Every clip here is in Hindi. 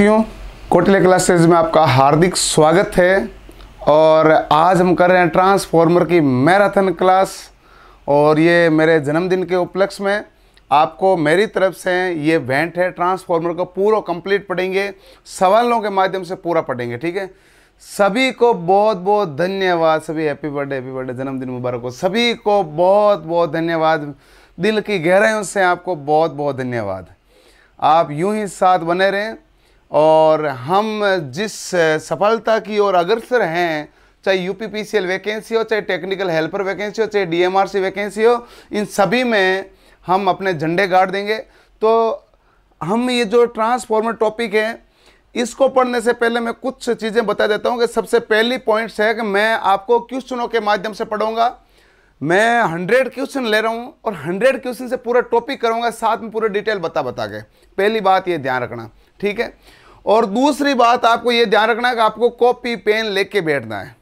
साथियों कोटले क्लासेज में आपका हार्दिक स्वागत है और आज हम कर रहे हैं ट्रांसफॉर्मर की मैराथन क्लास और ये मेरे जन्मदिन के उपलक्ष में आपको मेरी तरफ से ये वेंट है ट्रांसफॉर्मर को पूरा कंप्लीट पढ़ेंगे सवालों के माध्यम से पूरा पढ़ेंगे ठीक है सभी को बहुत बहुत धन्यवाद सभी हैप्पी बर्थडे हैप्पी बर्थडे जन्मदिन मुबारक हो सभी को बहुत बहुत धन्यवाद दिल की गहराइयों से आपको बहुत बहुत धन्यवाद आप यूं ही साथ बने रहें और हम जिस सफलता की ओर अग्रसर हैं चाहे U P P C L vacancy हो चाहे टेक्निकल हेल्पर वैकेंसी हो चाहे D M R C vacancy हो इन सभी में हम अपने झंडे गाड़ देंगे तो हम ये जो ट्रांसफॉर्मर टॉपिक है इसको पढ़ने से पहले मैं कुछ चीज़ें बता देता हूँ कि सबसे पहली पॉइंट्स है कि मैं आपको क्वेश्चनों के माध्यम से पढ़ूंगा मैं हंड्रेड क्वेश्चन ले रहा हूँ और हंड्रेड क्वेश्चन से पूरा टॉपिक करूँगा साथ में पूरा डिटेल बता बता के पहली बात ये ध्यान रखना ठीक है और दूसरी बात आपको ये ध्यान रखना है कि आपको कॉपी पेन लेके बैठना है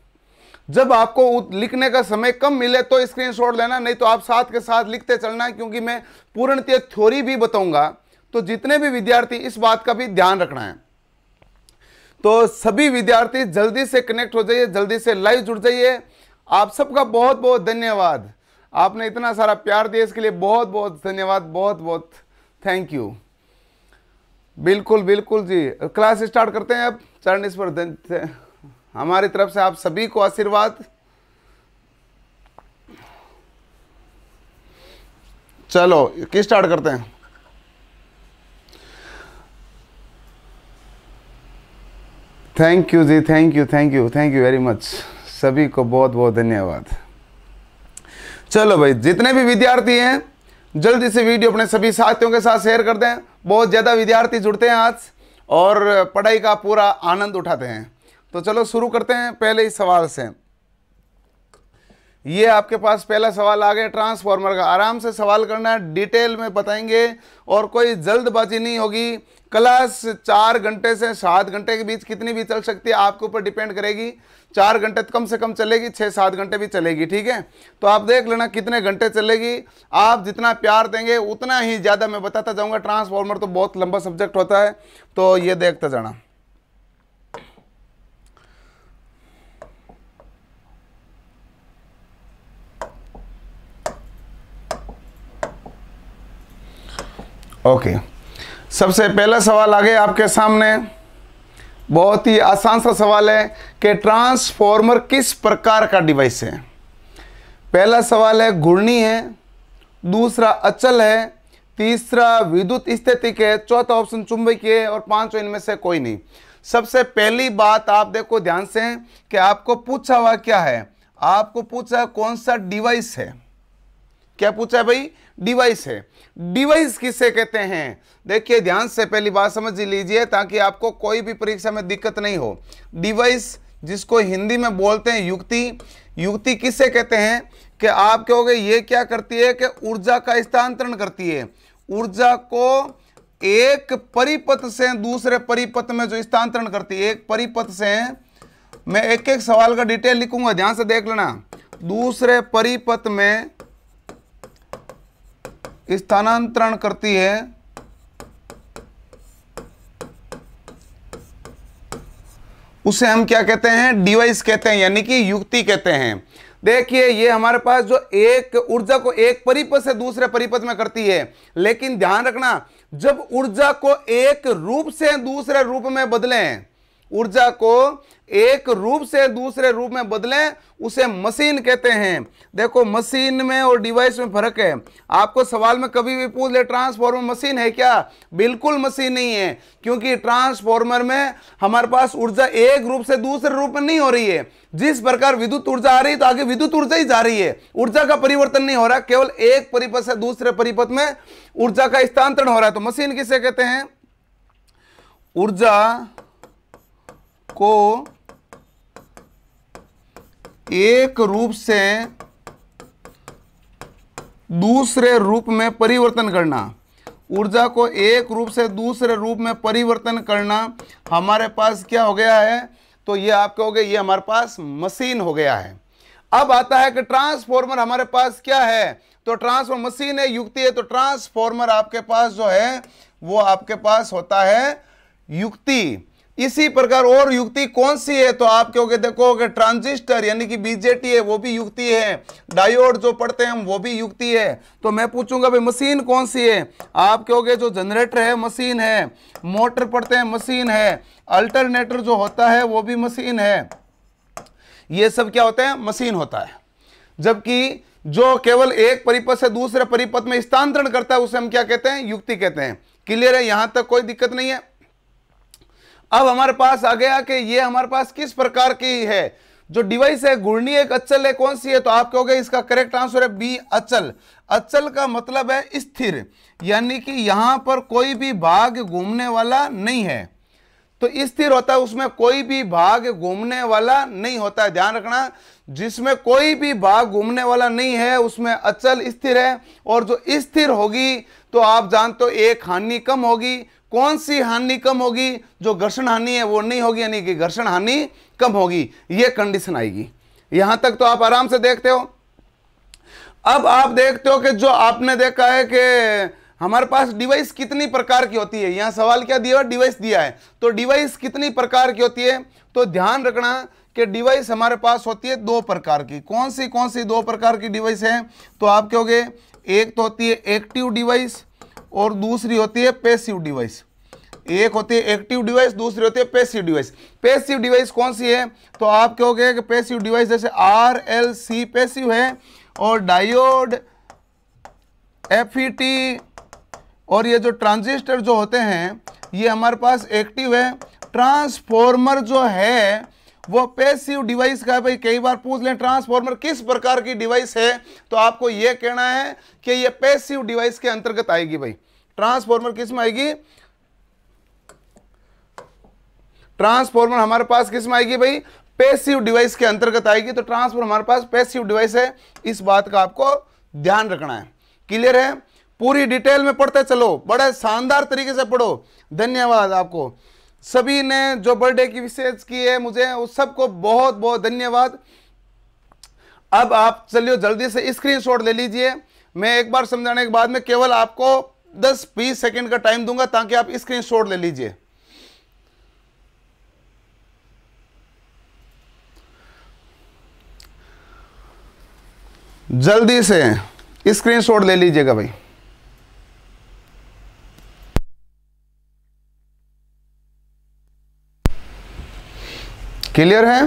जब आपको लिखने का समय कम मिले तो स्क्रीनशॉट लेना नहीं तो आप साथ के साथ लिखते चलना क्योंकि मैं पूर्णतः थ्योरी भी बताऊंगा तो जितने भी विद्यार्थी इस बात का भी ध्यान रखना है तो सभी विद्यार्थी जल्दी से कनेक्ट हो जाइए जल्दी से लाइव जुड़ जाइए आप सबका बहुत बहुत धन्यवाद आपने इतना सारा प्यार दिया इसके लिए बहुत बहुत धन्यवाद बहुत बहुत थैंक यू बिल्कुल बिल्कुल जी क्लास स्टार्ट करते हैं अब चरण पर हमारी तरफ से आप सभी को आशीर्वाद चलो किस स्टार्ट करते हैं thank you ji thank you thank you thank you very much सभी को बहुत बहुत धन्यवाद चलो भाई जितने भी विद्यार्थी हैं जल्दी से वीडियो अपने सभी साथियों के साथ शेयर कर दें बहुत ज़्यादा विद्यार्थी जुड़ते हैं आज और पढ़ाई का पूरा आनंद उठाते हैं तो चलो शुरू करते हैं पहले इस सवाल से ये आपके पास पहला सवाल आ गया ट्रांसफार्मर का आराम से सवाल करना डिटेल में बताएंगे और कोई जल्दबाजी नहीं होगी क्लास चार घंटे से सात घंटे के बीच कितनी भी चल सकती है आपके ऊपर डिपेंड करेगी चार घंटे तो कम से कम चलेगी छः सात घंटे भी चलेगी ठीक है तो आप देख लेना कितने घंटे चलेगी आप जितना प्यार देंगे उतना ही ज़्यादा मैं बताता जाऊँगा ट्रांसफार्मर तो बहुत लंबा सब्जेक्ट होता है तो ये देखता जाना ओके सबसे पहला सवाल आ गया आपके सामने बहुत ही आसान सा सवाल है कि ट्रांसफॉर्मर किस प्रकार का डिवाइस है पहला सवाल है घूर्णी है दूसरा अचल है तीसरा विद्युत स्थितिक है चौथा ऑप्शन चुंबकीय है और पांचों इनमें से कोई नहीं सबसे पहली बात आप देखो ध्यान से कि आपको पूछा हुआ क्या है आपको पूछा कौन सा डिवाइस है क्या पूछा है भाई डिवाइस है डिवाइस किसे कहते हैं देखिए ध्यान से पहली बात समझ लीजिए ताकि आपको कोई भी परीक्षा में दिक्कत नहीं हो डिवाइस जिसको हिंदी में बोलते हैं युक्ति युक्ति किसे कहते हैं कि आप कहोगे ये क्या करती है कि ऊर्जा का स्थानांतरण करती है ऊर्जा को एक परिपथ से दूसरे परिपथ में जो स्थानांतरण करती है एक परिपथ से मैं एक एक सवाल का डिटेल लिखूंगा ध्यान से देख लेना दूसरे परिपथ में स्थानांतरण करती है उसे हम क्या कहते हैं डिवाइस कहते हैं यानी कि युक्ति कहते हैं देखिए ये हमारे पास जो एक ऊर्जा को एक परिपथ से दूसरे परिपथ में करती है लेकिन ध्यान रखना जब ऊर्जा को एक रूप से दूसरे रूप में बदलें ऊर्जा को एक रूप से दूसरे रूप में बदलें उसे मशीन कहते हैं देखो मशीन में और डिवाइस में फर्क है आपको सवाल में कभी भी पूछ ले ट्रांसफॉर्मर मशीन है क्या बिल्कुल मशीन नहीं है क्योंकि ट्रांसफॉर्मर में हमारे पास ऊर्जा एक रूप से दूसरे रूप में नहीं हो रही है जिस प्रकार विद्युत ऊर्जा आ रही है तो आगे विद्युत ऊर्जा ही जा रही है ऊर्जा का परिवर्तन नहीं हो रहा केवल एक परिपथ से दूसरे परिपथ में ऊर्जा का स्थानांतरण हो रहा है तो मशीन किसे कहते हैं ऊर्जा को एक रूप से दूसरे रूप में परिवर्तन करना ऊर्जा को एक रूप से दूसरे रूप में परिवर्तन करना हमारे पास क्या हो गया है तो ये आप कहोगे ये हमारे पास मशीन हो गया है अब आता है कि ट्रांसफॉर्मर हमारे पास क्या है तो ट्रांसफॉर्मर मशीन है युक्ति है तो ट्रांसफॉर्मर आपके पास जो है वो आपके पास होता है युक्ति इसी प्रकार और युक्ति कौन सी है तो आप क्योंकि देखो कि ट्रांजिस्टर यानी कि बीजेटी है वो भी युक्ति है डायोड जो पढ़ते हैं हम वो भी युक्ति है तो मैं पूछूंगा भाई मशीन कौन सी है आप क्योंकि जो जनरेटर है मशीन है मोटर पढ़ते हैं मशीन है अल्टरनेटर जो होता है वो भी मशीन है ये सब क्या होता है मशीन होता है जबकि जो केवल एक परिपथ से दूसरे परिपथ में स्थानांतरण करता है उसे हम क्या कहते हैं युक्ति कहते हैं क्लियर है यहां तक कोई दिक्कत नहीं है अब हमारे पास आ गया कि ये हमारे पास किस प्रकार की है जो डिवाइस है गुड़नी एक अचल है कौन सी है तो आप कहोगे इसका करेक्ट आंसर है बी अचल अचल का मतलब है स्थिर यानी कि यहां पर कोई भी भाग घूमने वाला नहीं है तो स्थिर होता है उसमें कोई भी भाग घूमने वाला नहीं होता है ध्यान रखना जिसमें कोई भी भाग घूमने वाला नहीं है उसमें अचल स्थिर है और जो स्थिर होगी तो आप जानते हो एक हानि कम होगी कौन सी हानि कम होगी जो घर्षण हानि है वो नहीं होगी यानी कि घर्षण हानि कम होगी ये कंडीशन आएगी यहां तक तो आप आराम से देखते हो अब आप देखते हो कि जो आपने देखा है कि हमारे पास डिवाइस कितनी प्रकार की होती है यहां सवाल क्या दिया डिवाइस दिया है तो डिवाइस कितनी प्रकार की होती है तो ध्यान रखना कि डिवाइस हमारे पास होती है दो प्रकार की कौन सी कौन सी दो प्रकार की डिवाइस है तो आप क्योंकि एक तो होती है एक्टिव डिवाइस और दूसरी होती है पेसिव डिवाइस एक होती है एक्टिव डिवाइस दूसरी होती है पेसिव डिवाइस पेसिव डिवाइस कौन सी है तो आप कहोगे कि पेसिव डिवाइस जैसे आर एल सी पेसिव है और डायोड एफ e और ये जो ट्रांजिस्टर जो होते हैं ये हमारे पास एक्टिव है ट्रांसफॉर्मर जो है वो पैसिव डिवाइस का है भाई कई बार पूछ लें ट्रांसफॉर्मर किस प्रकार की डिवाइस है तो आपको ये कहना है कि ये पैसिव डिवाइस के अंतर्गत आएगी भाई ट्रांसफॉर्मर किस में आएगी ट्रांसफॉर्मर हमारे पास किस में आएगी भाई पैसिव डिवाइस के अंतर्गत आएगी तो ट्रांसफॉर्मर हमारे पास पैसिव डिवाइस है इस बात का आपको ध्यान रखना है क्लियर है पूरी डिटेल में पढ़ते चलो बड़े शानदार तरीके से पढ़ो धन्यवाद आपको सभी ने जो बर्थडे की विशेष की है मुझे उस सबको बहुत बहुत धन्यवाद अब आप चलिए जल्दी से स्क्रीनशॉट ले लीजिए मैं एक बार समझाने के बाद में केवल आपको 10-20 सेकंड का टाइम दूंगा ताकि आप स्क्रीनशॉट ले लीजिए जल्दी से स्क्रीनशॉट ले लीजिएगा भाई क्लियर है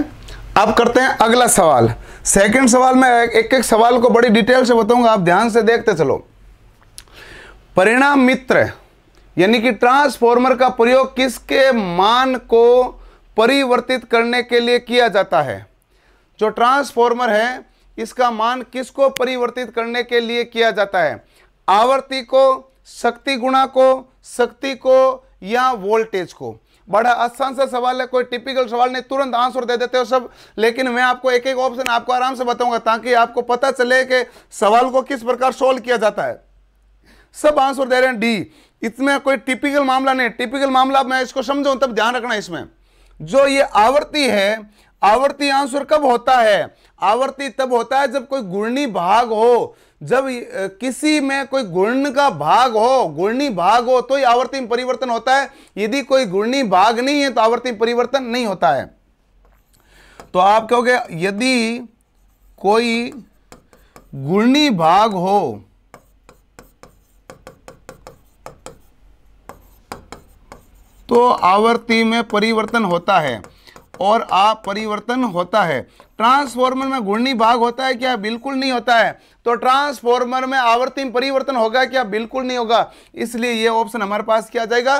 अब करते हैं अगला सवाल सेकंड सवाल में एक एक सवाल को बड़ी डिटेल से बताऊंगा आप ध्यान से देखते चलो परिणाम मित्र यानी कि ट्रांसफॉर्मर का प्रयोग किसके मान को परिवर्तित करने के लिए किया जाता है जो ट्रांसफॉर्मर है इसका मान किसको परिवर्तित करने के लिए किया जाता है आवर्ती को शक्ति गुणा को शक्ति को या वोल्टेज को बड़ा आसान सा सवाल है कोई टिपिकल सवाल नहीं तुरंत आंसर दे देते हो सब लेकिन मैं आपको एक एक ऑप्शन आपको आराम से बताऊंगा ताकि आपको पता चले कि सवाल को किस प्रकार सोल्व किया जाता है सब आंसर दे रहे हैं डी इसमें कोई टिपिकल मामला नहीं टिपिकल मामला मैं इसको समझाऊ तब ध्यान रखना इसमें जो ये आवर्ती है आवर्ती आंसर कब होता है आवर्ती तब होता है जब कोई गुणनी भाग हो जब किसी में कोई गुण का भाग हो गुणी भाग हो तो ही आवर्ती में परिवर्तन होता है यदि कोई गुणनी भाग नहीं है तो आवर्ती में परिवर्तन नहीं होता है तो आप कहोगे यदि कोई गुणी भाग हो तो आवर्ती में परिवर्तन होता है और आ परिवर्तन होता है ट्रांसफॉर्मर में घूर्णी भाग होता है क्या बिल्कुल नहीं होता है तो ट्रांसफॉर्मर में आवर्ती परिवर्तन होगा क्या बिल्कुल नहीं होगा इसलिए ये ऑप्शन हमारे पास क्या जाएगा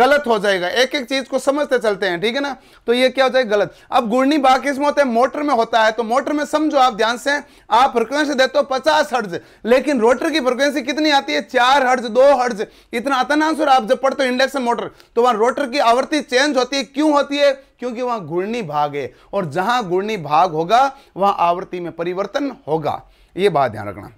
गलत हो जाएगा एक एक चीज को समझते चलते हैं ठीक है ना तो ये क्या हो जाएगा गलत अब घूर्णी भाग किसमें होता है मोटर में होता है तो मोटर में समझो आप ध्यान से आप फ्रिक्वेंसी देते हो पचास हर्ज लेकिन रोटर की फ्रिक्वेंसी कितनी आती है चार हर्ज दो हर्ज इतना आता ना आंसर आप जब पढ़ते हो इंडक्शन मोटर तो वहां रोटर की आवर्ती चेंज होती है क्यों होती है क्योंकि वहां घूर्णी भाग है और जहां घूर्णी भाग होगा वहां आवृत्ति में परिवर्तन होगा यह बात ध्यान रखना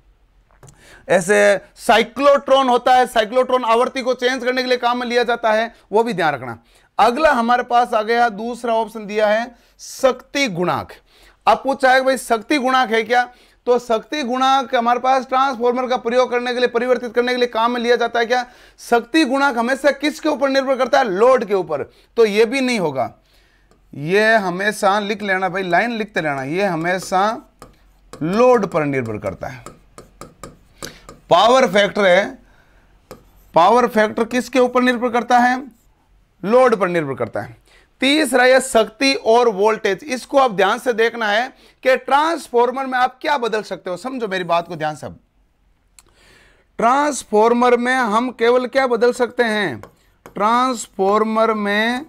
ऐसे साइक्लोट्रॉन होता है साइक्लोट्रॉन आवृत्ति को चेंज करने के लिए काम में लिया जाता है वो भी ध्यान रखना अगला हमारे पास आ गया दूसरा ऑप्शन दिया है शक्ति गुणांक अब पूछा है भाई शक्ति गुणांक है क्या तो शक्ति गुणांक हमारे पास ट्रांसफॉर्मर का प्रयोग करने के लिए परिवर्तित करने के लिए काम में लिया जाता है क्या शक्ति गुणांक हमेशा किसके ऊपर निर्भर करता है लोड के ऊपर तो यह भी नहीं होगा ये हमेशा लिख लेना भाई लाइन लिखते रहना ये हमेशा लोड पर निर्भर करता है पावर फैक्टर है पावर फैक्टर किसके ऊपर निर्भर करता है लोड पर निर्भर करता है तीसरा यह शक्ति और वोल्टेज इसको आप ध्यान से देखना है कि ट्रांसफॉर्मर में आप क्या बदल सकते हो समझो मेरी बात को ध्यान से ट्रांसफॉर्मर में हम केवल क्या बदल सकते हैं ट्रांसफॉर्मर में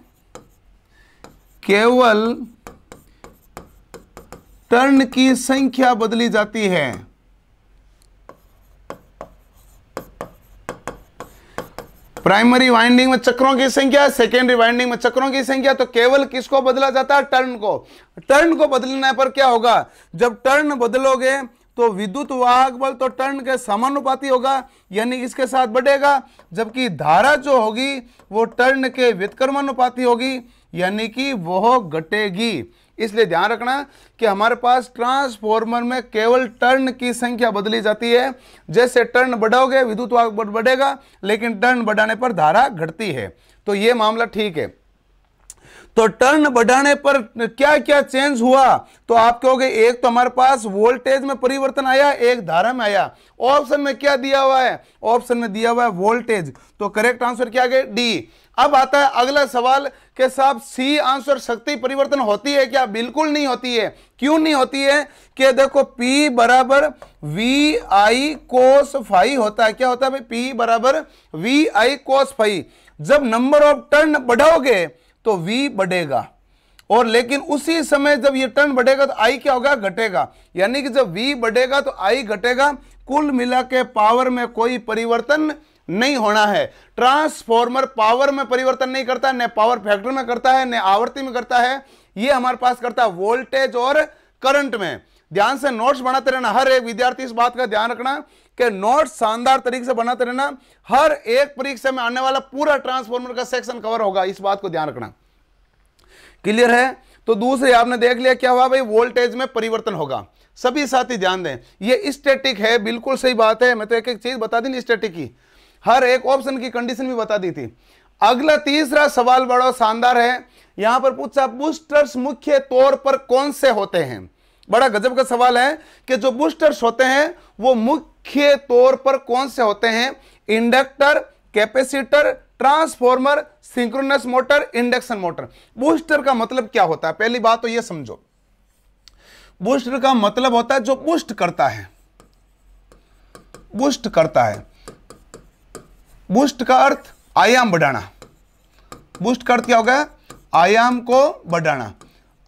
केवल टर्न की संख्या बदली जाती है प्राइमरी वाइंडिंग में चक्रों की संख्या सेकेंडरी वाइंडिंग में चक्रों की संख्या तो केवल किसको बदला जाता है टर्न को टर्न को बदलने पर क्या होगा जब टर्न बदलोगे तो विद्युत वाहक बल तो टर्न के समानुपाती होगा यानी इसके साथ बढ़ेगा जबकि धारा जो होगी वो टर्न के व्यतकर्मानुपाती होगी यानी कि वह घटेगी इसलिए ध्यान रखना कि हमारे पास ट्रांसफॉर्मर में केवल टर्न की संख्या बदली जाती है जैसे टर्न बढ़ोगे विद्युत बढ़ेगा लेकिन टर्न बढ़ाने पर धारा घटती है तो यह मामला ठीक है तो टर्न बढ़ाने पर क्या क्या चेंज हुआ तो आप कहोगे एक तो हमारे पास वोल्टेज में परिवर्तन आया एक धारा में आया ऑप्शन में क्या दिया हुआ है ऑप्शन में दिया हुआ है वोल्टेज तो करेक्ट आंसर क्या गया डी अब आता है अगला सवाल कि साहब सी आंसर शक्ति परिवर्तन होती है क्या बिल्कुल नहीं होती है क्यों नहीं होती है कि देखो P बराबर वी आई कोस फाई होता है क्या होता है भाई P बराबर वी आई कोस फाई जब नंबर ऑफ टर्न बढ़ाओगे तो V बढ़ेगा और लेकिन उसी समय जब ये टर्न बढ़ेगा तो आई क्या होगा घटेगा यानी कि जब वी बढ़ेगा तो आई घटेगा कुल मिला के पावर में कोई परिवर्तन नहीं होना है ट्रांसफॉर्मर पावर में परिवर्तन नहीं करता न पावर फैक्टर में करता है न आवर्ती में करता है यह हमारे पास करता है वोल्टेज और करंट में ध्यान से नोट्स बनाते रहना हर एक विद्यार्थी इस बात का ध्यान रखना कि नोट्स शानदार तरीके से बनाते रहना हर एक परीक्षा में आने वाला पूरा ट्रांसफॉर्मर का सेक्शन कवर होगा इस बात को ध्यान रखना क्लियर है तो दूसरे आपने देख लिया क्या हुआ भाई वोल्टेज में परिवर्तन होगा सभी साथी ध्यान दें ये स्टैटिक है बिल्कुल सही बात है मैं तो एक एक चीज बता दी स्टैटिक की हर एक ऑप्शन की कंडीशन भी बता दी थी अगला तीसरा सवाल बड़ा शानदार है यहां पर पूछा बूस्टर्स मुख्य तौर पर कौन से होते हैं बड़ा गजब का सवाल है कि जो बूस्टर्स होते हैं वो मुख्य तौर पर कौन से होते हैं inductor capacitor transformer synchronous motor induction motor booster का मतलब क्या होता है पहली बात तो ये समझो बूस्टर का मतलब होता है जो बूस्ट करता है बूस्ट करता है बूस्ट का अर्थ आयाम बढ़ाना बूस्ट का अर्थ क्या हो गया आयाम को बढ़ाना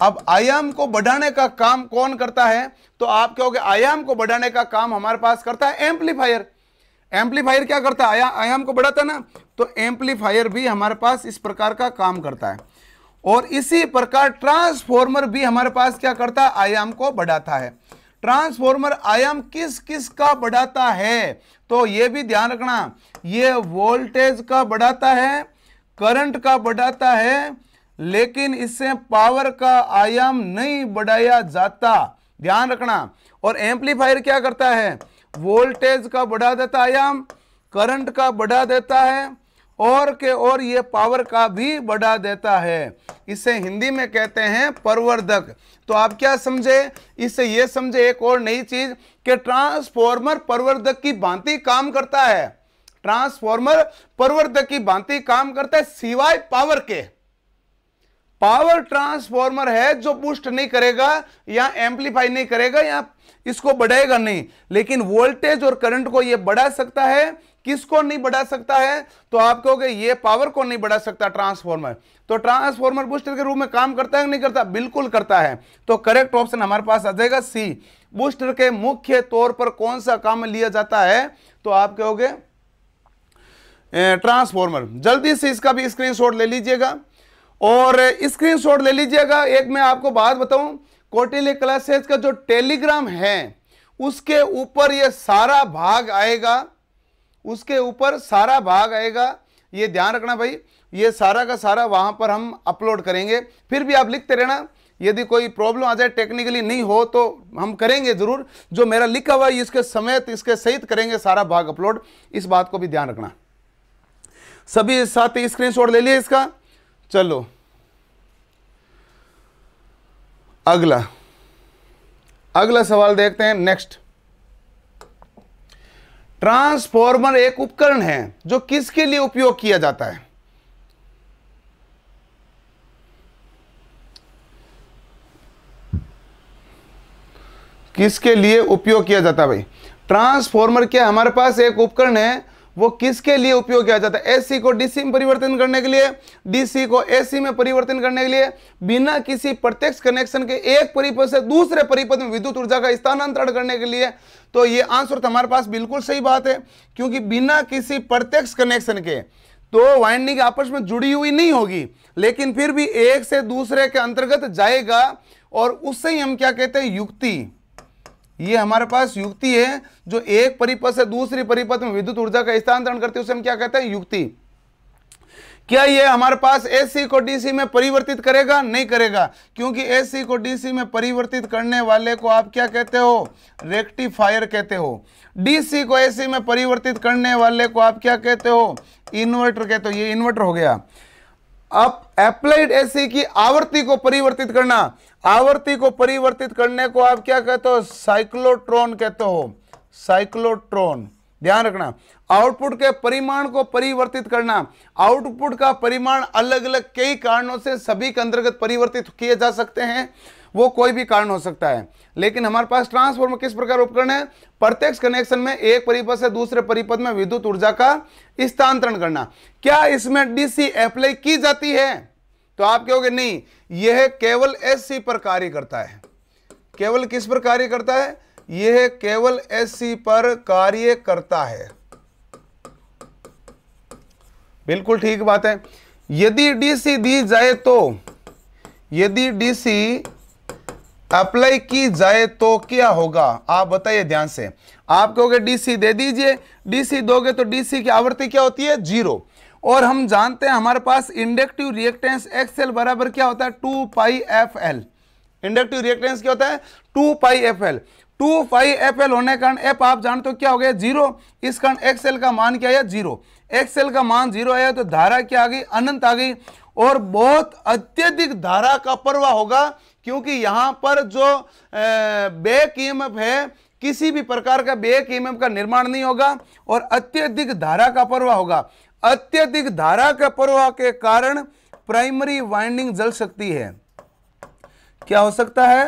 अब आयाम को बढ़ाने का काम कौन करता है तो आप क्या आयाम को बढ़ाने का काम हमारे पास करता है एम्पलीफायर एम्पलीफायर क्या करता है आया, आयाम को बढ़ाता है ना तो एम्पलीफायर भी हमारे पास इस प्रकार का काम करता है और इसी प्रकार ट्रांसफॉर्मर भी हमारे पास क्या करता है आयाम को बढ़ाता है ट्रांसफॉर्मर आयाम किस किस का बढ़ाता है तो यह भी ध्यान रखना ये वोल्टेज का बढ़ाता है करंट का बढ़ाता है लेकिन इससे पावर का आयाम नहीं बढ़ाया जाता ध्यान रखना और एम्पलीफायर क्या करता है वोल्टेज का बढ़ा देता आयाम करंट का बढ़ा देता है और के और ये पावर का भी बढ़ा देता है इसे हिंदी में कहते हैं परवर्धक तो आप क्या समझे इससे ये समझे एक और नई चीज कि ट्रांसफॉर्मर परवर्धक की भांति काम करता है ट्रांसफॉर्मर प्रवर्तक की भांति काम करता है सिवाय पावर के पावर ट्रांसफॉर्मर है जो बूस्ट नहीं करेगा या एम्पलीफाई नहीं करेगा या इसको बढ़ाएगा नहीं लेकिन वोल्टेज और करंट को यह बढ़ा सकता है किसको नहीं बढ़ा सकता है तो आप कहोगे ये पावर को नहीं बढ़ा सकता ट्रांसफॉर्मर तो ट्रांसफॉर्मर बूस्टर के रूप में काम करता है नहीं करता बिल्कुल करता है तो करेक्ट ऑप्शन हमारे पास आ जाएगा सी बूस्टर के मुख्य तौर पर कौन सा काम लिया जाता है तो आप कहोगे ट्रांसफॉर्मर जल्दी से इसका भी स्क्रीनशॉट ले लीजिएगा और स्क्रीनशॉट ले लीजिएगा एक मैं आपको बात बताऊं कोटेले क्लासेज का जो टेलीग्राम है उसके ऊपर ये सारा भाग आएगा उसके ऊपर सारा भाग आएगा ये ध्यान रखना भाई ये सारा का सारा वहाँ पर हम अपलोड करेंगे फिर भी आप लिखते रहना यदि कोई प्रॉब्लम आ जाए टेक्निकली नहीं हो तो हम करेंगे ज़रूर जो मेरा लिखा हुआ है इसके समेत इसके सहित करेंगे सारा भाग अपलोड इस बात को भी ध्यान रखना सभी साथ ही स्क्रीनशॉट ले लिया इसका चलो अगला अगला सवाल देखते हैं नेक्स्ट ट्रांसफॉर्मर एक उपकरण है जो किसके लिए उपयोग किया जाता है किसके लिए उपयोग किया जाता है भाई ट्रांसफॉर्मर क्या हमारे पास एक उपकरण है वो किसके लिए उपयोग किया जाता है एसी को डीसी में परिवर्तन करने के लिए डीसी को एसी में परिवर्तन करने के लिए बिना किसी प्रत्यक्ष कनेक्शन के एक परिपथ से दूसरे परिपथ में विद्युत ऊर्जा का स्थानांतरण करने के लिए तो ये आंसर हमारे पास बिल्कुल सही बात है क्योंकि बिना किसी प्रत्यक्ष कनेक्शन के तो वाइंडिंग आपस में जुड़ी हुई नहीं होगी लेकिन फिर भी एक से दूसरे के अंतर्गत जाएगा और उससे ही हम क्या कहते हैं युक्ति ये हमारे पास युक्ति है जो एक परिपथ से दूसरी परिपथ में विद्युत ऊर्जा का स्थानांतरण करती है उसे हम क्या कहते हैं युक्ति क्या ये हमारे पास सी को डीसी में परिवर्तित करेगा नहीं करेगा क्योंकि सी को डीसी में परिवर्तित करने वाले को आप क्या कहते हो रेक्टिफायर कहते हो डीसी को एसी में परिवर्तित करने वाले को आप क्या कहते हो इन्वर्टर कहते हो ये इन्वर्टर हो गया अब एप्लाइड ऐसी e की आवर्ती को परिवर्तित करना आवर्ती को परिवर्तित करने को आप क्या कहते हो साइक्लोट्रॉन कहते हो साइक्लोट्रॉन ध्यान रखना आउटपुट के परिमाण को परिवर्तित करना आउटपुट का परिमाण अलग अलग कई कारणों से सभी के अंतर्गत परिवर्तित किए जा सकते हैं वो कोई भी कारण हो सकता है लेकिन हमारे पास ट्रांसफॉर्मर किस प्रकार उपकरण है प्रत्यक्ष कनेक्शन में एक परिपथ से दूसरे परिपथ में विद्युत ऊर्जा का स्थानांतरण करना क्या इसमें डीसी अप्लाई की जाती है तो आप कहोगे नहीं यह केवल एससी पर कार्य करता है केवल किस पर कार्य करता है यह केवल एससी पर कार्य करता है बिल्कुल ठीक बात है यदि डीसी दी जाए तो यदि डीसी अप्लाई की जाए तो क्या होगा आप बताइए ध्यान से आप कहोगे डीसी दे दीजिए डीसी दोगे तो डीसी की आवृत्ति क्या होती है जीरो और हम जानते हैं हमारे पास इंडक्टिव रिएक्टेंस एक्सएल बराबर क्या होता है two pi F L inductive reactance क्या होता है two pi F L two pi F L होने कारण एफ आप जानते हो क्या हो गया जीरो इस कारण एक्सएल का मान क्या आया जीरो एक्सएल का मान जीरो आया तो धारा क्या आ गई अनंत आ गई और बहुत अत्यधिक धारा का प्रवाह होगा क्योंकि यहाँ पर जो बैक ईएमएफ है किसी भी प्रकार का बैक ईएमएफ का निर्माण नहीं होगा और अत्यधिक धारा का प्रवाह होगा अत्यधिक धारा के प्रवाह के कारण प्राइमरी वाइंडिंग जल सकती है क्या हो सकता है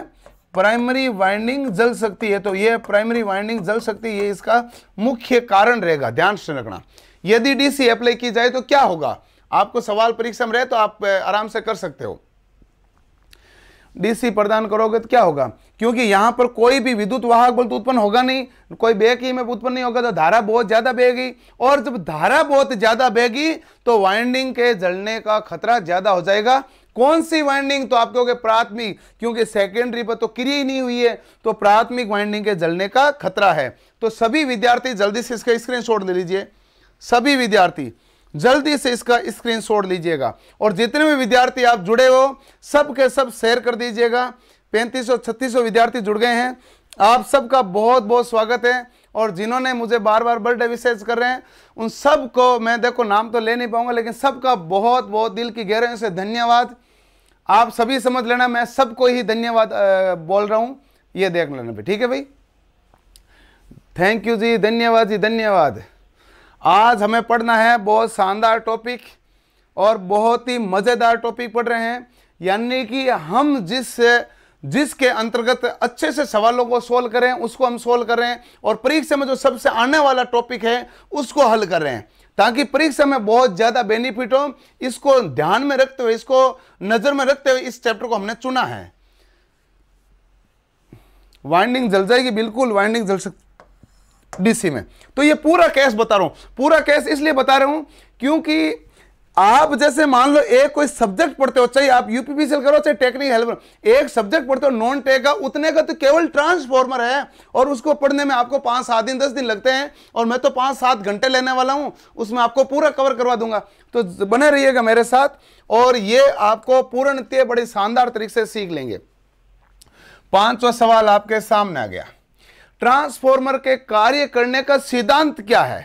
प्राइमरी वाइंडिंग जल सकती है तो यह प्राइमरी वाइंडिंग जल सकती है इसका मुख्य कारण रहेगा ध्यान से रखना यदि डीसी अप्लाई की जाए तो क्या होगा आपको सवाल परीक्षा में रहे तो आप आराम से कर सकते हो डीसी प्रदान करोगे तो क्या होगा क्योंकि यहां पर कोई भी विद्युत वाहक बल तो उत्पन्न होगा नहीं कोई बेग ही में उत्पन्न नहीं होगा तो धारा बहुत ज़्यादा बहेगी और जब धारा बहुत ज़्यादा बहेगी तो वाइंडिंग के जलने का खतरा ज़्यादा हो जाएगा कौन सी वाइंडिंग तो आप कहोगे प्राथमिक क्योंकि सेकेंडरी पर तो क्रिया ही नहीं हुई है तो प्राथमिक वाइंडिंग के जलने का खतरा है तो सभी विद्यार्थी जल्दी से इसका स्क्रीनशॉट ले लीजिए सभी विद्यार्थी जल्दी से इसका स्क्रीनशॉट लीजिएगा और जितने भी विद्यार्थी आप जुड़े हो सब के सब शेयर कर दीजिएगा पैंतीस सौ विद्यार्थी जुड़ गए हैं आप सबका बहुत बहुत स्वागत है और जिन्होंने मुझे बार बार बर्थडे विशेष कर रहे हैं उन सब को मैं देखो नाम तो ले नहीं पाऊंगा लेकिन सबका बहुत बहुत दिल की गहराइयों से धन्यवाद आप सभी समझ लेना मैं सबको ही धन्यवाद बोल रहा हूँ ये देख लेना भाई ठीक है भाई थैंक यू जी धन्यवाद जी धन्यवाद आज हमें पढ़ना है बहुत शानदार टॉपिक और बहुत ही मज़ेदार टॉपिक पढ़ रहे हैं यानी कि हम जिस जिसके अंतर्गत अच्छे से सवालों को सोल्व करें उसको हम सोल्व कर रहे हैं और परीक्षा में जो सबसे आने वाला टॉपिक है उसको हल कर रहे हैं ताकि परीक्षा में बहुत ज़्यादा बेनिफिट हो इसको ध्यान में रखते हुए इसको नज़र में रखते हुए इस चैप्टर को हमने चुना है वाइंडिंग जल जाएगी बिल्कुल वाइंडिंग जल सकती डीसी में तो ये पूरा केस बता रहा हूं पूरा केस इसलिए बता रहा हूं क्योंकि आप जैसे मान लो एक कोई सब्जेक्ट पढ़ते हो चाहे आप यूपीपीसीएल करो चाहे टेक्निकल हेल्पर एक सब्जेक्ट पढ़ते हो नॉन टेक का उतने का तो केवल ट्रांसफॉर्मर है और उसको पढ़ने में आपको पांच सात दिन दस दिन लगते हैं और मैं तो पांच सात घंटे लेने वाला हूं उसमें आपको पूरा कवर करवा दूंगा तो बने रहिएगा मेरे साथ और ये आपको पूर्णतः बड़े शानदार तरीके से सीख लेंगे पांचवा सवाल आपके सामने आ गया ट्रांसफॉर्मर के कार्य करने का सिद्धांत क्या है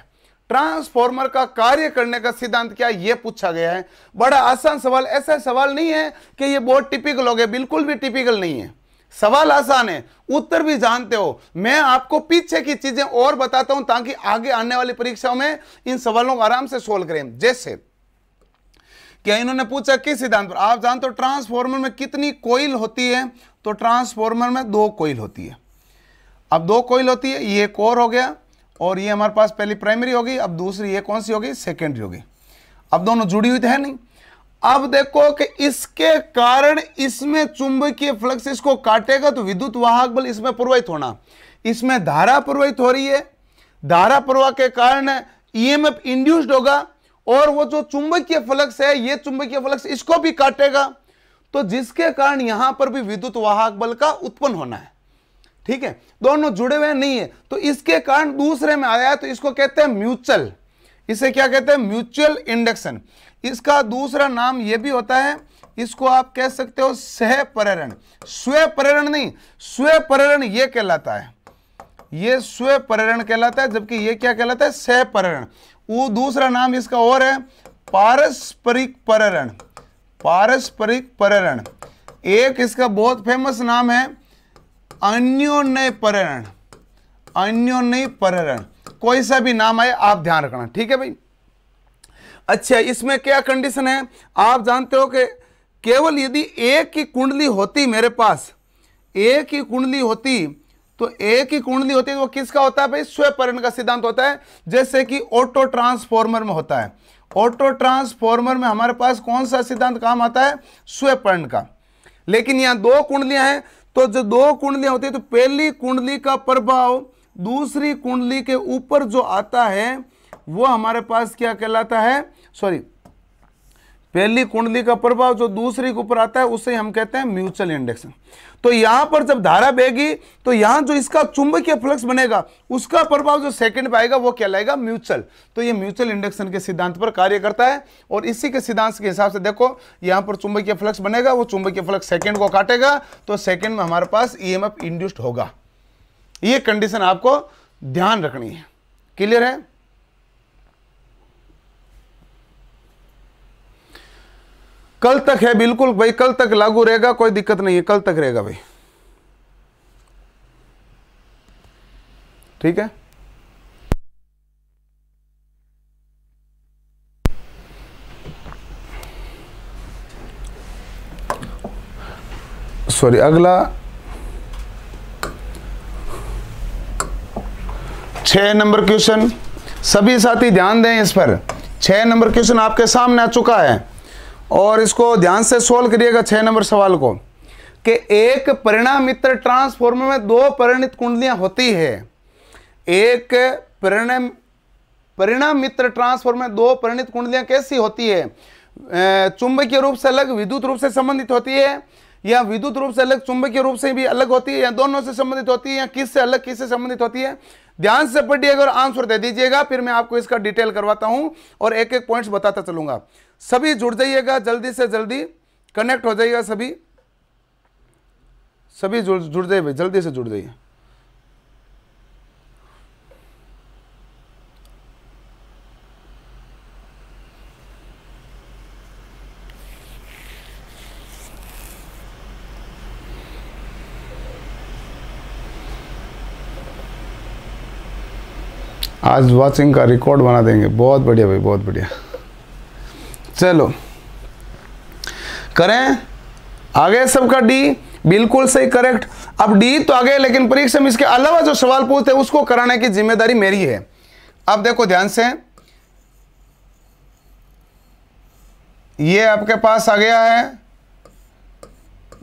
ट्रांसफॉर्मर का कार्य करने का सिद्धांत क्या यह पूछा गया है बड़ा आसान सवाल ऐसा सवाल नहीं है कि यह बहुत टिपिकल हो गया बिल्कुल भी टिपिकल नहीं है सवाल आसान है उत्तर भी जानते हो मैं आपको पीछे की चीजें और बताता हूं ताकि आगे आने वाली परीक्षाओं में इन सवालों को आराम से सोल्व करें जैसे क्या इन्होंने पूछा किस सिद्धांत पर आप जानते हो ट्रांसफॉर्मर में कितनी कोयल होती है तो ट्रांसफॉर्मर में दो कोयल होती है अब दो कोइल होती है ये कोर हो गया और ये हमारे पास पहली प्राइमरी होगी अब दूसरी ये कौन सी होगी सेकेंडरी होगी अब दोनों जुड़ी हुई तो है नहीं अब देखो कि इसके कारण इसमें चुंबकीय फ्लक्स इसको काटेगा तो विद्युत वाहक बल इसमें प्रवाहित होना इसमें धारा प्रवाहित हो रही है धारा प्रवाह के कारण ईएमएफ e इंड्यूस्ड होगा और वो जो चुंबकीय फ्लक्स है ये चुंबकीय फ्लक्स इसको भी काटेगा तो जिसके कारण यहां पर भी विद्युत वाहक बल का उत्पन्न होना है ठीक है दोनों जुड़े हुए नहीं है तो इसके कारण दूसरे में आया है तो इसको कहते हैं म्यूचुअल इसे क्या कहते हैं म्यूचुअल इंडक्शन इसका दूसरा नाम यह भी होता है इसको आप कह सकते हो सह प्रेरण स्व प्रेरण नहीं स्व प्रेरण यह कहलाता है ये स्व प्रेरण कहलाता है जबकि ये क्या कहलाता है सह प्रेरण वो दूसरा नाम इसका और है पारस्परिक प्रेरण पारस्परिक प्रेरण एक इसका बहुत फेमस नाम है अन्योन्य परण कोई सा भी नाम आए आप ध्यान रखना ठीक है भाई अच्छा इसमें क्या कंडीशन है आप जानते हो कि केवल यदि एक की कुंडली होती मेरे पास एक ही कुंडली होती तो एक ही कुंडली होती है तो वो किसका होता है भाई स्वयं का सिद्धांत होता है जैसे कि ऑटो ट्रांसफॉर्मर में होता है ऑटो ट्रांसफॉर्मर में हमारे पास कौन सा सिद्धांत काम आता है स्वयं का लेकिन यहां दो कुंडलियां हैं तो जो दो कुंडलियां होती है तो पहली कुंडली का प्रभाव दूसरी कुंडली के ऊपर जो आता है वो हमारे पास क्या कहलाता है सॉरी पहली कुंडली का प्रभाव जो दूसरी के ऊपर आता है उसे हम कहते हैं म्यूचुअल इंडक्शन तो यहां पर जब धारा बहेगी तो यहां जो इसका चुंबकीय फ्लक्स बनेगा उसका प्रभाव जो सेकंड पे आएगा वो लाएगा म्यूचुअल तो ये म्यूचुअल इंडक्शन के सिद्धांत पर कार्य करता है और इसी के सिद्धांत के हिसाब से देखो यहां पर चुंबकीय फ्लक्स बनेगा वो चुंबकीय फ्लक्स सेकेंड को काटेगा तो सेकेंड में हमारे पास ई e इंड्यूस्ड होगा ये कंडीशन आपको ध्यान रखनी है क्लियर है कल तक है बिल्कुल भाई कल तक लागू रहेगा कोई दिक्कत नहीं है कल तक रहेगा भाई ठीक है सॉरी अगला छह नंबर क्वेश्चन सभी साथी ध्यान दें इस पर छह नंबर क्वेश्चन आपके सामने आ चुका है और इसको ध्यान से सोल्व करिएगा छह नंबर सवाल को कि एक परिणामित्र ट्रांसफॉर्मर में दो परिणित कुंडलियां होती है एक परिणाम परिणामित्र ट्रांसफॉर्मर में दो परिणित कुंडलियां कैसी होती है चुंबकीय रूप से अलग विद्युत रूप से संबंधित होती है या विद्युत रूप से अलग चुंबकीय रूप से भी अलग होती है या दोनों से संबंधित होती है या किस से अलग किस से संबंधित होती है ध्यान से पढ़िएगा और आंसर दे दीजिएगा फिर मैं आपको इसका डिटेल करवाता हूं और एक एक पॉइंट्स बताता चलूंगा सभी जुड़ जाइएगा जल्दी से जल्दी कनेक्ट हो जाइएगा सभी सभी जुड़ जुड़ जाइए भाई जल्दी से जुड़ जाइए आज वाचिंग का रिकॉर्ड बना देंगे बहुत बढ़िया भाई बहुत बढ़िया चलो करें आगे सबका डी बिल्कुल सही करेक्ट अब डी तो आगे लेकिन परीक्षा में इसके अलावा जो सवाल पूछते हैं उसको कराने की जिम्मेदारी मेरी है अब देखो ध्यान से ये आपके पास आ गया है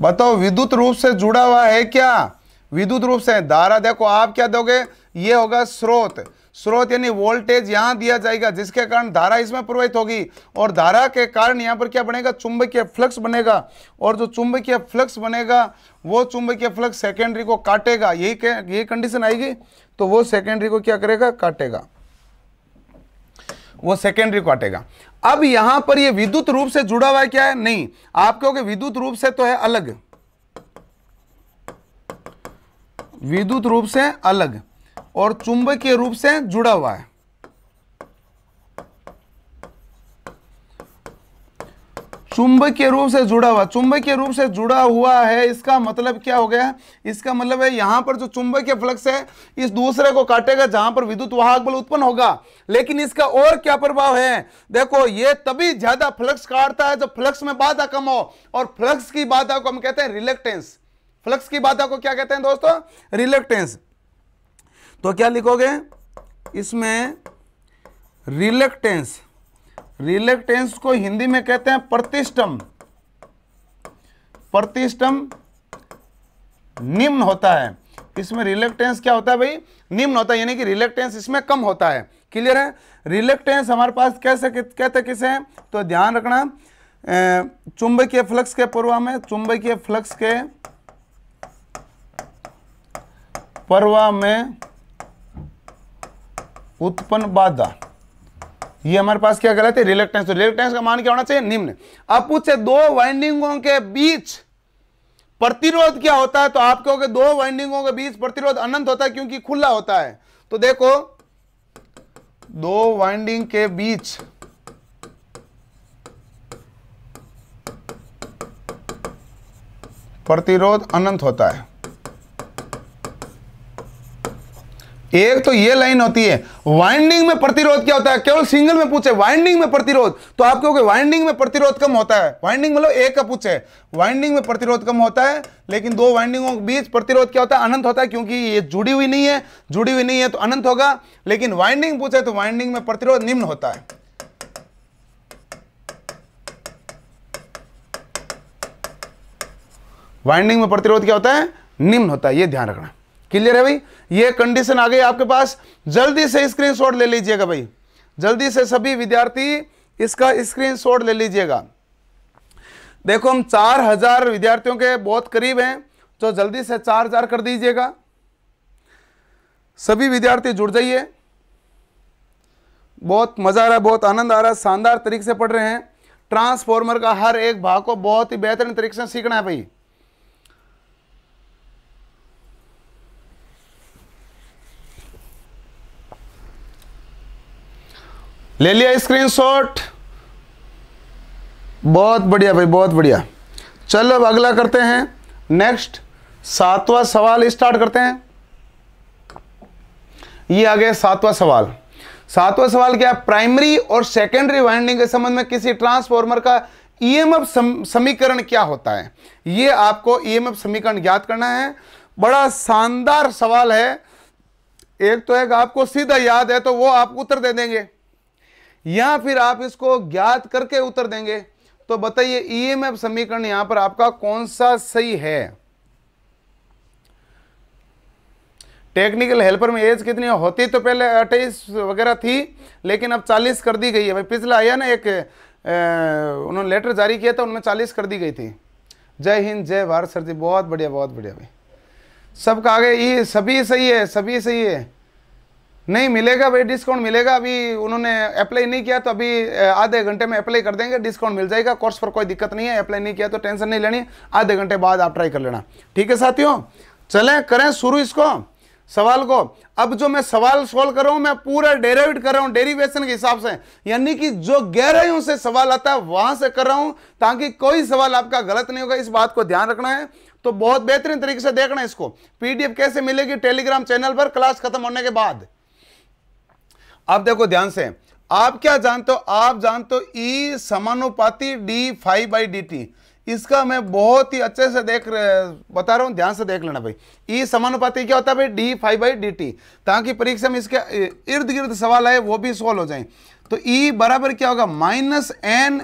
बताओ विद्युत रूप से जुड़ा हुआ है क्या विद्युत रूप से धारा देखो आप क्या दोगे ये होगा स्रोत स्रोत यानी वोल्टेज यहाँ दिया जाएगा जिसके कारण धारा इसमें प्रवाहित होगी और धारा के कारण यहाँ पर क्या बनेगा चुंबकीय फ्लक्स बनेगा और जो चुंबकीय फ्लक्स बनेगा वो चुंबकीय फ्लक्स सेकेंडरी को काटेगा यही यही कंडीशन आएगी तो वो सेकेंडरी को क्या करेगा काटेगा वो सेकेंडरी काटेगा अब यहां पर ये विद्युत रूप से जुड़ा हुआ क्या है नहीं आप क्योंकि विद्युत रूप से तो है अलग विद्युत रूप से अलग और चुंबकीय रूप से जुड़ा हुआ है चुंबकीय रूप से जुड़ा हुआ चुंबकीय रूप से जुड़ा हुआ है इसका मतलब क्या हो गया इसका मतलब है यहां पर जो चुंबकीय फ्लक्स है इस दूसरे को काटेगा जहां पर विद्युत वाहक बल उत्पन्न होगा लेकिन इसका और क्या प्रभाव है देखो ये तभी ज्यादा फ्लक्स काटता है जब फ्लक्स में बाधा कम हो और फ्लक्स की बाधा को हम कहते हैं रिलेक्टेंस फ्लक्स की बाधा को क्या कहते हैं दोस्तों रिलेक्टेंस तो क्या लिखोगे इसमें रिलेक्टेंस रिलेक्टेंस को हिंदी में कहते हैं प्रतिष्ठम प्रतिष्ठम निम्न होता है इसमें रिलेक्टेंस क्या होता है भाई निम्न होता है यानी कि रिलेक्टेंस इसमें कम होता है क्लियर है रिलेक्टेंस हमारे पास कैसे कहते किसे हैं तो ध्यान रखना चुंबकीय फ्लक्स के पूर्वा में चुंबकीय फ्लक्स के परवा में उत्पन्न बाधा ये हमारे पास क्या गलत है रिलेक्टेंस तो रिलेक्टेंस का मान क्या होना चाहिए निम्न अब पूछे दो वाइंडिंगों के बीच प्रतिरोध क्या होता है तो आप कहोगे दो वाइंडिंगों के बीच प्रतिरोध अनंत होता है क्योंकि खुला होता है तो देखो दो वाइंडिंग के बीच प्रतिरोध अनंत होता है एक तो ये लाइन होती है वाइंडिंग में प्रतिरोध क्या होता है केवल सिंगल में पूछे वाइंडिंग में प्रतिरोध तो आप क्योंकि वाइंडिंग में प्रतिरोध कम होता है वाइंडिंग मतलब एक का पूछे वाइंडिंग में प्रतिरोध कम होता है लेकिन दो वाइंडिंगों के बीच प्रतिरोध क्या होता है अनंत होता है क्योंकि ये जुड़ी हुई नहीं है जुड़ी हुई नहीं है तो अनंत होगा लेकिन वाइंडिंग पूछे तो वाइंडिंग में प्रतिरोध निम्न होता है वाइंडिंग में प्रतिरोध क्या होता है निम्न होता है ये ध्यान रखना क्लियर है भाई ये कंडीशन आ गई आपके पास जल्दी से स्क्रीनशॉट ले लीजिएगा भाई जल्दी से सभी विद्यार्थी इसका स्क्रीनशॉट ले लीजिएगा देखो हम चार हजार विद्यार्थियों के बहुत करीब हैं तो जल्दी से चार हजार कर दीजिएगा सभी विद्यार्थी जुड़ जाइए बहुत मज़ा आ रहा है बहुत आनंद आ रहा है शानदार तरीके से पढ़ रहे हैं ट्रांसफॉर्मर का हर एक भाग को बहुत ही बेहतरीन तरीके से सीखना है भाई ले लिया स्क्रीनशॉट बहुत बढ़िया भाई बहुत बढ़िया चलो अब अगला करते हैं नेक्स्ट सातवां सवाल स्टार्ट करते हैं ये आ गया सातवां सवाल सातवां सवाल क्या प्राइमरी और सेकेंडरी वाइंडिंग के संबंध में किसी ट्रांसफॉर्मर का ईएमएफ e समीकरण क्या होता है ये आपको ईएमएफ e समीकरण ज्ञात करना है बड़ा शानदार सवाल है एक तो एक आपको सीधा याद है तो वो आप उत्तर दे देंगे या फिर आप इसको ज्ञात करके उत्तर देंगे तो बताइए ईएमएफ e समीकरण यहां पर आपका कौन सा सही है टेक्निकल हेल्पर में एज कितनी होती तो पहले अट्ठाईस वगैरह थी लेकिन अब चालीस कर दी गई है भाई पिछला आया ना एक उन्होंने लेटर जारी किया था उनमें चालीस कर दी गई थी जय हिंद जय भारत सर जी बहुत बढ़िया बहुत बढ़िया भाई सबका आगे ये सभी सही है सभी सही है नहीं मिलेगा भाई डिस्काउंट मिलेगा अभी उन्होंने अप्लाई नहीं किया तो अभी आधे घंटे में अप्लाई कर देंगे डिस्काउंट मिल जाएगा कोर्स पर कोई दिक्कत नहीं है अप्लाई नहीं किया तो टेंशन नहीं लेनी आधे घंटे बाद आप ट्राई कर लेना ठीक है साथियों चलें करें शुरू इसको सवाल को अब जो मैं सवाल सोल्व कर रहा हूं मैं पूरा डेरेविट कर रहा हूं डेरिवेशन के हिसाब से यानी कि जो गहराइयों से सवाल आता है वहां से कर रहा हूं ताकि कोई सवाल आपका गलत नहीं होगा इस बात को ध्यान रखना है तो बहुत बेहतरीन तरीके से देखना है इसको पीडीएफ कैसे मिलेगी टेलीग्राम चैनल पर क्लास खत्म होने के बाद अब देखो ध्यान से आप क्या जानते हो आप जानते हो ई e समानुपाती D phi by D T इसका मैं बहुत ही अच्छे से देख बता रहा हूँ ध्यान से देख लेना भाई ई e समानुपाती क्या होता है भाई D phi by D T ताकि परीक्षा में इसके इर्द गिर्द सवाल आए वो भी सॉल्व हो जाए तो ई e बराबर क्या होगा minus N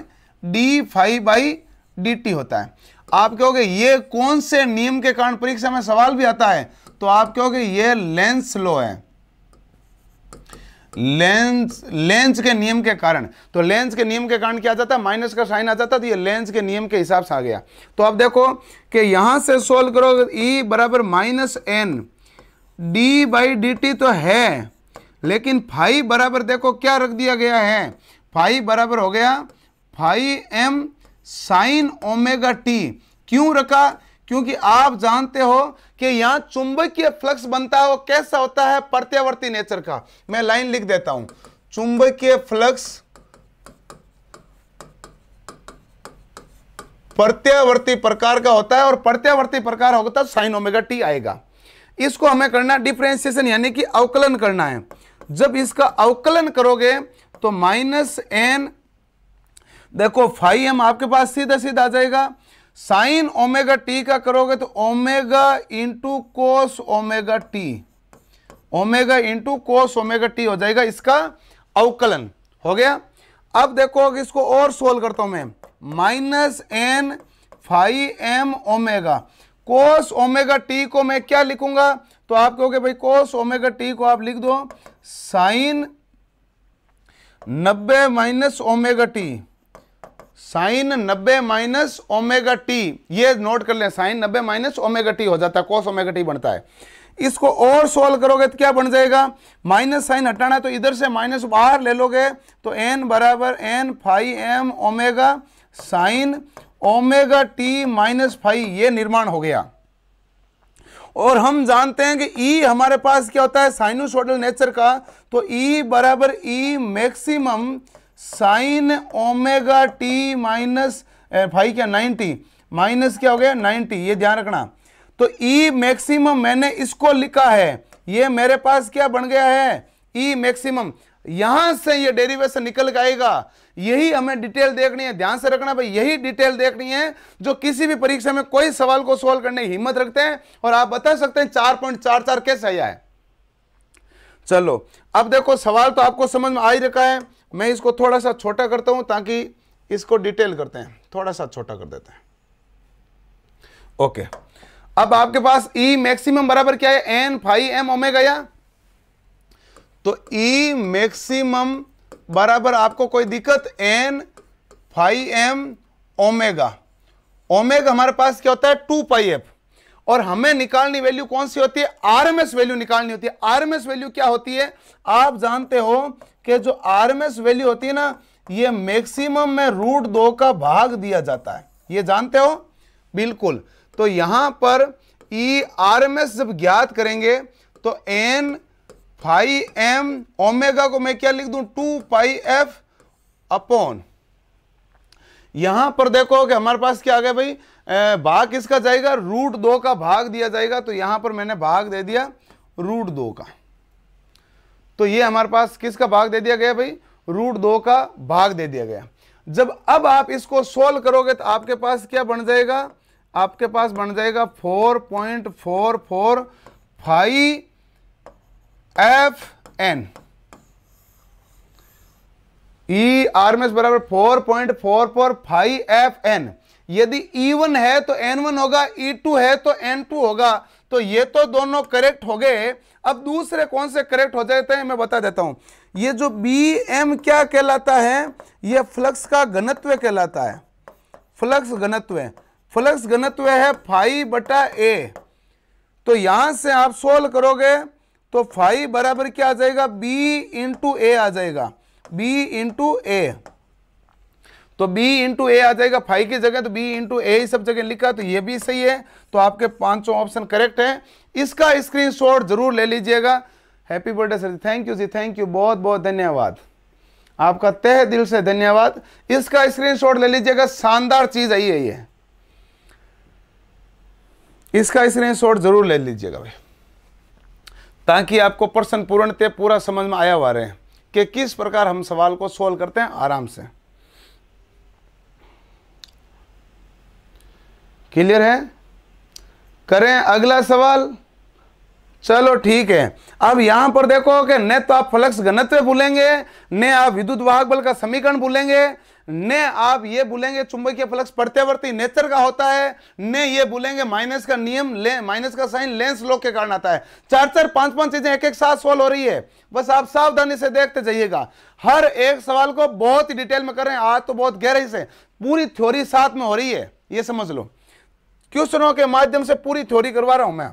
D phi by D T होता है आप कहोगे ये कौन से नियम के कारण परीक्षा में सवाल भी आता है तो आप कहोगे ये लेंस लो है लेंस लेंस के नियम के कारण तो लेंस के नियम के कारण क्या आ जाता है माइनस का साइन आ जाता तो ये लेंस के नियम के हिसाब से आ गया तो अब देखो कि यहां से सोल्व करो ई e बराबर minus N D by D T तो है लेकिन फाइव बराबर देखो क्या रख दिया गया है फाइव बराबर हो गया phi M sine omega T क्यों रखा क्योंकि आप जानते हो कि यहां चुंबकीय फ्लक्स बनता है वो कैसा होता है प्रत्यावर्ती नेचर का मैं लाइन लिख देता हूं चुंबकीय फ्लक्स प्रत्यावर्ती प्रकार का होता है और प्रत्यावर्ती प्रकार होगा तो साइन ओमेगा टी आएगा इसको हमें करना डिफ्रेंसिएशन यानी कि अवकलन करना है जब इसका अवकलन करोगे तो माइनस एन देखो फाइव एम आपके पास सीधा सीधा आ जाएगा साइन ओमेगा टी का करोगे तो omega into cos omega T omega into cos omega T हो जाएगा इसका अवकलन हो गया अब देखो इसको और सोल्व करता हूं मैं minus N phi M omega cos omega T को मैं क्या लिखूंगा तो आप कहोगे भाई कोस ओमेगा टी को आप लिख दो साइन नब्बे माइनस ओमेगा टी साइन नब्बे माइनस ओमेगा टी ये नोट कर लें साइन नब्बे माइनस ओमेगा टी हो जाता है कोस ओमेगा टी बनता है इसको और सोल्व करोगे तो क्या बन जाएगा माइनस साइन हटाना है तो इधर से माइनस बाहर ले लोगे तो एन बराबर N phi M omega sine omega T minus phi ये निर्माण हो गया और हम जानते हैं कि ई e हमारे पास क्या होता है साइनोसोडल नेचर का तो ई e बराबर E e maximum sine omega T minus phi क्या नाइन्टी माइनस क्या हो गया नाइनटी ये ध्यान रखना तो ई मैक्सिमम मैंने इसको लिखा है ये मेरे पास क्या बन गया है ई मैक्सिमम यहां से ये डेरिवेशन निकल जाएगा आएगा यही हमें डिटेल देखनी है ध्यान से रखना भाई यही डिटेल देखनी है जो किसी भी परीक्षा में कोई सवाल को सोल्व करने की हिम्मत रखते हैं और आप बता सकते हैं चार पॉइंट चार चार कैसे आया है चलो अब देखो सवाल तो आपको समझ में आ ही रखा है मैं इसको थोड़ा सा छोटा करता हूं ताकि इसको डिटेल करते हैं थोड़ा सा छोटा कर देते हैं ओके अब आपके पास ई e मैक्सिमम बराबर क्या है एन फाइव एम ओमेगा या तो ई e मैक्सिमम बराबर आपको कोई दिक्कत N phi M omega omega हमारे पास क्या होता है टू पाई एफ और हमें निकालनी वैल्यू कौन सी होती है आरएमएस वैल्यू निकालनी होती है आरएमएस वैल्यू क्या होती है आप जानते हो कि जो आरएमएस वैल्यू होती है ना ये मैक्सिमम में रूट दो का भाग दिया जाता है ये जानते हो बिल्कुल तो यहां पर E e R M S जब ज्ञात करेंगे तो एन फाइव एम ओमेगा को मैं क्या लिख दू टू पाई एफ अपॉन यहां पर देखो कि हमारे पास क्या आ गया भाई भाग किसका जाएगा रूट दो का भाग दिया जाएगा तो यहां पर मैंने भाग दे दिया रूट दो का तो ये हमारे पास किसका भाग दे दिया गया भाई रूट दो का भाग दे दिया गया जब अब आप इसको सोल्व करोगे तो आपके पास क्या बन जाएगा आपके पास बन जाएगा four point four four phi F N E R M S बराबर four point four four phi F N यदि ई e वन है तो एन वन होगा ई e टू है तो एन टू होगा तो ये तो दोनों करेक्ट हो गए अब दूसरे कौन से करेक्ट हो जाते हैं मैं बता देता हूं ये जो बी एम क्या कहलाता है ये फ्लक्स का घनत्व कहलाता है फ्लक्स घनत्व फ्लक्स घनत्व है फाइव बटा ए तो यहां से आप सोल्व करोगे तो फाइव बराबर क्या आ जाएगा बी इंटू ए आ जाएगा बी इंटू ए तो b इंटू ए आ जाएगा फाइव की जगह तो b इंटू ए सब जगह लिखा तो ये भी सही है तो आपके पांचों ऑप्शन करेक्ट है इसका स्क्रीनशॉट जरूर ले लीजिएगा happy birthday sir thank you ji thank you बहुत बहुत धन्यवाद आपका तह दिल से धन्यवाद इसका स्क्रीनशॉट ले लीजिएगा शानदार चीज आई है ये इसका स्क्रीनशॉट जरूर ले लीजिएगा भाई ताकि आपको प्रश्न पूर्णतः पूरा समझ में आया हुआ रहे कि किस प्रकार हम सवाल को सोल्व करते हैं आराम से क्लियर है करें अगला सवाल चलो ठीक है अब यहां पर देखो कि न तो आप फ्लक्स घनत्व भूलेंगे न आप विद्युत वाहक बल का समीकरण भूलेंगे ने आप ये बोलेंगे चुंबकीय फ्लक्स प्रत्यावर्ती नेचर का होता है ने ये बोलेंगे माइनस का नियम ले माइनस का साइन लेंस लॉ के कारण आता है चार चार पांच पांच चीजें एक एक साथ सॉल्व हो रही है बस आप सावधानी से देखते जाइएगा हर एक सवाल को बहुत ही डिटेल में कर रहे हैं आज तो बहुत गहराई से पूरी थ्योरी साथ में हो रही है ये समझ लो क्वेश्चनों के माध्यम से पूरी थ्योरी करवा रहा हूं मैं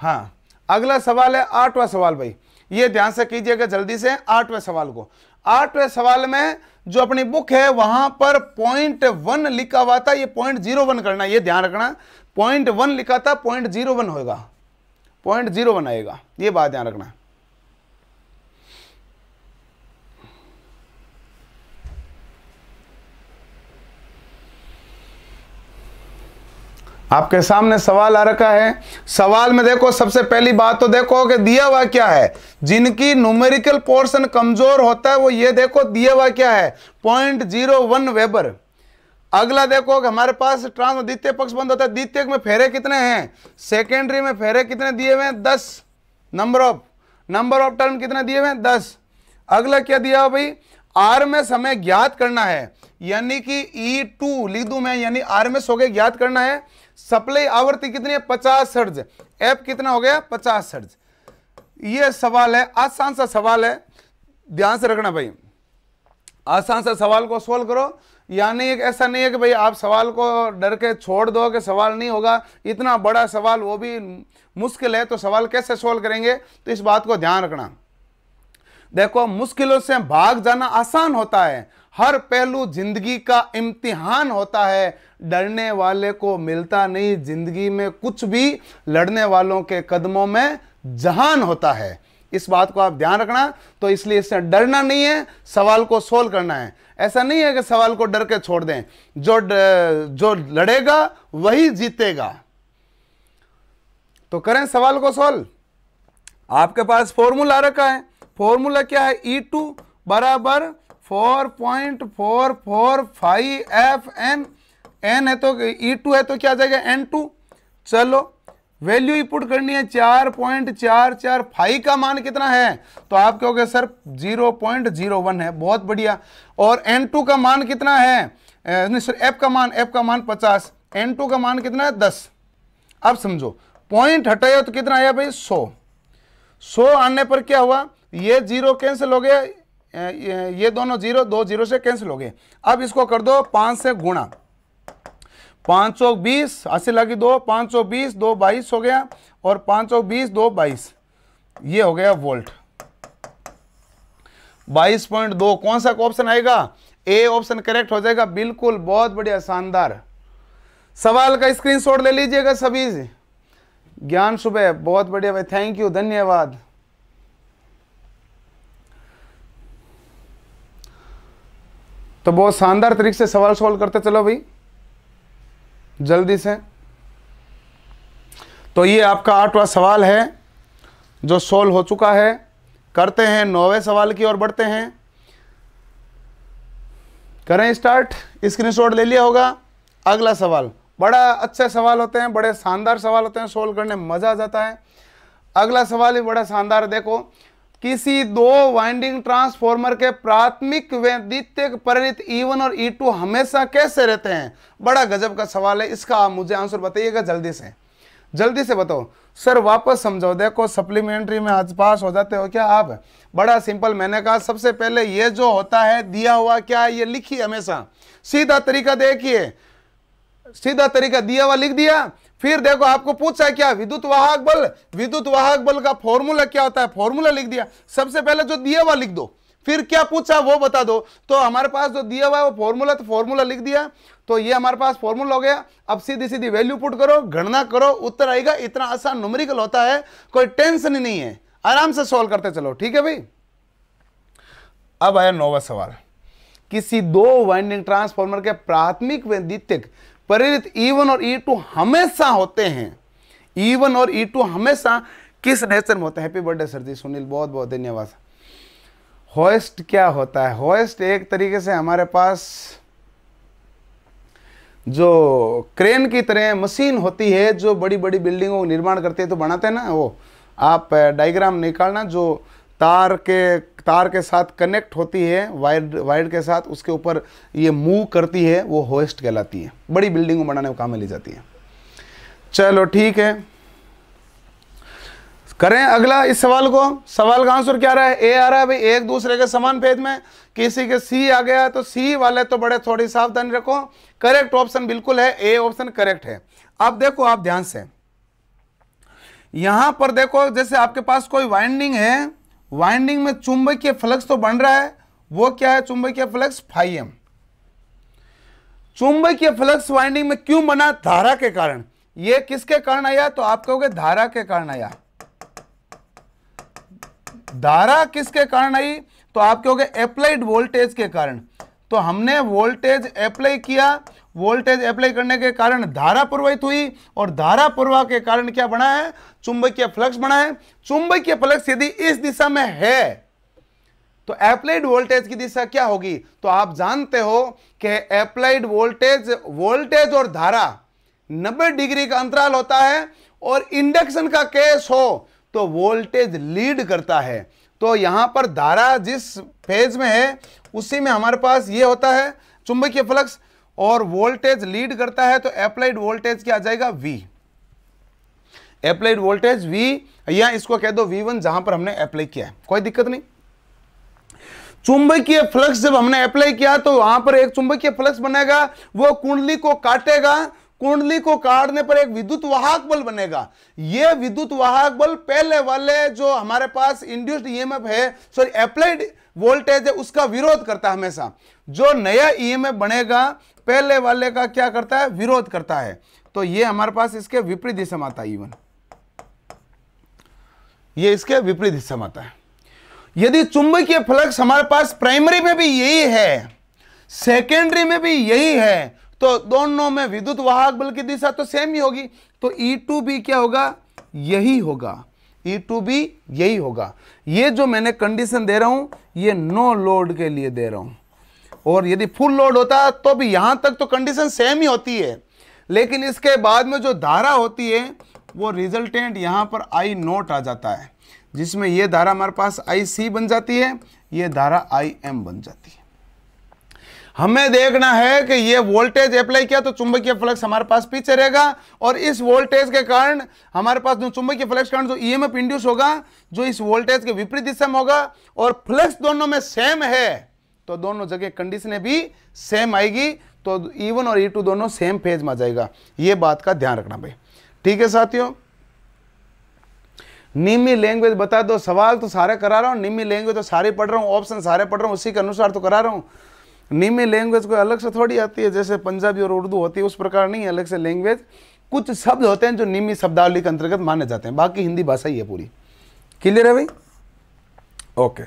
हाँ अगला सवाल है आठवां सवाल भाई ये ध्यान से कीजिएगा जल्दी से आठवें सवाल को आठवें सवाल में जो अपनी बुक है वहां पर पॉइंट वन लिखा हुआ था ये पॉइंट जीरो वन करना ये ध्यान रखना पॉइंट वन लिखा था पॉइंट जीरो वन होगा पॉइंट जीरो वन आएगा ये बात ध्यान रखना आपके सामने सवाल आ रखा है सवाल में देखो सबसे पहली बात तो देखो कि दिया हुआ क्या है जिनकी न्यूमेरिकल पोर्शन कमजोर होता है वो ये देखो दिया हुआ क्या है पॉइंट जीरो वन वेबर अगला देखो कि हमारे पास ट्रांस द्वितीय पक्ष बंद होता है द्वितीय में फेरे कितने हैं सेकेंडरी में फेरे कितने दिए हुए हैं दस number of number of turn कितने दिए हुए हैं दस अगला क्या दिया भाई आर में समय ज्ञात करना है यानी कि ई e टू लिख दू मैं यानी आर में सो के ज्ञात करना है सप्लाई आवृत्ति कितनी है पचास हर्ज एप कितना हो गया पचास हर्ज ये सवाल है आसान सा सवाल है ध्यान से रखना भाई आसान सा सवाल को सोल्व करो यानी एक ऐसा नहीं है कि भाई आप सवाल को डर के छोड़ दो कि सवाल नहीं होगा इतना बड़ा सवाल वो भी मुश्किल है तो सवाल कैसे सोल्व करेंगे तो इस बात को ध्यान रखना देखो मुश्किलों से भाग जाना आसान होता है हर पहलू जिंदगी का इम्तिहान होता है डरने वाले को मिलता नहीं जिंदगी में कुछ भी लड़ने वालों के कदमों में जहान होता है इस बात को आप ध्यान रखना तो इसलिए इससे डरना नहीं है सवाल को सोल्व करना है ऐसा नहीं है कि सवाल को डर के छोड़ दें जो जो लड़ेगा वही जीतेगा तो करें सवाल को सोल्व आपके पास फॉर्मूला रखा है फॉर्मूला क्या है ई e टू बराबर four point four four phi F N N है तो ई e टू है तो क्या आ जाएगा एन टू चलो वैल्यू ही पुट करनी है चार पॉइंट चार चार फाइव का मान कितना है तो आप कहोगे sir zero point zero one है बहुत बढ़िया और एन टू का मान कितना है सर एफ का मान एफ का मान पचास एन टू का मान कितना है दस अब समझो पॉइंट हटाया तो कितना आया भाई सौ सौ आने पर क्या हुआ ये जीरो कैंसिल हो गया ये दोनों जीरो दो जीरो से कैंसिल हो गए अब इसको कर दो पाँच से गुणा पाँच सौ बीस अस्सी लगी दो पाँच सौ बीस दो बाईस हो गया और पाँच सौ बीस दो बाईस ये हो गया वोल्ट बाईस पॉइंट दो कौन सा ऑप्शन आएगा ए ऑप्शन करेक्ट हो जाएगा बिल्कुल बहुत बढ़िया शानदार सवाल का स्क्रीनशॉट ले लीजिएगा सभी ज्ञान सुबह बहुत बढ़िया भाई थैंक यू धन्यवाद तो बहुत शानदार तरीके से सवाल सॉल्व करते चलो भाई जल्दी से तो ये आपका आठवां सवाल है जो सोल्व हो चुका है करते हैं नौवे सवाल की ओर बढ़ते हैं करें स्टार्ट स्क्रीनशॉट ले लिया होगा अगला सवाल बड़ा अच्छे सवाल होते हैं बड़े शानदार सवाल होते हैं सोल्व करने मज़ा आ जाता है अगला सवाल भी बड़ा शानदार देखो किसी दो वाइंडिंग ट्रांसफॉर्मर के प्राथमिक व द्वितीय परिणित E1 और E2 हमेशा कैसे रहते हैं बड़ा गजब का सवाल है इसका आप मुझे आंसर बताइएगा जल्दी से जल्दी से बताओ सर वापस समझाओ देखो सप्लीमेंट्री में आज पास हो जाते हो क्या आप बड़ा सिंपल मैंने कहा सबसे पहले ये जो होता है दिया हुआ क्या ये लिखिए हमेशा सीधा तरीका देखिए सीधा तरीका दिया हुआ लिख दिया फिर देखो आपको पूछा है क्या विद्युत वाहक बल विद्युत वाहक बल का फॉर्मूला क्या होता है फॉर्मूला लिख दिया सबसे पहले जो दिया हुआ लिख दो फिर क्या पूछा वो बता दो तो हमारे पास जो दिया हुआ है वो फॉर्मूला तो फॉर्मूला लिख दिया तो ये हमारे पास फॉर्मूला हो गया अब सीधी सीधी वैल्यू पुट करो गणना करो उत्तर आएगा इतना आसान नुमरिकल होता है कोई टेंशन ही नहीं है आराम से सॉल्व करते चलो ठीक है भाई अब आया नौवा सवाल किसी दो वाइंडिंग ट्रांसफॉर्मर के प्राथमिक व द्वितीयक परिणित ई वन और ई टू हमेशा होते हैं ई वन और ई टू हमेशा किस नेचर में होते हैं happy birthday sir ji Sunil बहुत बहुत धन्यवाद होस्ट क्या होता है होस्ट एक तरीके से हमारे पास जो क्रेन की तरह मशीन होती है जो बड़ी बड़ी बिल्डिंगों का निर्माण करते हैं तो बनाते हैं ना वो आप डायग्राम निकालना जो तार के तार के साथ कनेक्ट होती है वायर वायर के साथ उसके ऊपर ये मूव करती है वो होस्ट कहलाती है बड़ी बिल्डिंग को बनाने में काम में ली जाती है चलो ठीक है करें अगला इस सवाल को सवाल का आंसर क्या रहा है ए आ रहा है भाई एक दूसरे के समान फेद में किसी के सी आ गया तो सी वाले तो बड़े थोड़ी सावधानी रखो करेक्ट ऑप्शन बिल्कुल है ए ऑप्शन करेक्ट है अब देखो आप ध्यान से यहां पर देखो जैसे आपके पास कोई वाइंडिंग है वाइंडिंग में चुंबकीय फ्लक्स तो बन रहा है वो क्या है चुंबकीय फ्लक्स फाइव एम चुंबकीय फ्लक्स वाइंडिंग में क्यों बना धारा के कारण ये किसके कारण आया तो आप कहोगे धारा के कारण आया धारा किसके कारण आई तो आप कहोगे अप्लाइड वोल्टेज के कारण तो हमने वोल्टेज अप्लाई किया वोल्टेज अप्लाई करने के कारण धारा प्रवाहित हुई और धारा प्रवाह के कारण क्या बना है चुंबकीय फ्लक्स बना है चुंबकीय फ्लक्स यदि इस दिशा में है तो एप्लाइड वोल्टेज की दिशा क्या होगी तो आप जानते हो कि एप्लाइड वोल्टेज वोल्टेज और धारा 90 डिग्री का अंतराल होता है और इंडक्शन का केस हो तो वोल्टेज लीड करता है तो यहां पर धारा जिस फेज में है उसी में हमारे पास ये होता है चुंबकीय फ्लक्स और वोल्टेज लीड करता है तो अप्लाइड वोल्टेज क्या आ जाएगा वी अप्लाइड वोल्टेज वी या इसको कह दो वी वन जहां पर हमने अप्लाई किया है कोई दिक्कत नहीं चुंबकीय फ्लक्स जब हमने अप्लाई किया तो वहां पर एक चुंबकीय फ्लक्स बनेगा वो कुंडली को काटेगा कुंडली को काटने पर एक विद्युत वाहक बल बनेगा यह विद्युत वाहक बल पहले वाले जो हमारे पास इंड्यूस्ड ईएमएफ e है सॉरी अप्लाइड वोल्टेज है उसका विरोध करता है हमेशा जो नया ईएमएफ e बनेगा पहले वाले का क्या करता है विरोध करता है तो ये हमारे पास इसके विपरीत दिशा में आता है इवन ये इसके विपरीत दिशा में आता है यदि चुंबकीय फ्लक्स हमारे पास प्राइमरी में भी यही है सेकेंडरी में भी यही है तो दोनों में विद्युत वाहक बल की दिशा तो सेम ही होगी तो ई टू बी क्या होगा यही होगा ई टू बी यही होगा ये जो मैंने कंडीशन दे रहा हूं ये नो लोड के लिए दे रहा हूं और यदि फुल लोड होता तो भी यहां तक तो कंडीशन सेम ही होती है लेकिन इसके बाद में जो धारा होती है वो रिजल्टेंट यहाँ पर आई नोट आ जाता है जिसमें ये धारा हमारे पास आई सी बन जाती है ये धारा आई एम बन जाती है हमें देखना है कि ये वोल्टेज अप्लाई किया तो चुंबकीय फ्लक्स हमारे पास पीछे रहेगा और इस वोल्टेज के कारण हमारे पास जो चुंबकीय फ्लक्स कारण जो ईएमएफ e इंड्यूस होगा जो इस वोल्टेज के विपरीत दिशा में होगा और फ्लक्स दोनों में सेम है तो दोनों जगह कंडीशन भी सेम आएगी तो ई1 और टू e दोनों सेम फेज में आ जाएगा ये बात का ध्यान रखना भाई ठीक है साथियों निमी लैंग्वेज बता दो सवाल तो सारे करा रहा हूँ निमी लैंग्वेज तो सारे पढ़ रहा हूँ ऑप्शन सारे पढ़ रहा हूँ उसी के अनुसार तो करा रहा हूँ निमी लैंग्वेज कोई अलग से थोड़ी आती है जैसे पंजाबी और उर्दू होती है उस प्रकार नहीं अलग से लैंग्वेज कुछ शब्द होते हैं जो निमी शब्दावली के अंतर्गत माने जाते हैं बाकी हिंदी भाषा ही है पूरी क्लियर है भाई ओके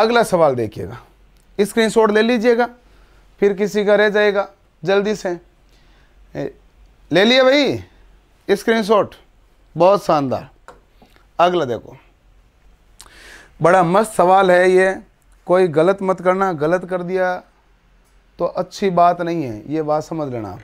अगला सवाल देखिएगा स्क्रीनशॉट ले लीजिएगा फिर किसी का रह जाएगा जल्दी से ले लिया भाई स्क्रीनशॉट बहुत शानदार अगला देखो बड़ा मस्त सवाल है ये कोई गलत मत करना गलत कर दिया तो अच्छी बात नहीं है ये बात समझ लेना आप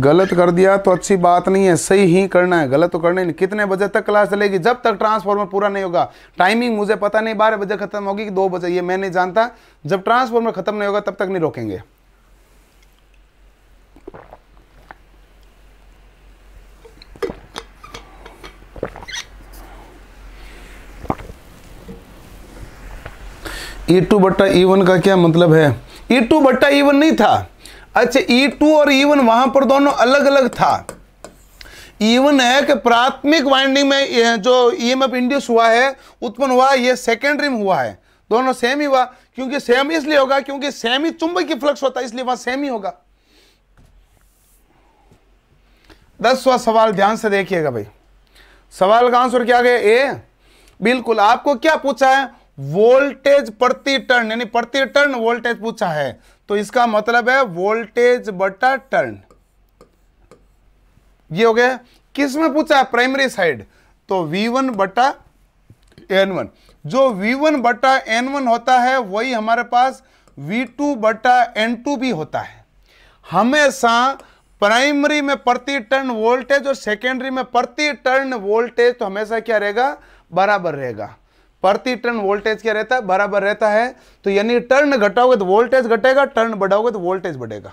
गलत कर दिया तो अच्छी बात नहीं है सही ही करना है गलत तो करना ही नहीं कितने बजे तक क्लास चलेगी जब तक ट्रांसफॉर्मर पूरा नहीं होगा टाइमिंग मुझे पता नहीं बारह बजे खत्म होगी कि दो बजे ये मैं नहीं जानता जब ट्रांसफॉर्मर खत्म नहीं होगा तब तक नहीं रोकेंगे ई e टू बट्टा ई e वन का क्या मतलब है ई e टू बट्टा ई वन नहीं था अच्छा ई e टू और ई e वन वहां पर दोनों अलग अलग था इवन e है कि प्राथमिक वाइंडिंग में जो ईएमएफ इंड्यूस हुआ है उत्पन्न हुआ ये सेकेंडरी में हुआ है दोनों सेम ही हुआ क्योंकि सेम इसलिए होगा क्योंकि सेम ही की फ्लक्स होता है इसलिए वहां सेम ही होगा दसवा सवाल ध्यान से देखिएगा भाई सवाल का आंसर क्या गया ए बिल्कुल आपको क्या पूछा है वोल्टेज प्रति टर्न यानी प्रति टर्न वोल्टेज पूछा है तो इसका मतलब है वोल्टेज बटा टर्न ये हो गया किस में पूछा है प्राइमरी साइड तो V1 बटा N1 जो V1 बटा N1 होता है वही हमारे पास V2 बटा N2 भी होता है हमेशा प्राइमरी में प्रति टर्न वोल्टेज और सेकेंडरी में प्रति टर्न वोल्टेज तो हमेशा क्या रहेगा बराबर रहेगा प्रति टर्न वोल्टेज क्या रहता है बराबर रहता है तो यानी टर्न घटाओगे तो वोल्टेज घटेगा टर्न बढ़ाओगे तो वोल्टेज बढ़ेगा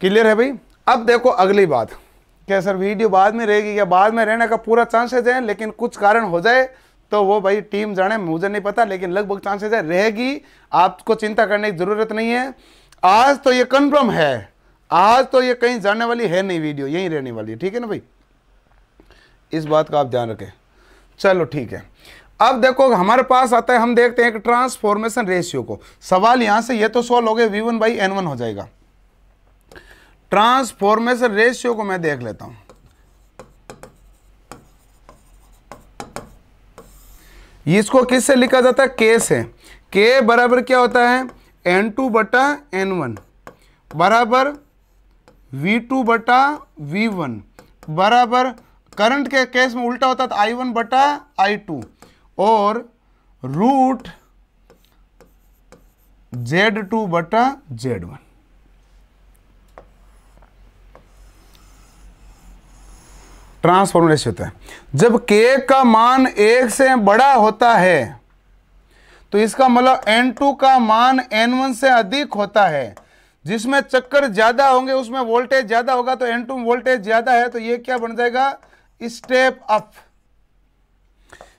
क्लियर है भाई अब देखो अगली बात क्या सर वीडियो बाद में रहेगी या बाद में रहने का पूरा चांसेज है लेकिन कुछ कारण हो जाए तो वो भाई टीम जाने मुझे नहीं पता लेकिन लगभग चांसेस है रहेगी आपको चिंता करने की ज़रूरत नहीं है आज तो ये कन्फर्म है आज तो ये कहीं जाने वाली है नहीं वीडियो यहीं रहने वाली है ठीक है ना भाई इस बात का आप ध्यान रखें चलो ठीक है अब देखो हमारे पास आता है हम देखते हैं ट्रांसफॉर्मेशन रेशियो को सवाल यहां से ये तो सॉल्व हो गए V one by N one हो जाएगा ट्रांसफॉर्मेशन रेशियो को मैं देख लेता हूं इसको किससे लिखा जाता है के से के बराबर क्या होता है एन टू बटा एन वन बराबर वी टू बटा वी वन बराबर करंट के केस में उल्टा होता है तो आई वन बटा आई टू और रूट जेड टू बटा जेड वन ट्रांसफॉर्मेशन होता है जब k का मान एक से बड़ा होता है तो इसका मतलब n2 का मान n1 से अधिक होता है जिसमें चक्कर ज़्यादा होंगे उसमें वोल्टेज ज़्यादा होगा तो n2 में वोल्टेज ज़्यादा है तो ये क्या बन जाएगा स्टेप अप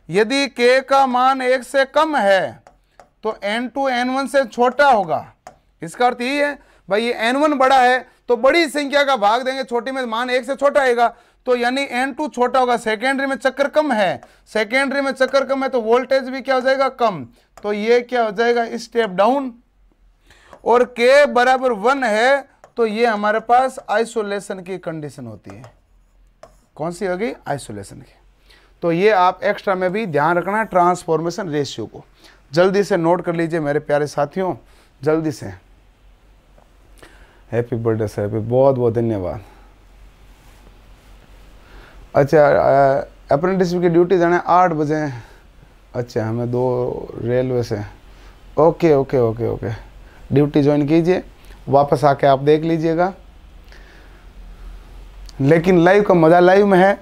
यदि के का मान एक से कम है तो एन टू एन वन से छोटा होगा इसका अर्थ यही है भाई ये एन वन बड़ा है तो बड़ी संख्या का भाग देंगे छोटी में मान एक से छोटा आएगा तो यानी एन टू छोटा होगा सेकेंडरी में चक्कर कम है सेकेंडरी में चक्कर कम है तो वोल्टेज भी क्या हो जाएगा कम तो ये क्या हो जाएगा स्टेप डाउन और के बराबर वन है तो ये हमारे पास आइसोलेशन की कंडीशन होती है कौन सी होगी आइसोलेशन की तो ये आप एक्स्ट्रा में भी ध्यान रखना ट्रांसफॉर्मेशन रेशियो को जल्दी से नोट कर लीजिए मेरे प्यारे साथियों जल्दी से हैप्पी बर्थडे सर हैप्पी बहुत बहुत धन्यवाद अच्छा अप्रेंटिस की ड्यूटी जाना है आठ बजे अच्छा हमें दो रेलवे से okay okay okay okay duty join कीजिए वापस आके आप देख लीजिएगा लेकिन लाइव का मज़ा लाइव में है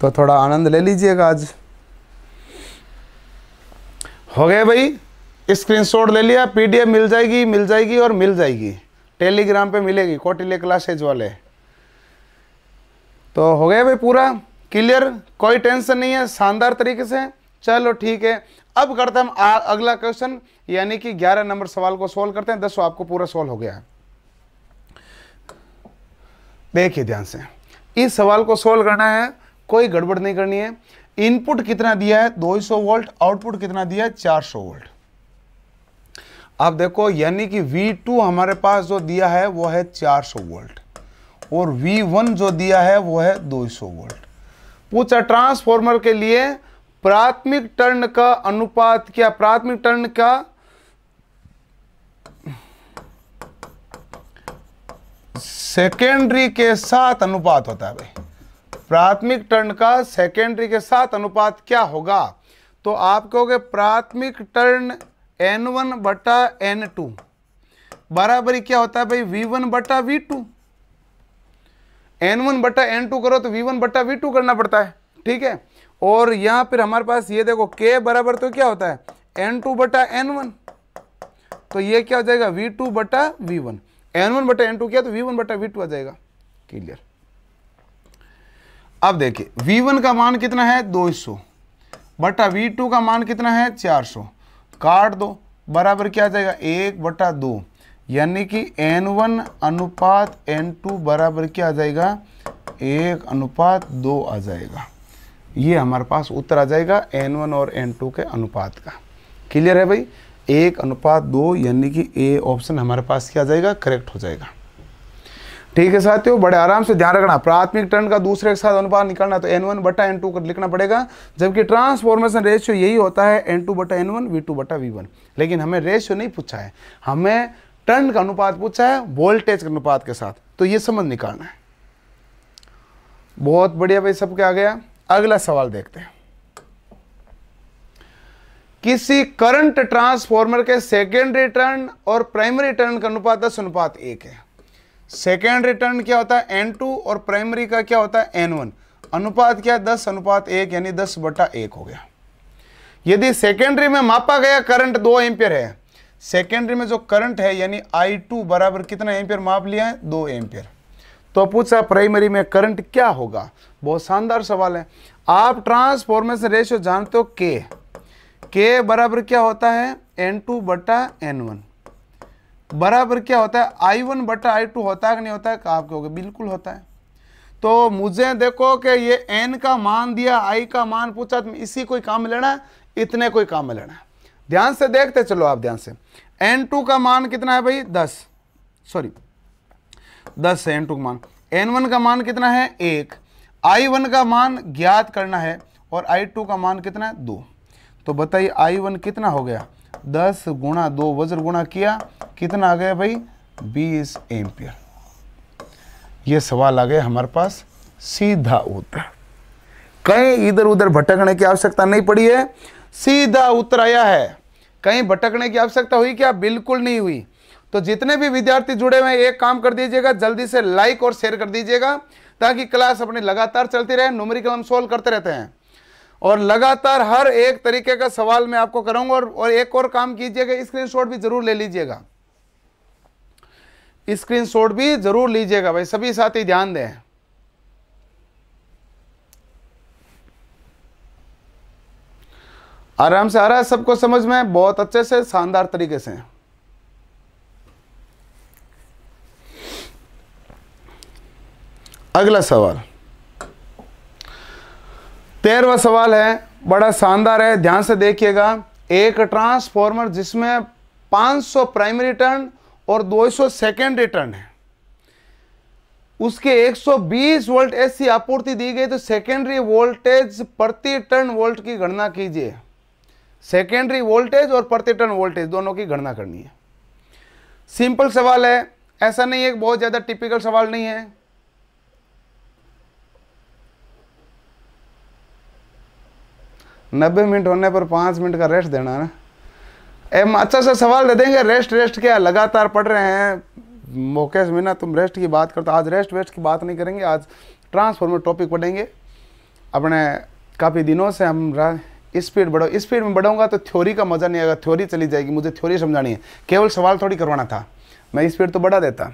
तो थोड़ा आनंद ले लीजिएगा आज हो गए भाई स्क्रीनशॉट ले लिया पीडीएफ मिल जाएगी मिल जाएगी और मिल जाएगी टेलीग्राम पे मिलेगी कोटिले क्लासेज वाले तो हो गया भाई पूरा क्लियर कोई टेंशन नहीं है शानदार तरीके से चलो ठीक है अब करते हैं हम अगला क्वेश्चन यानी कि 11 नंबर सवाल को सोल्व करते हैं दसो आपको पूरा सोल्व हो गया है देखिए ध्यान से इस सवाल को सोल्व करना है कोई गड़बड़ नहीं करनी है इनपुट कितना दिया है 200 वोल्ट आउटपुट कितना दिया है 400 वोल्ट आप देखो यानी कि V2 हमारे पास जो दिया है वो है 400 वोल्ट और V1 जो दिया है वो है 200 वोल्ट पूछा ट्रांसफॉर्मर के लिए प्राथमिक टर्न का अनुपात क्या प्राथमिक टर्न का सेकेंडरी के साथ अनुपात होता है भाई प्राथमिक टर्न का सेकेंडरी के साथ अनुपात क्या होगा तो आप कहोगे प्राथमिक टर्न एन वन बटा एन टू बराबरी क्या होता है भाई वी वन बटा वी टू एन वन बटा एन टू करो तो वी वन बटा वी टू करना पड़ता है ठीक है और यहां पर हमारे पास ये देखो के बराबर तो क्या होता है एन टू बटा एन वन तो ये क्या हो जाएगा वी टू बटा वी वन एन वन बटा एन टू किया तो वी वन बटा वी टू आ जाएगा क्लियर अब देखिए वी वन का मान कितना है दो सौ बटा वी टू का मान कितना है चार सौ काट दो बराबर क्या आ जाएगा एक बटा दो यानी कि एन वन अनुपात एन टू बराबर क्या आ जाएगा एक अनुपात दो आ जाएगा ये हमारे पास उत्तर आ जाएगा एन वन और एन टू के अनुपात का क्लियर है भाई एक अनुपात दो यानी कि ए ऑप्शन हमारे पास क्या जाएगा करेक्ट हो जाएगा ठीक है साथियों बड़े आराम से ध्यान रखना प्राथमिक टर्न का दूसरे के साथ अनुपात निकालना तो एन वन बटा एन टू लिखना पड़ेगा जबकि ट्रांसफॉर्मेशन रेशियो यही होता है एन टू बटा एन वन वी टू बटा वी वन लेकिन हमें रेशियो नहीं पूछा है हमें टर्न का अनुपात पूछा है वोल्टेज के अनुपात के साथ तो ये संबंध निकालना है बहुत बढ़िया भाई सबके आ गया अगला सवाल देखते हैं किसी करंट ट्रांसफॉर्मर के सेकेंडरी टर्न और प्राइमरी टर्न का अनुपात दस अनुपात एक है सेकेंडरी टर्न क्या होता है एन टू और प्राइमरी का क्या होता है एन वन अनुपात क्या है दस अनुपात एक यानी दस बटा एक हो गया यदि सेकेंडरी में मापा गया करंट दो एम्पियर है सेकेंडरी में जो करंट है यानी आई टू बराबर कितना एम्पियर माप लिया है दो एम्पियर तो पूछा प्राइमरी में करंट क्या होगा बहुत शानदार सवाल है आप ट्रांसफॉर्मेशन रेशियो जानते हो के के बराबर क्या होता है एन टू बटा एन वन बराबर क्या होता है आई वन बटा आई टू होता है कि नहीं होता है आप कहोगे बिल्कुल होता है तो मुझे देखो कि ये एन का मान दिया आई का मान पूछा तो इसी कोई काम में लेना है इतने कोई काम में लेना है ध्यान से देखते चलो आप ध्यान से एन टू का मान कितना है भाई दस सॉरी दस है एन टू का मान एन वन का मान कितना है एक आई वन का मान ज्ञात करना है और आई टू का मान कितना है दो तो बताइए आई वन कितना हो गया दस गुणा दो वज्र गुणा किया कितना आ गया भाई बीस एम्पियर ये सवाल आ गया हमारे पास सीधा उत्तर कहीं इधर उधर भटकने की आवश्यकता नहीं पड़ी है सीधा उत्तर आया है कहीं भटकने की आवश्यकता हुई क्या बिल्कुल नहीं हुई तो जितने भी विद्यार्थी जुड़े हुए हैं एक काम कर दीजिएगा जल्दी से लाइक और शेयर कर दीजिएगा ताकि क्लास अपनी लगातार चलती रहे नुमरी कलम सोल्व करते रहते हैं और लगातार हर एक तरीके का सवाल मैं आपको कराऊंगा और, और एक और काम कीजिएगा स्क्रीनशॉट भी जरूर ले लीजिएगा स्क्रीनशॉट भी जरूर लीजिएगा भाई सभी साथी ध्यान दें आराम से आ रहा है सबको समझ में बहुत अच्छे से शानदार तरीके से अगला सवाल तेरहवा सवाल है बड़ा शानदार है ध्यान से देखिएगा एक ट्रांसफॉर्मर जिसमें 500 प्राइमरी टर्न और 200 सेकेंडरी टर्न है उसके 120 वोल्ट ऐसी आपूर्ति दी गई तो सेकेंडरी वोल्टेज प्रति टर्न वोल्ट की गणना कीजिए सेकेंडरी वोल्टेज और प्रति टर्न वोल्टेज दोनों की गणना करनी है सिंपल सवाल है ऐसा नहीं है बहुत ज़्यादा टिपिकल सवाल नहीं है नब्बे मिनट होने पर पाँच मिनट का रेस्ट देना ना एम अच्छा सा सवाल दे देंगे रेस्ट रेस्ट क्या लगातार पढ़ रहे हैं मुकेश मीना तुम रेस्ट की बात करते आज रेस्ट वेस्ट की बात नहीं करेंगे आज ट्रांसफॉर्मर टॉपिक पढ़ेंगे अपने काफ़ी दिनों से हम स्पीड बढ़ो स्पीड में बढ़ाऊंगा तो थ्योरी का मज़ा नहीं आएगा थ्योरी चली जाएगी मुझे थ्योरी समझानी है केवल सवाल थोड़ी करवाना था मैं स्पीड तो बढ़ा देता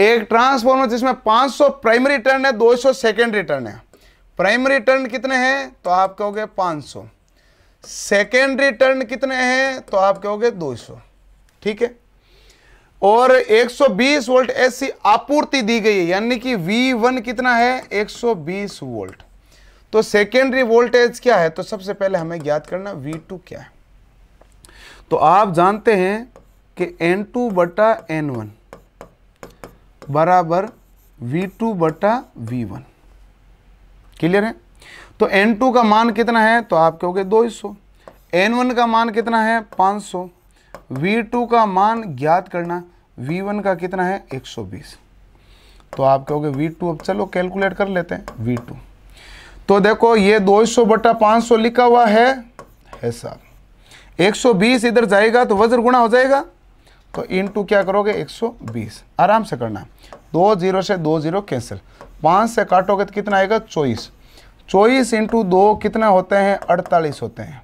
एक ट्रांसफॉर्मर जिसमें 500 प्राइमरी टर्न है 200 सेकेंडरी टर्न है प्राइमरी टर्न कितने हैं तो आप कहोगे 500 सेकेंडरी टर्न कितने हैं तो आप कहोगे 200 ठीक है और 120 वोल्ट ऐसी आपूर्ति दी गई है यानी कि V1 कितना है 120 वोल्ट तो सेकेंडरी वोल्टेज क्या है तो सबसे पहले हमें ज्ञात करना V2 क्या है तो आप जानते हैं कि N2 टू बटा एन बराबर V2 बटा V1 क्लियर है तो एन टू का मान कितना है तो आप कहोगे दो सौ एन वन का मान कितना है पाँच सौ वी टू का मान ज्ञात करना वी वन का कितना है एक सौ बीस तो आप कहोगे वी टू अब चलो कैलकुलेट कर लेते हैं वी टू तो देखो ये दो 200 बटा सौ लिखा हुआ है ऐसा एक सौ बीस इधर जाएगा तो वज्र गुणा हो जाएगा तो इन टू क्या करोगे 120 आराम से करना दो जीरो से दो जीरो कैंसिल पाँच से काटोगे तो कितना आएगा चौबीस चौबीस इंटू दो कितना होते हैं अड़तालीस होते हैं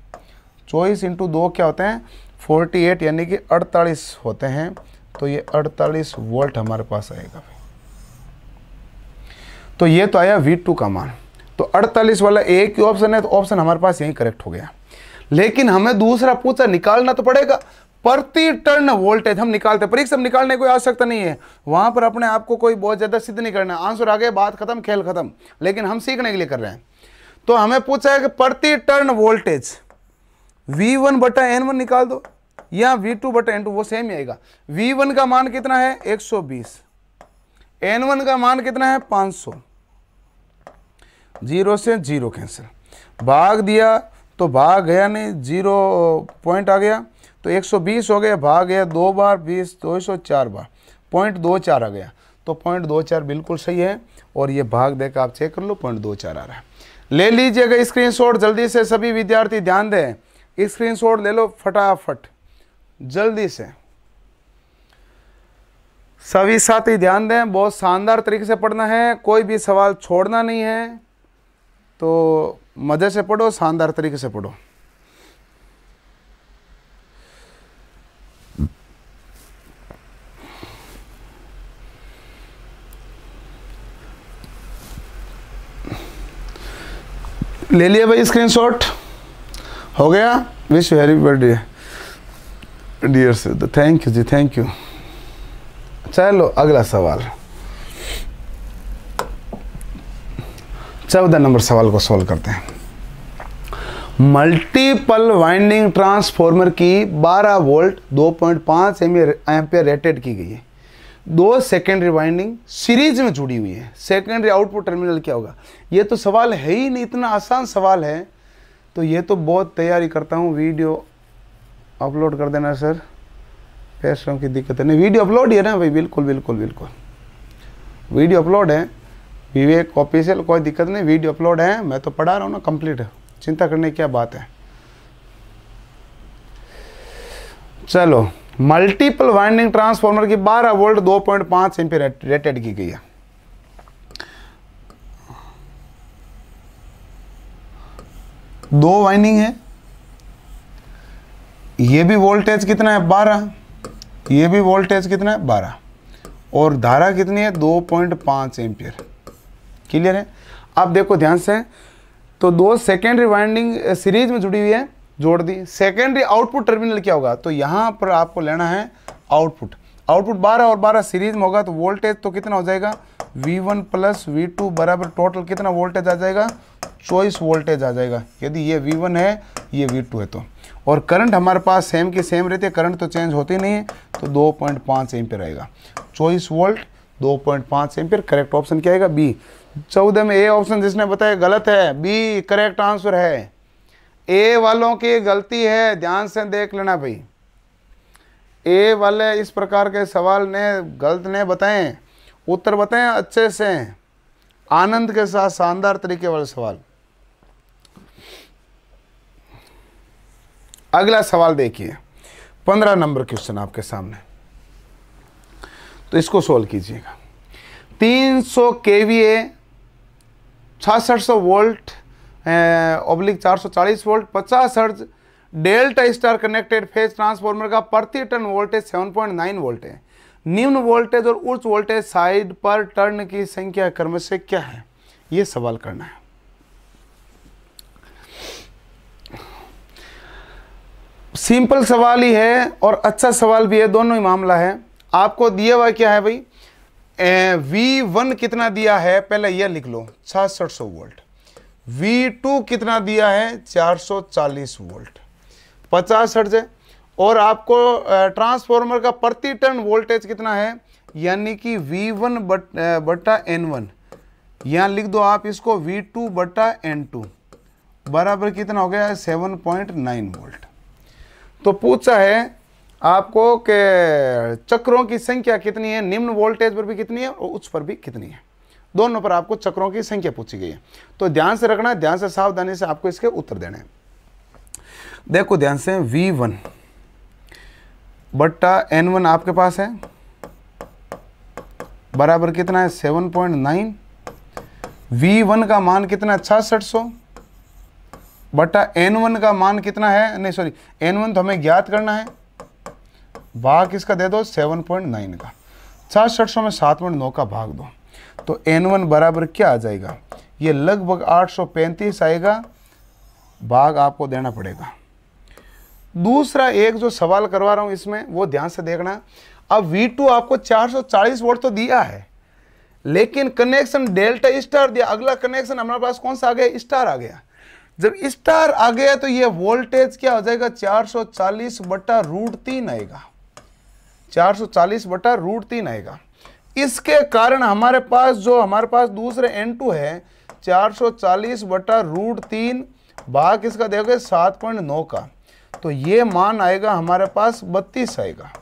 चौबीस इंटू दो क्या होते हैं फोर्टी एट यानी कि अड़तालीस होते हैं तो ये अड़तालीस वोल्ट हमारे पास आएगा तो ये तो आया वी टू का मान तो अड़तालीस वाला एक ही ऑप्शन है तो ऑप्शन हमारे पास यही करेक्ट हो गया लेकिन हमें दूसरा पूछा निकालना तो पड़ेगा प्रति टर्न वोल्टेज हम निकालते परीक्षा निकालने कोई आवश्यकता नहीं है वहां पर अपने आप को कोई बहुत ज्यादा सिद्ध नहीं करना आंसर आ गया बात खत्म खेल खत्म लेकिन हम सीखने के लिए कर रहे हैं तो हमें पूछा है कि प्रति टर्न वोल्टेज V1 वन बटा एन वन निकाल दो या V2 टू बटा एन टू वो सेम ही आएगा V1 का मान कितना है 120 N1 का मान कितना है 500 जीरो से जीरो कैंसिल भाग दिया तो भाग गया नहीं जीरो पॉइंट आ गया तो 120 हो गया भाग गया दो बार बीस दो तो सौ चार बार पॉइंट दो चार आ गया तो पॉइंट दो चार बिल्कुल सही है और ये भाग देकर आप चेक कर लो पॉइंट दो चार आ रहा है ले लीजिएगा स्क्रीनशॉट जल्दी से सभी विद्यार्थी ध्यान दें स्क्रीनशॉट ले लो फटाफट जल्दी से सभी साथी ध्यान दें बहुत शानदार तरीके से पढ़ना है कोई भी सवाल छोड़ना नहीं है तो मज़े से पढ़ो शानदार तरीके से पढ़ो ले लिया भाई स्क्रीनशॉट हो गया wish happy birthday dear sir thank you ji thank you चलो अगला सवाल चौदह नंबर सवाल को सॉल्व करते हैं मल्टीपल वाइंडिंग ट्रांसफॉर्मर की 12 वोल्ट 2.5 पॉइंट एम्पियर रेटेड की गई है दो सेकेंडरी वाइंडिंग सीरीज में जुड़ी हुई है सेकेंडरी आउटपुट टर्मिनल क्या होगा ये तो सवाल है ही नहीं इतना आसान सवाल है तो ये तो बहुत तैयारी करता हूँ वीडियो अपलोड कर देना सर पैसों की दिक्कत है नहीं वीडियो अपलोड ही है ना भाई बिल्कुल बिल्कुल बिल्कुल वीडियो अपलोड है विवेक ऑफिशियल कोई दिक्कत नहीं वीडियो अपलोड है मैं तो पढ़ा रहा हूँ ना कंप्लीट चिंता करने की क्या बात है चलो मल्टीपल वाइंडिंग ट्रांसफार्मर की 12 वोल्ट 2.5 पॉइंट एम रेटेड की गई है दो वाइंडिंग है ये भी वोल्टेज कितना है 12 ये भी वोल्टेज कितना है 12 और धारा कितनी है 2.5 पॉइंट एम्पियर क्लियर है आप देखो ध्यान से तो दो सेकेंडरी वाइंडिंग सीरीज में जुड़ी हुई है जोड़ दी सेकेंडरी आउटपुट टर्मिनल क्या होगा तो यहाँ पर आपको लेना है आउटपुट आउटपुट 12 और 12 सीरीज में होगा तो वोल्टेज तो कितना हो जाएगा V1 वन प्लस वी बराबर टोटल कितना वोल्टेज आ जाएगा चॉइस वोल्टेज आ जाएगा यदि ये V1 है ये V2 है तो और करंट हमारे पास सेम की सेम रहती है करंट तो चेंज होती नहीं है तो 2.5 पॉइंट पाँच पर आएगा चॉइस वोल्ट 2.5 पॉइंट पाँच एम्पियर करेक्ट ऑप्शन क्या आएगा बी चौदह में ए ऑप्शन जिसने बताया गलत है बी करेक्ट आंसर है ए वालों की गलती है ध्यान से देख लेना भाई ए वाले इस प्रकार के सवाल ने गलत ने बताएं उत्तर बताएं अच्छे से आनंद के साथ शानदार तरीके वाले सवाल अगला सवाल देखिए पंद्रह नंबर क्वेश्चन आपके सामने तो इसको सोल्व कीजिएगा 300 सौ केवीए वी छासठ सौ volt oblique 440 volt 50 hertz delta star connected phase transformer का प्रति टर्न वोल्टेज 7.9 वोल्ट है निम्न वोल्टेज और उच्च वोल्टेज साइड पर टर्न की संख्या क्रम से क्या है ये सवाल करना है सिंपल सवाल ही है और अच्छा सवाल भी है दोनों ही मामला है आपको दिया हुआ क्या है भाई वी वन कितना दिया है पहले यह लिख लो छाछठ सौ वोल्ट V2 कितना दिया है 440 वोल्ट 50 हर्ज है और आपको ट्रांसफार्मर का प्रति टर्न वोल्टेज कितना है यानी कि V1 बट बटा वन यहाँ लिख दो आप इसको V2 बटा एन बराबर कितना हो गया है 7.9 वोल्ट तो पूछा है आपको के चक्रों की संख्या कितनी है निम्न वोल्टेज पर भी कितनी है और उच्च पर भी कितनी है दोनों पर आपको चक्रों की संख्या पूछी गई है तो ध्यान से रखना ध्यान से सावधानी से आपको इसके उत्तर देने हैं देखो ध्यान से वी वन बट्टा एन वन आपके पास है बराबर कितना है seven point nine V one का मान कितना है छासठ सौ बट्टा एन वन का मान कितना है नहीं सॉरी एन वन तो हमें ज्ञात करना है भाग किसका दे दो सेवन पॉइंट नाइन का छासठ सौ में सात पॉइंट नौ का भाग दो तो एन वन बराबर क्या आ जाएगा ये लगभग 835 आएगा भाग आपको देना पड़ेगा दूसरा एक जो सवाल करवा रहा हूं इसमें वो ध्यान से देखना अब V2 आपको 440 वोल्ट तो दिया है लेकिन कनेक्शन डेल्टा स्टार दिया अगला कनेक्शन हमारे पास कौन सा आ गया स्टार आ गया जब स्टार आ गया तो ये वोल्टेज क्या हो जाएगा 440 बटा रूट तीन आएगा 440 बटा रूट तीन आएगा इसके कारण हमारे पास जो हमारे पास दूसरे एन टू है 440 बटा रूट तीन भाग इसका देखोगे 7.9 का तो ये मान आएगा हमारे पास 32 आएगा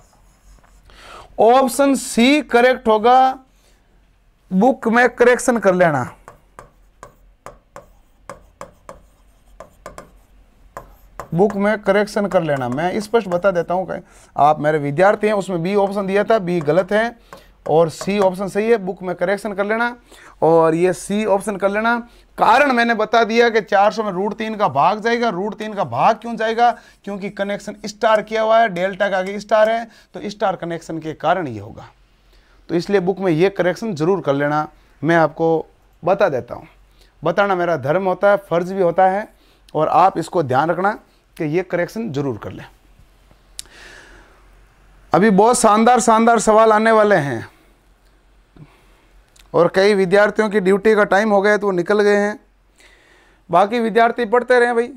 ऑप्शन सी करेक्ट होगा बुक में करेक्शन कर लेना बुक में करेक्शन कर लेना मैं स्पष्ट बता देता कि आप मेरे विद्यार्थी हैं उसमें बी ऑप्शन दिया था बी गलत है और सी ऑप्शन सही है बुक में करेक्शन कर लेना और ये सी ऑप्शन कर लेना कारण मैंने बता दिया कि 400 में रूट तीन का भाग जाएगा रूट तीन का भाग क्यों जाएगा क्योंकि कनेक्शन स्टार किया हुआ है डेल्टा का आगे स्टार है तो स्टार कनेक्शन के कारण ये होगा तो इसलिए बुक में ये करेक्शन जरूर कर लेना मैं आपको बता देता हूँ बताना मेरा धर्म होता है फर्ज भी होता है और आप इसको ध्यान रखना कि ये करेक्शन जरूर कर लें अभी बहुत शानदार शानदार सवाल आने वाले हैं और कई विद्यार्थियों की ड्यूटी का टाइम हो गया तो वो निकल गए हैं बाकी विद्यार्थी पढ़ते रहें भाई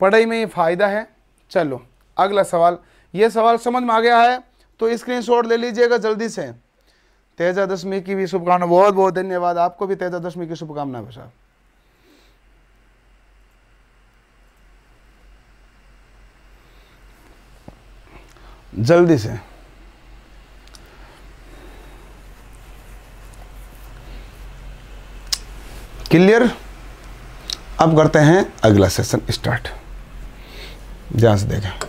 पढ़ाई में ही फ़ायदा है चलो अगला सवाल ये सवाल समझ में आ गया है तो स्क्रीनशॉट ले लीजिएगा जल्दी से तेजा दशमी की भी शुभकामना बहुत बहुत धन्यवाद आपको भी तेजा दशमी की शुभकामना भाई साहब जल्दी से क्लियर अब करते हैं अगला सेशन स्टार्ट ध्यान से देखें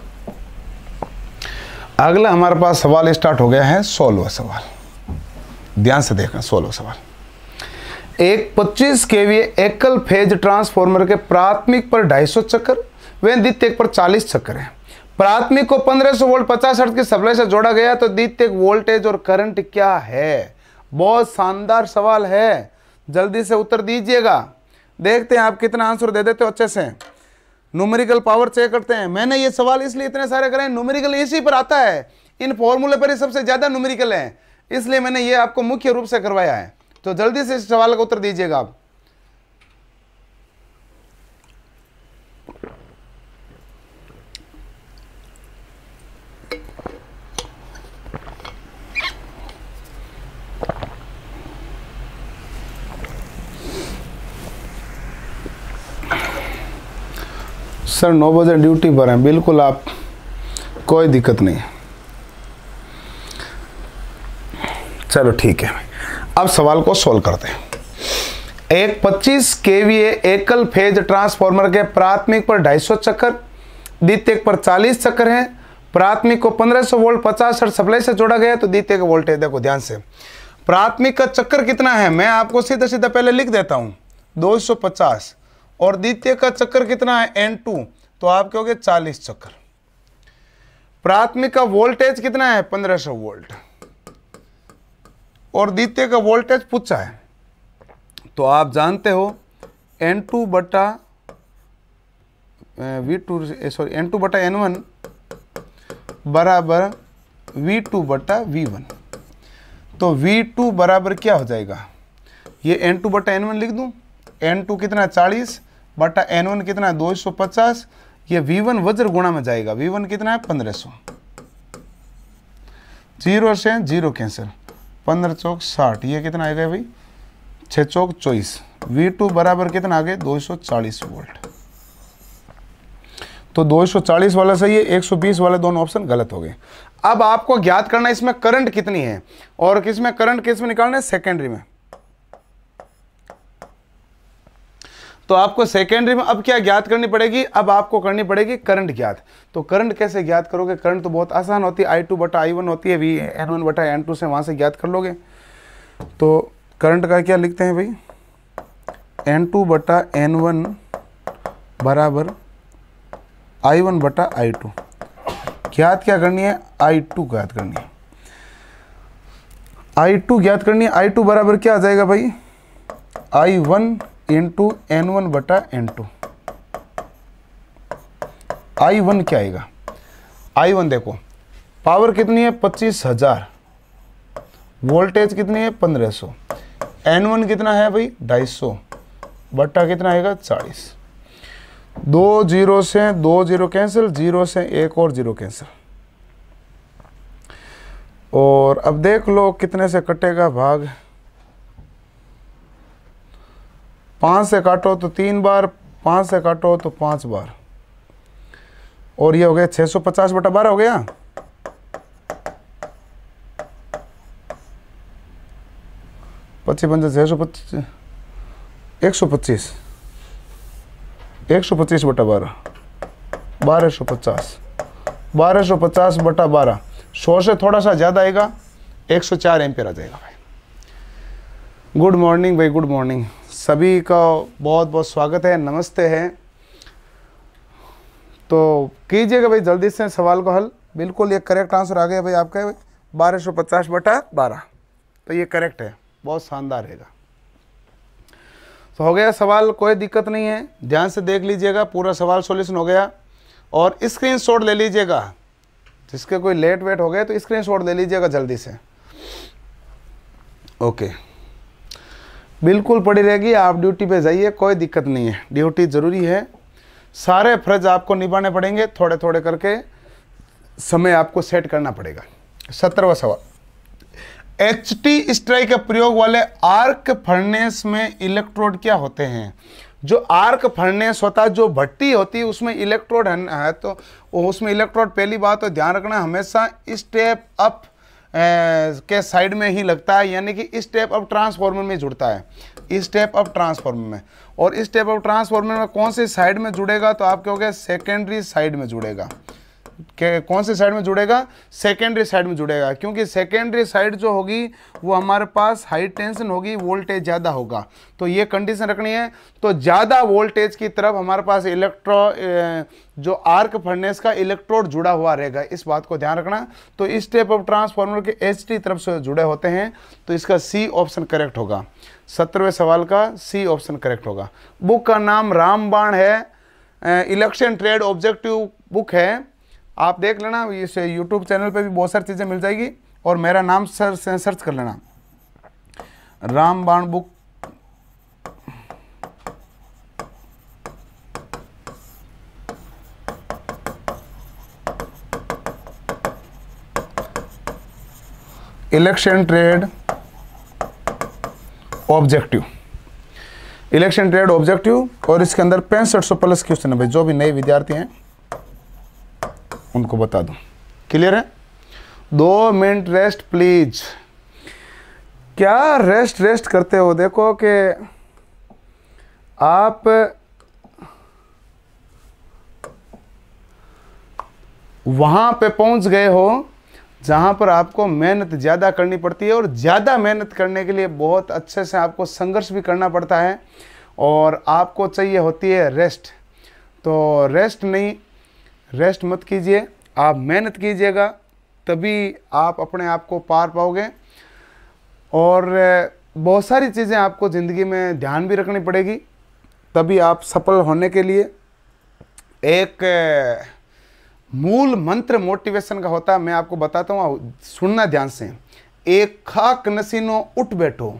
अगला हमारे पास सवाल स्टार्ट हो गया है सोलवा सवाल ध्यान से देखें सोलवा सवाल एक 25 वी एकल फेज ट्रांसफॉर्मर के प्राथमिक पर 250 चक्कर वे द्वितीय पर 40 चक्कर है प्राथमिक को 1500 वोल्ट 50 हर्ट्ज की सप्लाई से जोड़ा गया तो द्वितीय वोल्टेज और करंट क्या है बहुत शानदार सवाल है जल्दी से उत्तर दीजिएगा देखते हैं आप कितना आंसर दे देते हो अच्छे से न्यूमेरिकल पावर चेक करते हैं मैंने ये सवाल इसलिए इतने सारे कराए न्यूमेरिकल इसी पर आता है इन फॉर्मूले पर ही सबसे ज़्यादा न्यूमेरिकल है इसलिए मैंने ये आपको मुख्य रूप से करवाया है तो जल्दी से इस सवाल का उत्तर दीजिएगा आप सर नौ बजे ड्यूटी पर हैं बिल्कुल आप कोई दिक्कत नहीं चलो ठीक है अब सवाल को सोल्व करते हैं एक 25 केवीए एकल फेज ट्रांसफार्मर के प्राथमिक पर 250 चक्कर द्वितीय पर 40 चक्कर हैं प्राथमिक को 1500 वोल्ट 50 हर्ट सप्लाई से जोड़ा गया तो द्वितीय का वोल्टेज देखो ध्यान से प्राथमिक का चक्कर कितना है मैं आपको सीधा सीधा पहले लिख देता सौ 250 और द्वितीय का चक्कर कितना है एन टू तो आप क्योंकि चालीस चक्कर प्राथमिक का वोल्टेज कितना है पंद्रह सौ वोल्ट और द्वितीय का वोल्टेज पूछा है तो आप जानते हो एन टू बटा V two sorry N two बटा एन वन बराबर वी टू बटा वी वन तो वी टू बराबर क्या हो जाएगा ये एन टू बटा एन वन लिख दूं एन टू कितना चालीस बटा एन वन कितना है दो सौ पचास ये वी वन वज्र गुणा में जाएगा वी वन कितना है पंद्रह सौ जीरो से जीरो कैंसिल पंद्रह चौक साठ ये कितना आएगा भाई छः चौक चौबीस वी टू बराबर कितना आ गया दो सौ चालीस वोल्ट तो 240 वाला सही है 120 वाले दोनों ऑप्शन गलत हो गए अब आपको ज्ञात करना है इसमें करंट कितनी है और किसमें करंट किसमें निकालना है सेकेंडरी में तो आपको सेकेंडरी में अब क्या ज्ञात करनी पड़ेगी अब आपको करनी पड़ेगी करंट ज्ञात तो करंट कैसे ज्ञात करोगे करंट तो बहुत आसान होती है आई टू बटा आई वन होती है वी एन वन बटा एन टू से वहाँ से ज्ञात कर लोगे तो करंट का क्या लिखते हैं भाई एन टू बटा एन वन बराबर आई वन बटा आई टू ज्ञात क्या करनी है आई टू ज्ञात करनी है आई टू ज्ञात करनी है आई टू बराबर क्या आ जाएगा भाई I one N two N one बटा एन टू आई वन क्या आएगा आई वन देखो पावर कितनी है पच्चीस हजार वोल्टेज कितनी है पंद्रह सौ एन वन कितना है भाई ढाई सौ बट्टा कितना आएगा चालीस दो जीरो से दो जीरो कैंसिल जीरो से एक और जीरो कैंसिल और अब देख लो कितने से कटेगा भाग पाँच से काटो तो तीन बार पाँच से काटो तो पाँच बार और ये हो गया 650 सौ पचास बटा बारह हो गया पच्चीस पंजा छः सौ पच्चीस एक सौ पच्चीस एक सौ पच्चीस बटा बारह बारह सौ पचास बारह सौ पचास बटा बारह सौ से थोड़ा सा ज़्यादा आएगा एक सौ चार एम्पेयर आ जाएगा भाई गुड मॉर्निंग भाई गुड मॉर्निंग सभी का बहुत बहुत स्वागत है नमस्ते है तो कीजिएगा भाई जल्दी से सवाल को हल बिल्कुल ये करेक्ट आंसर आ गया भाई आपके बारह सौ पचास बटा बारह तो ये करेक्ट है बहुत शानदार रहेगा तो हो गया सवाल कोई दिक्कत नहीं है ध्यान से देख लीजिएगा पूरा सवाल सोल्यूशन हो गया और शॉट ले लीजिएगा जिसके कोई लेट वेट हो गए तो शॉट ले लीजिएगा जल्दी से ओके बिल्कुल पड़ी रहेगी आप ड्यूटी पे जाइए कोई दिक्कत नहीं है ड्यूटी ज़रूरी है सारे फर्ज आपको निभाने पड़ेंगे थोड़े थोड़े करके समय आपको सेट करना पड़ेगा सत्रहवा सवाल एच टी स्ट्राइक के प्रयोग वाले आर्क फर्नेस में इलेक्ट्रोड क्या होते हैं जो आर्क फर्नेस होता है जो भट्टी होती है उसमें इलेक्ट्रोड है तो उसमें इलेक्ट्रोड पहली बात तो ध्यान रखना हमेशा स्टेप अप के साइड में ही लगता है यानी कि इस टाइप ऑफ ट्रांसफॉर्मर में जुड़ता है इस टाइप ऑफ ट्रांसफॉर्मर में और इस टाइप ऑफ ट्रांसफॉर्मर में कौन से साइड में जुड़ेगा तो आप क्या हो गया सेकेंडरी साइड में जुड़ेगा कौन से साइड में जुड़ेगा सेकेंडरी साइड में जुड़ेगा क्योंकि सेकेंडरी साइड जो होगी वो हमारे पास हाई टेंशन होगी वोल्टेज ज़्यादा होगा तो ये कंडीशन रखनी है तो ज़्यादा वोल्टेज की तरफ हमारे पास इलेक्ट्रो जो आर्क फर्नेस का इलेक्ट्रोड जुड़ा हुआ रहेगा इस बात को ध्यान रखना तो इस टाइप ऑफ ट्रांसफॉर्मर के एच तरफ से जुड़े होते हैं तो इसका सी ऑप्शन करेक्ट होगा सत्रहवें सवाल का सी ऑप्शन करेक्ट होगा बुक का नाम रामबाण है इलेक्शन ट्रेड ऑब्जेक्टिव बुक है आप देख लेना इस यूट्यूब चैनल पर भी बहुत सारी चीज़ें मिल जाएगी और मेरा नाम सर्च सर्च कर लेना Ram Baan book election trade objective election trade objective और इसके अंदर पैंसठ सौ प्लस क्वेश्चन है भाई जो भी नए विद्यार्थी हैं उनको बता दूं क्लियर है दो मिनट रेस्ट प्लीज क्या रेस्ट रेस्ट करते हो देखो कि आप वहां पे पहुंच गए हो जहां पर आपको मेहनत ज़्यादा करनी पड़ती है और ज़्यादा मेहनत करने के लिए बहुत अच्छे से आपको संघर्ष भी करना पड़ता है और आपको चाहिए होती है रेस्ट तो रेस्ट नहीं रेस्ट मत कीजिए आप मेहनत कीजिएगा तभी आप अपने आप को पार पाओगे और बहुत सारी चीज़ें आपको ज़िंदगी में ध्यान भी रखनी पड़ेगी तभी आप सफल होने के लिए एक मूल मंत्र मोटिवेशन का होता है मैं आपको बताता हूँ सुनना ध्यान से एक खाक नसीनों उठ बैठो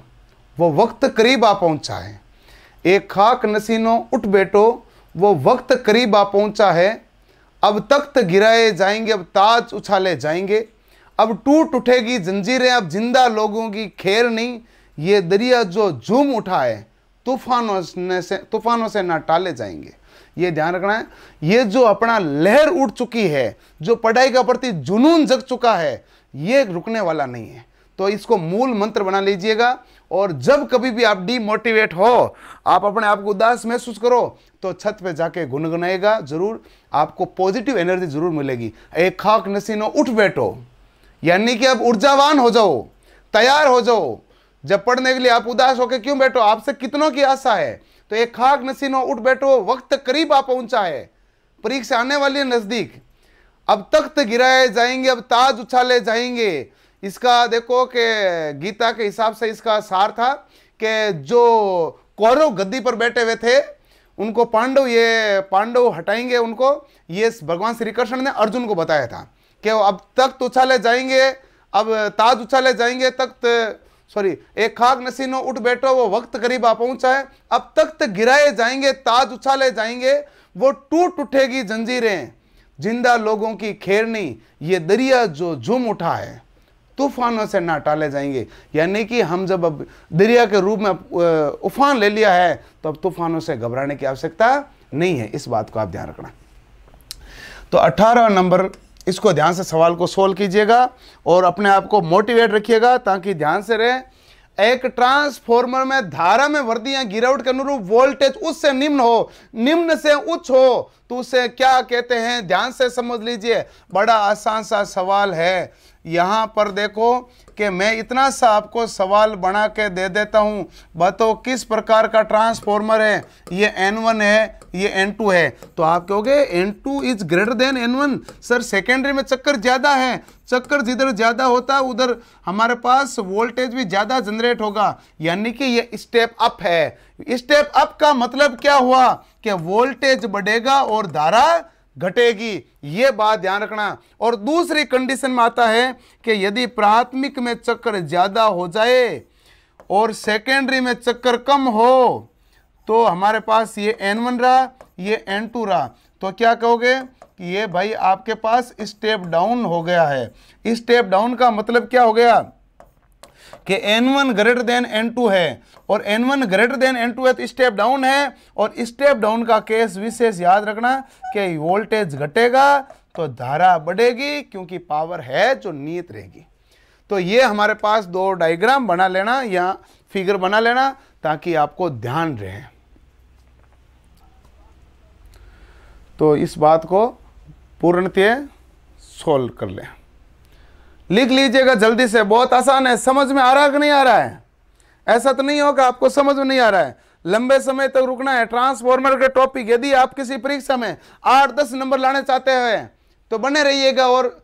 वो वक्त करीब आ पहुँचा है एक खाक नसीनों उठ बैठो वो वक्त करीब आ पहुँचा है अब तख्त गिराए जाएंगे अब ताज उछाले जाएंगे अब टूट उठेगी जंजीरें अब जिंदा लोगों की खेर नहीं ये दरिया जो झूम उठा है तूफानों ने से तूफानों से ना टाले जाएंगे ये ध्यान रखना है ये जो अपना लहर उठ चुकी है जो पढ़ाई का प्रति जुनून जग चुका है ये रुकने वाला नहीं है तो इसको मूल मंत्र बना लीजिएगा और जब कभी भी आप डीमोटिवेट हो आप अपने आप को उदास महसूस करो तो छत पे जाके गुनगुनाएगा जरूर आपको पॉजिटिव एनर्जी जरूर मिलेगी एक खाक नसीनो उठ बैठो यानी कि आप ऊर्जावान हो जाओ तैयार हो जाओ जब पढ़ने के लिए आप उदास होकर क्यों बैठो आपसे कितनों की आशा है तो एक खाक नसीनो उठ बैठो वक्त करीब आप पहुंचा है परीक्षा आने वाली है नज़दीक अब तख्त गिराए जाएंगे अब ताज उछाले जाएंगे इसका देखो कि गीता के हिसाब से इसका सार था कि जो कौरव गद्दी पर बैठे हुए थे उनको पांडव ये पांडव हटाएंगे उनको ये भगवान श्री कृष्ण ने अर्जुन को बताया था कि अब तख्त उछाले जाएंगे अब ताज उछाले जाएंगे तख्त सॉरी एक खाक नसीनो उठ बैठो वो वक्त करीब आ पहुंचा है अब तक गिराए जाएंगे ताज उछाले जाएंगे वो टूट उठेगी जंजीरें जिंदा लोगों की खेरनी ये दरिया जो झुम उठा है तूफानों से ना टाले जाएंगे यानी कि हम जब अब दरिया के रूप में उफान ले लिया है तो अब तूफानों से घबराने की आवश्यकता नहीं है इस बात को आप ध्यान रखना तो 18 नंबर इसको ध्यान से सवाल को सोल्व कीजिएगा और अपने आप को मोटिवेट रखिएगा ताकि ध्यान से रहे एक ट्रांसफॉर्मर में धारा में वर्दियां गिरावट के अनुरूप वोल्टेज उससे निम्न हो निम्न से उच्च हो तो उसे क्या कहते हैं ध्यान से समझ लीजिए बड़ा आसान सा सवाल है यहाँ पर देखो कि मैं इतना सा आपको सवाल बना के दे देता हूँ बताओ किस प्रकार का ट्रांसफॉर्मर है ये N1 है ये N2 है तो आप कहोगे N2 is greater than N1 sir secondary में चक्कर ज़्यादा है चक्कर जिधर ज़्यादा होता है उधर हमारे पास वोल्टेज भी ज़्यादा जनरेट होगा यानी कि ये स्टेप अप है स्टेप अप का मतलब क्या हुआ कि वोल्टेज बढ़ेगा और धारा घटेगी ये बात ध्यान रखना और दूसरी कंडीशन में आता है कि यदि प्राथमिक में चक्कर ज़्यादा हो जाए और सेकेंडरी में चक्कर कम हो तो हमारे पास ये एन वन रहा ये एन टू रहा तो क्या कहोगे कि ये भाई आपके पास स्टेप डाउन हो गया है स्टेप डाउन का मतलब क्या हो गया कि n1 ग्रेटर देन टू है और n1 ग्रेटर देन टू है तो स्टेप डाउन है और स्टेप डाउन का केस विशेष याद रखना कि वोल्टेज घटेगा तो धारा बढ़ेगी क्योंकि पावर है जो नियत रहेगी तो ये हमारे पास दो डायग्राम बना लेना या फिगर बना लेना ताकि आपको ध्यान रहे तो इस बात को पूर्णतः सोल्व कर लें लिख लीजिएगा जल्दी से बहुत आसान है समझ में आ रहा कि नहीं आ रहा है ऐसा तो नहीं होगा आपको समझ में नहीं आ रहा है लंबे समय तक रुकना है ट्रांसफॉर्मर के टॉपिक यदि आप किसी परीक्षा में आठ दस नंबर लाने चाहते हैं तो बने रहिएगा और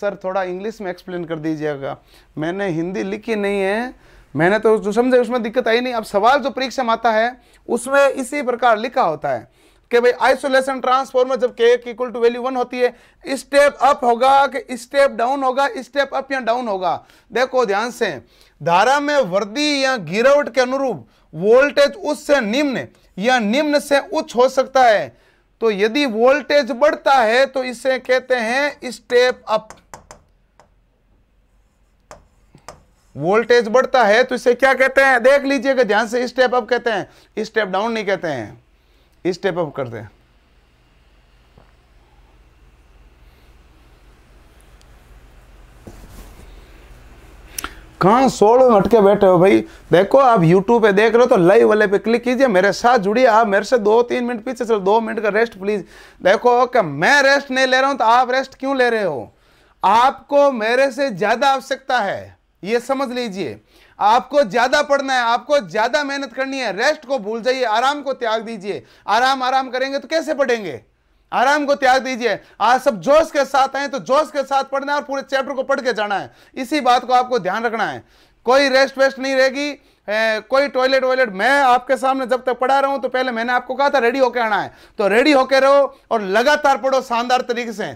सर थोड़ा इंग्लिश में एक्सप्लेन कर दीजिएगा मैंने हिंदी लिखी नहीं है मैंने तो जो समझे उसमें दिक्कत आई नहीं अब सवाल जो परीक्षा में आता है उसमें इसी प्रकार लिखा होता है कि भाई आइसोलेशन ट्रांसफॉर्मर जब के इक्वल टू वैल्यू वन होती है स्टेप अप होगा कि स्टेप डाउन होगा स्टेप अप या डाउन होगा देखो ध्यान से धारा में वर्दी या गिरावट के अनुरूप वोल्टेज उससे निम्न या निम्न से उच्च हो सकता है तो यदि वोल्टेज बढ़ता है तो इसे कहते हैं स्टेप अप वोल्टेज बढ़ता है तो इसे क्या कहते हैं देख लीजिएगा ध्यान से स्टेप अप कहते हैं स्टेप डाउन नहीं कहते हैं स्टेप अप करते हैं कहाँ सोल में बैठे हो भाई देखो आप YouTube पे देख रहे हो तो लाइव वाले पे क्लिक कीजिए मेरे साथ जुड़िए आप मेरे से दो तीन मिनट पीछे चलो दो मिनट का रेस्ट प्लीज देखो कि मैं रेस्ट नहीं ले रहा हूं तो आप रेस्ट क्यों ले रहे हो आपको मेरे से ज्यादा आवश्यकता है ये समझ लीजिए आपको ज्यादा पढ़ना है आपको ज्यादा मेहनत करनी है रेस्ट को भूल जाइए आराम को त्याग दीजिए आराम आराम करेंगे तो कैसे पढ़ेंगे आराम को त्याग दीजिए आज सब जोश के साथ आए तो जोश के साथ पढ़ना है और पूरे चैप्टर को पढ़ के जाना है इसी बात को आपको ध्यान रखना है कोई रेस्ट वेस्ट नहीं रहेगी कोई टॉयलेट वॉयलेट मैं आपके सामने जब तक पढ़ा रहा हूं तो पहले मैंने आपको कहा था रेडी होकर आना है तो रेडी होकर रहो और लगातार पढ़ो शानदार तरीके से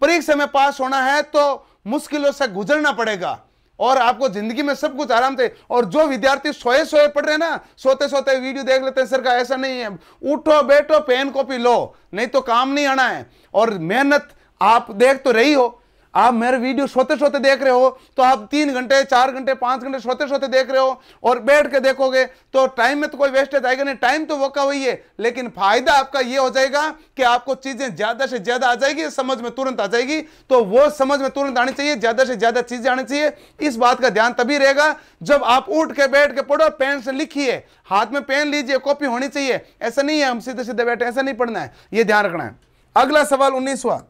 परीक्षा में पास होना है तो मुश्किलों से गुजरना पड़ेगा और आपको जिंदगी में सब कुछ आराम से और जो विद्यार्थी सोए सोए पढ़ रहे ना सोते सोते वीडियो देख लेते हैं सर का ऐसा नहीं है उठो बैठो पेन कॉपी लो नहीं तो काम नहीं आना है और मेहनत आप देख तो रही हो आप मेरे वीडियो सोते सोते देख रहे हो तो आप तीन घंटे चार घंटे पांच घंटे सोते सोते देख रहे हो और बैठ के देखोगे तो टाइम में तो कोई वेस्टेज आएगा नहीं टाइम तो वो का वही है लेकिन फायदा आपका ये हो जाएगा कि आपको चीज़ें ज़्यादा से ज़्यादा आ जाएगी समझ में तुरंत आ जाएगी तो वो समझ में तुरंत आनी चाहिए ज़्यादा से ज़्यादा चीज़ें आनी चाहिए इस बात का ध्यान तभी रहेगा जब आप उठ के बैठ के पढ़ो पेन से लिखिए हाथ में पेन लीजिए कॉपी होनी चाहिए ऐसा नहीं है हम सीधे सीधे बैठे ऐसा नहीं पढ़ना है ये ध्यान रखना है अगला सवाल उन्नीसवा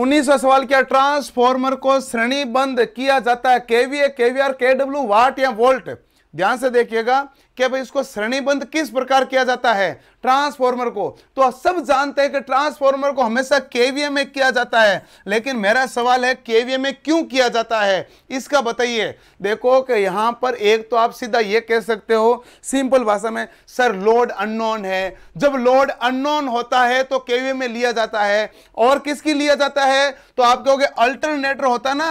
उन्नीसवा सवाल क्या ट्रांसफॉर्मर को बंद किया जाता है केवीए केवीआर केडब्ल्यू वाट या वोल्ट ध्यान से देखिएगा कि भाई इसको श्रेणीबंद किस प्रकार किया जाता है ट्रांसफॉर्मर को तो सब जानते हैं कि ट्रांसफॉर्मर को हमेशा केवीए में किया जाता है लेकिन मेरा सवाल है केवीए में क्यों किया जाता है इसका बताइए देखो कि यहां पर एक तो आप सीधा यह कह सकते हो सिंपल भाषा में सर लोड अननोन है जब लोड अननोन होता है तो केवीए में लिया जाता है और किसकी लिया जाता है तो आप कहोगे अल्टरनेटर होता ना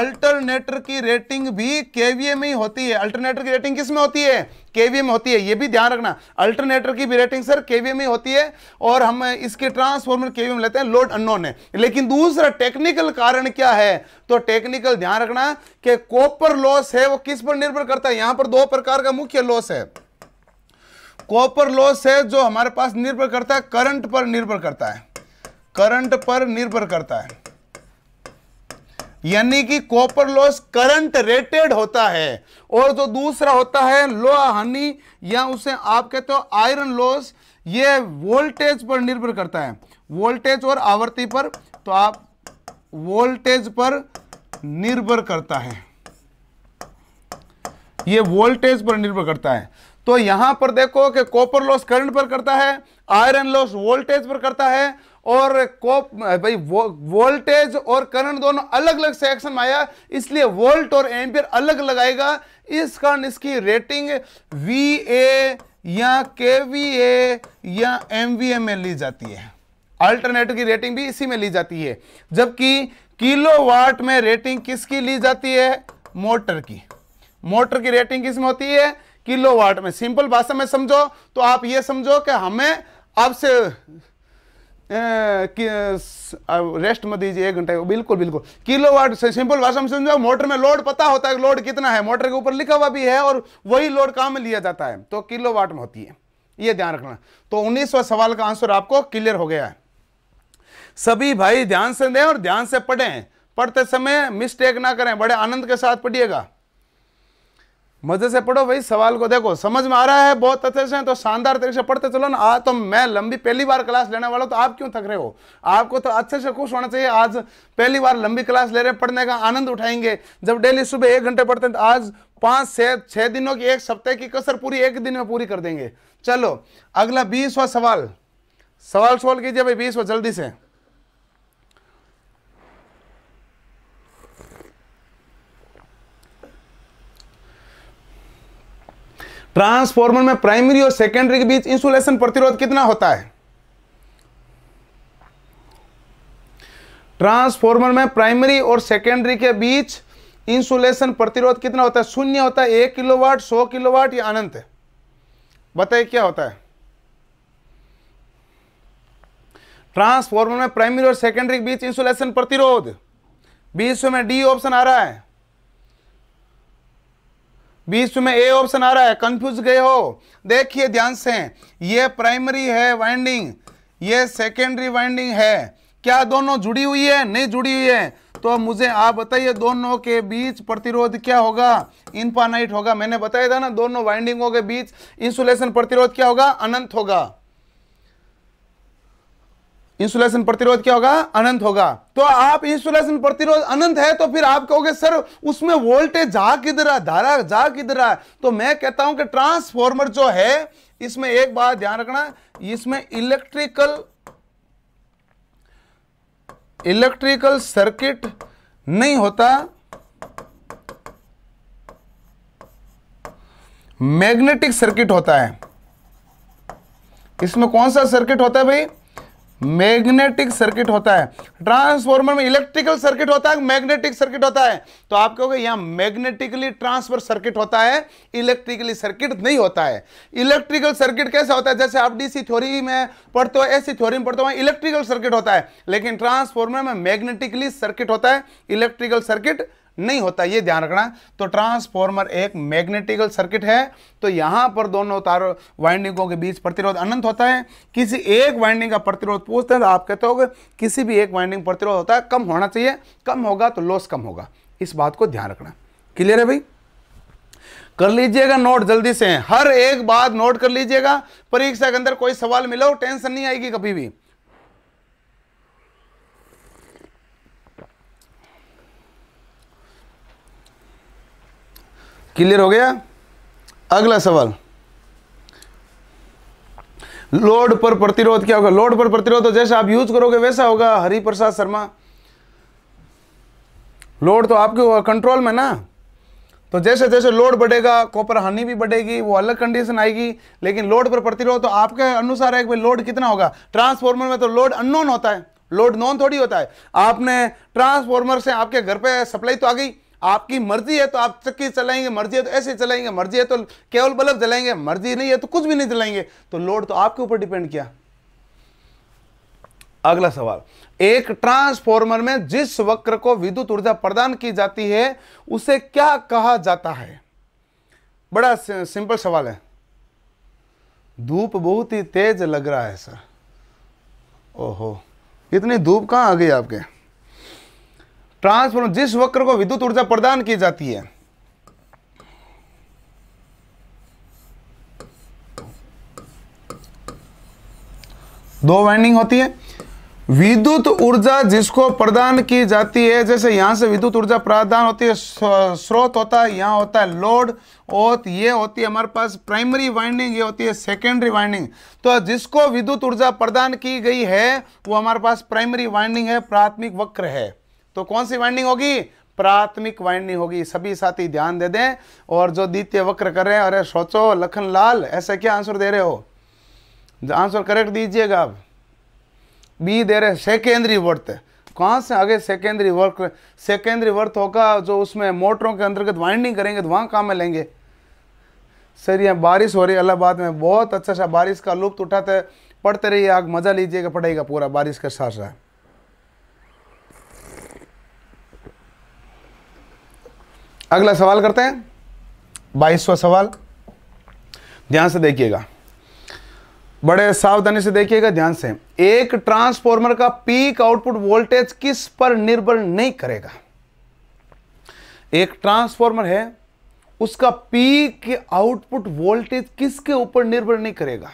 अल्टरनेटर की रेटिंग भी केवीए में ही होती है अल्टरनेटर की रेटिंग किस में होती है केवीएम होती है ये भी ध्यान रखना अल्टरनेटर की भी रेटिंग सर केवीएम ही होती है और हम इसके ट्रांसफॉर्मर केवीएम लेते हैं लोड अननोन है लेकिन दूसरा टेक्निकल कारण क्या है तो टेक्निकल ध्यान रखना कि कॉपर लॉस है वो किस पर निर्भर करता है यहां पर दो प्रकार का मुख्य लॉस है कॉपर लॉस है जो हमारे पास निर्भर करता है करंट पर निर्भर करता है करंट पर निर्भर करता है यानी कि कॉपर लॉस करंट रेटेड होता है और जो दूसरा होता है लोहा हानि या उसे आप कहते हो आयरन लॉस ये वोल्टेज पर निर्भर करता है वोल्टेज और आवर्ती पर तो आप वोल्टेज पर निर्भर करता है ये वोल्टेज पर निर्भर करता है तो यहां पर देखो कि कॉपर लॉस करंट पर करता है आयरन लॉस वोल्टेज पर करता है और कोप भाई वो, वोल्टेज और करंट दोनों अलग अलग सेक्शन में आया इसलिए वोल्ट और एम्पियर अलग लगाएगा इस कारण इसकी रेटिंग वी ए या के वी ए या एम वी ए में ली जाती है अल्टरनेटर की रेटिंग भी इसी में ली जाती है जबकि किलोवाट में रेटिंग किसकी ली जाती है मोटर की मोटर की रेटिंग किस में होती है किलोवाट में सिंपल भाषा में समझो तो आप ये समझो कि हमें आपसे रेस्ट में दीजिए एक घंटे बिल्कुल बिल्कुल किलो वाट सिंपल भाषा में समझो मोटर में लोड पता होता है लोड कितना है मोटर के ऊपर लिखा हुआ भी है और वही लोड काम में लिया जाता है तो किलो वाट में होती है ये ध्यान रखना तो उन्नीसवा सवाल का आंसर आपको क्लियर हो गया है सभी भाई ध्यान से दें और ध्यान से पढ़ें पढ़ते समय मिस्टेक ना करें बड़े आनंद के साथ पढ़िएगा मजे से पढ़ो भाई सवाल को देखो समझ में आ रहा है बहुत अच्छे से तो शानदार तरीके से पढ़ते चलो ना आज तो मैं लंबी पहली बार क्लास लेने वाला तो आप क्यों थक रहे हो आपको तो अच्छे से खुश होना चाहिए आज पहली बार लंबी क्लास ले रहे पढ़ने का आनंद उठाएंगे जब डेली सुबह एक घंटे पढ़ते हैं तो आज पांच से छह दिनों की एक सप्ताह की कसर पूरी एक दिन में पूरी कर देंगे चलो अगला बीसवा सवाल सवाल सोल्व कीजिए भाई बीसवा जल्दी से ट्रांसफॉर्मर में प्राइमरी और सेकेंडरी के बीच इंसुलेशन प्रतिरोध कितना होता है ट्रांसफॉर्मर में प्राइमरी और सेकेंडरी के बीच इंसुलेशन प्रतिरोध कितना होता है शून्य होता है एक किलोवाट सौ किलोवाट या अनंत है बताइए क्या होता है ट्रांसफॉर्मर में प्राइमरी और सेकेंडरी के बीच इंसुलेशन प्रतिरोध बीस में डी ऑप्शन आ रहा है बीच में ए ऑप्शन आ रहा है कंफ्यूज गए हो देखिए ध्यान से ये प्राइमरी है वाइंडिंग ये सेकेंडरी वाइंडिंग है क्या दोनों जुड़ी हुई है नहीं जुड़ी हुई है तो मुझे आप बताइए दोनों के बीच प्रतिरोध क्या होगा इनफानाइट होगा मैंने बताया था ना दोनों वाइंडिंगों के बीच इंसुलेशन प्रतिरोध क्या होगा अनंत होगा इंसुलेशन प्रतिरोध क्या होगा अनंत होगा तो आप इंसुलेशन प्रतिरोध अनंत है तो फिर आप कहोगे सर उसमें वोल्टेज जा किधर है धारा जा किधर है तो मैं कहता हूं कि ट्रांसफॉर्मर जो है इसमें एक बात ध्यान रखना इसमें इलेक्ट्रिकल इलेक्ट्रिकल सर्किट नहीं होता मैग्नेटिक सर्किट होता है इसमें कौन सा सर्किट होता है भाई मैग्नेटिक सर्किट होता है ट्रांसफॉर्मर में इलेक्ट्रिकल सर्किट होता है मैग्नेटिक सर्किट होता है तो आप कहोगे यहां मैग्नेटिकली ट्रांसफर सर्किट होता है इलेक्ट्रिकली सर्किट नहीं होता है इलेक्ट्रिकल सर्किट कैसा होता है जैसे आप डीसी थ्योरी में पढ़ते हो ऐसी थ्योरी में पढ़ते हो इलेक्ट्रिकल सर्किट होता है लेकिन ट्रांसफॉर्मर में मैग्नेटिकली सर्किट होता है इलेक्ट्रिकल सर्किट नहीं होता ये ध्यान रखना तो ट्रांसफॉर्मर एक मैग्नेटिकल सर्किट है तो यहाँ पर दोनों तारों वाइंडिंगों के बीच प्रतिरोध अनंत होता है किसी एक वाइंडिंग का प्रतिरोध पूछते हैं तो आप कहते हो किसी भी एक वाइंडिंग प्रतिरोध होता है कम होना चाहिए कम होगा तो लॉस कम होगा इस बात को ध्यान रखना क्लियर है भाई कर लीजिएगा नोट जल्दी से हर एक बात नोट कर लीजिएगा परीक्षा के अंदर कोई सवाल मिला हो टेंशन नहीं आएगी कभी भी क्लियर हो गया अगला सवाल लोड पर प्रतिरोध क्या होगा लोड पर प्रतिरोध तो जैसा आप यूज करोगे वैसा होगा हरिप्रसाद शर्मा लोड तो आपके कंट्रोल में ना तो जैसे जैसे लोड बढ़ेगा कॉपर हानि भी बढ़ेगी वो अलग कंडीशन आएगी लेकिन लोड पर प्रतिरोध तो आपके अनुसार है कि लोड कितना होगा ट्रांसफॉर्मर में तो लोड अननोन होता है लोड नॉन थोड़ी होता है आपने ट्रांसफॉर्मर से आपके घर पे सप्लाई तो आ गई आपकी मर्जी है तो आप चक्की चलाएंगे मर्जी है तो ऐसे चलाएंगे मर्जी है तो केवल बल्ब जलाएंगे मर्जी नहीं है तो कुछ भी नहीं जलाएंगे तो लोड तो आपके ऊपर डिपेंड किया अगला सवाल एक ट्रांसफॉर्मर में जिस वक्र को विद्युत ऊर्जा प्रदान की जाती है उसे क्या कहा जाता है बड़ा सिंपल सवाल है धूप बहुत ही तेज लग रहा है सर ओहो इतनी धूप कहाँ आ गई आपके ट्रांसफॉर्म जिस वक्र को विद्युत ऊर्जा प्रदान की जाती है दो वाइंडिंग होती है विद्युत ऊर्जा जिसको प्रदान की जाती है जैसे यहां से विद्युत ऊर्जा प्रदान होती है स्रोत होता है यहां होता है लोड और ये होती है हमारे पास प्राइमरी वाइंडिंग ये होती है सेकेंडरी वाइंडिंग तो जिसको विद्युत ऊर्जा प्रदान की गई है वो हमारे पास प्राइमरी वाइंडिंग है प्राथमिक वक्र है तो कौन सी वाइंडिंग होगी प्राथमिक वाइंडिंग होगी सभी साथी ध्यान दे दें और जो द्वितीय वक्र कर रहे हैं अरे सोचो लखन लाल ऐसे क्या आंसर दे रहे हो आंसर करेक्ट दीजिएगा आप बी दे रहे सेकेंडरी वर्त कहाँ से आगे सेकेंडरी वर्क सेकेंडरी वर्थ होगा जो उसमें मोटरों के अंतर्गत वाइंडिंग करेंगे तो वहाँ काम में लेंगे सर यहाँ बारिश हो रही है अलाहाबाद में बहुत अच्छा सा बारिश का लुप्त उठाते पढ़ते रहिए आग मज़ा लीजिएगा पढ़ेगा पूरा बारिश के साथ साथ अगला सवाल करते हैं बाईसवा सवाल ध्यान से देखिएगा बड़े सावधानी से देखिएगा ध्यान से एक ट्रांसफॉर्मर का पीक आउटपुट वोल्टेज किस पर निर्भर नहीं करेगा एक ट्रांसफॉर्मर है उसका पीक आउटपुट वोल्टेज किसके ऊपर निर्भर नहीं करेगा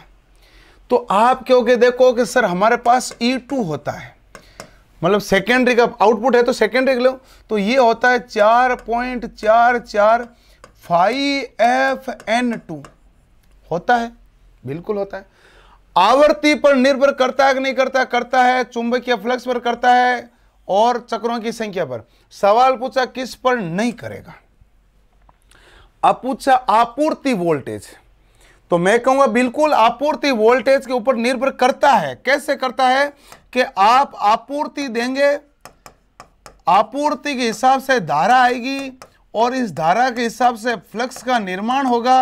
तो आप क्योंकि देखो कि सर हमारे पास E2 होता है मतलब सेकेंडरी का आउटपुट है तो सेकेंडरी लो तो ये होता है चार पॉइंट चार चार फाइव एफ एन टू होता है बिल्कुल होता है आवर्ती पर निर्भर करता है कि नहीं करता करता है चुंबकीय फ्लक्स पर करता है और चक्रों की संख्या पर सवाल पूछा किस पर नहीं करेगा अब पूछा आपूर्ति वोल्टेज तो मैं कहूंगा बिल्कुल आपूर्ति वोल्टेज के ऊपर निर्भर करता है कैसे करता है कि आप आपूर्ति देंगे आपूर्ति के हिसाब से धारा आएगी और इस धारा के हिसाब से फ्लक्स का निर्माण होगा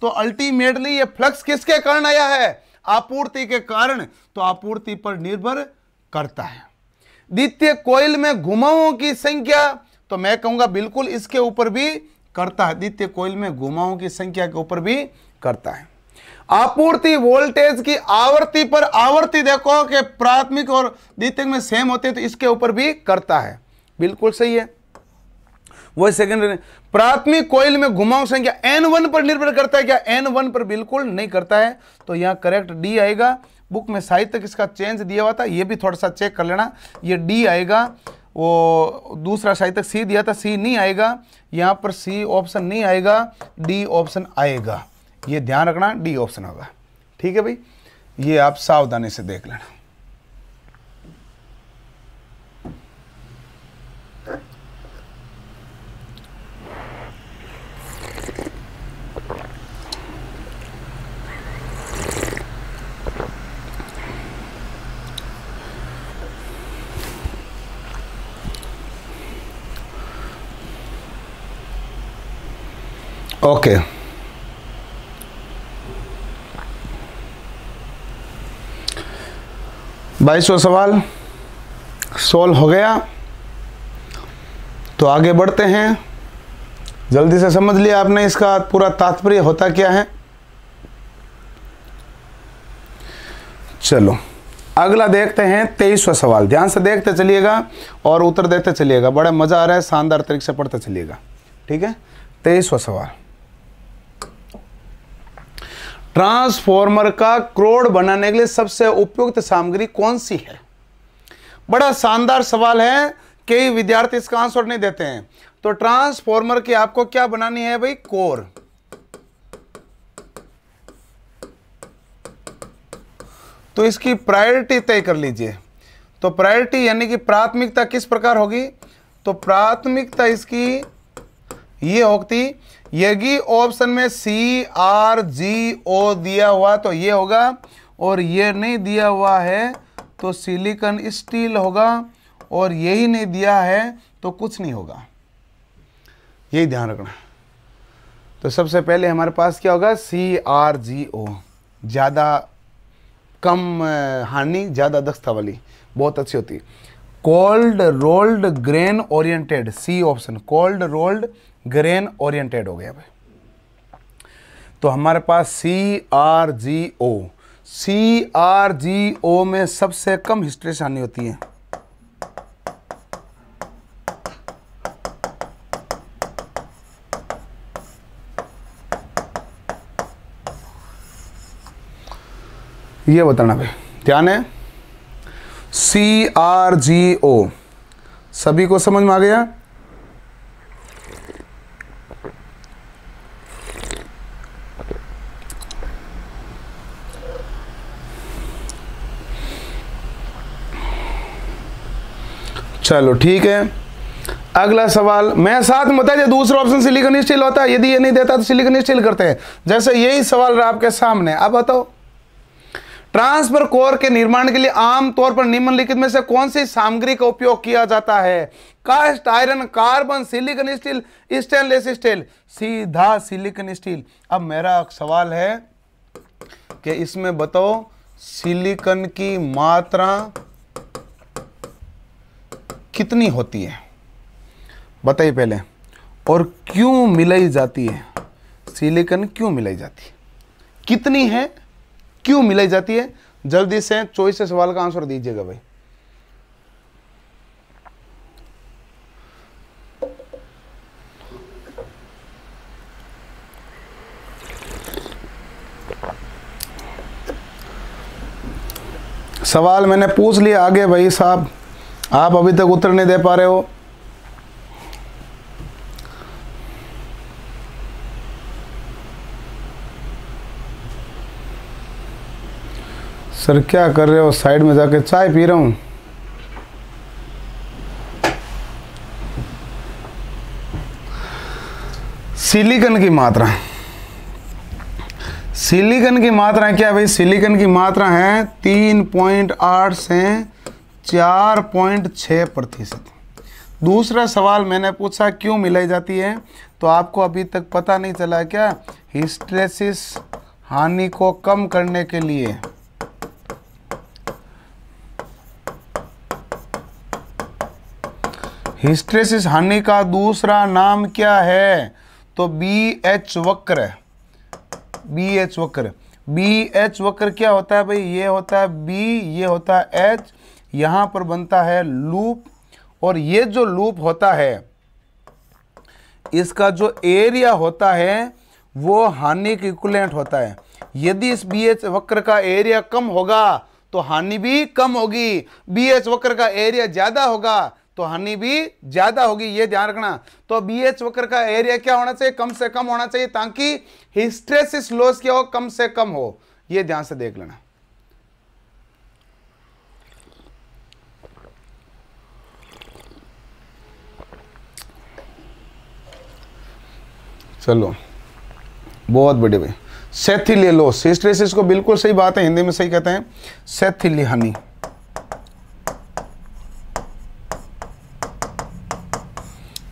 तो अल्टीमेटली ये फ्लक्स किसके कारण आया है आपूर्ति के कारण तो आपूर्ति पर निर्भर करता है द्वितीय कोयल में घुमाओं की संख्या तो मैं कहूंगा बिल्कुल इसके ऊपर भी करता है द्वितीय कोयल में घुमाओं की संख्या के ऊपर भी करता है आपूर्ति वोल्टेज की आवर्ती पर आवर्ती देखो कि प्राथमिक और द्वितीय में सेम होते हैं तो इसके ऊपर भी करता है बिल्कुल सही है वही सेकेंडरी प्राथमिक कोयल में घुमाव संख्या एन वन पर निर्भर करता है क्या एन वन पर बिल्कुल नहीं करता है तो यहाँ करेक्ट डी आएगा बुक में साहित्य किसका चेंज दिया हुआ था ये भी थोड़ा सा चेक कर लेना ये डी आएगा वो दूसरा साहित्य सी दिया था सी नहीं आएगा यहाँ पर सी ऑप्शन नहीं आएगा डी ऑप्शन आएगा ये ध्यान रखना डी ऑप्शन होगा ठीक है भाई ये आप सावधानी से देख लेना Okay. बाईसवा सवाल सोल्व हो गया तो आगे बढ़ते हैं जल्दी से समझ लिया आपने इसका पूरा तात्पर्य होता क्या है चलो अगला देखते हैं तेईसवा सवाल ध्यान से देखते चलिएगा और उत्तर देते चलिएगा बड़ा मज़ा आ रहा है शानदार तरीके से पढ़ते चलिएगा ठीक है तेईसवा सवाल ट्रांसफॉर्मर का क्रोड बनाने के लिए सबसे उपयुक्त सामग्री कौन सी है बड़ा शानदार सवाल है कई विद्यार्थी इसका आंसर नहीं देते हैं तो ट्रांसफॉर्मर की आपको क्या बनानी है भाई कोर तो इसकी प्रायोरिटी तय कर लीजिए तो प्रायोरिटी यानी कि प्राथमिकता किस प्रकार होगी तो प्राथमिकता इसकी ये होती यदि ऑप्शन में सी आर जी ओ दिया हुआ तो ये होगा और ये नहीं दिया हुआ है तो सिलिकन स्टील होगा और यही नहीं दिया है तो कुछ नहीं होगा यही ध्यान रखना तो सबसे पहले हमारे पास क्या होगा सी आर जी ओ ज़्यादा कम हानि ज़्यादा दक्षता वाली बहुत अच्छी होती cold rolled grain oriented C option cold rolled grain oriented हो गया भाई तो हमारे पास सी आर जी ओ सी आर जी ओ में सबसे कम हिस्ट्री शानी होती है ये बताना भाई ध्यान है सी आर जी ओ सभी को समझ में आ गया चलो ठीक है अगला सवाल मैं साथ में बताया दूसरा ऑप्शन सिलिकन स्टील होता है यदि ये नहीं देता तो सिलिकन स्टील करते हैं जैसे यही सवाल रहा आपके सामने अब बताओ ट्रांसफर कोर के निर्माण के लिए आम तौर पर निम्नलिखित में से कौन सी सामग्री का उपयोग किया जाता है cast iron carbon silicon steel stainless steel सीधा सिलिकन स्टील अब मेरा सवाल है कि इसमें बताओ सिलिकन की मात्रा कितनी होती है बताइए पहले और क्यों मिलाई जाती है सिलिकन क्यों मिलाई जाती है कितनी है क्यों मिलाई जाती है जल्दी से चोइस से सवाल का आंसर दीजिएगा भाई सवाल मैंने पूछ लिया आगे भाई साहब आप अभी तक उत्तर नहीं दे पा रहे हो सर क्या कर रहे हो साइड में जाके चाय पी रहा हूं सिलिकन की मात्रा सिलिकन की मात्रा क्या भाई सिलिकन की मात्रा है तीन पॉइंट आठ से चार पॉइंट छः प्रतिशत दूसरा सवाल मैंने पूछा क्यों मिलाई जाती है तो आपको अभी तक पता नहीं चला क्या हिस्ट्रेसिस हानि को कम करने के लिए हिस्ट्रेसिस हानि का दूसरा नाम क्या है तो बी एच वक्र बी एच वक्र बी एच वक्र क्या होता है भाई ये होता है बी ये होता है एच यहां पर बनता है लूप और ये जो लूप होता है इसका जो एरिया होता है वो हानि के इक्वलेंट होता है यदि इस बी एच वक्र का एरिया कम होगा तो हानि भी कम होगी बी एच वक्र का एरिया ज़्यादा होगा तो हानि भी ज़्यादा होगी ये ध्यान रखना तो बी एच वक्र का एरिया क्या होना चाहिए कम से कम होना चाहिए ताकि हिस्ट्रेसिस लॉस क्या हो कम से कम हो ये ध्यान से देख लेना चलो बहुत बड़े भाई सेथिलेलोस हिस्ट्रेसिस को बिल्कुल सही बात है हिंदी में सही कहते हैं सेथिलिहनी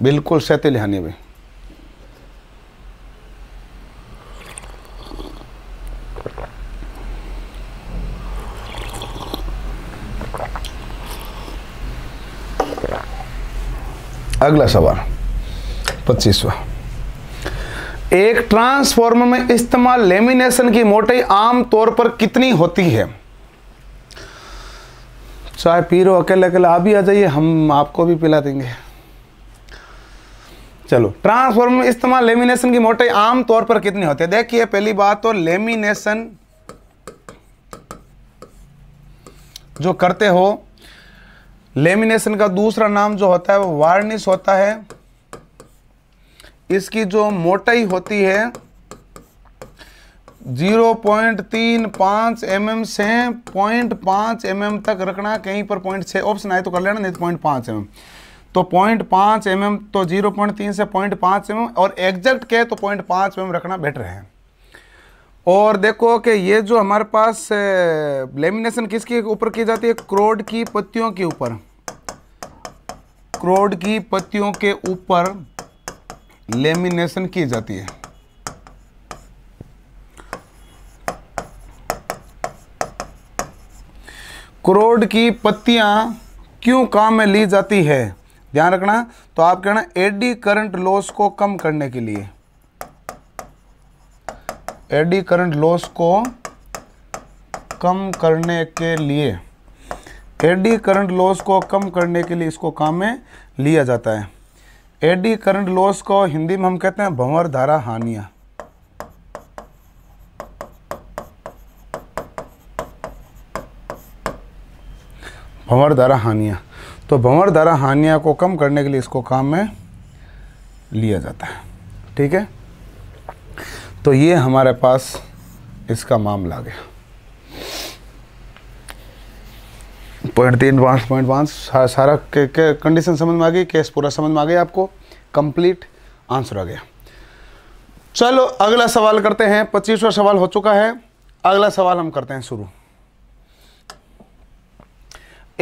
बिल्कुल सेथिलिहनी भाई अगला सवाल पच्चीसवा एक ट्रांसफॉर्मर में इस्तेमाल लेमिनेशन की मोटाई आम तौर पर कितनी होती है चाहे पीरो अकेले अकेले आप भी आ जाइए हम आपको भी पिला देंगे चलो ट्रांसफॉर्मर में इस्तेमाल लेमिनेशन की मोटाई आम तौर पर कितनी होती है देखिए पहली बात तो लेमिनेशन जो करते हो लेमिनेशन का दूसरा नाम जो होता है वो वार्निश होता है इसकी जो मोटाई होती है 0.35 एमएम से 0.5 एमएम तक रखना कहीं पर पॉइंट छः ऑप्शन आए तो कर लेना नहीं तो पॉइंट पाँच एम तो पॉइंट पाँच एम तो 0.3 से पॉइंट पाँच एम और एग्जैक्ट के तो पॉइंट पाँच एम रखना बेटर है और देखो कि ये जो हमारे पास लेमिनेशन किसके ऊपर की जाती है क्रोड की पत्तियों के ऊपर क्रोड की पत्तियों के ऊपर लेमिनेशन की जाती है क्रोड की पत्तियां क्यों काम में ली जाती है ध्यान रखना तो आप कहना एडी करंट लॉस को कम करने के लिए एडी करंट लॉस को कम करने के लिए एडी करंट लॉस को कम करने के लिए इसको काम में लिया जाता है एडी करंट लॉस को हिंदी में हम कहते हैं भंवर धारा हानिया भंवर धारा हानिया तो भंवर धारा हानिया को कम करने के लिए इसको काम में लिया जाता है ठीक है तो ये हमारे पास इसका मामला आ गया पॉइंट तीन पाँच पॉइंट पाँच सारा कंडीशन समझ में आ गई केस पूरा समझ में आ गया आपको कंप्लीट आंसर आ गया चलो अगला सवाल करते हैं पच्चीसवा सवाल हो चुका है अगला सवाल हम करते हैं शुरू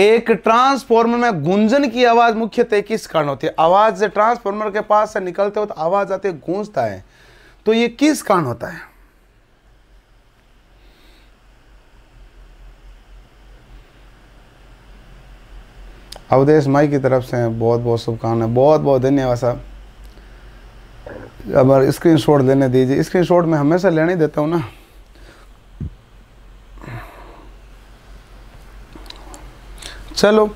एक ट्रांसफॉर्मर में गुंजन की आवाज मुख्यतः किस कारण होती है आवाज ट्रांसफॉर्मर के पास से निकलते हो तो आवाज आती है गूंजता है तो ये किस कारण होता है अवधेश माई की तरफ से बहुत बहुत शुभकामनाएं बहुत बहुत धन्यवाद साहब अब स्क्रीन शॉट लेने दीजिए स्क्रीन शॉट में हमेशा लेने ही देता हूँ ना चलो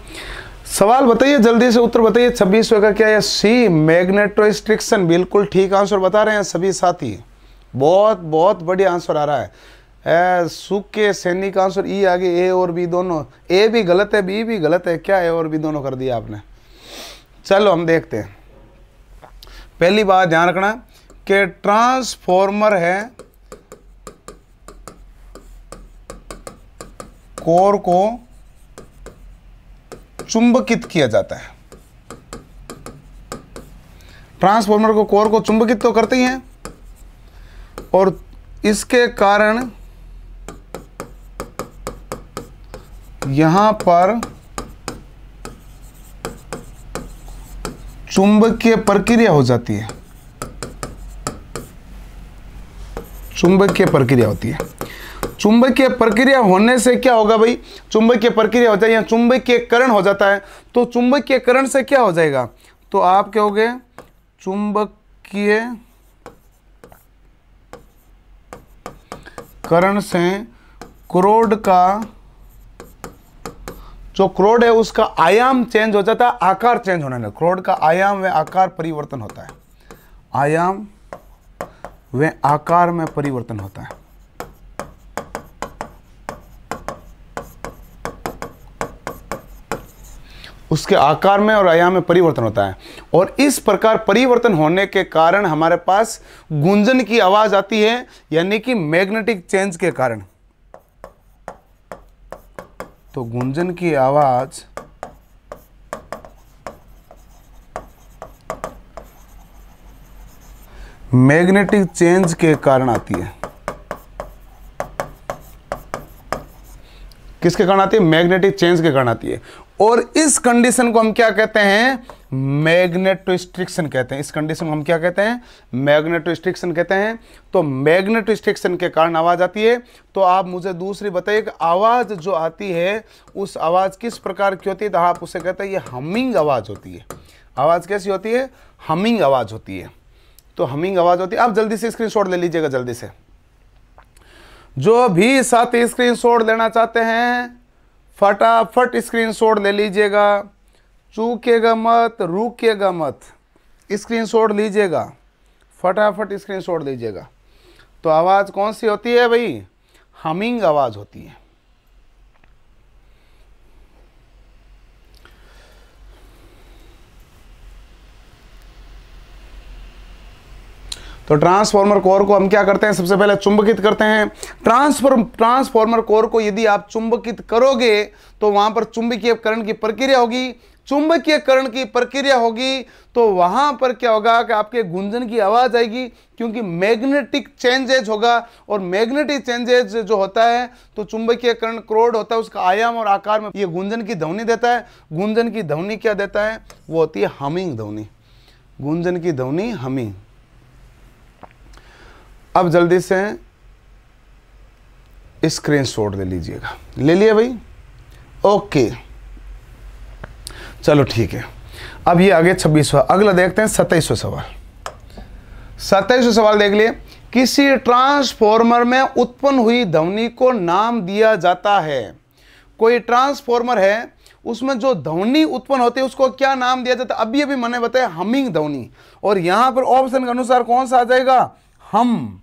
सवाल बताइए जल्दी से उत्तर बताइए छब्बीसवें का क्या है सी मैग्नेटोस्ट्रिक्शन बिल्कुल ठीक आंसर बता रहे हैं सभी साथी बहुत बहुत बढ़िया आंसर आ रहा है सुख के सैनिक आंसर ई आगे ए और बी दोनों ए भी गलत है बी भी गलत है क्या ए और बी दोनों कर दिया आपने चलो हम देखते हैं पहली बात ध्यान रखना कि ट्रांसफॉर्मर है कोर को चुंबकित किया जाता है ट्रांसफॉर्मर को कोर को चुंबकित तो करते ही हैं और इसके कारण यहां पर चुंबकीय प्रक्रिया हो जाती है चुंबकीय प्रक्रिया होती है चुंबकीय प्रक्रिया होने से क्या होगा भाई चुंबकीय प्रक्रिया हो जाए या चुंबकीय करण हो जाता है तो चुंबकीय करण से क्या हो जाएगा तो आप क्या हो गए चुंबकीय करण से क्रोड का जो क्रोड है उसका आयाम चेंज हो जाता है आकार चेंज होने लगे क्रोड का आयाम व आकार परिवर्तन होता है आयाम व आकार में परिवर्तन होता है उसके आकार में और आयाम में परिवर्तन होता है और इस प्रकार परिवर्तन होने के कारण हमारे पास गुंजन की आवाज़ आती है यानी कि मैग्नेटिक चेंज के कारण तो गुंजन की आवाज़ मैग्नेटिक चेंज के कारण आती है किसके कारण आती है मैग्नेटिक चेंज के कारण आती है और इस कंडीशन को हम क्या कहते हैं मैग्नेटोस्ट्रिक्शन कहते हैं इस कंडीशन को हम क्या कहते हैं मैग्नेटोस्ट्रिक्शन कहते हैं तो मैग्नेटोस्ट्रिक्शन के कारण आवाज़ आती है तो आप मुझे दूसरी बताइए कि आवाज़ जो आती है उस आवाज़ किस प्रकार की होती है तो आप उसे कहते हैं ये हमिंग आवाज़ होती है आवाज़ कैसी होती है हमिंग आवाज़ होती है तो हमिंग आवाज़ होती है आप जल्दी से स्क्रीनशॉट ले लीजिएगा जल्दी से जो भी साथ स्क्रीनशॉट लेना चाहते हैं फटाफट स्क्रीनशॉट ले लीजिएगा चूकेगा मत रुकेगा मत स्क्रीनशॉट लीजिएगा फटाफट स्क्रीनशॉट लीजिएगा तो आवाज़ कौन सी होती है भाई हमिंग आवाज़ होती है तो ट्रांसफॉर्मर कोर को हम क्या करते हैं सबसे पहले चुंबकित करते हैं ट्रांसफॉर्म ट्रांसफॉर्मर कोर को यदि आप चुंबकित करोगे तो वहां पर चुंबकीय करण की प्रक्रिया होगी चुंबकीय करण की प्रक्रिया होगी तो वहां पर क्या होगा कि आपके गुंजन की आवाज आएगी क्योंकि मैग्नेटिक चेंजेज होगा और मैग्नेटिक चेंजेज जो होता है तो चुंबकीय करण क्रोड होता है उसका आयाम और आकार में ये गुंजन की ध्वनि देता है गुंजन की ध्वनि क्या देता है वो होती है हमिंग ध्वनि गुंजन की ध्वनि हमिंग अब जल्दी से स्क्रीन शॉट ले लीजिएगा ले लिया भाई ओके चलो ठीक है अब ये आगे छब्बीसवा अगला देखते हैं सत्ताईसवा सवाल सत्ताईसवा सवाल देख लिए किसी ट्रांसफॉर्मर में उत्पन्न हुई ध्वनि को नाम दिया जाता है कोई ट्रांसफॉर्मर है उसमें जो ध्वनि उत्पन्न होती है उसको क्या नाम दिया जाता है अभी अभी मैंने बताया हमिंग ध्वनि और यहां पर ऑप्शन के अनुसार कौन सा आ जाएगा हम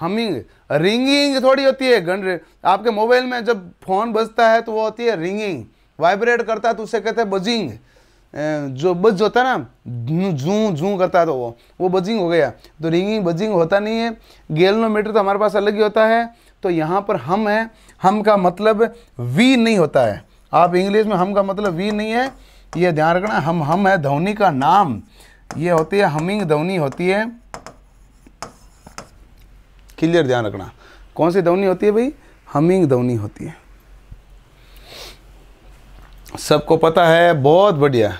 हमिंग रिंगिंग थोड़ी होती है गन आपके मोबाइल में जब फोन बजता है तो वो होती है रिंगिंग वाइब्रेट करता है तो उसे कहते हैं बजिंग जो बज होता है ना जू जू करता है तो वो वो बजिंग हो गया तो रिंगिंग बजिंग होता नहीं है गेलनोमीटर तो हमारे पास अलग ही होता है तो यहाँ पर हम है हम का मतलब वी नहीं होता है आप इंग्लिश में हम का मतलब वी नहीं है ये ध्यान रखना हम हम है धोनी का नाम ये होती है हमिंग धोनी होती है क्लियर ध्यान रखना कौन सी दवनी होती है भाई हमिंग दवनी होती है सबको पता है बहुत बढ़िया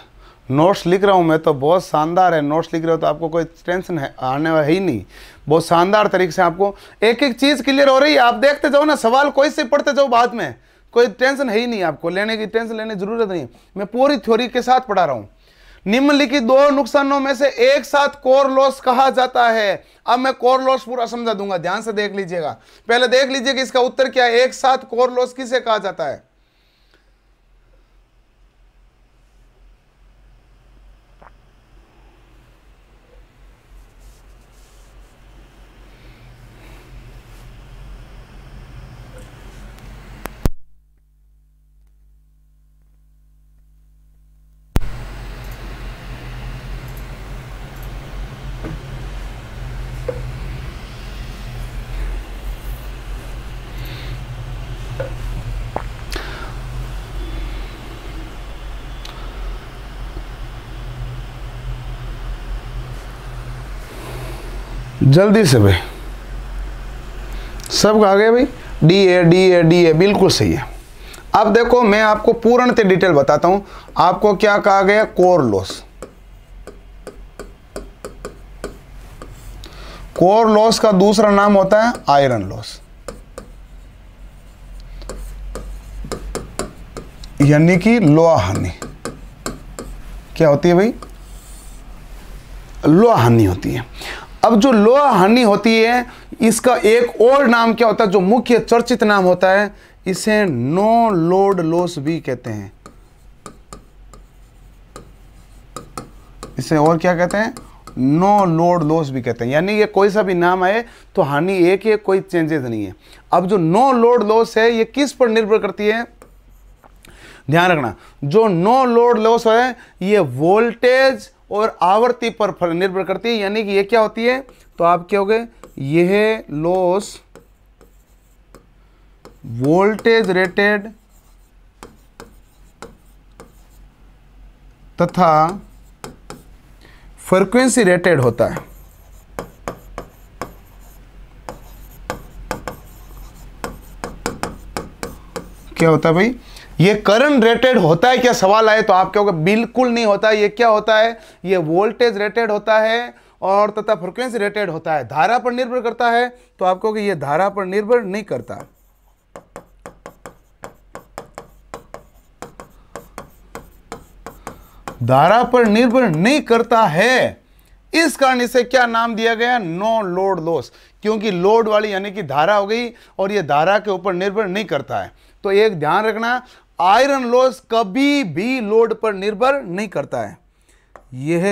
नोट्स लिख रहा हूँ मैं तो बहुत शानदार है नोट्स लिख रहे हो तो आपको कोई टेंशन है आने वाला ही नहीं बहुत शानदार तरीके से आपको एक एक चीज़ क्लियर हो रही है आप देखते जाओ ना सवाल कोई से पढ़ते जाओ बाद में कोई टेंशन है ही नहीं आपको लेने की टेंशन लेने की ज़रूरत नहीं मैं पूरी थ्योरी के साथ पढ़ा रहा हूँ निम्नलिखित दो नुकसानों में से एक साथ कोर लॉस कहा जाता है अब मैं कोर लॉस पूरा समझा दूंगा ध्यान से देख लीजिएगा पहले देख लीजिए कि इसका उत्तर क्या है एक साथ कोर लॉस किसे कहा जाता है जल्दी से भाई सब कहा गया भाई D A D A D A बिल्कुल सही है अब देखो मैं आपको से डिटेल बताता हूं आपको क्या कहा गया कोर लॉस कोर लॉस का दूसरा नाम होता है आयरन लॉस यानी कि लोहा हानि क्या होती है भाई लोहा हानि होती है अब जो लोहा हनी होती है इसका एक और नाम क्या होता है जो मुख्य चर्चित नाम होता है इसे नो लोड लोस भी कहते हैं इसे और क्या कहते हैं नो लोड लोस भी कहते हैं यानी ये कोई सा भी नाम आए तो हानि एक है कोई चेंजेस नहीं है अब जो नो लोड लोस है ये किस पर निर्भर करती है ध्यान रखना जो नो लोड लॉस है ये वोल्टेज और आवर्ती पर फल निर्भर करती है यानी कि ये क्या होती है तो आप क्या हो गए यह लॉस वोल्टेज रेटेड तथा फ्रीक्वेंसी रेटेड होता है क्या होता है भाई ये करंट रेटेड होता है क्या सवाल आए तो आप क्या होगा बिल्कुल नहीं होता है ये क्या होता है ये वोल्टेज रेटेड होता है और तथा फ्रिक्वेंसी रेटेड होता है धारा पर निर्भर करता है तो आप कहोगे ये धारा पर निर्भर नहीं करता धारा पर निर्भर नहीं करता है इस कारण इसे क्या नाम दिया गया नो लोड लॉस क्योंकि लोड वाली यानी कि धारा हो गई और ये धारा के ऊपर निर्भर नहीं करता है तो एक ध्यान रखना आयरन लॉस कभी भी लोड पर निर्भर नहीं करता है यह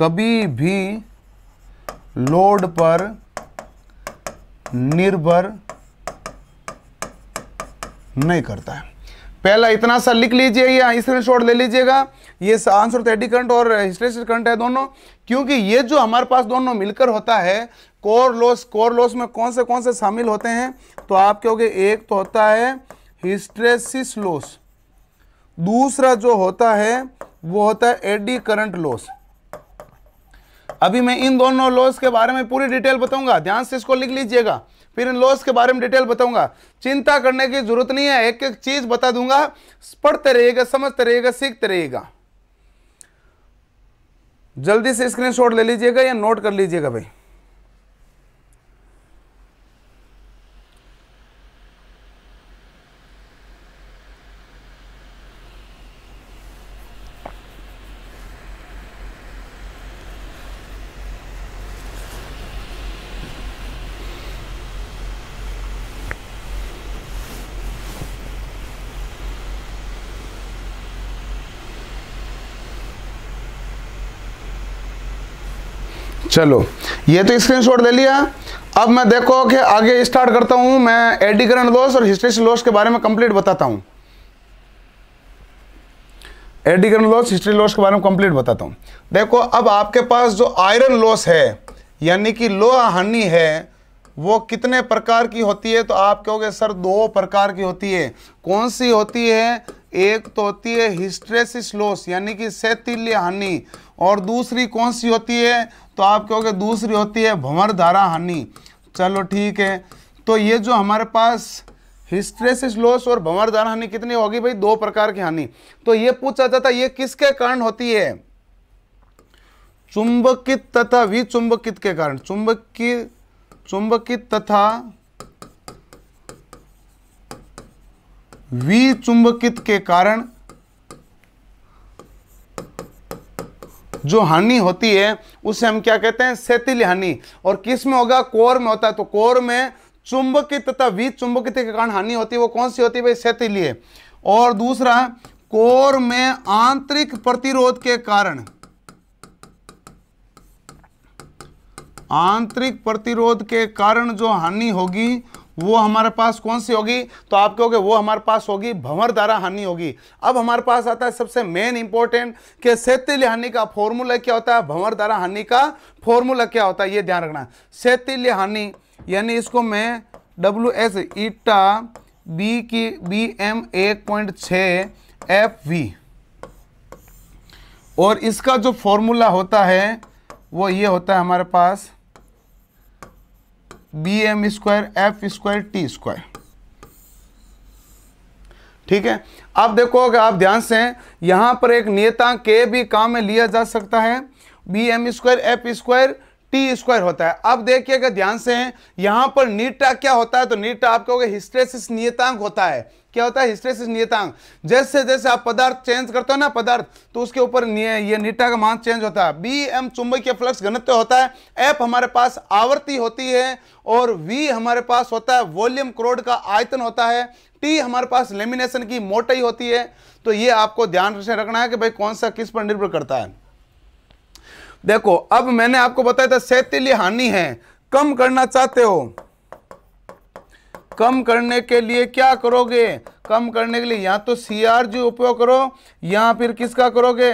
कभी भी लोड पर निर्भर नहीं करता है पहला इतना सा लिख लीजिए या स्क्रीनशॉट ले लीजिएगा ये आंसर थेटिक करंट और हिस्ट्रेशन करंट है दोनों क्योंकि ये जो हमारे पास दोनों मिलकर होता है कोर लॉस कोर लॉस में कौन से कौन से शामिल होते हैं तो आप क्योंकि एक तो होता है हिस्ट्रेसिस लॉस दूसरा जो होता है वो होता है एडी करंट लॉस अभी मैं इन दोनों लॉस के बारे में पूरी डिटेल बताऊंगा ध्यान से इसको लिख लीजिएगा फिर इन लॉस के बारे में डिटेल बताऊंगा चिंता करने की जरूरत नहीं है एक एक चीज बता दूंगा पढ़ते रहिएगा समझते रहिएगा सीखते रहिएगा जल्दी से स्क्रीनशॉट ले लीजिएगा या नोट कर लीजिएगा भाई चलो ये तो स्क्रीनशॉट ले लिया अब मैं देखो कि आगे स्टार्ट करता हूँ मैं एडी लॉस और हिस्ट्रेस लॉस के बारे में कंप्लीट बताता हूं एडी लॉस हिस्ट्री लॉस के बारे में कंप्लीट बताता हूं देखो अब आपके पास जो आयरन लॉस है यानी कि लोहा हानि है वो कितने प्रकार की होती है तो आप कहोगे सर दो प्रकार की होती है कौन सी होती है एक तो होती है हिस्ट्रेसिस लॉस यानी कि शैतिल्य हानि और दूसरी कौन सी होती है तो आप कहोगे दूसरी होती है भंवर धारा हानि चलो ठीक है तो ये जो हमारे पास हिस्ट्रेसिस लॉस और भंवर धारा हानि कितनी होगी भाई दो प्रकार की हानि तो ये पूछा जाता है ये किसके कारण होती है चुंबकित तथा विचुंबकित के कारण चुंबकित चुंबकित तथा विचुंबकित के कारण जो हानि होती है उसे हम क्या कहते हैं शैतिल हानि और किस में होगा कोर में होता है तो कोर में चुंबकीय तथा वीत चुंबकित के कारण हानि होती है वो कौन सी होती है भाई शैतिलीय और दूसरा कोर में आंतरिक प्रतिरोध के कारण आंतरिक प्रतिरोध के कारण जो हानि होगी वो हमारे पास कौन सी होगी तो आप कहोगे वो हमारे पास होगी भंवर धारा हानि होगी अब हमारे पास आता है सबसे मेन इंपॉर्टेंट कि शैतिल्य हानि का फॉर्मूला क्या होता है भंवर धारा हानि का फॉर्मूला क्या होता है ये ध्यान रखना शैतिल्य हानि यानी इसको मैं डब्ल्यू एस ईटा बी की बी एम एक पॉइंट छ एफ वी और इसका जो फॉर्मूला होता है वो ये होता है हमारे पास B M square F square T square ठीक है अब देखो अगर आप ध्यान से यहां पर एक नियतांक के भी काम में लिया जा सकता है B M square F square T square होता है अब देखिएगा ध्यान से यहां पर नीटा क्या होता है तो नीटा आपका होगा हिस्ट्रेसिस नियतांक होता है क्या होता है हिस्ट्रेसिस नियतांक जैसे जैसे आप पदार्थ चेंज करते हो ना पदार्थ तो उसके ऊपर ये नीटा का मान चेंज होता है बी एम चुंबकीय फ्लक्स घनत्व होता है एफ हमारे पास आवर्ती होती है और वी हमारे पास होता है वॉल्यूम क्रोड का आयतन होता है टी हमारे पास लेमिनेशन की मोटाई होती है तो ये आपको ध्यान से रखना है कि भाई कौन सा किस पर निर्भर करता है देखो अब मैंने आपको बताया था सैतीली हानि है कम करना चाहते हो कम करने के लिए क्या करोगे कम करने के लिए या तो सी आर जी उपयोग करो या फिर किसका करोगे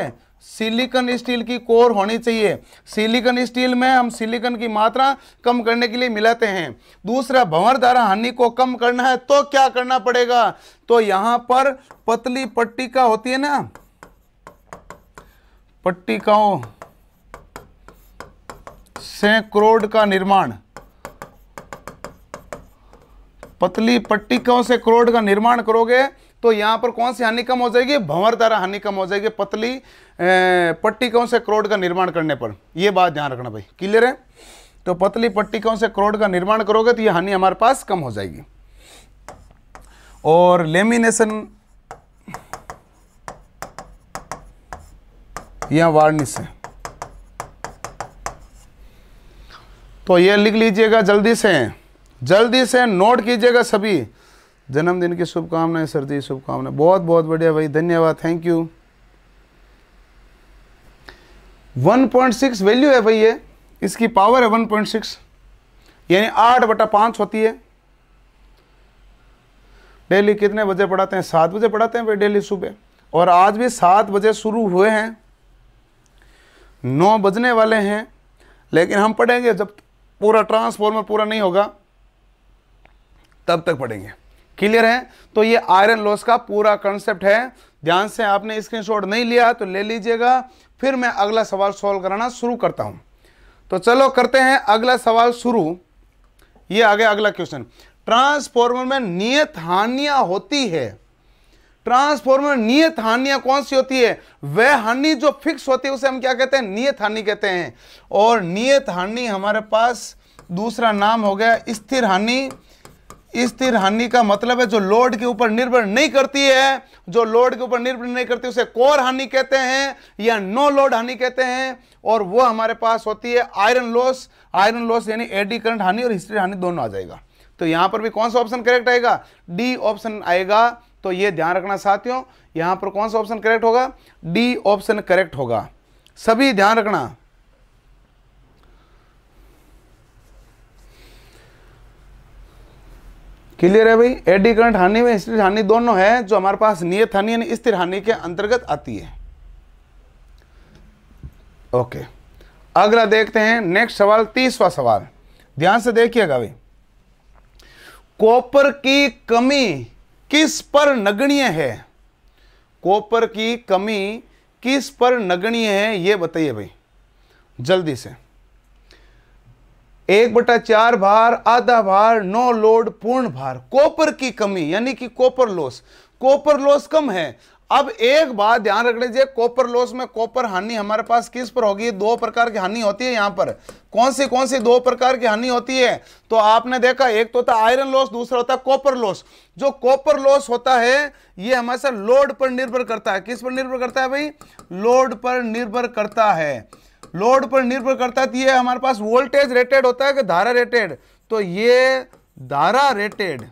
सिलिकन स्टील की कोर होनी चाहिए सिलिकन स्टील में हम सिलिकन की मात्रा कम करने के लिए मिलाते हैं दूसरा भंवर धारा हानि को कम करना है तो क्या करना पड़ेगा तो यहां पर पतली पट्टिका होती है ना पट्टिकाओं सैकरोड का निर्माण पतली पट्टिकों से क्रोड का निर्माण करोगे तो यहां पर कौन सी हानि कम हो जाएगी भंवर द्वारा हानि कम हो जाएगी पतली पट्टिकों से क्रोड का निर्माण करने पर यह बात ध्यान रखना भाई क्लियर है तो पतली पट्टिकों से क्रोड का निर्माण करोगे तो यह हानि हमारे पास कम हो जाएगी और लेमिनेशन या वार्निश है तो ये लिख लीजिएगा जल्दी से जल्दी से नोट कीजिएगा सभी जन्मदिन की शुभकामनाएं सर जी शुभकामनाएं बहुत बहुत बढ़िया भाई धन्यवाद थैंक यू 1.6 वैल्यू है भाई ये इसकी पावर है 1.6 यानी आठ बटा पांच होती है डेली कितने बजे पढ़ाते हैं सात बजे पढ़ाते हैं भाई डेली सुबह और आज भी सात बजे शुरू हुए हैं नौ बजने वाले हैं लेकिन हम पढ़ेंगे जब पूरा ट्रांसफॉर्मर पूरा नहीं होगा तब तक पढ़ेंगे क्लियर है तो ये आयरन लॉस का पूरा कॉन्सेप्ट है ध्यान से आपने स्क्रीनशॉट नहीं लिया तो ले लीजिएगा फिर मैं अगला सवाल सॉल्व कराना शुरू करता हूं तो चलो करते हैं अगला सवाल शुरू ये आगे अगला क्वेश्चन ट्रांसफॉर्मर में नियत हानियां होती है ट्रांसफॉर्मर नियत हानियां कौन सी होती है वह हानि जो फिक्स होती है उसे हम क्या कहते हैं नियत हानि कहते हैं और नियत हानि हमारे पास दूसरा नाम हो गया स्थिर हानि स्थिर हानि का मतलब है जो लोड के ऊपर निर्भर नहीं करती है जो लोड के ऊपर निर्भर नहीं करती उसे कोर हानि कहते हैं या नो लोड हानि कहते हैं और वो हमारे पास होती है आयरन लॉस आयरन लॉस यानी एडी करंट हानि और हिस्ट्री हानि दोनों आ जाएगा तो यहां पर भी कौन सा ऑप्शन करेक्ट आएगा डी ऑप्शन आएगा तो ये ध्यान रखना साथियों यहां पर कौन सा ऑप्शन करेक्ट होगा डी ऑप्शन करेक्ट होगा सभी ध्यान रखना क्लियर है भाई एडी करंट हानि में स्थिर हानि दोनों है जो हमारे पास नियत हानि यानी स्थिर हानि के अंतर्गत आती है ओके अगला देखते हैं नेक्स्ट सवाल तीसवा सवाल ध्यान से देखिएगा भाई कॉपर की कमी किस पर नगण्य है कॉपर की कमी किस पर नगण्य है ये बताइए भाई जल्दी से एक बटा चार भार आधा भार नो लोड पूर्ण भार कॉपर की कमी यानी कि कॉपर लॉस कॉपर लॉस कम है अब एक बात ध्यान रख लीजिए कॉपर लॉस में कॉपर हानि हमारे पास किस पर होगी दो प्रकार की हानि होती है यहां पर कौन सी कौन सी दो प्रकार की हानि होती है तो आपने देखा एक तो होता है आयरन लॉस दूसरा होता है कॉपर लॉस जो कॉपर लॉस होता है ये हमेशा लोड पर निर्भर करता है किस पर निर्भर करता है भाई लोड पर निर्भर करता है लोड पर निर्भर करता है तो ये हमारे पास वोल्टेज रेटेड होता है कि धारा रेटेड तो ये धारा रेटेड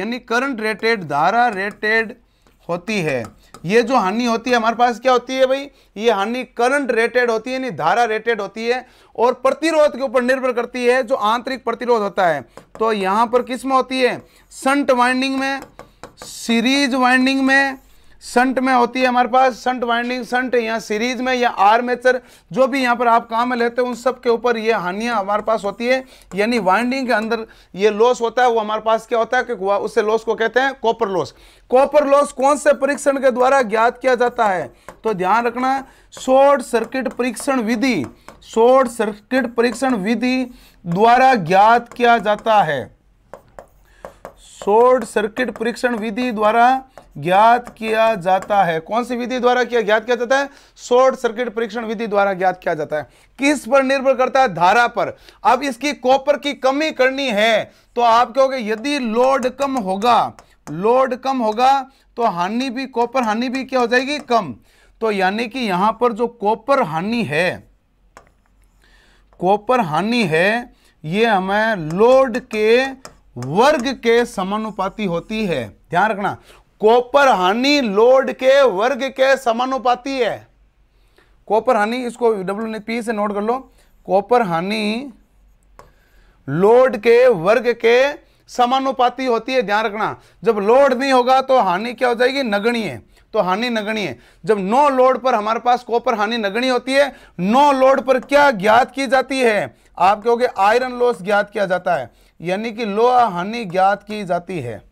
यानी करंट रेटेड धारा रेटेड होती है ये जो हानि होती है हमारे पास क्या होती है भाई ये हानि करंट रेटेड होती है नहीं धारा रेटेड होती है और प्रतिरोध के ऊपर निर्भर करती है जो आंतरिक प्रतिरोध होता है तो यहां पर किस में होती है संट वाइंडिंग में सीरीज वाइंडिंग में संट में होती है हमारे पास संट वाइंडिंग संट या सीरीज में या आर्मेचर जो भी यहाँ पर आप काम में लेते हैं उन सब के ऊपर ये हानियाँ हमारे पास होती है यानी वाइंडिंग के अंदर ये लॉस होता है वो हमारे पास क्या होता है कि उससे लॉस को कहते हैं कॉपर लॉस कॉपर लॉस कौन से परीक्षण के द्वारा ज्ञात किया जाता है तो ध्यान रखना शॉर्ट सर्किट परीक्षण विधि शॉर्ट सर्किट परीक्षण विधि द्वारा ज्ञात किया जाता है शॉर्ट सर्किट परीक्षण विधि द्वारा ज्ञात किया जाता है कौन सी विधि द्वारा किया ज्ञात किया जाता है शॉर्ट सर्किट परीक्षण विधि द्वारा ज्ञात किया जाता है किस पर निर्भर करता है धारा पर अब इसकी कॉपर की कमी करनी है तो आप कहोगे यदि लोड कम होगा लोड कम होगा तो हानि भी कॉपर हानि भी क्या हो जाएगी कम तो यानी कि यहां पर जो कॉपर हानि है कॉपर हानि है ये हमें लोड के वर्ग के समानुपाती होती है ध्यान रखना कॉपर हानि लोड के वर्ग के समानुपाती है कॉपर हानि इसको डब्ल्यू पी से नोट कर लो कॉपर हानि लोड के वर्ग के समानुपाती होती है ध्यान रखना जब लोड नहीं होगा तो हानि क्या हो जाएगी नगणीय तो हानि नगणीय जब नो लोड पर हमारे पास कॉपर हानि नगणीय होती है नो लोड पर क्या ज्ञात की जाती है आप कहोगे आयरन लॉस ज्ञात किया जाता है यानी कि लोहा हानि ज्ञात की जाती है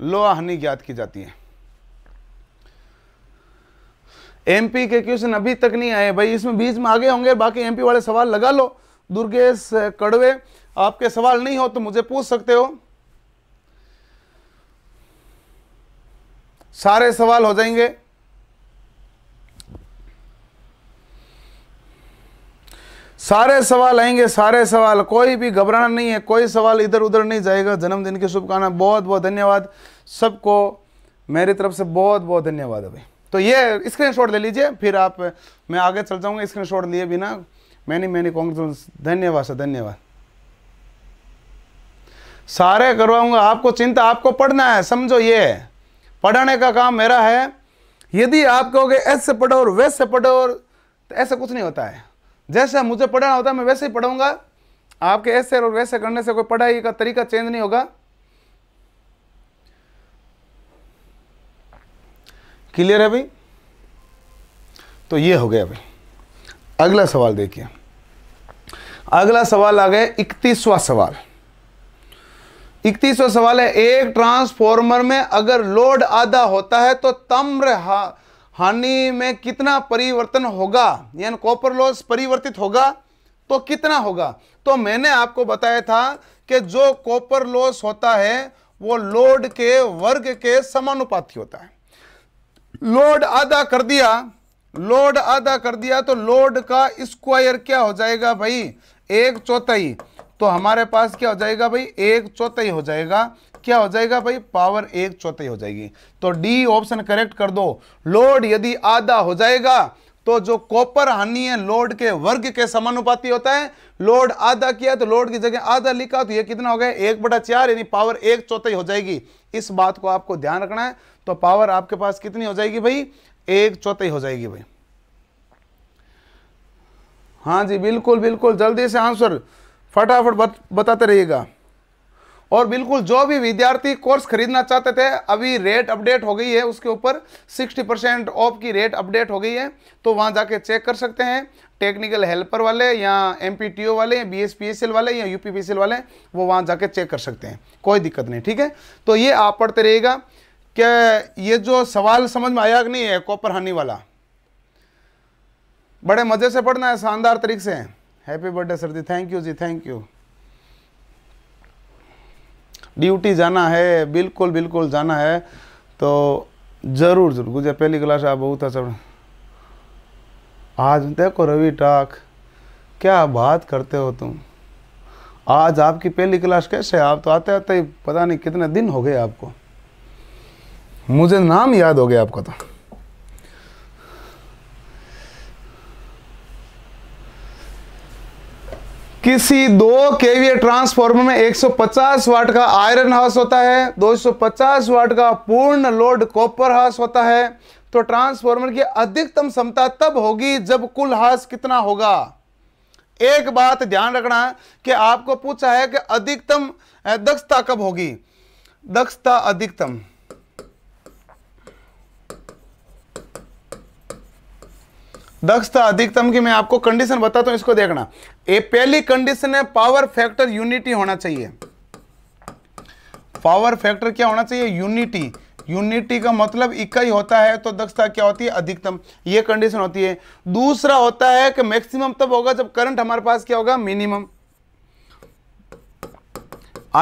लोहा हानि ज्ञात की जाती है एमपी के क्वेश्चन अभी तक नहीं आए भाई इसमें बीच में आगे होंगे बाकी एमपी वाले सवाल लगा लो दुर्गेश कड़वे आपके सवाल नहीं हो तो मुझे पूछ सकते हो सारे सवाल हो जाएंगे सारे सवाल आएंगे सारे सवाल कोई भी घबराना नहीं है कोई सवाल इधर उधर नहीं जाएगा जन्मदिन की शुभकामना बहुत बहुत धन्यवाद सबको मेरी तरफ से बहुत बहुत धन्यवाद है भाई तो ये स्क्रीनशॉट ले लीजिए फिर आप मैं आगे चल स्क्रीन स्क्रीनशॉट लिए बिना मैनी मैनी कॉन्ग्रेचुलेंस धन्यवाद सर धन्यवाद सारे करवाऊंगा आपको चिंता आपको पढ़ना है समझो ये पढ़ाने का काम मेरा है यदि आप कहोगे ऐसे पढ़ो और वैसे पढ़ो और तो ऐसा कुछ नहीं होता है जैसा मुझे पढ़ाना होता है मैं वैसे ही पढ़ाऊंगा आपके ऐसे और वैसे करने से कोई पढ़ाई का तरीका चेंज नहीं होगा क्लियर है भाई तो ये हो गया भाई अगला सवाल देखिए अगला सवाल आ गया इकतीसवा सवाल इकतीसवा सवाल है एक ट्रांसफॉर्मर में अगर लोड आधा होता है तो तम्र हा हानि में कितना परिवर्तन होगा यानी कॉपर लॉस परिवर्तित होगा तो कितना होगा तो मैंने आपको बताया था कि जो कॉपर लॉस होता है वो लोड के वर्ग के समानुपाती होता है लोड आधा कर दिया लोड आधा कर दिया तो लोड का स्क्वायर क्या हो जाएगा भाई एक चौथाई तो हमारे पास क्या हो जाएगा भाई एक चौथाई हो जाएगा क्या हो जाएगा भाई पावर एक चौथाई हो जाएगी तो डी ऑप्शन करेक्ट कर दो लोड यदि आधा हो जाएगा तो जो कॉपर हानि है लोड के वर्ग के समानुपाती होता है लोड आधा किया तो लोड की जगह आधा लिखा तो ये कितना हो गया एक बटा चार यानी पावर एक चौथाई हो जाएगी इस बात को आपको ध्यान रखना है तो पावर आपके पास कितनी हो जाएगी भाई एक चौथाई हो जाएगी भाई हाँ जी बिल्कुल बिल्कुल जल्दी से आंसर फटाफट बत, बताते रहिएगा और बिल्कुल जो भी विद्यार्थी कोर्स खरीदना चाहते थे अभी रेट अपडेट हो गई है उसके ऊपर 60 परसेंट ऑफ की रेट अपडेट हो गई है तो वहां जाके चेक कर सकते हैं टेक्निकल हेल्पर वाले या एम वाले या बी वाले या यू वाले वो वहाँ जाके चेक कर सकते हैं कोई दिक्कत नहीं ठीक है तो ये आप पढ़ते रहिएगा क्या ये जो सवाल समझ में आया कि नहीं है कॉपर हानि वाला बड़े मज़े से पढ़ना है शानदार तरीके से हैप्पी बर्थडे सर जी thank you ji thank you duty जाना है बिल्कुल बिल्कुल जाना है तो ज़रूर ज़रूर गुजर पहली क्लास आप बहुत अच्छा आज देखो रवि टाक क्या बात करते हो तुम आज आपकी पहली क्लास कैसे आप तो आते आते ही पता नहीं कितने दिन हो गए आपको मुझे नाम याद हो गया आपका तो किसी दो केवीए ट्रांसफॉर्मर में 150 वाट का आयरन हाउस होता है 250 वाट का पूर्ण लोड कॉपर हाउस होता है तो ट्रांसफॉर्मर की अधिकतम क्षमता तब होगी जब कुल हाउस कितना होगा एक बात ध्यान रखना कि आपको पूछा है कि अधिकतम दक्षता कब होगी दक्षता अधिकतम दक्षता अधिकतम की मैं आपको कंडीशन बताता हूं इसको देखना ये पहली कंडीशन है पावर फैक्टर यूनिटी होना चाहिए पावर फैक्टर क्या होना चाहिए यूनिटी यूनिटी का मतलब इकाई होता है तो दक्षता क्या होती है अधिकतम ये कंडीशन होती है दूसरा होता है कि मैक्सिमम तब होगा जब करंट हमारे पास क्या होगा मिनिमम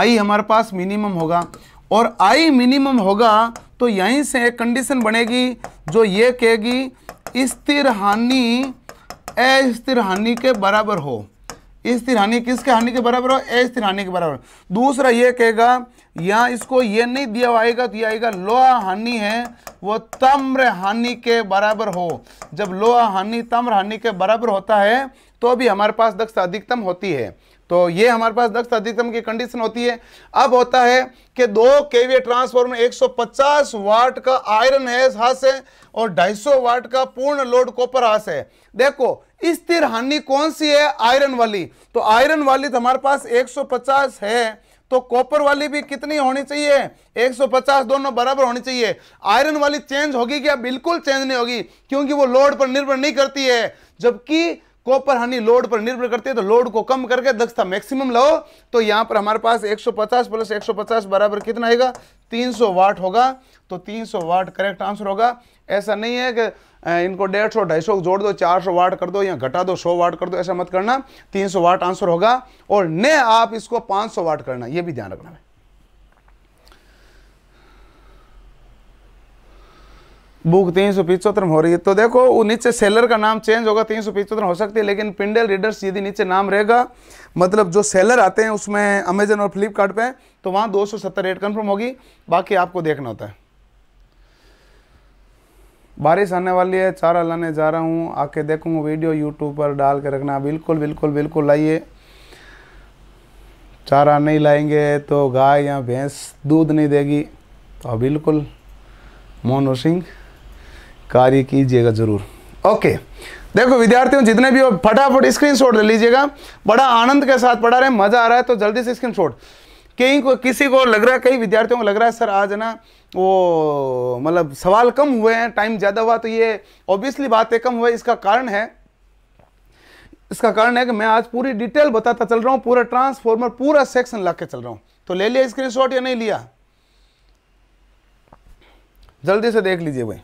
आई हमारे पास मिनिमम होगा और आई मिनिमम होगा तो यहीं से एक कंडीशन बनेगी जो ये कहेगी स्थिर हानि अस्थिर हानि के बराबर हो इस तिरहानी किसके हानि के बराबर हो एच तिरहानी के बराबर दूसरा ये कहेगा यहाँ इसको ये नहीं दिया आएगा तो ये आएगा लोहा हानि है वो तम्र हानि के बराबर हो जब लोहा हानि तम्र हानि के बराबर होता है तो भी हमारे पास दक्ष अधिकतम होती है तो ये हमारे पास दक्ष अधिकतम की कंडीशन होती है अब होता है कि दो केवीए ट्रांसफॉर्मर 150 वाट का आयरन है हास है और 250 वाट का पूर्ण लोड कॉपर हास है देखो स्थिर हानि कौन सी है आयरन वाली तो आयरन वाली तो हमारे पास 150 है तो कॉपर वाली भी कितनी होनी चाहिए 150 दोनों बराबर होनी चाहिए आयरन वाली चेंज होगी क्या बिल्कुल चेंज नहीं होगी क्योंकि वो लोड पर निर्भर नहीं करती है जबकि कॉपर हानि लोड पर निर्भर करती है तो लोड को कम करके दक्षता मैक्सिमम लाओ तो यहां पर हमारे पास 150 प्लस 150 बराबर कितना आएगा 300 वाट होगा तो 300 वाट करेक्ट आंसर होगा ऐसा नहीं है कि इनको डेढ़ सौ ढाई सौ जोड़ दो चार सौ वाट कर दो या घटा दो सौ वाट कर दो ऐसा मत करना तीन सौ वाट आंसर होगा और न आप इसको पांच सौ वाट करना ये भी ध्यान रखना बुक तीन सौ पिचहत्तर हो रही है तो देखो वो नीचे सेलर का नाम चेंज होगा तीन सौ पिचहत्तर हो सकती है लेकिन पिंडल रीडर्स यदि नीचे नाम रहेगा मतलब जो सेलर आते हैं उसमें अमेजन और फ्लिपकार्ट पे तो वहाँ दो सौ सत्तर रेट कन्फर्म होगी बाकी आपको देखना होता है बारिश आने वाली है चारा लाने जा रहा हूँ आके देखूँगा वीडियो यूट्यूब पर डाल के रखना बिल्कुल बिल्कुल बिल्कुल लाइए चारा नहीं लाएंगे तो गाय या भैंस दूध नहीं देगी तो बिल्कुल मोनू सिंह कार्य कीजिएगा ज़रूर ओके देखो विद्यार्थियों जितने भी हो फटाफट स्क्रीनशॉट ले लीजिएगा बड़ा आनंद के साथ पढ़ा रहे मज़ा आ रहा है तो जल्दी से स्क्रीनशॉट कहीं को किसी को लग रहा है कई विद्यार्थियों को लग रहा है सर आज ना वो मतलब सवाल कम हुए हैं टाइम ज़्यादा हुआ तो ये ऑब्वियसली बातें कम हुए इसका कारण है इसका कारण है कि मैं आज पूरी डिटेल बताता चल रहा हूँ पूरा ट्रांसफॉर्मर पूरा सेक्शन ला के चल रहा हूँ तो ले लिया स्क्रीनशॉट या नहीं लिया जल्दी से देख लीजिए भाई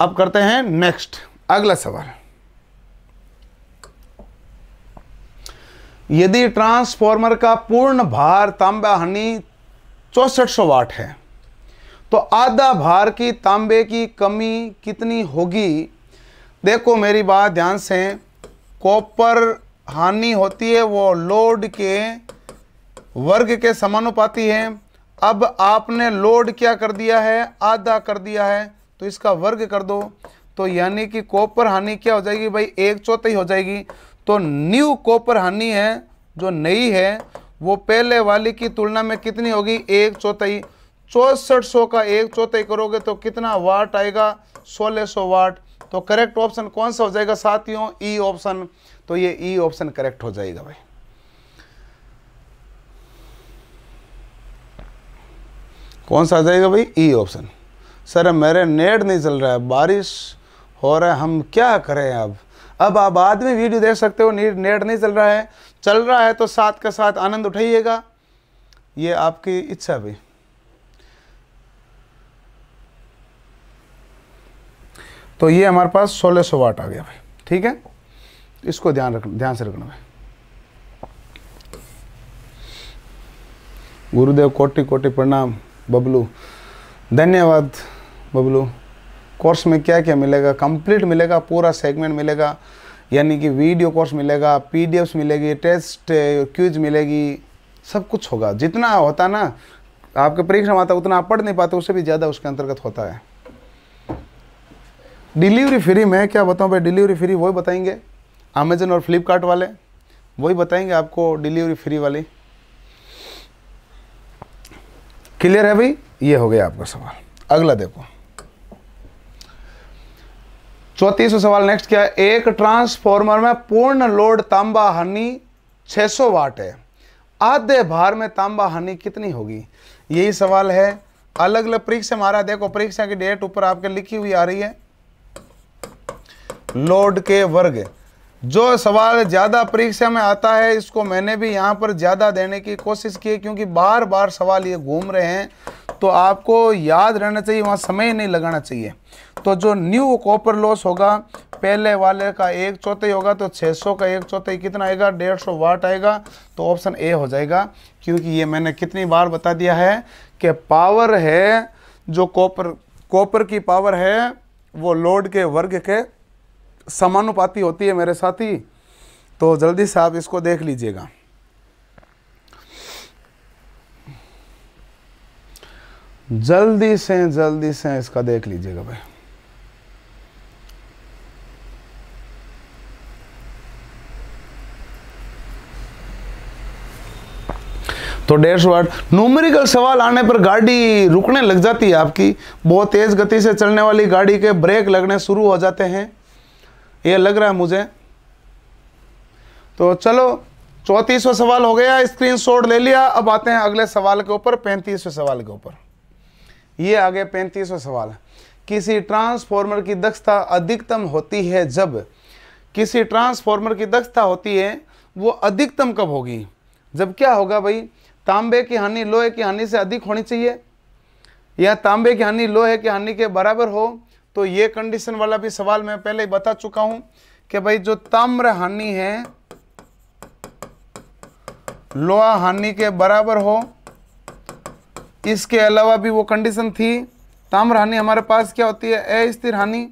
अब करते हैं नेक्स्ट अगला सवाल यदि ट्रांसफार्मर का पूर्ण भार तांबा हानि चौसठ सौ वाट है तो आधा भार की तांबे की कमी कितनी होगी देखो मेरी बात ध्यान से कॉपर हानि होती है वो लोड के वर्ग के समानुपाती है अब आपने लोड क्या कर दिया है आधा कर दिया है तो इसका वर्ग कर दो तो यानी कि कॉपर हानि क्या हो जाएगी भाई एक चौथाई हो जाएगी तो न्यू कॉपर हानि है जो नई है वो पहले वाली की तुलना में कितनी होगी एक चौथाई चौसठ सौ का एक चौथाई करोगे तो कितना वाट आएगा सोलह सौ वाट तो करेक्ट ऑप्शन कौन सा हो जाएगा साथियों ई e ऑप्शन तो ये ई ऑप्शन करेक्ट हो जाएगा भाई कौन सा आ जाएगा भाई ई e ऑप्शन सर मेरे नेट नहीं चल रहा है बारिश हो रहा है हम क्या करें अब अब आप बाद में वीडियो देख सकते हो नीट नेट नहीं चल रहा है चल रहा है तो साथ का साथ आनंद उठाइएगा ये आपकी इच्छा भी तो ये हमारे पास सोलह सौ वाट आ गया भाई ठीक है इसको ध्यान रख ध्यान से रखना भाई गुरुदेव कोटि कोटि प्रणाम बबलू धन्यवाद बबलू कोर्स में क्या क्या मिलेगा कंप्लीट मिलेगा पूरा सेगमेंट मिलेगा यानी कि वीडियो कोर्स मिलेगा पी मिलेगी टेस्ट क्यूज मिलेगी सब कुछ होगा जितना होता ना आपके परीक्षा में आता उतना आप पढ़ नहीं पाते उससे भी ज़्यादा उसके अंतर्गत होता है डिलीवरी फ्री में क्या बताऊँ भाई डिलीवरी फ्री वही बताएंगे अमेजन और फ्लिपकार्ट वाले वही बताएंगे आपको डिलीवरी फ्री वाली क्लियर है भाई ये हो गया आपका सवाल अगला देखो चौतीसवा सवाल नेक्स्ट क्या है एक ट्रांसफॉर्मर में पूर्ण लोड तांबा हानि 600 वाट है आधे भार में तांबा हानि कितनी होगी यही सवाल है अलग अलग परीक्षा हमारा देखो परीक्षा की डेट ऊपर आपके लिखी हुई आ रही है लोड के वर्ग जो सवाल ज़्यादा परीक्षा में आता है इसको मैंने भी यहां पर ज़्यादा देने की कोशिश की क्योंकि बार बार सवाल ये घूम रहे हैं तो आपको याद रहना चाहिए वहां समय नहीं लगाना चाहिए तो जो न्यू कॉपर लॉस होगा पहले वाले का एक चौथाई होगा तो 600 का एक चौथाई कितना आएगा 150 वाट आएगा तो ऑप्शन ए हो जाएगा क्योंकि ये मैंने कितनी बार बता दिया है कि पावर है जो कॉपर कॉपर की पावर है वो लोड के वर्ग के समानुपाती होती है मेरे साथी तो जल्दी से आप इसको देख लीजिएगा जल्दी से जल्दी से इसका देख लीजिएगा भाई तो डेढ़ सौ वाट न्यूमेरिकल सवाल आने पर गाड़ी रुकने लग जाती है आपकी बहुत तेज़ गति से चलने वाली गाड़ी के ब्रेक लगने शुरू हो जाते हैं यह लग रहा है मुझे तो चलो चौंतीसवा सवाल हो गया शॉट ले लिया अब आते हैं अगले सवाल के ऊपर पैंतीसवें सवाल के ऊपर ये आगे पैंतीसवा सवाल किसी ट्रांसफॉर्मर की दक्षता अधिकतम होती है जब किसी ट्रांसफॉर्मर की दक्षता होती है वो अधिकतम कब होगी जब क्या होगा भाई तांबे की हानि लोहे की हानि से अधिक होनी चाहिए या तांबे की हानि लोहे की हानि के बराबर हो तो ये कंडीशन वाला भी सवाल मैं पहले ही बता चुका हूं कि भाई जो ताम्र हानि है लोहा हानि के बराबर हो इसके अलावा भी वो कंडीशन थी ताम्र हानि हमारे पास क्या होती है अस्थिर हानि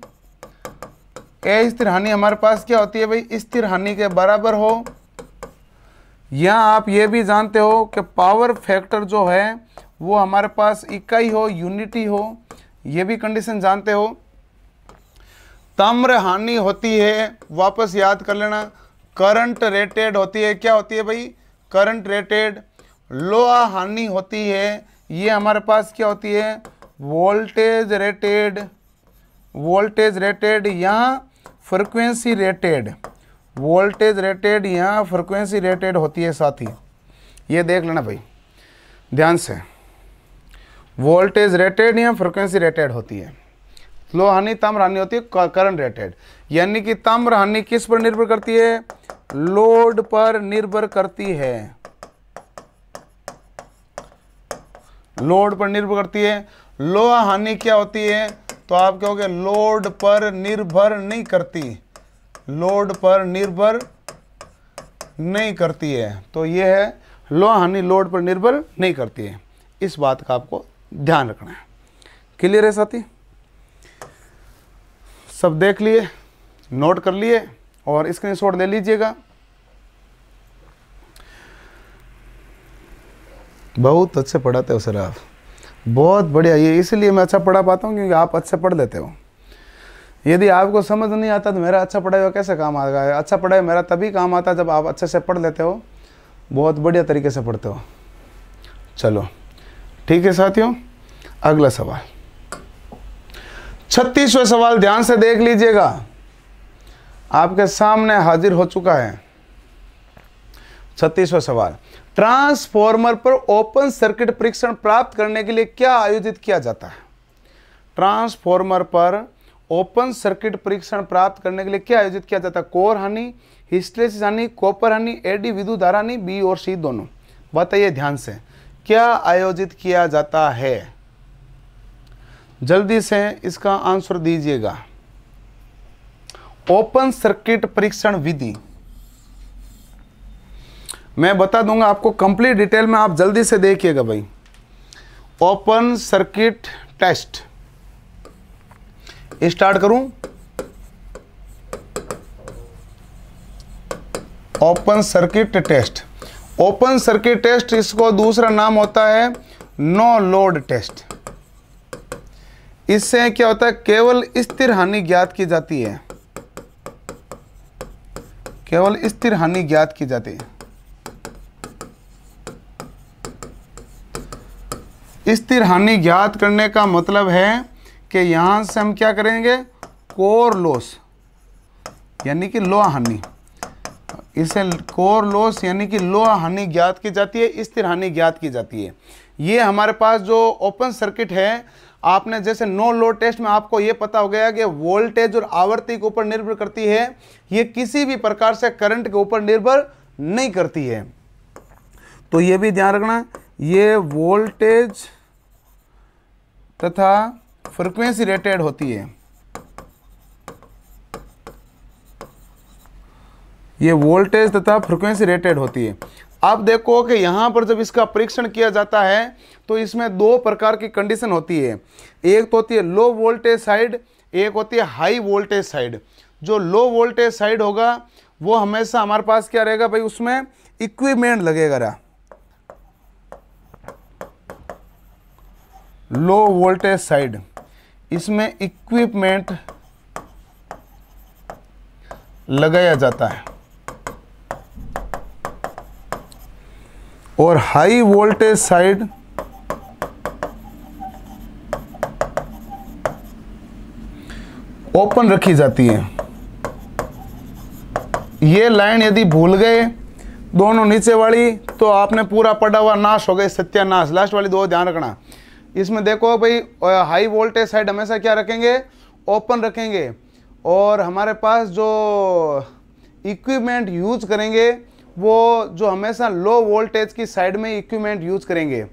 अस्थिर हानि हमारे पास क्या होती है भाई स्थिर हानि के बराबर हो या आप ये भी जानते हो कि पावर फैक्टर जो है वो हमारे पास इकाई हो यूनिटी हो ये भी कंडीशन जानते हो तम्र हानि होती है वापस याद कर लेना करंट रेटेड होती है क्या होती है भाई करंट रेटेड लोहा हानि होती है ये हमारे पास क्या होती है वोल्टेज रेटेड वोल्टेज रेटेड या फ्रिक्वेंसी रेटेड वोल्टेज रेटेड या फ्रिक्वेंसी रेटेड होती है साथ ही ये देख लेना भाई ध्यान से वोल्टेज रेटेड या फ्रिक्वेंसी रेटेड होती है लो हानि तम हानि होती है करंट रेटेड यानी कि तम हानि किस पर निर्भर करती है लोड पर निर्भर करती है लोड पर निर्भर करती है लोहा हानि क्या होती है तो आप कहोगे लोड पर निर्भर नहीं करती लोड पर निर्भर नहीं करती है तो ये है लो हानि लोड पर निर्भर नहीं करती है इस बात का आपको ध्यान रखना है क्लियर है साथी सब देख लिए नोट कर लिए और स्क्रीनशॉट ले लीजिएगा बहुत अच्छे पढ़ाते हो सर आप बहुत बढ़िया ये इसलिए मैं अच्छा पढ़ा पाता हूँ क्योंकि आप अच्छे पढ़ लेते हो यदि आपको समझ नहीं आता तो मेरा अच्छा पढ़ाई हुआ कैसे काम आ गया अच्छा पढ़ाई मेरा तभी काम आता जब आप अच्छे से पढ़ लेते हो बहुत बढ़िया तरीके से पढ़ते हो चलो ठीक है साथियों अगला सवाल छत्तीसवें सवाल ध्यान से देख लीजिएगा आपके सामने हाजिर हो चुका है छत्तीसवें सवाल ट्रांसफॉर्मर पर ओपन सर्किट परीक्षण प्राप्त करने के लिए क्या आयोजित किया जाता है ट्रांसफॉर्मर पर ओपन सर्किट परीक्षण प्राप्त करने के लिए क्या आयोजित किया जाता है कोर हानि हिस्ट्रेसिस हानि कॉपर हानि एडी विद्युत धारा हानि बी और सी दोनों बताइए ध्यान से क्या आयोजित किया जाता है जल्दी से इसका आंसर दीजिएगा ओपन सर्किट परीक्षण विधि मैं बता दूंगा आपको कंप्लीट डिटेल में आप जल्दी से देखिएगा भाई ओपन सर्किट टेस्ट स्टार्ट करूं open circuit test open circuit test इसको दूसरा नाम होता है नो लोड टेस्ट इससे क्या होता है केवल स्थिर हानि ज्ञात की जाती है केवल स्थिर हानि ज्ञात की जाती है स्थिर हानि ज्ञात करने का मतलब है कि यहाँ से हम क्या करेंगे कोर लॉस यानी कि लोहा हानि इसे कोर लॉस यानी कि लोहा हानि ज्ञात की जाती है स्थिर हानि ज्ञात की जाती है ये हमारे पास जो ओपन सर्किट है आपने जैसे नो लोड टेस्ट में आपको ये पता हो गया कि वोल्टेज और आवर्ती के ऊपर निर्भर करती है ये किसी भी प्रकार से करंट के ऊपर निर्भर नहीं करती है तो ये भी ध्यान रखना ये वोल्टेज तथा फ्रिक्वेंसी रेटेड होती है ये वोल्टेज तथा फ्रिक्वेंसी रेटेड होती है अब देखो कि यहाँ पर जब इसका परीक्षण किया जाता है तो इसमें दो प्रकार की कंडीशन होती है एक तो होती है लो वोल्टेज साइड एक होती है हाई वोल्टेज साइड जो लो वोल्टेज साइड होगा वो हमेशा हमारे पास क्या रहेगा भाई उसमें इक्विपमेंट लगेगा रहा लो वोल्टेज साइड इसमें इक्विपमेंट लगाया जाता है और हाई वोल्टेज साइड ओपन रखी जाती है ये लाइन यदि भूल गए दोनों नीचे वाली तो आपने पूरा पड़ा हुआ नाश हो गए सत्यानाश लास्ट वाली दो ध्यान रखना इसमें देखो भाई हाई वोल्टेज साइड हमेशा क्या रखेंगे ओपन रखेंगे और हमारे पास जो इक्विपमेंट यूज करेंगे वो जो हमेशा लो वोल्टेज की साइड में इक्विपमेंट यूज करेंगे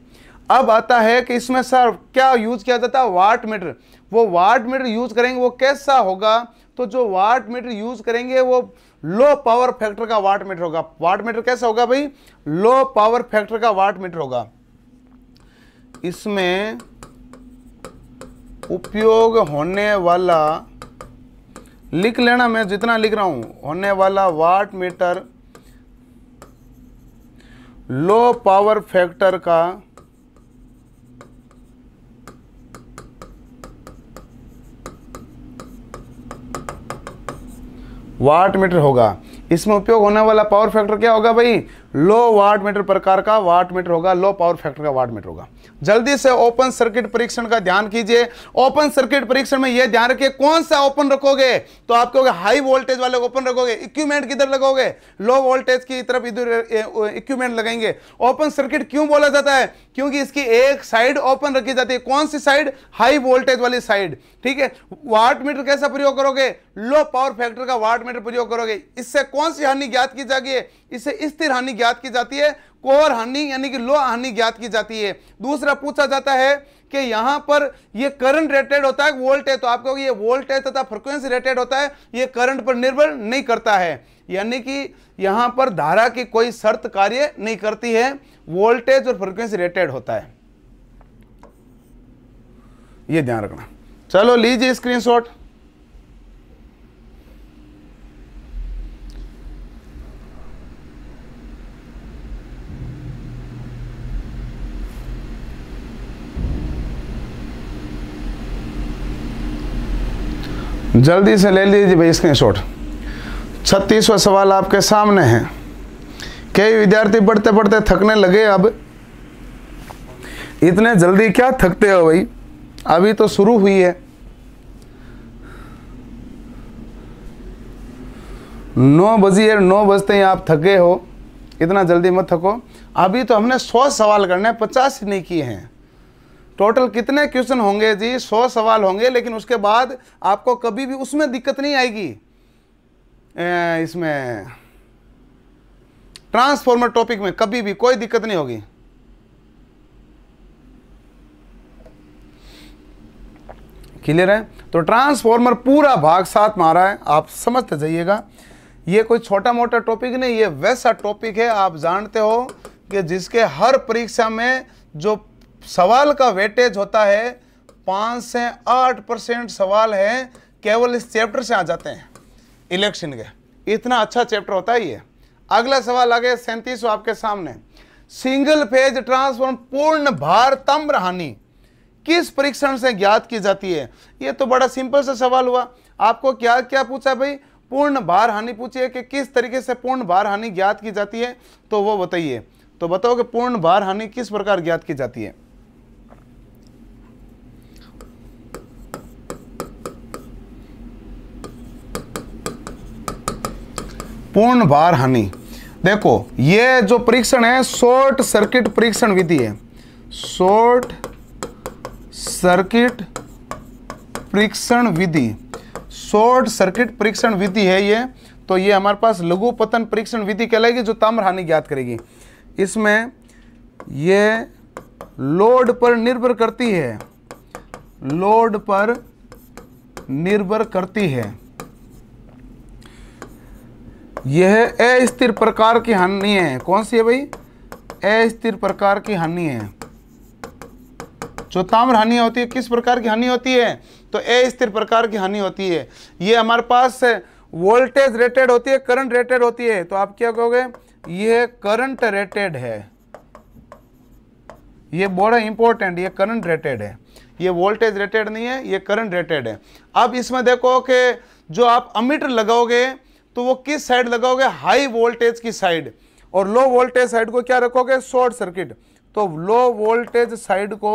अब आता है कि इसमें सर क्या यूज किया जाता है वाट मीटर वो वाट मीटर यूज करेंगे वो कैसा होगा तो जो वाट मीटर यूज करेंगे वो लो पावर फैक्टर का वाट मीटर होगा वाट मीटर कैसा होगा भाई लो पावर फैक्टर का वाट मीटर होगा इसमें उपयोग होने वाला लिख लेना मैं जितना लिख रहा हूं होने वाला watt meter low power factor का वाट मीटर होगा इसमें उपयोग होने वाला पावर फैक्टर क्या होगा भाई लो वाट मीटर प्रकार का वाट मीटर होगा लो पावर फैक्टर का वाट मीटर होगा जल्दी से ओपन सर्किट परीक्षण का ध्यान कीजिए ओपन सर्किट परीक्षण में यह ध्यान रखिए कौन सा ओपन रखोगे तो आप कहोगे हाई वोल्टेज वाले ओपन रखोगे इक्विपमेंट किधर लगाओगे लो वोल्टेज की तरफ इधर इक्विपमेंट लगाएंगे ओपन सर्किट क्यों बोला जाता है क्योंकि इसकी एक साइड ओपन रखी जाती है कौन सी साइड हाई वोल्टेज वाली साइड ठीक है वाट मीटर कैसा प्रयोग करोगे लो पावर फैक्टर का वाट मीटर प्रयोग करोगे इससे कौन सी हानि ज्ञात की जाएगी इससे स्थिर हानि ज्ञात की जाती है कोर हानि यानी कि लो हानि ज्ञात की जाती है दूसरा पूछा जाता है कि यहां पर ये करंट रेटेड होता है वोल्ट है तो आप कहोगे ये वोल्ट है तथा फ्रिक्वेंसी रेटेड होता है ये करंट पर निर्भर नहीं करता है यानी कि यहां पर धारा की कोई शर्त कार्य नहीं करती है वोल्टेज और फ्रिक्वेंसी रेटेड होता है ये ध्यान रखना चलो लीजिए स्क्रीनशॉट जल्दी से ले लीजिए भाई स्क्रीन शॉट छत्तीसवा सवाल आपके सामने है कई विद्यार्थी पढ़ते पढ़ते थकने लगे अब इतने जल्दी क्या थकते हो भाई अभी तो शुरू हुई है नौ बजी है नौ बजते ही आप थके हो इतना जल्दी मत थको अभी तो हमने सौ सवाल करने पचास नहीं किए हैं टोटल कितने क्वेश्चन होंगे जी सौ सवाल होंगे लेकिन उसके बाद आपको कभी भी उसमें दिक्कत नहीं आएगी ए, इसमें ट्रांसफॉर्मर टॉपिक में कभी भी कोई दिक्कत नहीं होगी क्लियर है तो ट्रांसफॉर्मर पूरा भाग साथ मारा है आप समझते जाइएगा ये कोई छोटा मोटा टॉपिक नहीं ये वैसा टॉपिक है आप जानते हो कि जिसके हर परीक्षा में जो सवाल का वेटेज होता है पाँच से आठ परसेंट सवाल है केवल इस चैप्टर से आ जाते हैं इलेक्शन के इतना अच्छा चैप्टर होता ही है अगला सवाल आगे सैंतीस आपके सामने सिंगल फेज ट्रांसफॉर्म पूर्ण भार तम रहानी किस परीक्षण से ज्ञात की जाती है ये तो बड़ा सिंपल सा सवाल हुआ आपको क्या क्या पूछा भाई पूर्ण भार हानि पूछिए कि किस तरीके से पूर्ण भार हानि ज्ञात की जाती है तो वो बताइए तो बताओ कि पूर्ण भार हानि किस प्रकार ज्ञात की जाती है पूर्ण भार हानि देखो ये जो परीक्षण है शॉर्ट सर्किट परीक्षण विधि है शॉर्ट सर्किट परीक्षण विधि शॉर्ट सर्किट परीक्षण विधि है ये तो ये हमारे पास लघु पतन परीक्षण विधि कहलाएगी जो ताम्र हानि ज्ञात करेगी इसमें ये लोड पर निर्भर करती है लोड पर निर्भर करती है यह अस्थिर प्रकार की हानि है कौन सी है भाई अस्थिर प्रकार की हानि है जो ताम्र हानि होती है किस प्रकार की हानि होती है तो अस्थिर प्रकार की हानि होती है ये हमारे पास वोल्टेज रेटेड होती है करंट रेटेड होती है तो आप क्या कहोगे यह करंट रेटेड है यह बड़ा इंपॉर्टेंट यह करंट रेटेड है ये वोल्टेज रेटेड नहीं है ये करंट रेटेड है अब इसमें देखो कि जो आप अमीटर लगाओगे तो वो किस साइड लगाओगे हाई वोल्टेज की साइड और लो वोल्टेज साइड को क्या रखोगे शॉर्ट सर्किट तो लो वोल्टेज साइड को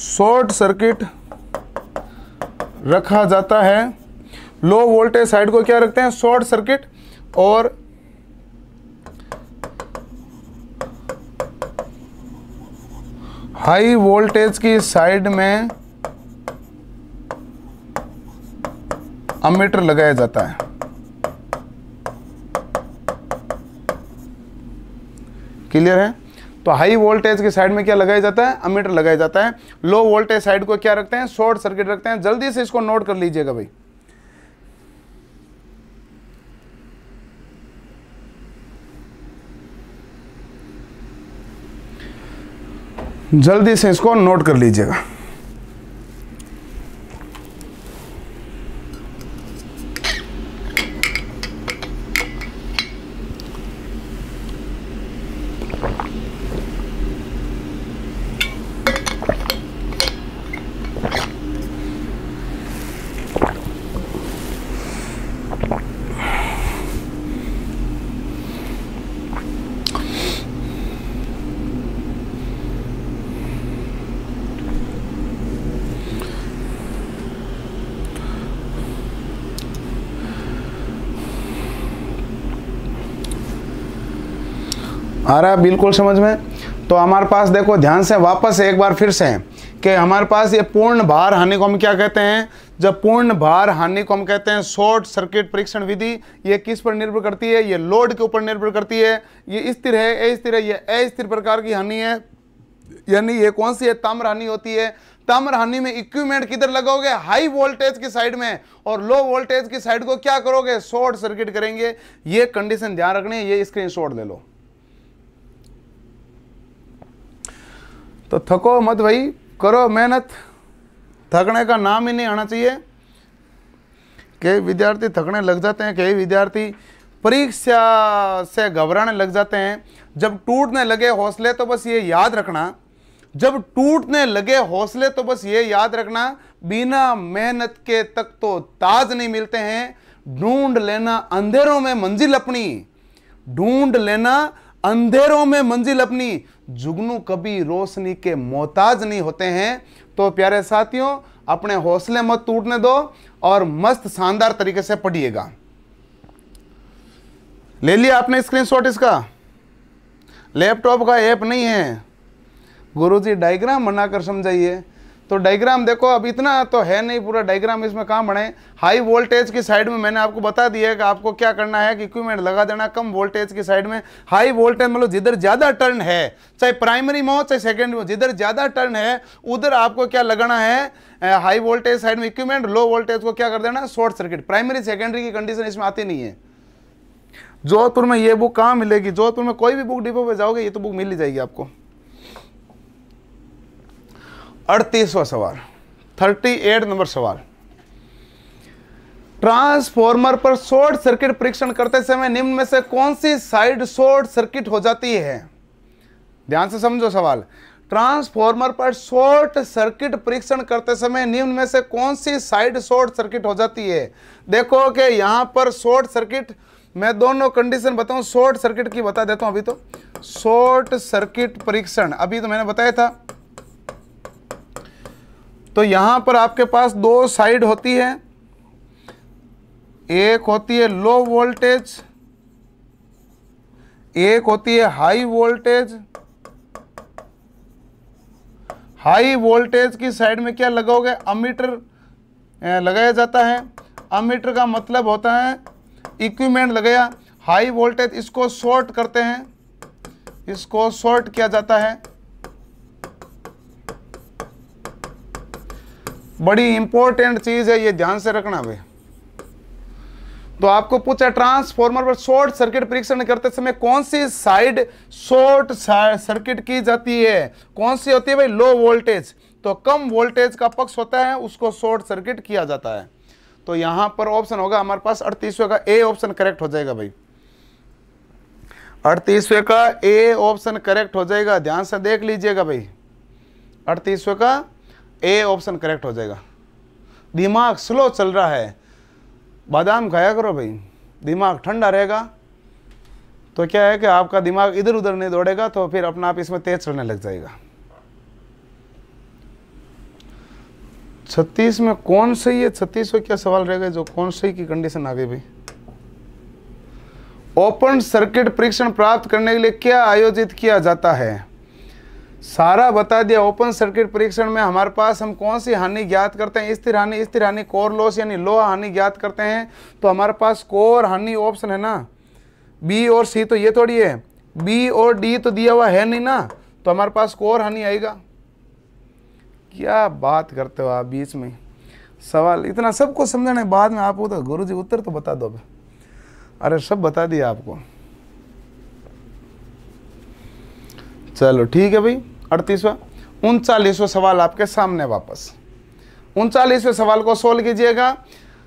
शॉर्ट सर्किट रखा जाता है लो वोल्टेज साइड को क्या रखते हैं शॉर्ट सर्किट और हाई वोल्टेज की साइड में अमीटर लगाया जाता है क्लियर है तो हाई वोल्टेज की साइड में क्या लगाया जाता है अमीटर लगाया जाता है लो वोल्टेज साइड को क्या रखते हैं शॉर्ट सर्किट रखते हैं जल्दी से इसको नोट कर लीजिएगा भाई जल्दी से इसको नोट कर लीजिएगा आ रहा है बिल्कुल समझ में तो हमारे पास देखो ध्यान से वापस एक बार फिर से कि हमारे पास ये पूर्ण भार हानि को हम क्या कहते हैं जब पूर्ण भार हानि को हम कहते हैं शॉर्ट सर्किट परीक्षण विधि ये किस पर निर्भर करती है ये लोड के ऊपर निर्भर करती है ये स्थिर है ए स्थिर है ये अस्थिर प्रकार की हानि है यानी ये कौन सी है ताम्र हानि होती है ताम्र हानि में इक्विपमेंट किधर लगाओगे हाई वोल्टेज की साइड में और लो वोल्टेज की साइड को क्या करोगे शॉर्ट सर्किट करेंगे ये कंडीशन ध्यान रखनी है ये स्क्रीनशॉट ले लो तो थको मत भाई करो मेहनत थकने का नाम ही नहीं आना चाहिए कई विद्यार्थी थकने लग जाते हैं कई विद्यार्थी परीक्षा से घबराने लग जाते हैं जब टूटने लगे हौसले तो बस ये याद रखना जब टूटने लगे हौसले तो बस ये याद रखना बिना मेहनत के तक तो ताज नहीं मिलते हैं ढूंढ लेना अंधेरों में मंजिल अपनी ढूंढ लेना अंधेरों में मंजिल अपनी जुगनू कभी रोशनी के मोहताज नहीं होते हैं तो प्यारे साथियों अपने हौसले मत टूटने दो और मस्त शानदार तरीके से पढ़िएगा ले लिया आपने स्क्रीनशॉट इसका लैपटॉप का ऐप नहीं है गुरुजी डायग्राम बनाकर समझाइए तो डायग्राम देखो अब इतना तो है नहीं पूरा डायग्राम इसमें कहाँ बढ़े हाई वोल्टेज की साइड में मैंने आपको बता दिया है कि आपको क्या करना है कि इक्विपमेंट लगा देना कम वोल्टेज की साइड में हाई वोल्टेज मतलब जिधर ज़्यादा टर्न है चाहे प्राइमरी में हो चाहे सेकेंडरी में जिधर ज़्यादा टर्न है उधर आपको क्या लगाना है हाई वोल्टेज साइड में इक्विपमेंट लो वोल्टेज को क्या कर देना शॉर्ट सर्किट प्राइमरी सेकेंडरी की कंडीशन इसमें आती नहीं है जोधपुर में ये बुक कहाँ मिलेगी जोधपुर में कोई भी बुक डिपो पे जाओगे ये तो बुक मिल ही जाएगी आपको अड़तीसवा सवाल थर्टी एट नंबर सवाल ट्रांसफॉर्मर पर शॉर्ट सर्किट परीक्षण करते समय निम्न में से कौन सी साइड शॉर्ट सर्किट हो जाती है ध्यान से समझो सवाल ट्रांसफॉर्मर पर शॉर्ट सर्किट परीक्षण करते समय निम्न में से कौन सी साइड शॉर्ट सर्किट हो जाती है देखो कि यहां पर शॉर्ट सर्किट मैं दोनों कंडीशन बताऊं शॉर्ट सर्किट की बता देता हूं अभी तो शॉर्ट सर्किट परीक्षण अभी तो मैंने बताया था तो यहां पर आपके पास दो साइड होती है एक होती है लो वोल्टेज एक होती है हाई वोल्टेज हाई वोल्टेज की साइड में क्या लगाओगे अमीटर लगाया जाता है अमीटर का मतलब होता है इक्विपमेंट लगाया हाई वोल्टेज इसको शॉर्ट करते हैं इसको शॉर्ट किया जाता है बड़ी इंपॉर्टेंट चीज़ है ये ध्यान से रखना भाई तो आपको पूछा ट्रांसफॉर्मर पर शॉर्ट सर्किट परीक्षण करते समय कौन सी साइड शॉर्ट सर्किट की जाती है कौन सी होती है भाई लो वोल्टेज तो कम वोल्टेज का पक्ष होता है उसको शॉर्ट सर्किट किया जाता है तो यहां पर ऑप्शन होगा हमारे पास अड़तीसवे का ए ऑप्शन करेक्ट हो जाएगा भाई अड़तीसवे का ए ऑप्शन करेक्ट हो जाएगा ध्यान से देख लीजिएगा भाई अड़तीसवे का ए ऑप्शन करेक्ट हो जाएगा दिमाग स्लो चल रहा है बादाम खाया करो भाई दिमाग ठंडा रहेगा तो क्या है कि आपका दिमाग इधर उधर नहीं दौड़ेगा तो फिर अपना आप इसमें तेज चलने लग जाएगा छत्तीस में कौन सही है छत्तीस में क्या सवाल रहेगा जो कौन सही की कंडीशन आ गई भाई ओपन सर्किट परीक्षण प्राप्त करने के लिए क्या आयोजित किया जाता है सारा बता दिया ओपन सर्किट परीक्षण में हमारे पास हम कौन सी हानि ज्ञात करते हैं स्थिर हानि स्थिर हानि कोर लॉस यानी लोहा हानि ज्ञात करते हैं तो हमारे पास कोर हानि ऑप्शन है ना बी और सी तो ये थोड़ी है बी और डी तो दिया हुआ है नहीं ना तो हमारे पास कोर हानि आएगा क्या बात करते हो आप बीच में सवाल इतना सबको समझाने बाद में आप उधर गुरु जी उत्तर तो बता दो अरे सब बता दिया आपको चलो ठीक है भाई अड़तीसवा उनचालीसवा सवाल आपके सामने वापस उनचालीसवें सवाल को सोल्व कीजिएगा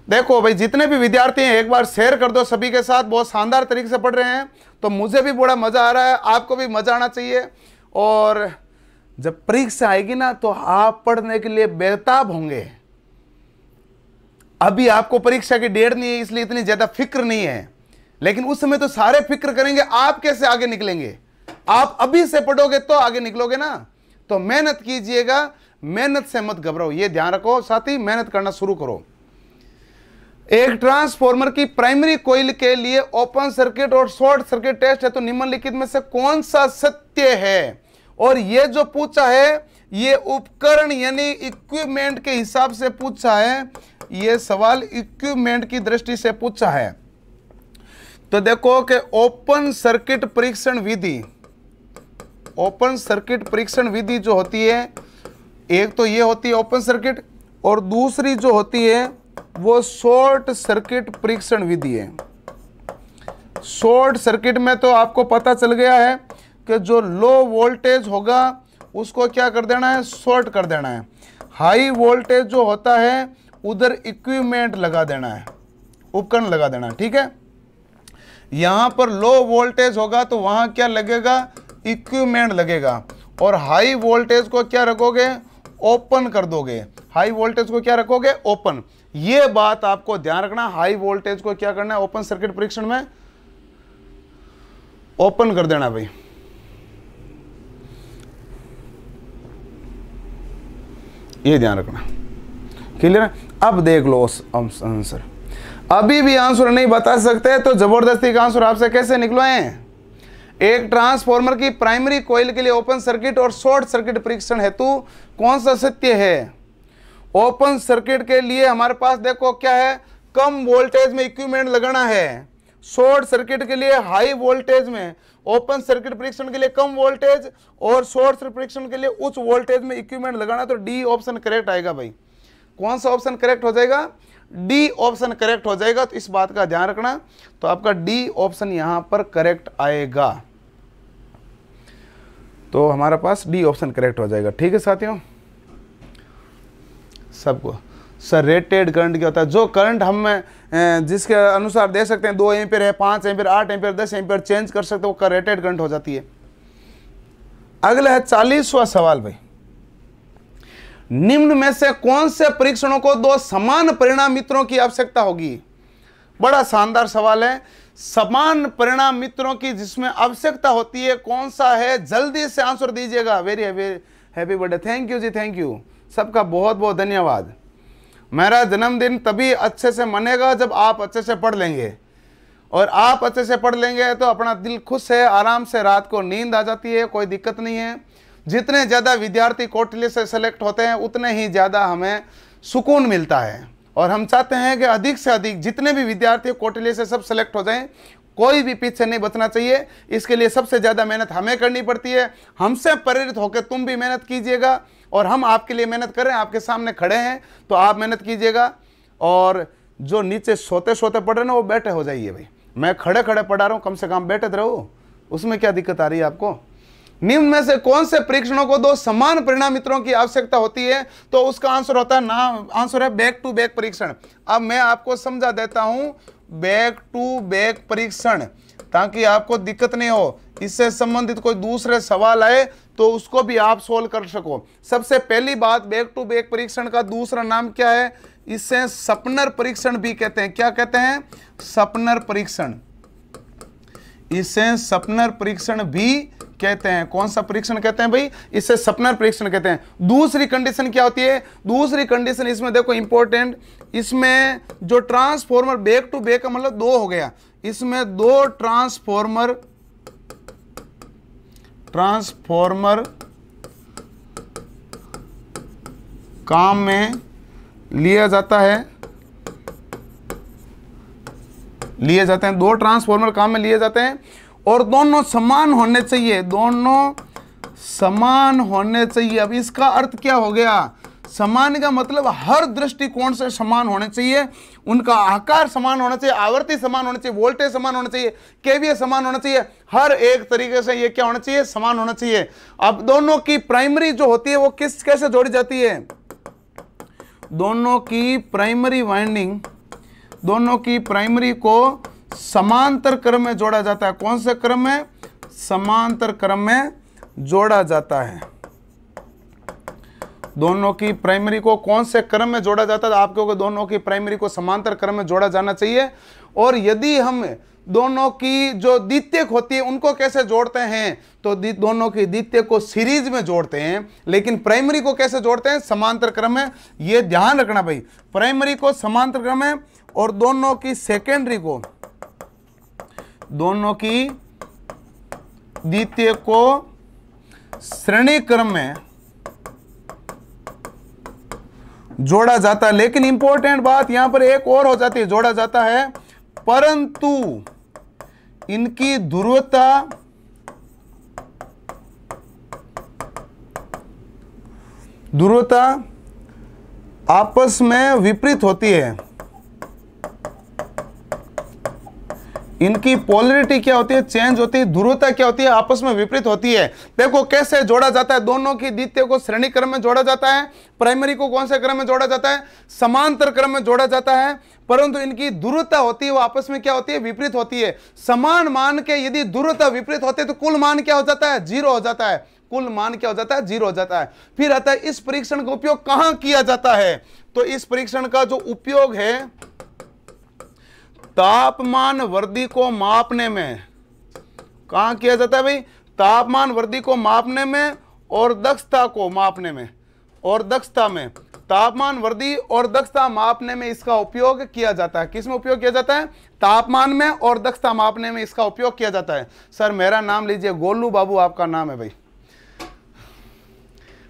देखो भाई जितने भी विद्यार्थी हैं एक बार शेयर कर दो सभी के साथ बहुत शानदार तरीके से पढ़ रहे हैं तो मुझे भी बड़ा मज़ा आ रहा है आपको भी मज़ा आना चाहिए और जब परीक्षा आएगी ना तो आप पढ़ने के लिए बेताब होंगे अभी आपको परीक्षा की डेट नहीं है इसलिए इतनी ज़्यादा फिक्र नहीं है लेकिन उस समय तो सारे फिक्र करेंगे आप कैसे आगे निकलेंगे आप अभी से पढ़ोगे तो आगे निकलोगे ना तो मेहनत कीजिएगा मेहनत से मत घबराओ ये ध्यान रखो साथ ही मेहनत करना शुरू करो एक ट्रांसफॉर्मर की प्राइमरी कोयल के लिए ओपन सर्किट और शॉर्ट सर्किट टेस्ट है तो निम्नलिखित में से कौन सा सत्य है और ये जो पूछा है ये उपकरण यानी इक्विपमेंट के हिसाब से पूछा है ये सवाल इक्विपमेंट की दृष्टि से पूछा है तो देखो कि ओपन सर्किट परीक्षण विधि ओपन सर्किट परीक्षण विधि जो होती है एक तो ये होती है ओपन सर्किट और दूसरी जो होती है वो शॉर्ट सर्किट परीक्षण विधि है शॉर्ट सर्किट में तो आपको पता चल गया है कि जो लो वोल्टेज होगा उसको क्या कर देना है शॉर्ट कर देना है हाई वोल्टेज जो होता है उधर इक्विपमेंट लगा देना है उपकरण लगा देना है ठीक है यहां पर लो वोल्टेज होगा तो वहां क्या लगेगा इक्विपमेंट लगेगा और हाई वोल्टेज को क्या रखोगे ओपन कर दोगे हाई वोल्टेज को क्या रखोगे ओपन ये बात आपको ध्यान रखना हाई वोल्टेज को क्या करना है ओपन सर्किट परीक्षण में ओपन कर देना भाई ये ध्यान रखना क्लियर अब देख लो आंसर अभी भी आंसर नहीं बता सकते तो जबरदस्ती का आंसर आपसे कैसे निकलवाएं एक ट्रांसफॉर्मर की प्राइमरी कोयल के लिए ओपन सर्किट और शॉर्ट सर्किट परीक्षण हेतु कौन सा सत्य है ओपन सर्किट के लिए हमारे पास देखो क्या है कम वोल्टेज में इक्विपमेंट लगाना है शॉर्ट सर्किट के लिए हाई वोल्टेज में ओपन सर्किट परीक्षण के लिए कम वोल्टेज और शॉर्ट सर्किट परीक्षण के लिए उच्च वोल्टेज में इक्विपमेंट लगाना तो डी ऑप्शन करेक्ट आएगा भाई कौन सा ऑप्शन करेक्ट हो जाएगा डी ऑप्शन करेक्ट हो जाएगा तो इस बात का ध्यान रखना तो आपका डी ऑप्शन यहां पर करेक्ट आएगा तो हमारे पास डी ऑप्शन करेक्ट हो जाएगा ठीक है साथियों सबको सर रेटेड करंट क्या होता है जो करंट हम जिसके अनुसार दे सकते हैं दो एम्पेयर है पांच एम्पेयर आठ एम्पेयर दस एम्पेयर चेंज कर सकते हो वो रेटेड करंट हो जाती है अगला है चालीसवा सवाल भाई निम्न में से कौन से परीक्षणों को दो समान परिणाम मित्रों की आवश्यकता होगी बड़ा शानदार सवाल है समान परिणाम मित्रों की जिसमें आवश्यकता होती है कौन सा है जल्दी से आंसर दीजिएगा very happy birthday thank you ji thank you सबका बहुत बहुत धन्यवाद मेरा जन्मदिन तभी अच्छे से मनेगा जब आप अच्छे से पढ़ लेंगे और आप अच्छे से पढ़ लेंगे तो अपना दिल खुश है आराम से रात को नींद आ जाती है कोई दिक्कत नहीं है जितने ज़्यादा विद्यार्थी कोटले से सेलेक्ट होते हैं उतने ही ज़्यादा हमें सुकून मिलता है और हम चाहते हैं कि अधिक से अधिक जितने भी विद्यार्थी कोटले से सब सेलेक्ट हो जाएं कोई भी पीछे नहीं बचना चाहिए इसके लिए सबसे ज़्यादा मेहनत हमें करनी पड़ती है हमसे प्रेरित होकर तुम भी मेहनत कीजिएगा और हम आपके लिए मेहनत करें आपके सामने खड़े हैं तो आप मेहनत कीजिएगा और जो नीचे सोते सोते पड़ रहे ना वो बैठे हो जाइए भाई मैं खड़े खड़े पढ़ा रहा हूँ कम से कम बैठे तो रहो उसमें क्या दिक्कत आ रही है आपको निम्न में से कौन से परीक्षणों को दो समान परिणाम मित्रों की आवश्यकता होती है तो उसका आंसर होता है ना आंसर है बैक टू बैक परीक्षण अब मैं आपको समझा देता हूं बैक टू बैक परीक्षण ताकि आपको दिक्कत नहीं हो इससे संबंधित कोई दूसरे सवाल आए तो उसको भी आप सोल्व कर सको सबसे पहली बात बैक टू बैक परीक्षण का दूसरा नाम क्या है इसे सपनर परीक्षण भी कहते हैं क्या कहते हैं सपनर परीक्षण इसे सपनर परीक्षण भी कहते हैं कौन सा परीक्षण कहते हैं भाई इसे सपनर परीक्षण कहते हैं दूसरी कंडीशन क्या होती है दूसरी कंडीशन इसमें देखो इंपॉर्टेंट इसमें जो ट्रांसफॉर्मर बेक टू बेक का मतलब दो हो गया इसमें दो ट्रांसफॉर्मर ट्रांसफॉर्मर काम में लिया जाता है लिए जाते हैं दो ट्रांसफॉर्मर काम में लिए जाते हैं और दोनों समान होने चाहिए दोनों समान होने चाहिए अब इसका अर्थ क्या हो गया समान का मतलब हर दृष्टिकोण से समान होने चाहिए उनका आकार समान होना चाहिए आवर्ती समान होना चाहिए वोल्टेज समान होना चाहिए केवीए समान होना चाहिए हर एक तरीके से ये क्या होना चाहिए समान होना चाहिए अब दोनों की प्राइमरी जो होती है वो किस कैसे जोड़ी जाती है दोनों की प्राइमरी वाइंडिंग दोनों की प्राइमरी को समांतर क्रम में जोड़ा जाता है कौन से क्रम में समांतर क्रम में जोड़ा जाता है दोनों की प्राइमरी को कौन से क्रम में जोड़ा जाता है आप क्योंकि दोनों की प्राइमरी को समांतर क्रम में जोड़ा जाना चाहिए और यदि हम दोनों की जो द्वितीयक होती है उनको कैसे जोड़ते हैं तो दोनों की द्वितीय को सीरीज में जोड़ते हैं लेकिन प्राइमरी को कैसे जोड़ते हैं समांतर क्रम में यह ध्यान रखना भाई प्राइमरी को समांतर क्रम में और दोनों की सेकेंडरी को दोनों की द्वितीय को श्रेणी क्रम में जोड़ा जाता है लेकिन इंपॉर्टेंट बात यहां पर एक और हो जाती है जोड़ा जाता है परंतु इनकी ध्रुवता ध्रुवता आपस में विपरीत होती है इनकी पोलरिटी क्या होती है चेंज होती है ध्रुवता क्या होती है आपस में विपरीत होती है देखो कैसे जोड़ा जाता है दोनों की द्वितीय को श्रेणी क्रम में जोड़ा जाता है प्राइमरी को कौन से क्रम में जोड़ा जाता है समांतर क्रम में जोड़ा जाता है परंतु इनकी दूरता होती है वो आपस में क्या होती है विपरीत होती है समान मान के यदि दूरता विपरीत होती है तो कुल मान क्या हो जाता है जीरो हो जाता है कुल मान क्या हो जाता है जीरो हो जाता है फिर आता है इस परीक्षण का उपयोग कहां किया जाता है तो इस परीक्षण का जो उपयोग है तापमान वृद्धि को मापने में कहा किया जाता है भाई तापमान वृद्धि को मापने में और दक्षता को मापने में और दक्षता में तापमान वृद्धि और दक्षता मापने में इसका उपयोग किया जाता है किस में उपयोग किया जाता है तापमान में और दक्षता मापने में इसका उपयोग किया जाता है सर मेरा नाम लीजिए गोलू बाबू आपका नाम है भाई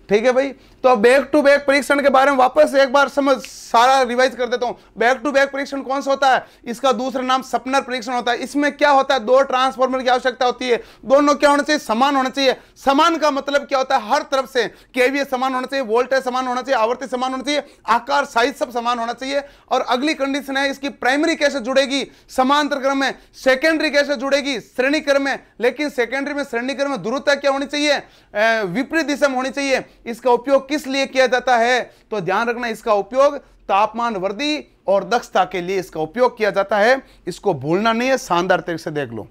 ठीक है भाई तो बैक टू बैक परीक्षण के बारे में वापस एक बार समझ सारा रिवाइज कर देता हूं बैक टू बैक परीक्षण कौन सा होता है इसका दूसरा नाम सपनर परीक्षण होता है इसमें क्या होता है दो ट्रांसफॉर्मर की आवश्यकता होती है दोनों क्या होना चाहिए समान होना चाहिए समान का मतलब क्या होता है हर तरफ से केवीए समान होना चाहिए वोल्टेज समान होना चाहिए आवर्ती समान होना चाहिए आकार साइज सब समान होना चाहिए और अगली कंडीशन है इसकी प्राइमरी कैसे जुड़ेगी समांतर क्रम में सेकेंडरी कैसे जुड़ेगी श्रेणी क्रम में लेकिन सेकेंडरी में श्रेणी क्रम में दुरुता क्या होनी चाहिए विपरीत दिशा में होनी चाहिए इसका उपयोग किस लिए किया जाता है तो ध्यान रखना इसका उपयोग तापमान वृद्धि और दक्षता के लिए इसका उपयोग किया जाता है इसको भूलना नहीं है शानदार तरीके से देख लो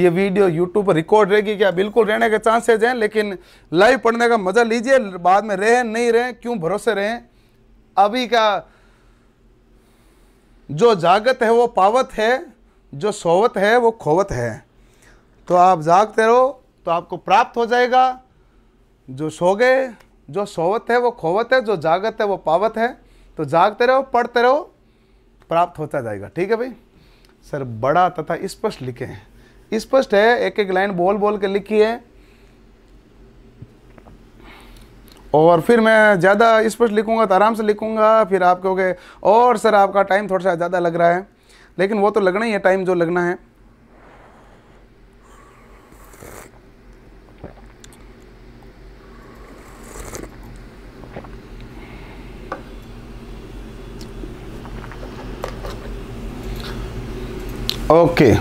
ये वीडियो यूट्यूब पर रिकॉर्ड रहेगी क्या बिल्कुल रहने के चांसेज हैं लेकिन लाइव पढ़ने का मजा लीजिए बाद में रहे नहीं रहे क्यों भरोसे रहे अभी का जो जागत है वो पावत है जो सोवत है वो खोवत है तो आप जागते रहो तो आपको प्राप्त हो जाएगा जो सो गए जो सोवत है वो खोवत है जो जागत है वो पावत है तो जागते रहो पढ़ते रहो प्राप्त होता जाएगा ठीक है भाई सर बड़ा तथा स्पष्ट लिखे हैं स्पष्ट है एक एक लाइन बोल बोल के लिखी है और फिर मैं ज़्यादा स्पष्ट लिखूंगा तो आराम से लिखूंगा फिर आप कहोगे और सर आपका टाइम थोड़ा सा ज़्यादा लग रहा है लेकिन वो तो लगना ही है टाइम जो लगना है ओके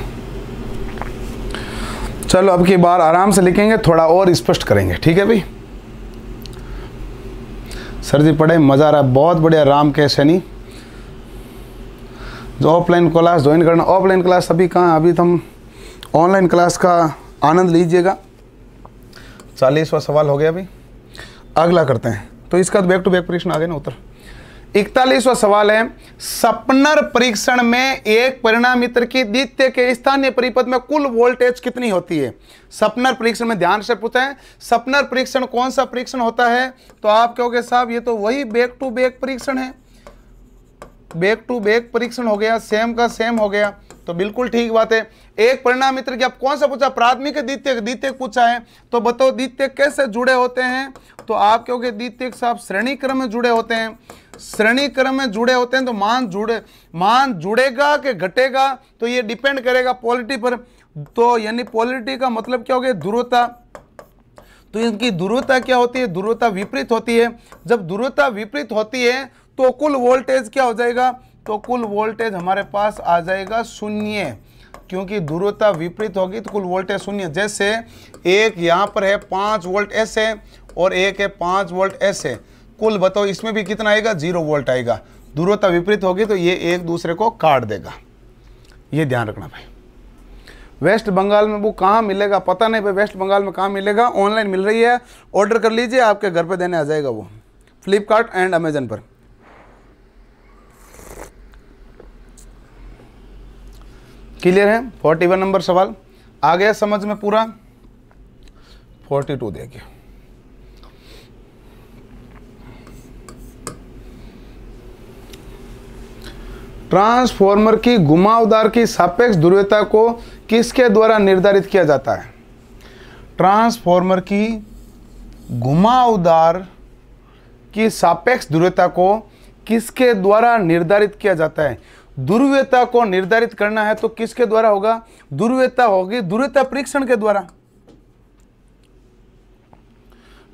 चलो अब की बार आराम से लिखेंगे थोड़ा और स्पष्ट करेंगे ठीक है भाई सर जी पढ़े मज़ा आ रहा है बहुत बढ़िया राम के सैनी जो ऑफलाइन क्लास ज्वाइन करना ऑफलाइन क्लास अभी कहाँ अभी तो हम ऑनलाइन क्लास का आनंद लीजिएगा चालीसवा सवाल हो गया अभी अगला करते हैं तो इसका तो बैक टू बैक प्रश्न आ गया ना उत्तर इकतालीसवा सवाल है सपनर परीक्षण में एक परिणाम मित्र की द्वितीय के स्थानीय परिपथ में कुल वोल्टेज कितनी होती है सपनर परीक्षण में ध्यान से पूछते हैं सपनर परीक्षण कौन सा परीक्षण होता है तो आप कहोगे साहब ये तो वही बैक टू बैक परीक्षण है बैक टू बैक परीक्षण हो गया सेम का सेम हो गया तो बिल्कुल ठीक बात है एक परिणाम मित्र की आप कौन सा पूछा प्राथमिक द्वितीय द्वितीय पूछा है तो बताओ द्वितीय कैसे जुड़े होते हैं तो आप क्योंकि द्वितीय साहब श्रेणी क्रम में जुड़े होते हैं श्रेणी क्रम में जुड़े होते हैं तो मान जुड़े मान जुड़ेगा कि घटेगा तो ये डिपेंड करेगा पॉलिटी पर तो यानी पॉलिटी का मतलब क्या हो गया ध्रुवता तो इनकी ध्रुवता क्या होती है ध्रुवता विपरीत होती है जब ध्रुवता विपरीत होती है तो कुल वोल्टेज क्या हो जाएगा तो कुल वोल्टेज हमारे पास आ जाएगा शून्य क्योंकि ध्रुवता विपरीत होगी तो कुल वोल्टेज शून्य जैसे एक यहाँ पर है पाँच वोल्ट ऐसे और एक है पाँच वोल्ट ऐसे कुल बताओ इसमें भी कितना आएगा जीरो वोल्ट आएगा दूरता विपरीत होगी तो ये एक दूसरे को काट देगा ये ध्यान रखना भाई वेस्ट बंगाल में वो कहाँ मिलेगा पता नहीं भाई वेस्ट बंगाल में कहाँ मिलेगा ऑनलाइन मिल रही है ऑर्डर कर लीजिए आपके घर पे देने आ जाएगा वो फ्लिपकार्ट एंड अमेजन पर क्लियर है फोर्टी वन नंबर सवाल आ गया समझ में पूरा फोर्टी टू देखिए ट्रांसफॉर्मर की घुमावदार की सापेक्ष ध्रुवता को किसके द्वारा निर्धारित किया जाता है ट्रांसफॉर्मर की घुमावदार की सापेक्ष ध्रुवता को किसके द्वारा निर्धारित किया जाता है ध्रुवता को निर्धारित करना है तो किसके द्वारा होगा ध्रुवता होगी ध्रुवता परीक्षण के द्वारा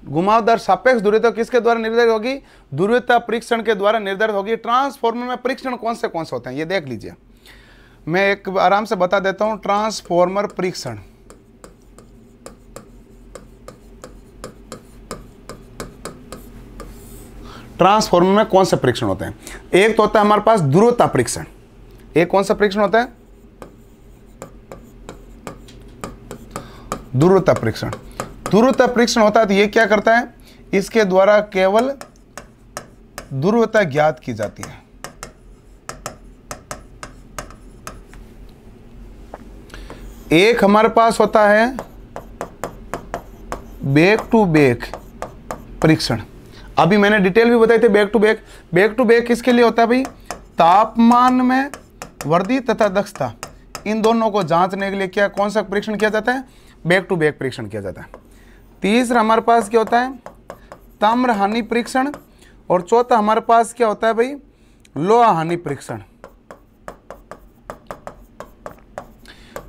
घुमावदार सापेक्ष दूरता किसके द्वारा निर्धारित होगी दूरता परीक्षण के द्वारा निर्धारित होगी ट्रांसफॉर्मर में परीक्षण कौन से कौन से होते हैं ये देख लीजिए मैं एक आराम से बता देता हूं ट्रांसफॉर्मर परीक्षण ट्रांसफॉर्मर में कौन से परीक्षण होते हैं एक तो होता है हमारे पास ध्रुवता परीक्षण एक कौन सा परीक्षण होता है ध्रुवता परीक्षण ध्रुवता परीक्षण होता है तो ये क्या करता है इसके द्वारा केवल ध्रुवता ज्ञात की जाती है एक हमारे पास होता है बैक टू बैक परीक्षण अभी मैंने डिटेल भी बताई थी back to back back to back किसके लिए होता है भाई तापमान में वर्दी तथा दक्षता इन दोनों को जांचने के लिए क्या कौन सा परीक्षण किया जाता है बैक टू बैक परीक्षण किया जाता है तीसरा हमारे पास क्या होता है ताम्र हानि परीक्षण और चौथा हमारे पास क्या होता है भाई लोहा हानि परीक्षण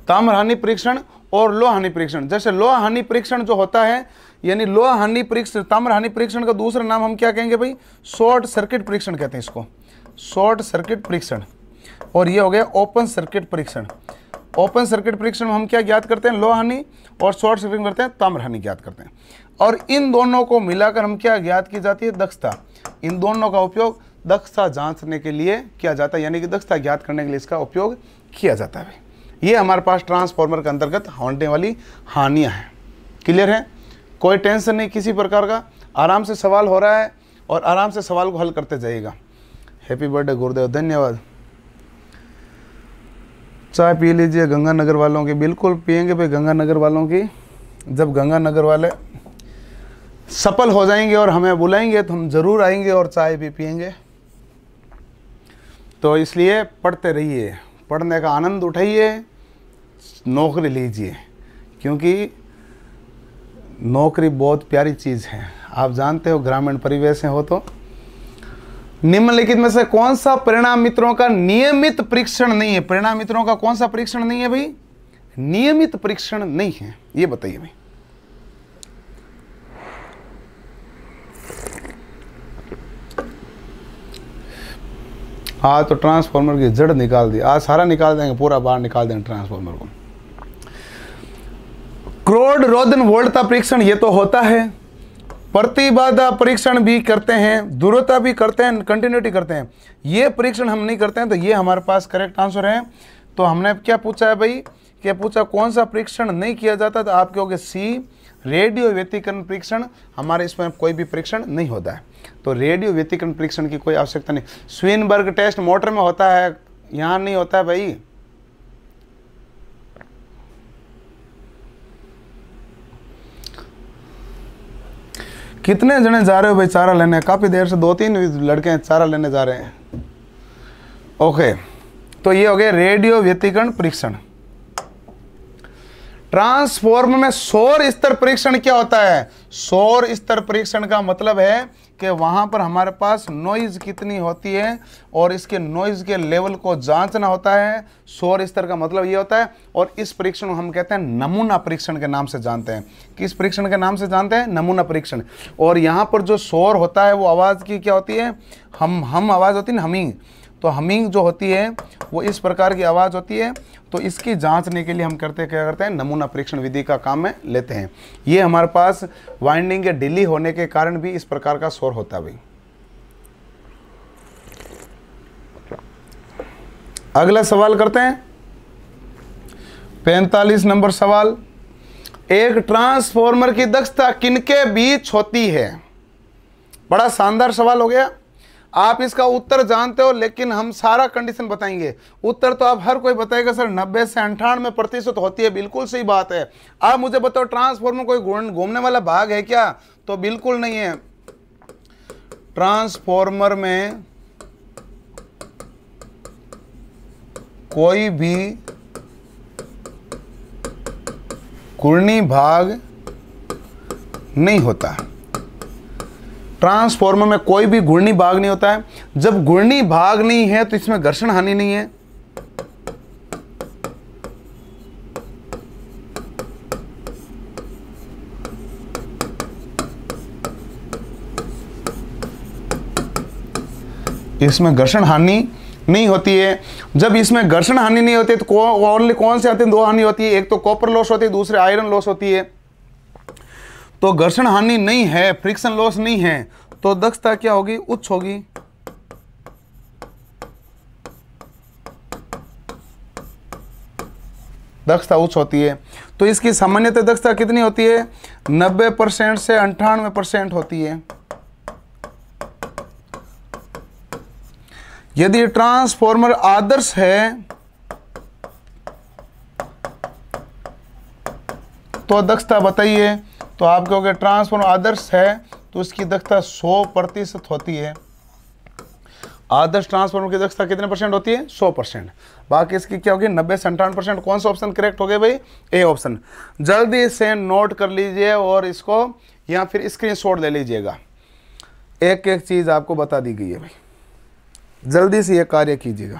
ताम्र हानि परीक्षण और लोहा हानि परीक्षण जैसे लोहा हानि परीक्षण जो होता है यानी लोहा हानि परीक्षण ताम्र हानि परीक्षण का दूसरा नाम हम क्या कहेंगे भाई शॉर्ट सर्किट परीक्षण कहते हैं इसको शॉर्ट सर्किट परीक्षण और ये हो गया ओपन सर्किट परीक्षण ओपन सर्किट परीक्षण में हम क्या ज्ञात करते हैं लो हानि और शॉर्ट सर्किट करते हैं ताम्र हानि ज्ञात करते हैं और इन दोनों को मिलाकर हम क्या ज्ञात की जाती है दक्षता इन दोनों का उपयोग दक्षता जांचने के लिए किया जाता है यानी कि दक्षता ज्ञात करने के लिए इसका उपयोग किया जाता है ये हमारे पास ट्रांसफॉर्मर के अंतर्गत होने वाली हानियाँ हैं क्लियर है कोई टेंशन नहीं किसी प्रकार का आराम से सवाल हो रहा है और आराम से सवाल को हल करते जाइएगा हैप्पी बर्थडे गुरुदेव धन्यवाद चाय पी लीजिए गंगानगर वालों की बिल्कुल पियेंगे भाई गंगानगर वालों की जब गंगानगर वाले सफल हो जाएंगे और हमें बुलाएंगे तो हम ज़रूर आएंगे और चाय भी पियेंगे तो इसलिए पढ़ते रहिए पढ़ने का आनंद उठाइए नौकरी लीजिए क्योंकि नौकरी बहुत प्यारी चीज़ है आप जानते हो ग्रामीण परिवेश हो तो निम्नलिखित में से कौन सा परिणाम मित्रों का नियमित परीक्षण नहीं है परिणाम मित्रों का कौन सा परीक्षण नहीं है भाई नियमित परीक्षण नहीं है ये बताइए भाई हाँ तो ट्रांसफार्मर की जड़ निकाल दी आज सारा निकाल देंगे पूरा बाहर निकाल देंगे ट्रांसफार्मर को क्रोड रोदन वोल्ट का परीक्षण ये तो होता है प्रतिबाधा परीक्षण भी करते हैं दूरता भी करते हैं कंटिन्यूटी करते हैं ये परीक्षण हम नहीं करते हैं तो ये हमारे पास करेक्ट आंसर है तो हमने क्या पूछा है भाई क्या पूछा कौन सा परीक्षण नहीं किया जाता तो आप कहोगे सी रेडियो व्यतीकरण परीक्षण हमारे इसमें कोई भी परीक्षण नहीं होता है तो रेडियो व्यतीकरण परीक्षण की कोई आवश्यकता नहीं स्विनबर्ग टेस्ट मोटर में होता है यहाँ नहीं होता है भाई कितने जने जा रहे हो भाई चारा लेने काफ़ी देर से दो तीन लड़के चारा लेने जा रहे हैं ओके तो ये हो गया रेडियो व्यतिकरण परीक्षण ट्रांसफॉर्म में सौर स्तर परीक्षण क्या होता है सौर स्तर परीक्षण का मतलब है कि वहाँ पर हमारे पास नॉइज़ कितनी होती है और इसके नॉइज़ के लेवल को जांचना होता है शोर स्तर का मतलब ये होता है और इस परीक्षण को हम कहते हैं नमूना परीक्षण के नाम से जानते हैं किस परीक्षण के नाम से जानते हैं नमूना परीक्षण और यहाँ पर जो शोर होता है वो आवाज़ की क्या होती है हम हम आवाज़ होती है ना हमिंग तो हमिंग जो होती है वो इस प्रकार की आवाज़ होती है तो इसकी जांचने के लिए हम करते क्या करते हैं नमूना परीक्षण विधि का काम में लेते हैं ये हमारे पास वाइंडिंग के डिली होने के कारण भी इस प्रकार का शोर होता भाई अगला सवाल करते हैं पैंतालीस नंबर सवाल एक ट्रांसफॉर्मर की दक्षता किनके बीच होती है बड़ा शानदार सवाल हो गया आप इसका उत्तर जानते हो लेकिन हम सारा कंडीशन बताएंगे उत्तर तो आप हर कोई बताएगा सर नब्बे से अंठानवे प्रतिशत होती है बिल्कुल सही बात है आप मुझे बताओ ट्रांसफॉर्मर कोई घूमने वाला भाग है क्या तो बिल्कुल नहीं है ट्रांसफॉर्मर में कोई भी घूर्णी भाग नहीं होता ट्रांसफॉर्मर में कोई भी घूर्णी भाग नहीं होता है जब घूर्णी भाग नहीं है तो इसमें घर्षण हानि नहीं है इसमें घर्षण हानि नहीं होती है जब इसमें घर्षण हानि नहीं होती है तो ओनली कौन से आते हैं दो हानि होती है एक तो कॉपर लॉस होती है दूसरे आयरन लॉस होती है तो घर्षण हानि नहीं है फ्रिक्शन लॉस नहीं है तो दक्षता क्या होगी उच्च होगी दक्षता उच्च होती है तो इसकी सामान्यतः दक्षता कितनी होती है 90 परसेंट से अंठानवे परसेंट होती है यदि ट्रांसफॉर्मर आदर्श है तो दक्षता बताइए तो आप कहोगे ट्रांसफॉर्म आदर्श है तो उसकी दक्षता 100 प्रतिशत होती है आदर्श ट्रांसफॉर्मर की दक्षता कितने परसेंट होती है 100 परसेंट बाकी इसकी क्या होगी नब्बे अंठावन परसेंट कौन सा ऑप्शन करेक्ट हो गया भाई ए ऑप्शन जल्दी से नोट कर लीजिए और इसको या फिर स्क्रीन ले लीजिएगा एक एक चीज़ आपको बता दी गई है भाई जल्दी से यह कार्य कीजिएगा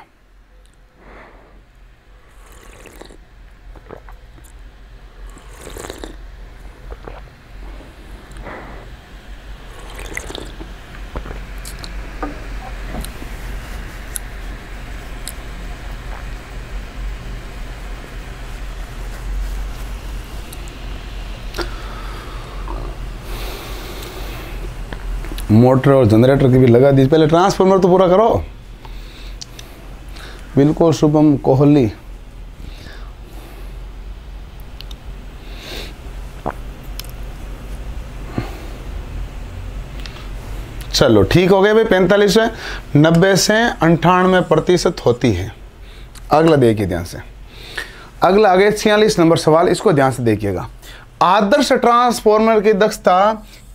मोटर और जनरेटर की भी लगा दी पहले ट्रांसफार्मर तो पूरा करो बिल्कुल शुभम कोहली चलो ठीक हो गया भाई पैंतालीस है नब्बे से अंठानवे प्रतिशत होती है अगला देखिए ध्यान से अगला आगे छियालीस नंबर सवाल इसको ध्यान से देखिएगा आदर्श ट्रांसफॉर्मर की दक्षता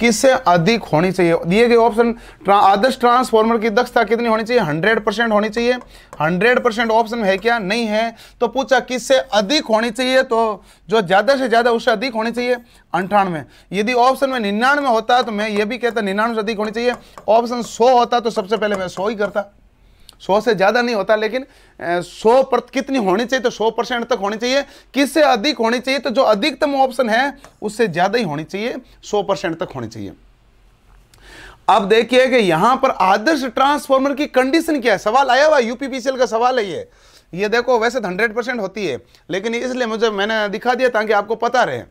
किससे अधिक होनी चाहिए दिए गए ऑप्शन ट्रा, आदर्श ट्रांसफॉर्मर की दक्षता कितनी होनी चाहिए हंड्रेड परसेंट होनी चाहिए हंड्रेड परसेंट ऑप्शन है क्या नहीं है तो पूछा किससे अधिक होनी चाहिए तो जो ज़्यादा से ज़्यादा उससे अधिक होनी चाहिए अंठानवे यदि ऑप्शन में निन्यानवे होता तो मैं ये भी कहता निन्यानवे से अधिक होनी चाहिए ऑप्शन सौ होता तो सबसे पहले मैं सौ ही करता सौ से ज़्यादा नहीं होता लेकिन सौ पर कितनी होनी चाहिए तो सौ परसेंट तक होनी चाहिए किससे अधिक होनी चाहिए तो जो अधिकतम ऑप्शन है उससे ज़्यादा ही होनी चाहिए सौ परसेंट तक होनी चाहिए अब देखिए कि यहां पर आदर्श ट्रांसफॉर्मर की कंडीशन क्या है सवाल आया हुआ यूपीपीसीएल का सवाल है ये ये देखो वैसे तो हंड्रेड परसेंट होती है लेकिन इसलिए मुझे मैंने दिखा दिया ताकि आपको पता रहे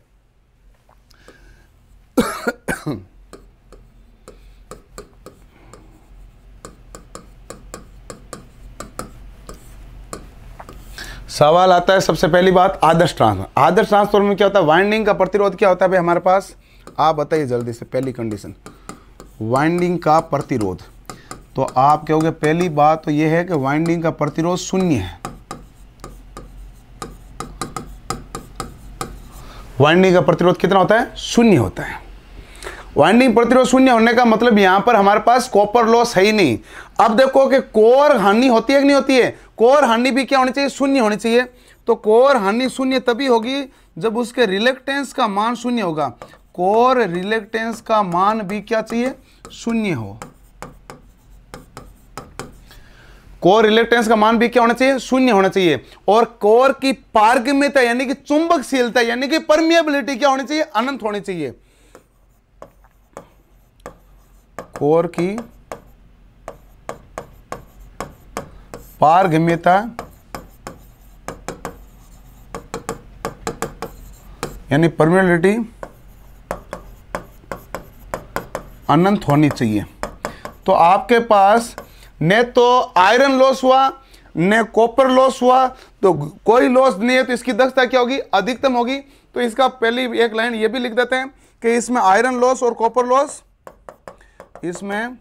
सवाल आता है सबसे पहली बात आदर्श ट्रांसफॉर्मर आदर्श ट्रांसफॉर्मर में क्या होता है वाइंडिंग का प्रतिरोध क्या होता है भाई हमारे पास आप बताइए जल्दी से पहली कंडीशन वाइंडिंग का प्रतिरोध तो आप कहोगे पहली बात तो यह है कि वाइंडिंग का प्रतिरोध शून्य है वाइंडिंग का प्रतिरोध कितना होता है शून्य होता है वाइंडिंग प्रतिरोध शून्य होने का मतलब यहां पर हमारे पास कॉपर लॉस है ही नहीं अब देखो कि कोर हानि होती है कि नहीं होती है कोर हानि भी क्या होनी चाहिए शून्य होनी चाहिए तो कोर हानि शून्य तभी होगी जब उसके रिलेक्टेंस का मान शून्य होगा कोर रिलेक्टेंस का मान भी क्या चाहिए शून्य हो कोर रिलेक्टेंस का मान भी क्या होना चाहिए शून्य होना चाहिए और कोर की पारगम्यता यानी कि चुंबकशीलता यानी कि परमिएबिलिटी क्या होनी चाहिए अनंत होनी चाहिए कोर की पारगम्यता यानी परमिटी अनंत होनी चाहिए तो आपके पास न तो आयरन लॉस हुआ न कॉपर लॉस हुआ तो कोई लॉस नहीं है तो इसकी दक्षता क्या होगी अधिकतम होगी तो इसका पहली एक लाइन ये भी लिख देते हैं कि इसमें आयरन लॉस और कॉपर लॉस इसमें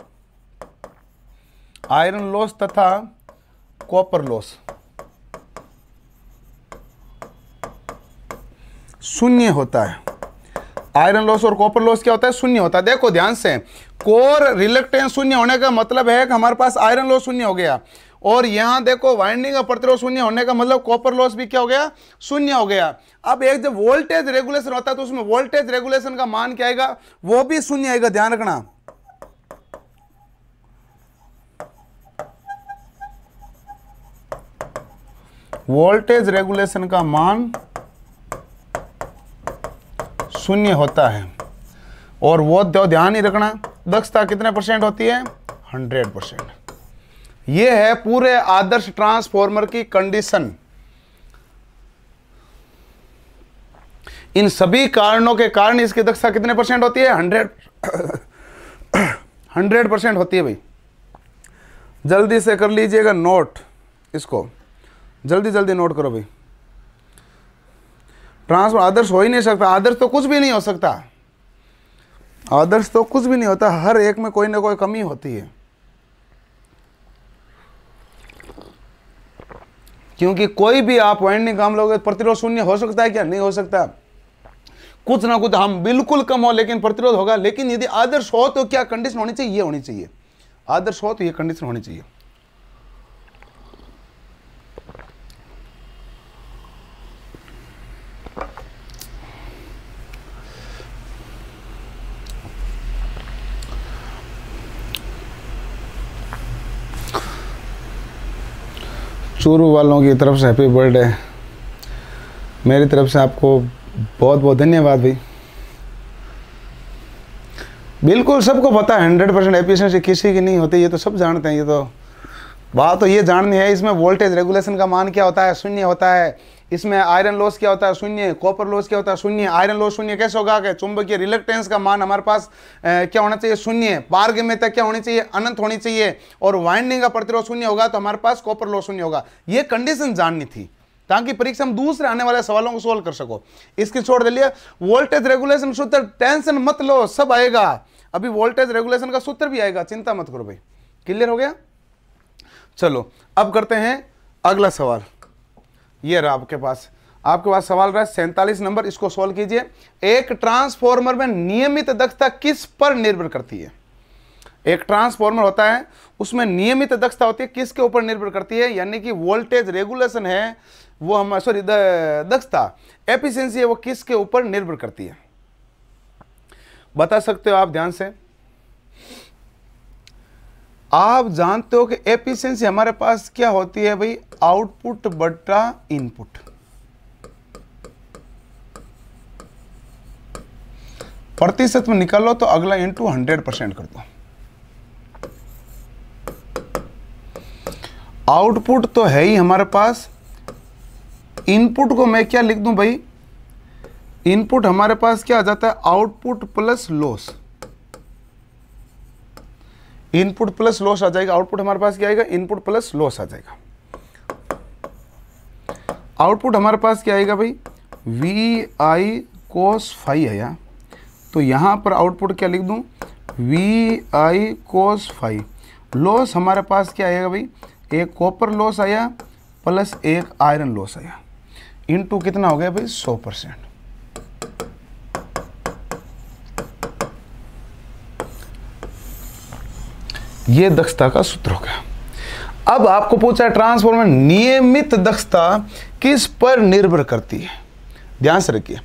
आयरन लॉस तथा कॉपर लॉस शून्य होता है आयरन लॉस और कॉपर लॉस क्या होता है शून्य होता है देखो ध्यान से कोर रिलेक्टेंस शून्य होने का मतलब है कि हमारे पास आयरन लॉस शून्य हो गया और यहां देखो वाइंडिंग और प्रतिरोध शून्य होने का मतलब कॉपर लॉस भी क्या हो गया शून्य हो गया अब एक जब वोल्टेज रेगुलेशन होता है तो उसमें वोल्टेज रेगुलेशन का मान क्या आएगा वो भी शून्य आएगा ध्यान रखना वोल्टेज रेगुलेशन का मान शून्य होता है और वो ध्यान ही रखना दक्षता कितने परसेंट होती है हंड्रेड परसेंट ये है पूरे आदर्श ट्रांसफॉर्मर की कंडीशन इन सभी कारणों के कारण इसकी दक्षता कितने परसेंट होती है हंड्रेड हंड्रेड परसेंट होती है भाई जल्दी से कर लीजिएगा नोट इसको जल्दी जल्दी नोट करो भाई ट्रांसफर आदर्श हो ही नहीं सकता आदर्श तो कुछ भी नहीं हो सकता आदर्श तो कुछ भी नहीं होता हर एक में कोई ना कोई कमी होती है क्योंकि कोई भी आप नहीं काम लोगे प्रतिरोध शून्य हो सकता है क्या नहीं हो सकता कुछ ना कुछ हम बिल्कुल कम हो लेकिन प्रतिरोध होगा लेकिन यदि आदर्श हो तो क्या कंडीशन होनी चाहिए ये होनी चाहिए आदर्श हो तो ये कंडीशन होनी चाहिए चूरू वालों की तरफ से हैप्पी बर्थडे मेरी तरफ से आपको बहुत बहुत धन्यवाद भाई बिल्कुल सबको पता है हंड्रेड परसेंट एफिशेंसी किसी की नहीं होती ये तो सब जानते हैं ये तो बात तो ये जाननी है इसमें वोल्टेज रेगुलेशन का मान क्या होता है शून्य होता है इसमें आयरन लॉस क्या होता है शून्य कॉपर लॉस क्या होता है शून्य आयरन लॉस शून्य कैसे होगा कि चुंबकीय रिलेक्टेंस का मान हमारे पास क्या होना चाहिए शून्य तक क्या होनी चाहिए अनंत होनी चाहिए और वाइंडिंग का प्रतिरोध शून्य होगा तो हमारे पास कॉपर लॉस शून्य होगा ये कंडीशन जाननी थी ताकि परीक्षा में दूसरे आने वाले सवालों को सोल्व कर सको इसकी छोड़ दे वोल्टेज रेगुलेशन सूत्र टेंशन मत लो सब आएगा अभी वोल्टेज रेगुलेशन का सूत्र भी आएगा चिंता मत करो भाई क्लियर हो गया चलो अब करते हैं अगला सवाल ये रहा आपके पास आपके पास सवाल रहा है सैंतालीस नंबर इसको सॉल्व कीजिए एक ट्रांसफॉर्मर में नियमित दक्षता किस पर निर्भर करती है एक ट्रांसफॉर्मर होता है उसमें नियमित दक्षता होती है किसके ऊपर निर्भर करती है यानी कि वोल्टेज रेगुलेशन है वो हम सॉरी दक्षता एफिशिएंसी है वो किसके ऊपर निर्भर करती है बता सकते हो आप ध्यान से आप जानते हो कि एफिशिएंसी हमारे पास क्या होती है भाई आउटपुट बटा इनपुट प्रतिशत में निकालो तो अगला इंटू हंड्रेड परसेंट कर दो आउटपुट तो है ही हमारे पास इनपुट को मैं क्या लिख दूं भाई इनपुट हमारे पास क्या आ जाता है output plus loss input plus loss आ जाएगा आउटपुट हमारे पास क्या आएगा इनपुट प्लस लॉस आ जाएगा आउटपुट हमारे पास क्या आएगा भाई वी आई कोस फाई आया तो यहाँ पर आउटपुट क्या लिख दूँ V I cos five loss हमारे पास क्या आएगा भाई एक कॉपर लॉस आया प्लस एक आयरन लॉस आया इनटू कितना हो गया भाई सौ परसेंट ये दक्षता का सूत्र होगा अब आपको पूछा है ट्रांसफॉर्मर नियमित दक्षता किस पर निर्भर करती है ध्यान से रखिए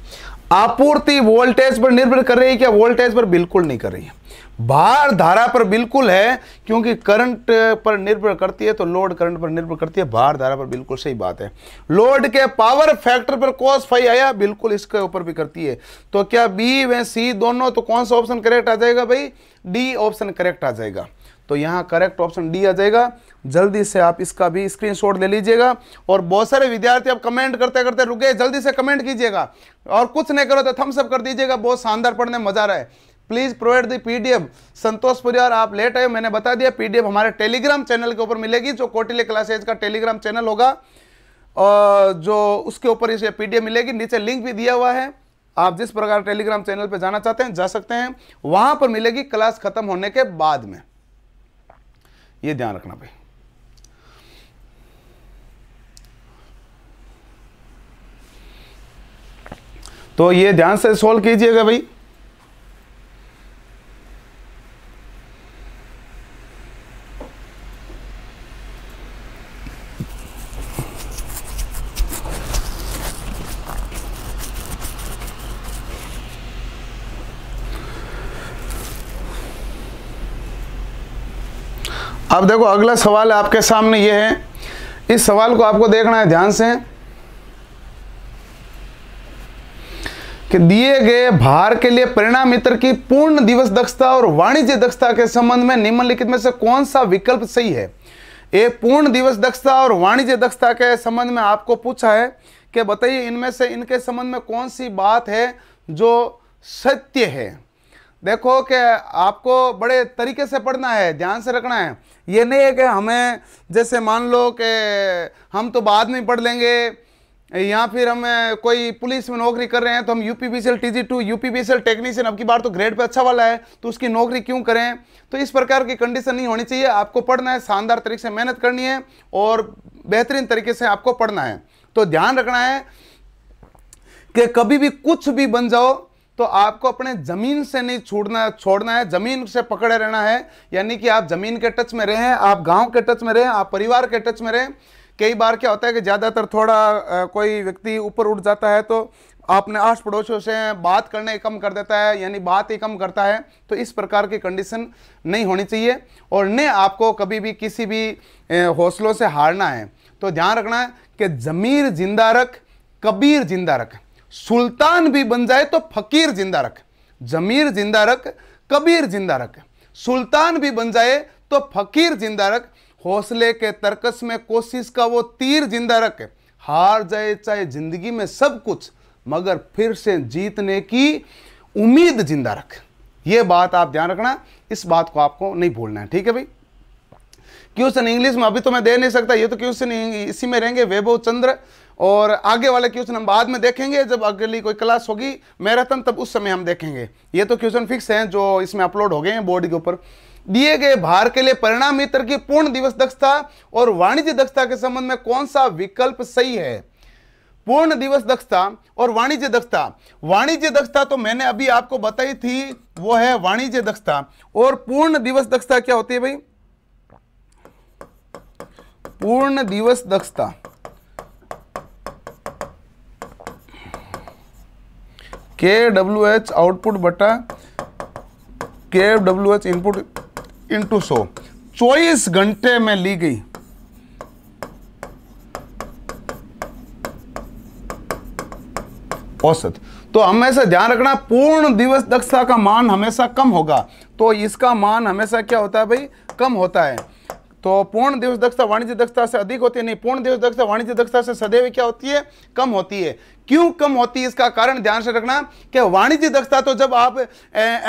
आपूर्ति वोल्टेज पर निर्भर कर रही है क्या वोल्टेज पर बिल्कुल नहीं कर रही है भार धारा पर बिल्कुल है क्योंकि करंट पर निर्भर करती है तो लोड करंट पर निर्भर करती है भार धारा पर बिल्कुल सही बात है लोड के पावर फैक्टर पर कॉस फाइव आया बिल्कुल इसके ऊपर भी करती है तो क्या बी व सी दोनों तो कौन सा ऑप्शन करेक्ट आ जाएगा भाई डी ऑप्शन करेक्ट आ जाएगा तो यहाँ करेक्ट ऑप्शन डी आ जाएगा जल्दी से आप इसका भी स्क्रीनशॉट ले लीजिएगा और बहुत सारे विद्यार्थी आप कमेंट करते करते रुके जल्दी से कमेंट कीजिएगा और कुछ नहीं करो तो थम्सअप कर दीजिएगा बहुत शानदार पढ़ने मजा रहा है please provide the PDF Santosh परिवार आप लेट आए मैंने बता दिया पीडीएफ हमारे टेलीग्राम चैनल के ऊपर मिलेगी जो कोटिले क्लासेज का टेलीग्राम चैनल होगा और जो उसके ऊपर इसे पीडीएफ मिलेगी नीचे लिंक भी दिया हुआ है आप जिस प्रकार टेलीग्राम चैनल पर जाना चाहते हैं जा सकते हैं वहाँ पर मिलेगी क्लास खत्म होने के बाद में ये ध्यान रखना भाई तो ये ध्यान से सॉल्व कीजिएगा भाई अब देखो अगला सवाल आपके सामने ये है इस सवाल को आपको देखना है ध्यान से कि दिए गए भार के लिए परिणाम मित्र की पूर्ण दिवस दक्षता और वाणिज्य दक्षता के संबंध में निम्नलिखित में से कौन सा विकल्प सही है ये पूर्ण दिवस दक्षता और वाणिज्य दक्षता के संबंध में आपको पूछा है कि बताइए इनमें से इनके संबंध में कौन सी बात है जो सत्य है देखो कि आपको बड़े तरीके से पढ़ना है ध्यान से रखना है ये नहीं है कि हमें जैसे मान लो कि हम तो बाद में पढ़ लेंगे या फिर हम कोई पुलिस में नौकरी कर रहे हैं तो हम U P B C L T G two U P B C L technician अब की बार तो ग्रेड पे अच्छा वाला है तो उसकी नौकरी क्यों करें तो इस प्रकार की कंडीशन नहीं होनी चाहिए आपको पढ़ना है शानदार तरीके से मेहनत करनी है और बेहतरीन तरीके से आपको पढ़ना है तो ध्यान रखना है कि कभी भी कुछ भी बन जाओ तो आपको अपने ज़मीन से नहीं छोड़ना छोड़ना है ज़मीन से पकड़े रहना है यानी कि आप ज़मीन के टच में रहें आप गांव के टच में रहें आप परिवार के टच में रहें कई बार क्या होता है कि ज़्यादातर थोड़ा कोई व्यक्ति ऊपर उठ जाता है तो आपने आस पड़ोसियों से बात करने कम कर देता है यानी बात ही कम करता है तो इस प्रकार की कंडीशन नहीं होनी चाहिए और न आपको कभी भी किसी भी हौसलों से हारना है तो ध्यान रखना है कि ज़मीर जिंदा रख कबीर जिंदा रख सुल्तान भी बन जाए तो फकीर जिंदा रख जमीर जिंदा रख कबीर जिंदा रख सुल्तान भी बन जाए तो फकीर जिंदा रख हौसले के तर्कस में कोशिश का वो तीर जिंदा रख हार जाए चाहे जिंदगी में सब कुछ मगर फिर से जीतने की उम्मीद जिंदा रख ये बात आप ध्यान रखना इस बात को आपको नहीं भूलना है ठीक है भाई क्वेश्चन इंग्लिश में अभी तो मैं दे नहीं सकता ये तो क्वेश्चन इसी में रहेंगे वैभव चंद्र और आगे वाले क्वेश्चन हम बाद में देखेंगे जब अगली कोई क्लास होगी मैराथन तब उस समय हम देखेंगे ये तो क्वेश्चन फिक्स हैं जो इसमें अपलोड हो गए हैं बोर्ड के ऊपर दिए गए भार के लिए परिणाम मित्र की पूर्ण दिवस दक्षता और वाणिज्य दक्षता के संबंध में कौन सा विकल्प सही है पूर्ण दिवस दक्षता और वाणिज्य दक्षता वाणिज्य दक्षता तो मैंने अभी आपको बताई थी वो है वाणिज्य दक्षता और पूर्ण दिवस दक्षता क्या होती है भाई पूर्ण दिवस दक्षता के डब्ल्यू एच आउटपुट बटा K W H input into so चौबीस घंटे में ली गई औसत तो हमेशा ध्यान रखना पूर्ण दिवस दक्षता का मान हमेशा कम होगा तो इसका मान हमेशा क्या होता है भाई कम होता है तो पूर्ण दिवस दक्षता वाणिज्य दक्षता से अधिक होती है नहीं पूर्ण दिवस दक्षता वाणिज्य दक्षता से सदैव क्या होती है कम होती है क्यों कम होती है इसका कारण ध्यान से रखना कि वाणिज्य दक्षता तो जब आप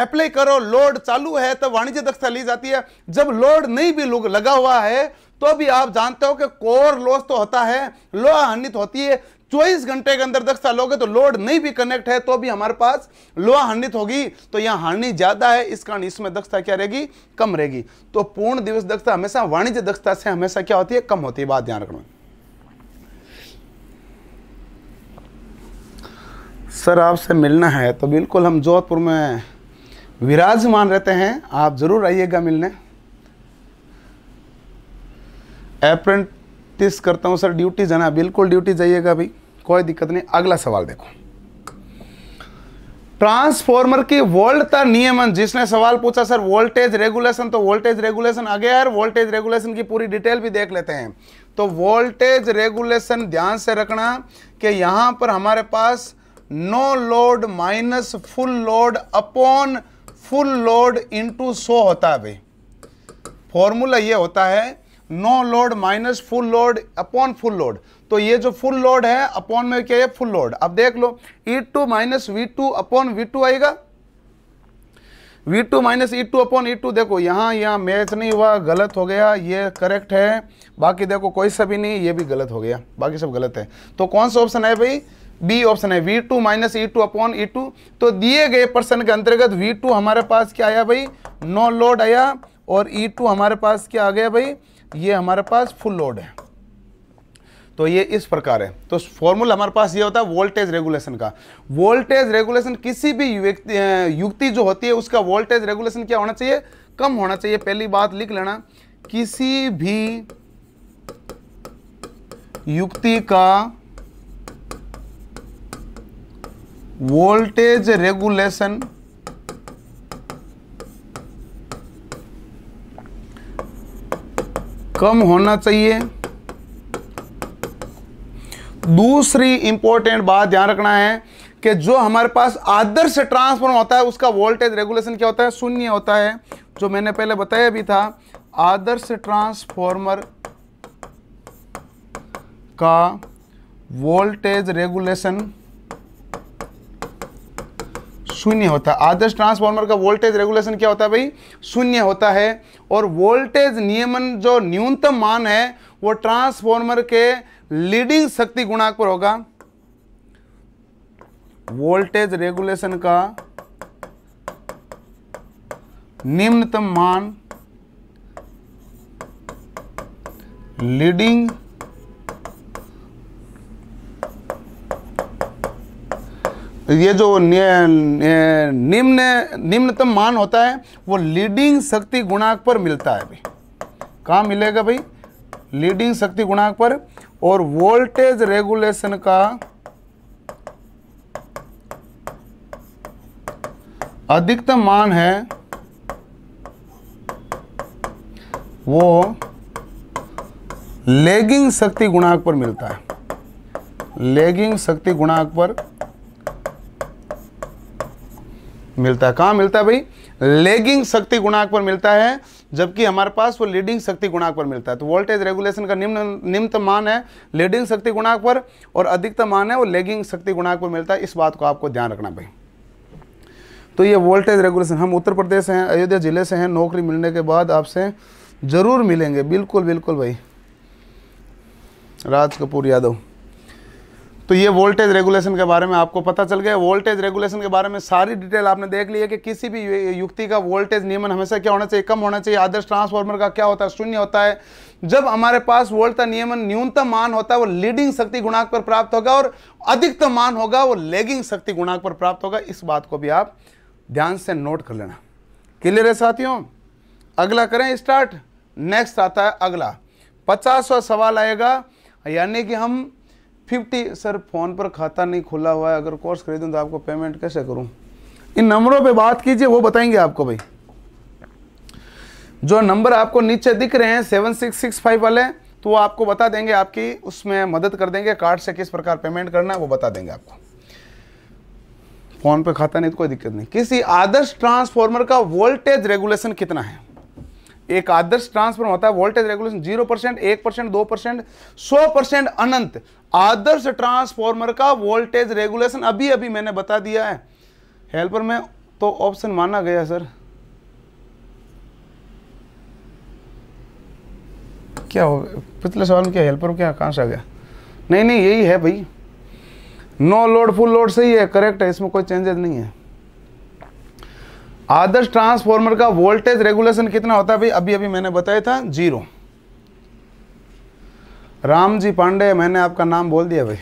अप्लाई करो लोड चालू है तब वाणिज्य दक्षता ली जाती है जब लोड नहीं भी लगा हुआ है तो भी आप जानते हो कि कोर लॉस तो होता है लोहा हानित होती है चौबीस घंटे के अंदर दक्षता लोगे तो लोड नहीं भी कनेक्ट है तो भी हमारे पास लोहा हानित होगी तो यहाँ हानि ज्यादा है इस कारण इसमें दक्षता क्या रहेगी कम रहेगी तो पूर्ण दिवस दक्षता हमेशा वाणिज्य दक्षता से हमेशा क्या होती है कम होती है बात ध्यान रखना सर आपसे मिलना है तो बिल्कुल हम जोधपुर में विराजमान रहते हैं आप ज़रूर आइएगा मिलने अप्रेंट प्रैक्टिस करता हूँ सर ड्यूटी जाना बिल्कुल ड्यूटी जाइएगा भाई कोई दिक्कत नहीं अगला सवाल देखो ट्रांसफॉर्मर की वोल्टता नियमन जिसने सवाल पूछा सर वोल्टेज रेगुलेशन तो वोल्टेज रेगुलेशन गया यार वोल्टेज रेगुलेशन की पूरी डिटेल भी देख लेते हैं तो वोल्टेज रेगुलेशन ध्यान से रखना कि यहां पर हमारे पास no load minus full load upon full load into सो होता है भाई फॉर्मूला ये होता है no load minus full load upon full load तो ये जो फुल लोड है अपॉन में क्या है फुल लोड अब देख लो E two minus V two upon V two आएगा V two minus E two upon E two देखो यहाँ यहाँ मैच नहीं हुआ गलत हो गया ये करेक्ट है बाकी देखो कोई सा भी नहीं ये भी गलत हो गया बाकी सब गलत है तो कौन सा ऑप्शन है भाई बी ऑप्शन है V two minus E two upon E two तो दिए गए पर्सन के अंतर्गत वी टू हमारे पास क्या आया भाई नो लोड आया और ई e टू हमारे पास क्या आ गया भाई ये हमारे पास फुल लोड है तो ये इस प्रकार है तो फॉर्मूला हमारे पास ये होता है वोल्टेज रेगुलेशन का वोल्टेज रेगुलेशन किसी भी युक्ति जो होती है उसका वोल्टेज रेगुलेशन क्या होना चाहिए कम होना चाहिए पहली बात लिख लेना किसी भी युक्ति का वोल्टेज रेगुलेशन कम होना चाहिए दूसरी इंपॉर्टेंट बात ध्यान रखना है कि जो हमारे पास आदर्श ट्रांसफॉर्मर होता है उसका वोल्टेज रेगुलेशन क्या होता है शून्य होता है जो मैंने पहले बताया भी था आदर्श ट्रांसफॉर्मर का वोल्टेज रेगुलेशन शून्य होता है आदर्श ट्रांसफार्मर का वोल्टेज रेगुलेशन क्या होता है भाई शून्य होता है और वोल्टेज नियमन जो न्यूनतम मान है वो ट्रांसफार्मर के लीडिंग शक्ति गुणांक पर होगा वोल्टेज रेगुलेशन का निम्नतम मान लीडिंग ये जो निम्न निम्नतम मान होता है वो लीडिंग शक्ति गुणांक पर मिलता है भाई कहाँ मिलेगा भाई लीडिंग शक्ति गुणांक पर और वोल्टेज रेगुलेशन का अधिकतम मान है वो लेगिंग शक्ति गुणांक पर मिलता है लेगिंग शक्ति गुणांक पर मिलता है कहाँ मिलता है भाई लेगिंग शक्ति गुणाक पर मिलता है जबकि हमारे पास वो लीडिंग शक्ति गुणाक पर मिलता है तो वोल्टेज रेगुलेशन का निम्न निम्नतम मान है लीडिंग शक्ति गुणाक पर और अधिकतम मान है वो लेगिंग शक्ति गुणाक पर मिलता है इस बात को आपको ध्यान रखना भाई तो ये वोल्टेज रेगुलेशन हम उत्तर प्रदेश से हैं अयोध्या ज़िले से हैं नौकरी मिलने के बाद आपसे ज़रूर मिलेंगे बिल्कुल बिल्कुल भाई राज कपूर यादव तो ये वोल्टेज रेगुलेशन के बारे में आपको पता चल गया वोल्टेज रेगुलेशन के बारे में सारी डिटेल आपने देख ली है कि किसी भी युक्ति का वोल्टेज नियमन हमेशा क्या होना चाहिए कम होना चाहिए आदर्श ट्रांसफार्मर का क्या होता है शून्य होता है जब हमारे पास वोल्ट का नियमन न्यूनतम मान होता है वो लीडिंग शक्ति गुणाक पर प्राप्त होगा और अधिकतम मान होगा वो लेगिंग शक्ति गुणाक पर प्राप्त होगा इस बात को भी आप ध्यान से नोट कर लेना क्लियर है साथियों अगला करें स्टार्ट नेक्स्ट आता है अगला पचासवा सवाल आएगा यानी कि हम फिफ्टी सर फ़ोन पर खाता नहीं खुला हुआ है अगर कोर्स खरीदूँ तो आपको पेमेंट कैसे करूँ इन नंबरों पर बात कीजिए वो बताएंगे आपको भाई जो नंबर आपको नीचे दिख रहे हैं सेवन सिक्स सिक्स फाइव वाले तो वो आपको बता देंगे आपकी उसमें मदद कर देंगे कार्ड से किस प्रकार पेमेंट करना है वो बता देंगे आपको फ़ोन पे खाता नहीं तो कोई दिक्कत नहीं किसी आदर्श ट्रांसफार्मर का वोल्टेज रेगुलेशन कितना है एक आदर्श ट्रांसफॉर्म होता है वोल्टेज रेगुलेशन जीरो परसेंट एक परसेंट दो परसेंट सौ परसेंट अनंत आदर्श ट्रांसफॉर्मर का वोल्टेज रेगुलेशन अभी अभी मैंने बता दिया है हेल्पर में तो ऑप्शन माना गया सर क्या हो पिछले सवाल में क्या हेल्पर क्या कहां से आ गया नहीं नहीं यही है भाई नो लोड फुल लोड सही है करेक्ट है इसमें कोई चेंजेस नहीं है आदर्श ट्रांसफॉर्मर का वोल्टेज रेगुलेशन कितना होता है भाई अभी अभी मैंने बताया था जीरो राम जी पांडे मैंने आपका नाम बोल दिया भाई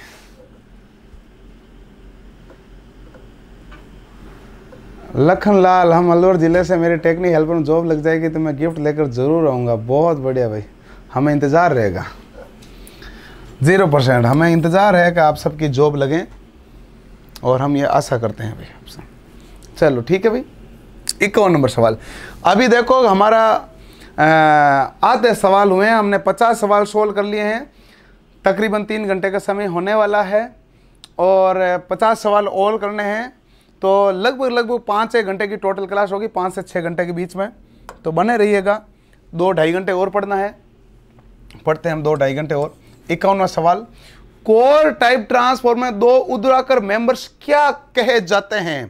लखन लाल हम अलवर ज़िले से मेरे टेक्निक हेल्पर में जॉब लग जाएगी तो मैं गिफ्ट लेकर ज़रूर आऊँगा बहुत बढ़िया भाई हमें इंतज़ार रहेगा ज़ीरो परसेंट हमें इंतज़ार है कि आप सबकी जॉब लगें और हम ये आशा करते हैं भाई आपसे चलो ठीक है भाई इक्यावन नंबर सवाल अभी देखो हमारा आते सवाल हुए हैं हमने पचास सवाल सोल्व कर लिए हैं तकरीबन तीन घंटे का समय होने वाला है और पचास सवाल ऑल करने हैं तो लगभग लगभग पाँच छः घंटे की टोटल क्लास होगी पाँच से छः घंटे के बीच में तो बने रहिएगा दो ढाई घंटे और पढ़ना है पढ़ते हैं हम दो ढाई घंटे और इक्यावनवा सवाल कोर टाइप ट्रांसफॉर्मर दो उधराकर मेंबर्स क्या कहे जाते हैं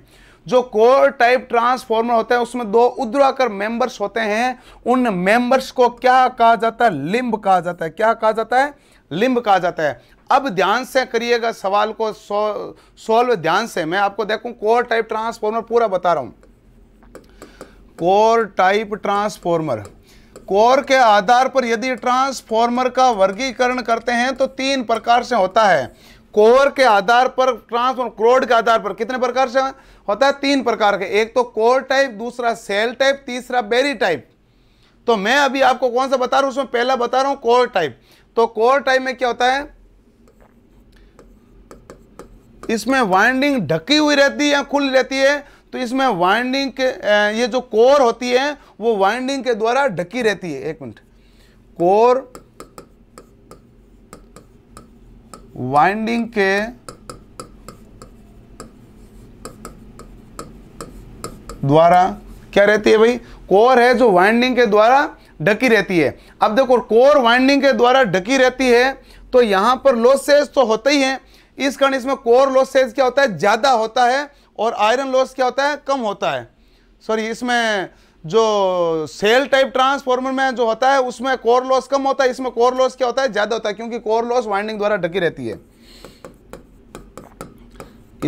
जो कोर टाइप ट्रांसफॉर्मर होता है उसमें दो उद्राकर मेंबर्स होते हैं उन मेंबर्स को क्या कहा जाता है लिंब कहा जाता है क्या कहा जाता है लिंब कहा जाता है अब ध्यान से करिएगा सवाल को सॉल्व ध्यान से मैं आपको देखूं कोर टाइप ट्रांसफॉर्मर पूरा बता रहा हूं कोर टाइप ट्रांसफॉर्मर कोर के आधार पर यदि ट्रांसफॉर्मर का वर्गीकरण करते हैं तो तीन प्रकार से होता है कोर के आधार पर ट्रांसफॉर्म क्रोड के आधार पर कितने प्रकार से होता है तीन प्रकार के एक तो कोर टाइप दूसरा सेल टाइप तीसरा बेरी टाइप तो मैं अभी आपको कौन सा बता रहा हूं उसमें पहला बता रहा हूं कोर टाइप तो कोर टाइप में क्या होता है इसमें वाइंडिंग ढकी हुई रहती है या खुली रहती है तो इसमें वाइंडिंग के ये जो कोर होती है वो वाइंडिंग के द्वारा ढकी रहती है एक मिनट कोर वाइंडिंग के द्वारा क्या रहती है भाई कोर है जो वाइंडिंग के द्वारा ढकी रहती है अब देखो कोर वाइंडिंग के द्वारा ढकी रहती है तो यहां पर लॉसेज तो होते ही हैं इस कारण इसमें कोर लॉसेज क्या होता है ज़्यादा होता है और आयरन लॉस क्या होता है कम होता है सॉरी इसमें जो सेल टाइप ट्रांसफॉर्मर में जो होता है उसमें कोर लॉस कम होता है इसमें कोर लॉस क्या होता है ज़्यादा होता है क्योंकि कोर लॉस वाइंडिंग द्वारा ढकी रहती है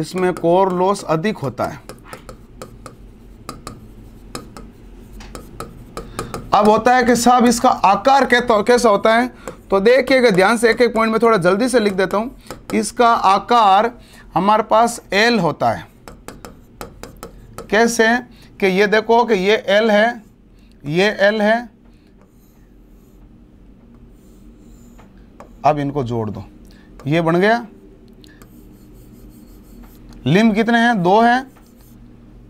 इसमें कोर लॉस अधिक होता है अब होता है कि साहब इसका आकार कहता तो, कैसा होता है तो देखिएगा ध्यान से एक एक पॉइंट में थोड़ा जल्दी से लिख देता हूं इसका आकार हमारे पास एल होता है कैसे है? कि ये देखो कि ये एल है ये एल है अब इनको जोड़ दो ये बन गया लिम्ब कितने हैं दो हैं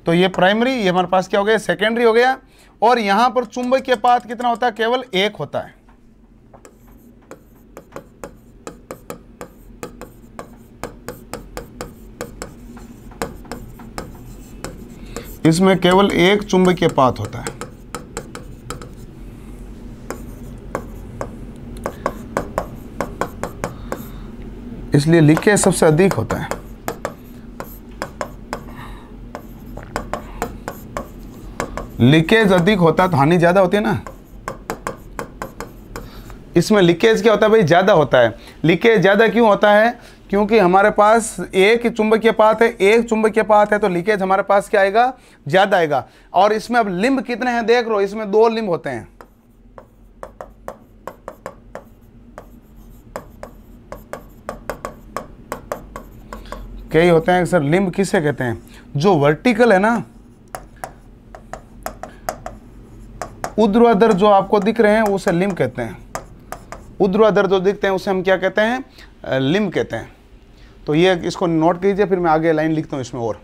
तो ये प्राइमरी ये हमारे पास क्या हो गया सेकेंडरी हो गया और यहां पर चुंबकीय पात कितना होता है केवल एक होता है इसमें केवल एक चुंबकीय पात होता है इसलिए लिखे सबसे अधिक होता है लीकेज अधिक होता है तो हानि ज़्यादा होती है ना इसमें लीकेज क्या होता है भाई ज़्यादा होता है लीकेज ज़्यादा क्यों होता है क्योंकि हमारे पास एक चुंबकीय पात है एक चुंबकीय पात है तो लीकेज हमारे पास क्या आएगा ज़्यादा आएगा और इसमें अब लिंब कितने हैं देख लो इसमें दो लिंब होते हैं कई होते हैं सर लिंब किसे कहते हैं जो वर्टिकल है ना उद्रवादर जो आपको दिख रहे हैं उसे लिंब कहते हैं उद्रवादर जो दिखते हैं उसे हम क्या कहते हैं लिंब कहते हैं तो ये इसको नोट कीजिए फिर मैं आगे लाइन लिखता हूँ इसमें और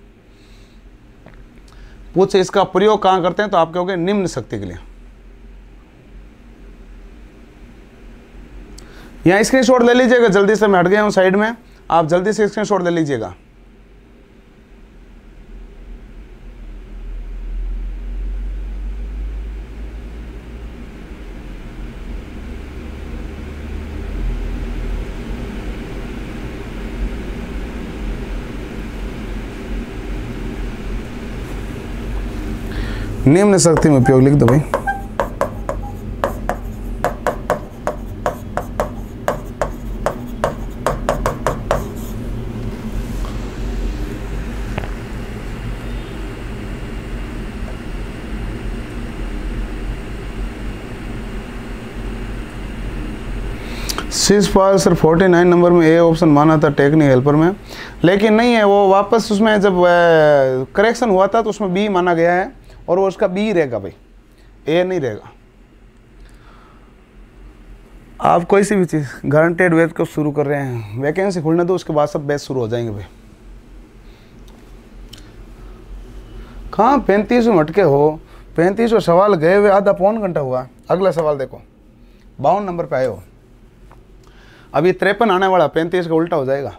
पूछ इसका प्रयोग कहाँ करते हैं तो आप कहोगे निम्न शक्ति के लिए यहाँ स्क्रीनशॉट ले लीजिएगा जल्दी से मैं हट गया हूँ साइड में आप जल्दी से शॉट ले लीजिएगा निम्न शक्ति में उपयोग लिख दो भाई शीर्ष पर सर 49 नंबर में ए ऑप्शन माना था टेक्निक हेल्पर में लेकिन नहीं है वो वापस उसमें जब करेक्शन हुआ था तो उसमें बी माना गया है और वो उसका बी रहेगा भाई ए नहीं रहेगा आप कोई सी भी चीज़ गारंटेड वेब को शुरू कर रहे हैं वैकेंसी खुलने दो उसके बाद सब बैच शुरू हो जाएंगे भाई कहाँ पैंतीस में मटके हो पैंतीस में सवाल गए हुए आधा पौन घंटा हुआ अगला सवाल देखो बावन नंबर पे आए हो अभी त्रेपन आने वाला पैंतीस का उल्टा हो जाएगा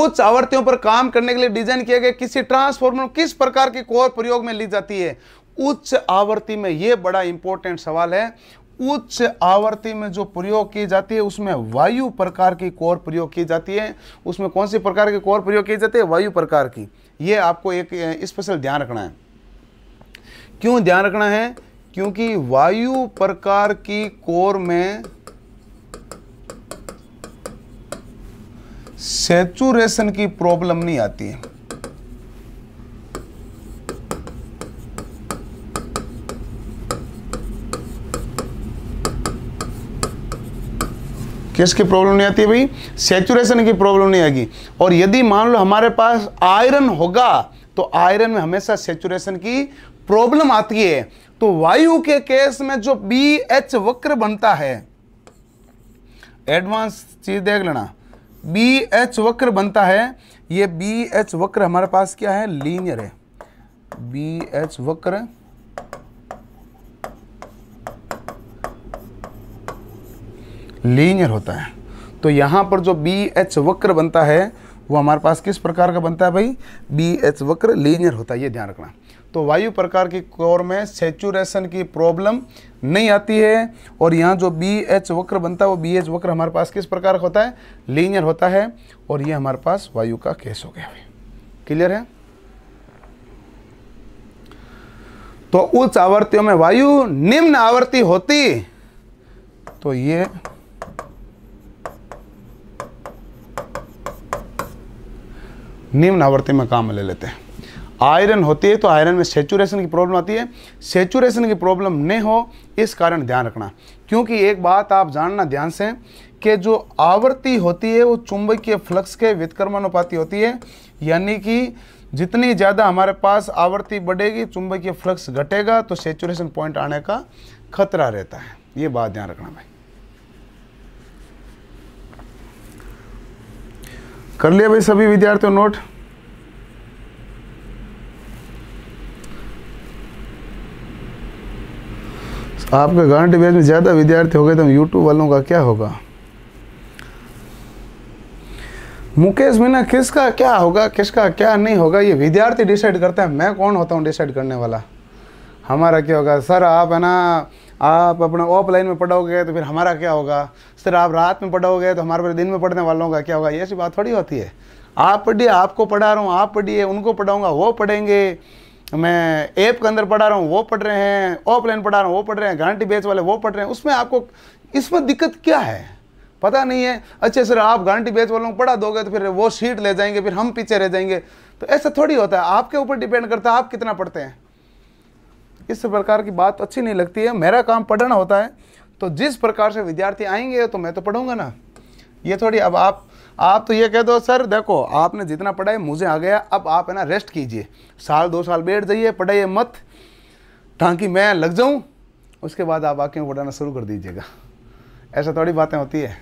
उच्च आवर्तियों पर काम करने के लिए डिजाइन किया गया किसी ट्रांसफॉर्मर किस प्रकार की कोर प्रयोग में ली जाती है उच्च आवर्ती में यह बड़ा इंपॉर्टेंट सवाल है उच्च आवृत्ति में जो प्रयोग की जाती है उसमें वायु प्रकार की कोर प्रयोग की जाती है उसमें कौन सी प्रकार की कोर प्रयोग की जाती है वायु प्रकार की यह आपको एक स्पेशल ध्यान रखना है क्यों ध्यान रखना है क्योंकि वायु प्रकार की कोर में सेचुरेशन की प्रॉब्लम नहीं आती है किसकी प्रॉब्लम नहीं आती है भाई सेचुरेशन की प्रॉब्लम नहीं आएगी और यदि मान लो हमारे पास आयरन होगा तो आयरन में हमेशा सेचुरेशन की प्रॉब्लम आती है तो वायु के केस में जो बी एच वक्र बनता है एडवांस चीज देख लेना बी एच वक्र बनता है ये बी एच वक्र हमारे पास क्या है लीनियर है बी एच वक्र लीनियर होता है तो यहां पर जो बी एच वक्र बनता है वो हमारे पास किस प्रकार का बनता है भाई बी एच वक्र लीनियर होता है ये ध्यान रखना तो वायु प्रकार की कोर में सेचुरेशन की प्रॉब्लम नहीं आती है और यहाँ जो बी एच वक्र बनता है वो बी एच वक्र हमारे पास किस प्रकार का होता है लीनियर होता है और ये हमारे पास वायु का केस हो गया क्लियर है तो उच्च आवर्तियों में वायु निम्न आवर्ति होती तो ये निम्न आवर्ती में काम ले लेते हैं आयरन होती है तो आयरन में सेचुरेशन की प्रॉब्लम आती है सेचुरेशन की प्रॉब्लम न हो इस कारण ध्यान रखना क्योंकि एक बात आप जानना ध्यान से कि जो आवृत्ति होती है वो चुंबकीय फ्लक्स के वितकर्मानुपाती होती है यानी कि जितनी ज़्यादा हमारे पास आवृत्ति बढ़ेगी चुंबकीय फ्लक्स घटेगा तो सेचुरेशन पॉइंट आने का खतरा रहता है ये बात ध्यान रखना भाई कर लिया भाई सभी विद्यार्थियों नोट आपके गारंटी बेच में ज़्यादा विद्यार्थी हो गए तो यूट्यूब वालों का क्या होगा मुकेश मीना किसका क्या होगा किसका क्या नहीं होगा ये विद्यार्थी डिसाइड करते हैं मैं कौन होता हूँ डिसाइड करने वाला हमारा क्या होगा सर आप है ना आप अपना ऑफलाइन में पढ़ाओगे तो फिर हमारा क्या होगा सर आप रात में पढ़ाओगे तो हमारे पर दिन में पढ़ने वालों का क्या होगा ये ऐसी बात थोड़ी होती है आप पढ़िए आपको पढ़ा रहा हूँ आप पढ़िए उनको पढ़ाऊँगा वो पढ़ेंगे मैं ऐप के अंदर पढ़ा रहा हूँ वो पढ़ रहे हैं ऑफलाइन पढ़ा रहा हूँ वो पढ़ रहे हैं गारंटी बेच वाले वो पढ़ रहे हैं उसमें आपको इसमें दिक्कत क्या है पता नहीं है अच्छे सर आप गारंटी बेच वालों को पढ़ा दोगे तो फिर वो सीट ले जाएंगे फिर हम पीछे रह जाएंगे तो ऐसा थोड़ी होता है आपके ऊपर डिपेंड करता है आप कितना पढ़ते हैं इस प्रकार की बात अच्छी नहीं लगती है मेरा काम पढ़ना होता है तो जिस प्रकार से विद्यार्थी आएंगे तो मैं तो पढ़ूंगा ना ये थोड़ी अब आप आप तो ये कह दो सर देखो आपने जितना पढ़ाया मुझे आ गया अब आप है ना रेस्ट कीजिए साल दो साल बैठ जाइए पढ़ाइए मत ताकि मैं लग जाऊं उसके बाद आप आके पढ़ाना शुरू कर दीजिएगा ऐसा थोड़ी बातें होती है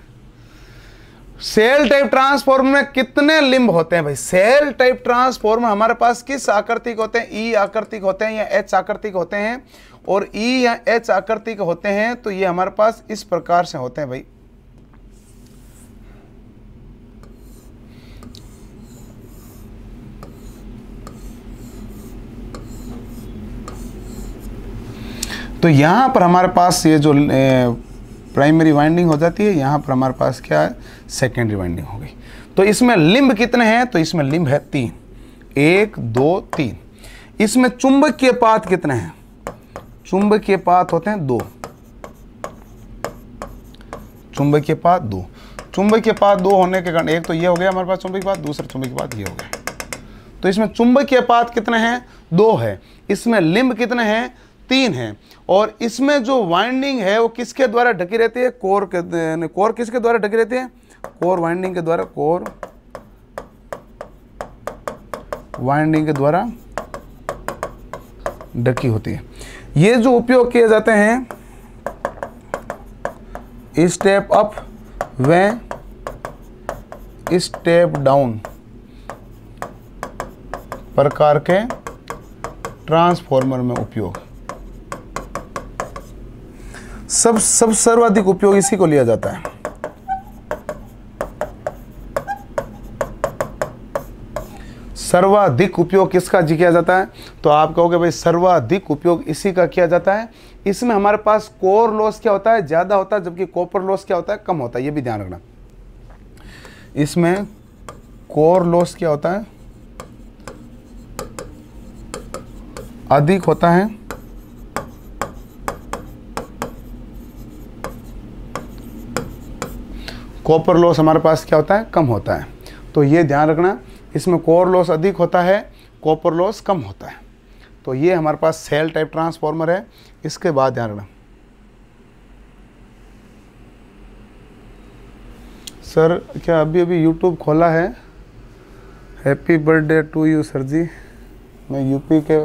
सेल टाइप ट्रांसफॉर्मर में कितने लिंब होते हैं भाई सेल टाइप ट्रांसफॉर्मर हमारे पास किस आकृति के होते हैं ई e आकृति के होते हैं या एच आकृति के होते हैं और ई या एच आकृति के होते हैं तो ये हमारे पास इस प्रकार से होते हैं भाई तो यहाँ पर हमारे पास ये जो प्राइमरी वाइंडिंग हो जाती है यहाँ पर हमारे पास क्या है सेकेंडरी वाइंडिंग हो गई तो इसमें लिंब कितने हैं तो इसमें लिंब है तीन एक दो तीन इसमें के पात कितने हैं के पात होते हैं दो के पात दो के पात दो होने के कारण एक तो ये हो गया हमारे पास के पात दूसरा के पात ये हो गया तो इसमें चुंबक के पात कितने हैं दो है इसमें लिंब कितने हैं तीन हैं और इसमें जो वाइंडिंग है वो किसके द्वारा ढकी रहती है कोर के कोर किसके द्वारा ढकी रहती है कोर वाइंडिंग के द्वारा कोर वाइंडिंग के द्वारा ढकी होती है ये जो उपयोग किए जाते हैं स्टेप अप वे स्टेप डाउन प्रकार के ट्रांसफॉर्मर में उपयोग सब सब सर्वाधिक उपयोग इसी को लिया जाता है सर्वाधिक उपयोग किसका किया जाता है तो आप कहोगे भाई सर्वाधिक उपयोग इसी का किया जाता है इसमें हमारे पास कोर लॉस क्या होता है ज़्यादा होता है जबकि कॉपर लॉस क्या होता है कम होता है ये भी ध्यान रखना इसमें कोर लॉस क्या होता है अधिक होता है कॉपर लॉस हमारे पास क्या होता है कम होता है तो ये ध्यान रखना इसमें कोर लॉस अधिक होता है कॉपर लॉस कम होता है तो ये हमारे पास सेल टाइप ट्रांसफार्मर है इसके बाद ध्यान रखना सर क्या अभी अभी यूट्यूब खोला है happy birthday to you sir जी मैं यूपी के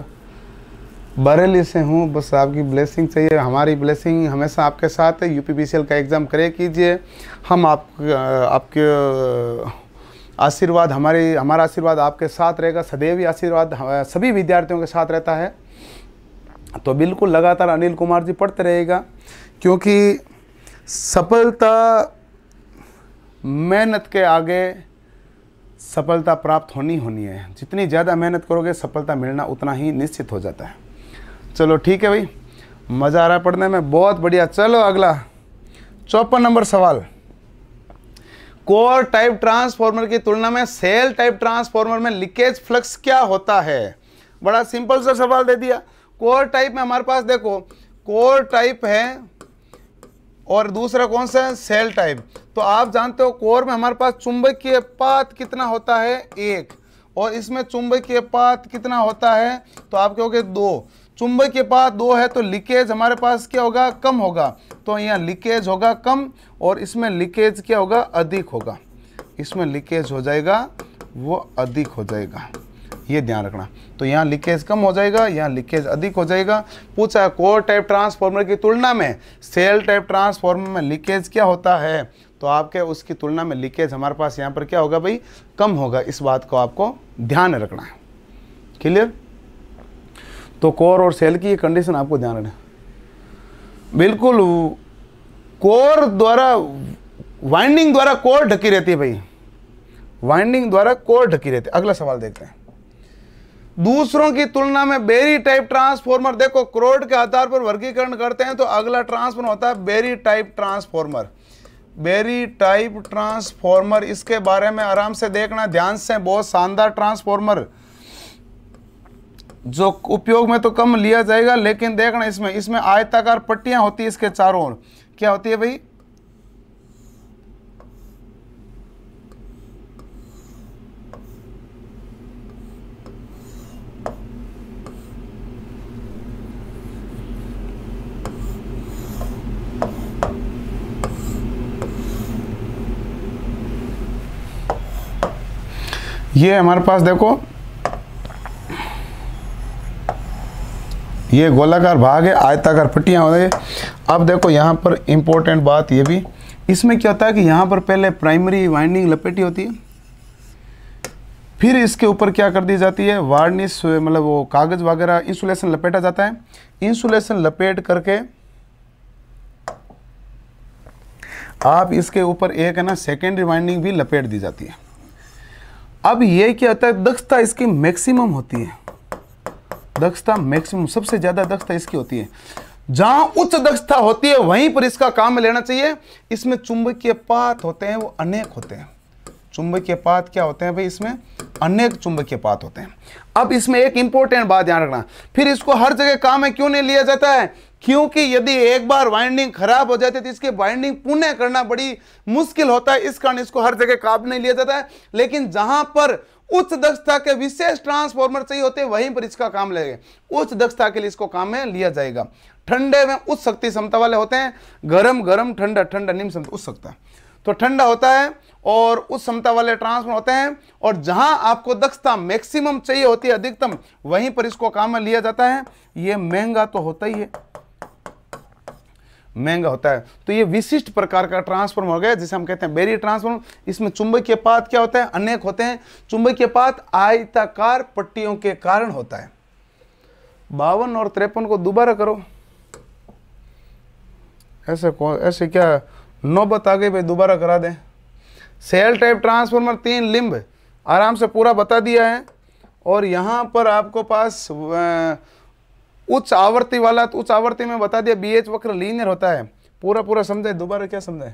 बरेली से हूँ बस आपकी ब्लेसिंग चाहिए हमारी ब्लेसिंग हमेशा आपके साथ है यू का एग्ज़ाम करे कीजिए हम आप आपके आशीर्वाद हमारे हमारा आशीर्वाद आपके साथ रहेगा सदैव ही आशीर्वाद सभी विद्यार्थियों के साथ रहता है तो बिल्कुल लगातार अनिल कुमार जी पढ़ते रहेगा क्योंकि सफलता मेहनत के आगे सफलता प्राप्त होनी होनी है जितनी ज़्यादा मेहनत करोगे सफलता मिलना उतना ही निश्चित हो जाता है चलो ठीक है भाई मज़ा आ रहा है पढ़ने में बहुत बढ़िया चलो अगला चौपन नंबर सवाल कोर टाइप ट्रांसफॉर्मर की तुलना में सेल टाइप ट्रांसफॉर्मर में लीकेज फ्लक्स क्या होता है बड़ा सिंपल सा सवाल दे दिया कोर टाइप में हमारे पास देखो कोर टाइप है और दूसरा कौन सा है सेल टाइप तो आप जानते हो कोर में हमारे पास चुंबकीय पात कितना होता है एक और इसमें चुंबकीय पात कितना होता है तो आप कहोगे दो चुंबक के पास दो है तो लीकेज हमारे पास क्या होगा कम होगा तो यहाँ लीकेज होगा कम और इसमें लीकेज क्या होगा अधिक होगा इसमें लीकेज हो जाएगा वो अधिक हो जाएगा ये ध्यान रखना तो यहाँ लीकेज कम हो जाएगा यहाँ लीकेज अधिक हो जाएगा पूछा कोर टाइप ट्रांसफार्मर की तुलना में सेल टाइप ट्रांसफार्मर में लीकेज क्या होता है तो आपके उसकी तुलना में लीकेज हमारे पास यहाँ पर क्या होगा भाई कम होगा इस बात को आपको ध्यान रखना है क्लियर तो कोर और सेल की ये कंडीशन आपको ध्यान रखना बिल्कुल कोर द्वारा वाइंडिंग द्वारा कोर ढकी रहती है भाई वाइंडिंग द्वारा कोर ढकी रहती है अगला सवाल देखते हैं दूसरों की तुलना में बेरी टाइप ट्रांसफॉर्मर देखो क्रोड के आधार पर वर्गीकरण करते हैं तो अगला ट्रांसफॉर्मर होता है berry type transformer berry type transformer इसके बारे में आराम से देखना ध्यान से बहुत शानदार ट्रांसफॉर्मर जो उपयोग में तो कम लिया जाएगा लेकिन देखना इसमें इसमें आयताकार पट्टियां होती है इसके चारों ओर क्या होती है भाई ये हमारे पास देखो ये गोलाकार भाग है आयताकार पट्टियाँ हो गई अब देखो यहाँ पर इम्पोर्टेंट बात ये भी इसमें क्या होता है कि यहाँ पर पहले प्राइमरी वाइंडिंग लपेटी होती है फिर इसके ऊपर क्या कर दी जाती है वार्निश मतलब वो कागज़ वगैरह इंसुलेशन लपेटा जाता है इंसुलेशन लपेट करके आप इसके ऊपर एक है ना सेकेंडरी वाइंडिंग भी लपेट दी जाती है अब ये क्या होता है दक्षता इसकी मैक्सिमम होती है दक्षता मैक्सिमम सबसे ज्यादा दक्षता इसकी होती है जहां उच्च दक्षता होती है वहीं पर इसका काम लेना चाहिए इसमें चुंबकीय पात होते हैं वो अनेक होते हैं चुंबकीय पात क्या होते हैं भाई इसमें अनेक चुंबकीय पात होते हैं अब इसमें एक इंपॉर्टेंट बात ध्यान रखना फिर इसको हर जगह काम में क्यों नहीं लिया जाता है क्योंकि यदि एक बार वाइंडिंग खराब हो जाती है तो इसकी वाइंडिंग पुनः करना बड़ी मुश्किल होता है इस कारण इसको हर जगह काम नहीं लिया जाता है लेकिन जहां पर उच्च दक्षता के विशेष ट्रांसफॉर्मर चाहिए होते हैं वहीं पर इसका काम लगेगा उच्च दक्षता के लिए इसको काम में लिया जाएगा ठंडे में उच्च शक्ति क्षमता वाले होते हैं गर्म गर्म ठंडा ठंडा निम्न क्षमता उच्च शक्ता तो ठंडा होता है और उस क्षमता वाले ट्रांसफर होते हैं और जहां आपको दक्षता मैक्सिमम चाहिए होती है अधिकतम वहीं पर इसको काम में लिया जाता है ये महंगा तो होता ही है महंगा होता है तो ये विशिष्ट प्रकार का ट्रांसफॉर्म हो गया जिसे हम कहते हैं बेरी ट्रांसफॉर्म इसमें चुंबक के पात क्या होता है अनेक होते हैं चुंबक के पात आयताकार पट्टियों के कारण होता है बावन और त्रेपन को दोबारा करो ऐसे कौन ऐसे क्या नौबत आ गई भाई दोबारा करा दें सेल टाइप ट्रांसफार्मर तीन लिंब आराम से पूरा बता दिया है और यहाँ पर आपको पास उच्च आवर्ती वाला तो उच्च आवर्ति में बता दिया बी एच वक्र लीनियर होता है पूरा पूरा समझाए दोबारा क्या समझाए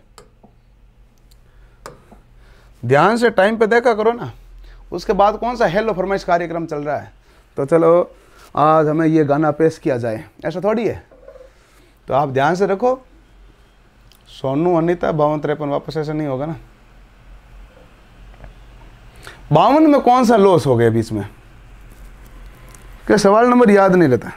ध्यान से टाइम पे देखा करो ना उसके बाद कौन सा हेलो फरमाइश कार्यक्रम चल रहा है तो चलो आज हमें ये गाना पेश किया जाए ऐसा थोड़ी है तो आप ध्यान से रखो सोनू अनिता बावन त्रेपन वापस ऐसा नहीं होगा ना बावन में कौन सा लॉस हो गया बीच में क्या सवाल नंबर याद नहीं रहता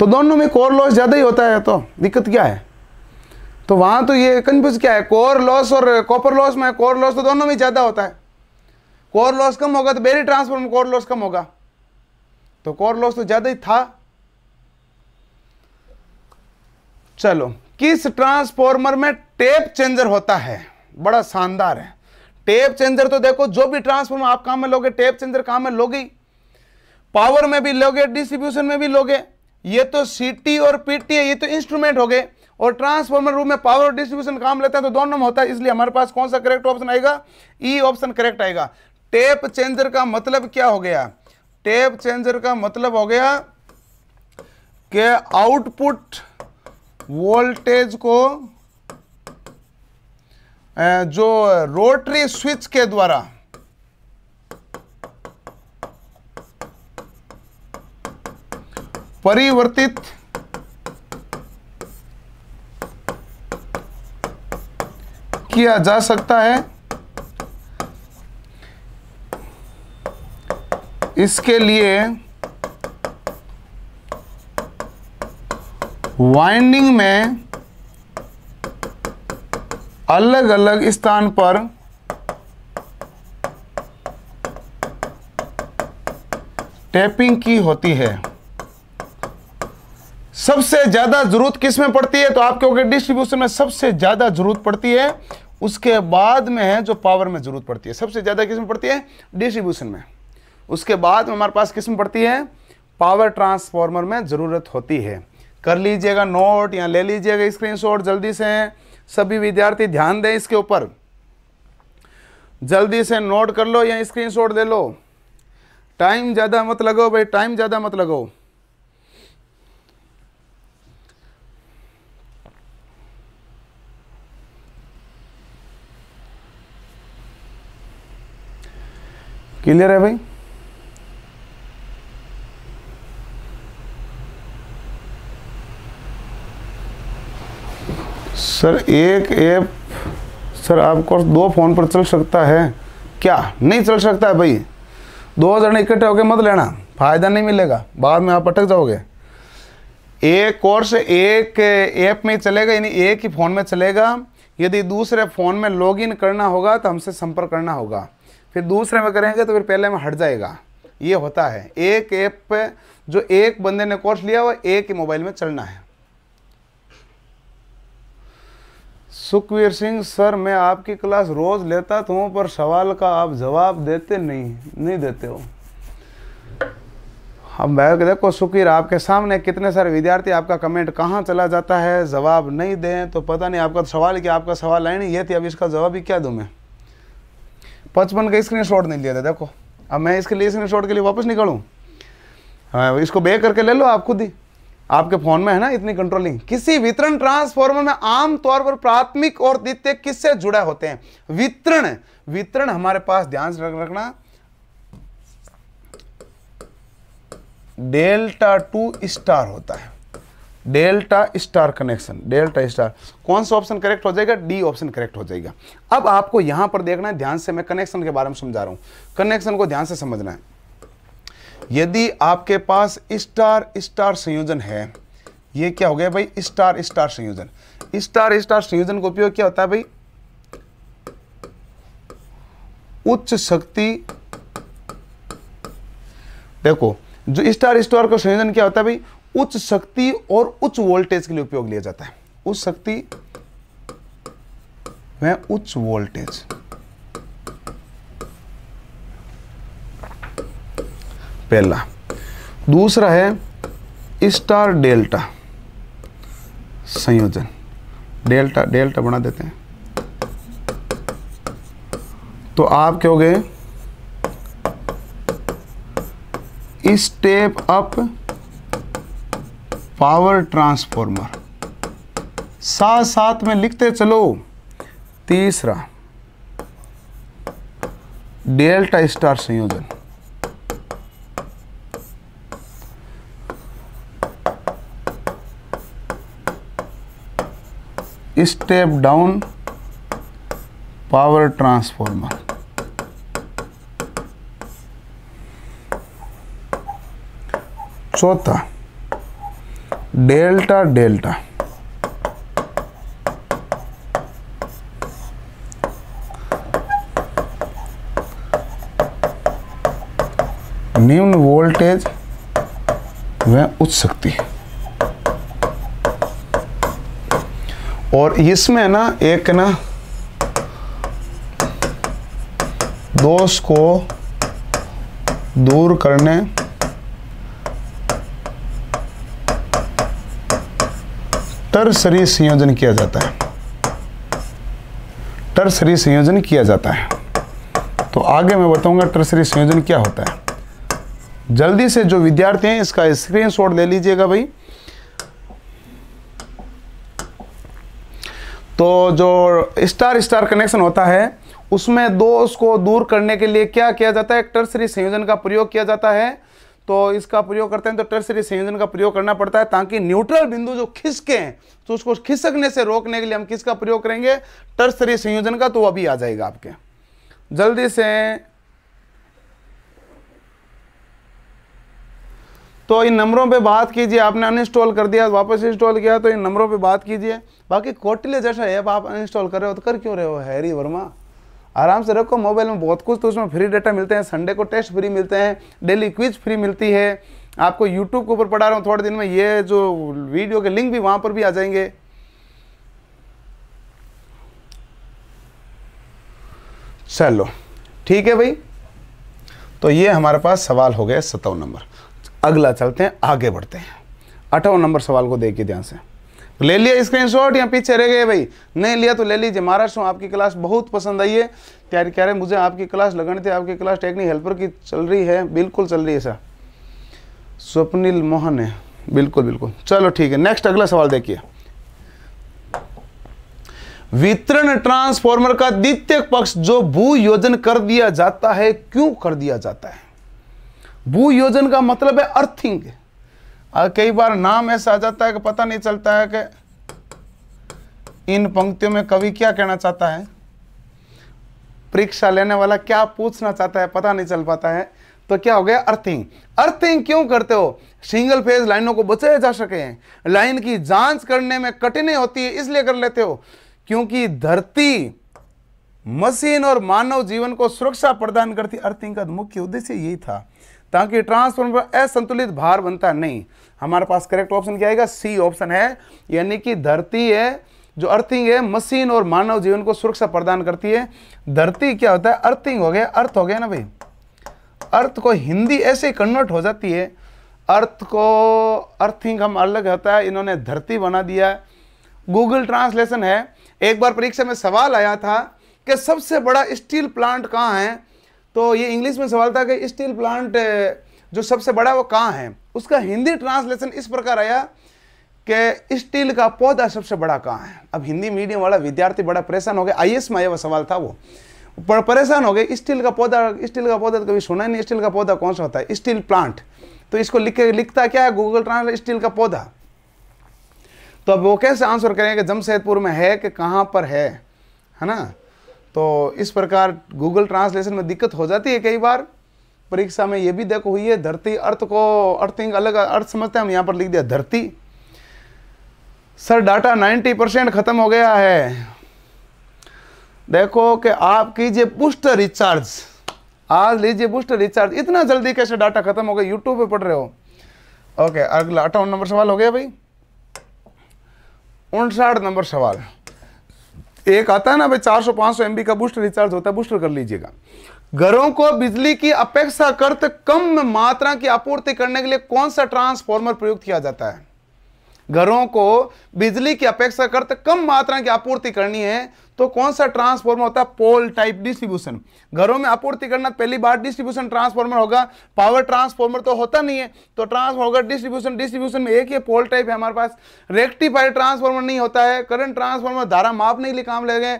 तो दोनों में कोर लॉस ज़्यादा ही होता है तो दिक्कत क्या है तो वहां तो ये कन्फ्यूज क्या है कोर लॉस और कॉपर लॉस में कोर लॉस तो दोनों में ज़्यादा होता है कोर लॉस कम होगा तो बेरी ट्रांसफर में कोर लॉस कम होगा तो कोर लॉस तो ज़्यादा ही था चलो किस ट्रांसफॉर्मर में टेप चेंजर होता है बड़ा शानदार है टेप चेंजर तो देखो जो भी ट्रांसफॉर्मर आप काम में लोगे टेप चेंजर काम में लोगे पावर में भी लोगे डिस्ट्रीब्यूशन में भी लोगे ये तो सीटी और पीटी है ये तो इंस्ट्रूमेंट हो गए और ट्रांसफॉर्मर रूम में पावर और डिस्ट्रीब्यूशन काम लेते हैं तो दोनों में होता है इसलिए हमारे पास कौन सा करेक्ट ऑप्शन आएगा ई ऑप्शन करेक्ट आएगा टेप चेंजर का मतलब क्या हो गया टेप चेंजर का मतलब हो गया कि आउटपुट वोल्टेज को जो रोटरी स्विच के द्वारा परिवर्तित किया जा सकता है इसके लिए वाइंडिंग में अलग अलग स्थान पर टैपिंग की होती है सबसे ज़्यादा ज़रूरत किस में पड़ती है तो आप क्योंकि डिस्ट्रीब्यूशन में सबसे ज़्यादा ज़रूरत पड़ती है उसके बाद में है जो पावर में ज़रूरत पड़ती है सबसे ज़्यादा किस में पड़ती है डिस्ट्रीब्यूशन में उसके बाद में हमारे पास किस में पड़ती है पावर ट्रांसफॉर्मर में ज़रूरत होती है कर लीजिएगा नोट या ले लीजिएगा स्क्रीनशॉट जल्दी से सभी विद्यार्थी ध्यान दें इसके ऊपर जल्दी से नोट कर लो या स्क्रीनशॉट दे लो टाइम ज़्यादा मत लगाओ भाई टाइम ज़्यादा मत लगाओ क्लियर है भाई सर एक ऐप सर आपको दो फ़ोन पर चल सकता है क्या नहीं चल सकता है भाई दो हज़ार इकट्ठे होकर मत लेना फ़ायदा नहीं मिलेगा बाद में आप अटक जाओगे एक कोर्स एक ऐप में ही चलेगा यानी एक ही फ़ोन में चलेगा यदि दूसरे फ़ोन में लॉगिन करना होगा तो हमसे संपर्क करना होगा फिर दूसरे में करेंगे तो फिर पहले में हट जाएगा ये होता है एक ऐप जो एक बंदे ने कोर्स लिया हुआ एक ही मोबाइल में चलना है सुखवीर सिंह सर मैं आपकी क्लास रोज़ लेता तो हूँ पर सवाल का आप जवाब देते नहीं नहीं देते हो अब भाई देखो सुखवीर आपके सामने कितने सारे विद्यार्थी आपका कमेंट कहाँ चला जाता है जवाब नहीं दें तो पता नहीं आपका सवाल क्या आपका सवाल है नहीं ये थी अब इसका जवाब ही क्या दूँ मैं पचपन का स्क्रीन शॉट नहीं लिया था देखो अब मैं इसके लिए स्क्रीन शॉट के लिए वापस निकलूँ हाँ, इसको बे करके ले लो आप खुद ही आपके फोन में है ना इतनी कंट्रोलिंग किसी वितरण ट्रांसफॉर्मर में आमतौर पर प्राथमिक और द्वितीय किससे जुड़े होते हैं वितरण वितरण हमारे पास ध्यान से रखना डेल्टा टू स्टार होता है delta star connection delta star कौन सा ऑप्शन करेक्ट हो जाएगा डी ऑप्शन करेक्ट हो जाएगा अब आपको यहां पर देखना है ध्यान से मैं कनेक्शन के बारे में समझा रहा हूं कनेक्शन को ध्यान से समझना है यदि आपके पास स्टार स्टार संयोजन है ये क्या हो गया भाई स्टार स्टार संयोजन स्टार स्टार संयोजन का उपयोग क्या होता है भाई उच्च शक्ति देखो जो स्टार स्टार का संयोजन क्या होता है भाई उच्च शक्ति और उच्च वोल्टेज के लिए उपयोग लिया जाता है उच्च शक्ति वह उच्च वोल्टेज पहला दूसरा है स्टार डेल्टा संयोजन डेल्टा डेल्टा बना देते हैं तो आप क्या हो गए स्टेप अप पावर ट्रांसफॉर्मर साथ साथ में लिखते चलो तीसरा डेल्टा स्टार संयोजन स्टेप डाउन पावर ट्रांसफार्मर चौथा डेल्टा डेल्टा निम्न वोल्टेज वह उच्च शक्ति है और इसमें ना एक ना दोष को दूर करने टर्सरी संयोजन किया जाता है टर्सरी संयोजन किया जाता है तो आगे मैं बताऊंगा टर्सरी संयोजन क्या होता है जल्दी से जो विद्यार्थी हैं इसका स्क्रीनशॉट ले लीजिएगा भाई तो जो स्टार स्टार कनेक्शन होता है उसमें दोष को दूर करने के लिए क्या किया जाता है टर्सरी संयोजन का प्रयोग किया जाता है तो इसका प्रयोग करते हैं तो टर्सरी संयोजन का प्रयोग करना पड़ता है ताकि न्यूट्रल बिंदु जो खिसके तो उसको खिसकने से रोकने के लिए हम किसका प्रयोग करेंगे टर्सरी संयोजन का तो अभी आ जाएगा आपके जल्दी से तो इन नंबरों पे बात कीजिए आपने अनइंस्टॉल कर दिया वापस इंस्टॉल किया तो इन नंबरों पे बात कीजिए बाकी कोटिले जैसा ऐप आप अनइंस्टॉल कर रहे हो तो कर क्यों रहे हो हैरी वर्मा आराम से रखो मोबाइल में बहुत कुछ तो उसमें फ्री डाटा मिलते हैं संडे को टेस्ट फ्री मिलते हैं डेली क्विज फ्री मिलती है आपको यूट्यूब के ऊपर पढ़ा रहा हूँ थोड़े दिन में ये जो वीडियो के लिंक भी वहाँ पर भी आ जाएंगे चलो ठीक है भाई तो ये हमारे पास सवाल हो गया सत्तावन नंबर अगला चलते हैं आगे बढ़ते हैं अठावन नंबर सवाल को देखिए ध्यान से ले लिया स्क्रीनशॉट या पीछे रह गए भाई नहीं लिया तो ले लीजिए महाराष्ट्र आपकी क्लास बहुत पसंद आई है तैयारी कह रहे मुझे आपकी क्लास लगन थी आपकी क्लास टेक्निक हेल्पर की चल रही है बिल्कुल चल रही है सर स्वप्निल मोहन है बिल्कुल बिल्कुल चलो ठीक है नेक्स्ट अगला सवाल देखिए वितरण ट्रांसफॉर्मर का द्वितीय पक्ष जो भू योजन कर दिया जाता है क्यों कर दिया जाता है भू योजन का मतलब है अर्थिंग कई बार नाम ऐसा आ जाता है कि पता नहीं चलता है कि इन पंक्तियों में कवि क्या कहना चाहता है परीक्षा लेने वाला क्या पूछना चाहता है पता नहीं चल पाता है तो क्या हो गया अर्थिंग अर्थिंग क्यों करते हो सिंगल फेज लाइनों को बचाया जा सके लाइन की जांच करने में कठिनाई होती है इसलिए कर लेते हो क्योंकि धरती मशीन और मानव जीवन को सुरक्षा प्रदान करती अर्थिंग का मुख्य उद्देश्य यही था ताकि ट्रांसफॉर्मर पर असंतुलित भार बनता नहीं हमारे पास करेक्ट ऑप्शन क्या आएगा सी ऑप्शन है यानी कि धरती है जो अर्थिंग है मशीन और मानव जीवन को सुरक्षा प्रदान करती है धरती क्या होता है अर्थिंग हो गया अर्थ हो गया ना भाई अर्थ को हिंदी ऐसे कन्वर्ट हो जाती है अर्थ को अर्थिंग हम अलग होता है इन्होंने धरती बना दिया गूगल ट्रांसलेशन है एक बार परीक्षा में सवाल आया था कि सबसे बड़ा स्टील प्लांट कहाँ है तो ये इंग्लिश में सवाल था कि स्टील प्लांट जो सबसे बड़ा वो कहाँ है उसका हिंदी ट्रांसलेशन इस प्रकार आया कि स्टील का पौधा सबसे बड़ा कहाँ है अब हिंदी मीडियम वाला विद्यार्थी बड़ा परेशान हो गया आई में आया सवाल था वो पर परेशान हो गए स्टील का पौधा स्टील का पौधा तो कभी सुना ही नहीं स्टील का पौधा कौन सा होता है स्टील प्लांट तो इसको लिख लिखता क्या है गूगल ट्रांसलेट स्टील का पौधा तो अब वो कैसे आंसर करेंगे जमशेदपुर में है कि कहाँ पर है है ना तो इस प्रकार गूगल ट्रांसलेशन में दिक्कत हो जाती है कई बार परीक्षा में ये भी देखो हुई है धरती अर्थ को अर्थिंग अलग अर्थ समझते हैं हम यहाँ पर लिख दिया धरती सर डाटा 90 परसेंट खत्म हो गया है देखो कि आप कीजिए बूस्टर रिचार्ज आज लीजिए बूस्टर रिचार्ज इतना जल्दी कैसे डाटा खत्म हो गया यूट्यूब पे पढ़ रहे हो ओके अगला अठावन नंबर सवाल हो गया भाई उनसाठ नंबर सवाल एक आता है ना भाई 400 500 एमबी का बूस्टर रिचार्ज होता है बूस्टर कर लीजिएगा घरों को बिजली की अपेक्षाकृत कम मात्रा की आपूर्ति करने के लिए कौन सा ट्रांसफॉर्मर प्रयोग किया जाता है घरों को बिजली की अपेक्षा करते कम मात्रा की आपूर्ति करनी है तो कौन सा ट्रांसफॉर्मर होता है पोल टाइप डिस्ट्रीब्यूशन घरों में आपूर्ति करना तो पहली बार डिस्ट्रीब्यूशन ट्रांसफॉर्मर होगा पावर ट्रांसफॉर्मर तो होता नहीं है तो ट्रांसफॉर्मर होगा डिस्ट्रीब्यूशन डिस्ट्रीब्यूशन में एक ही पोल टाइप है हमारे पास रेक्टिफाइड ट्रांसफॉर्मर नहीं होता है करंट ट्रांसफॉर्मर धारा मापने के लिए काम ले गए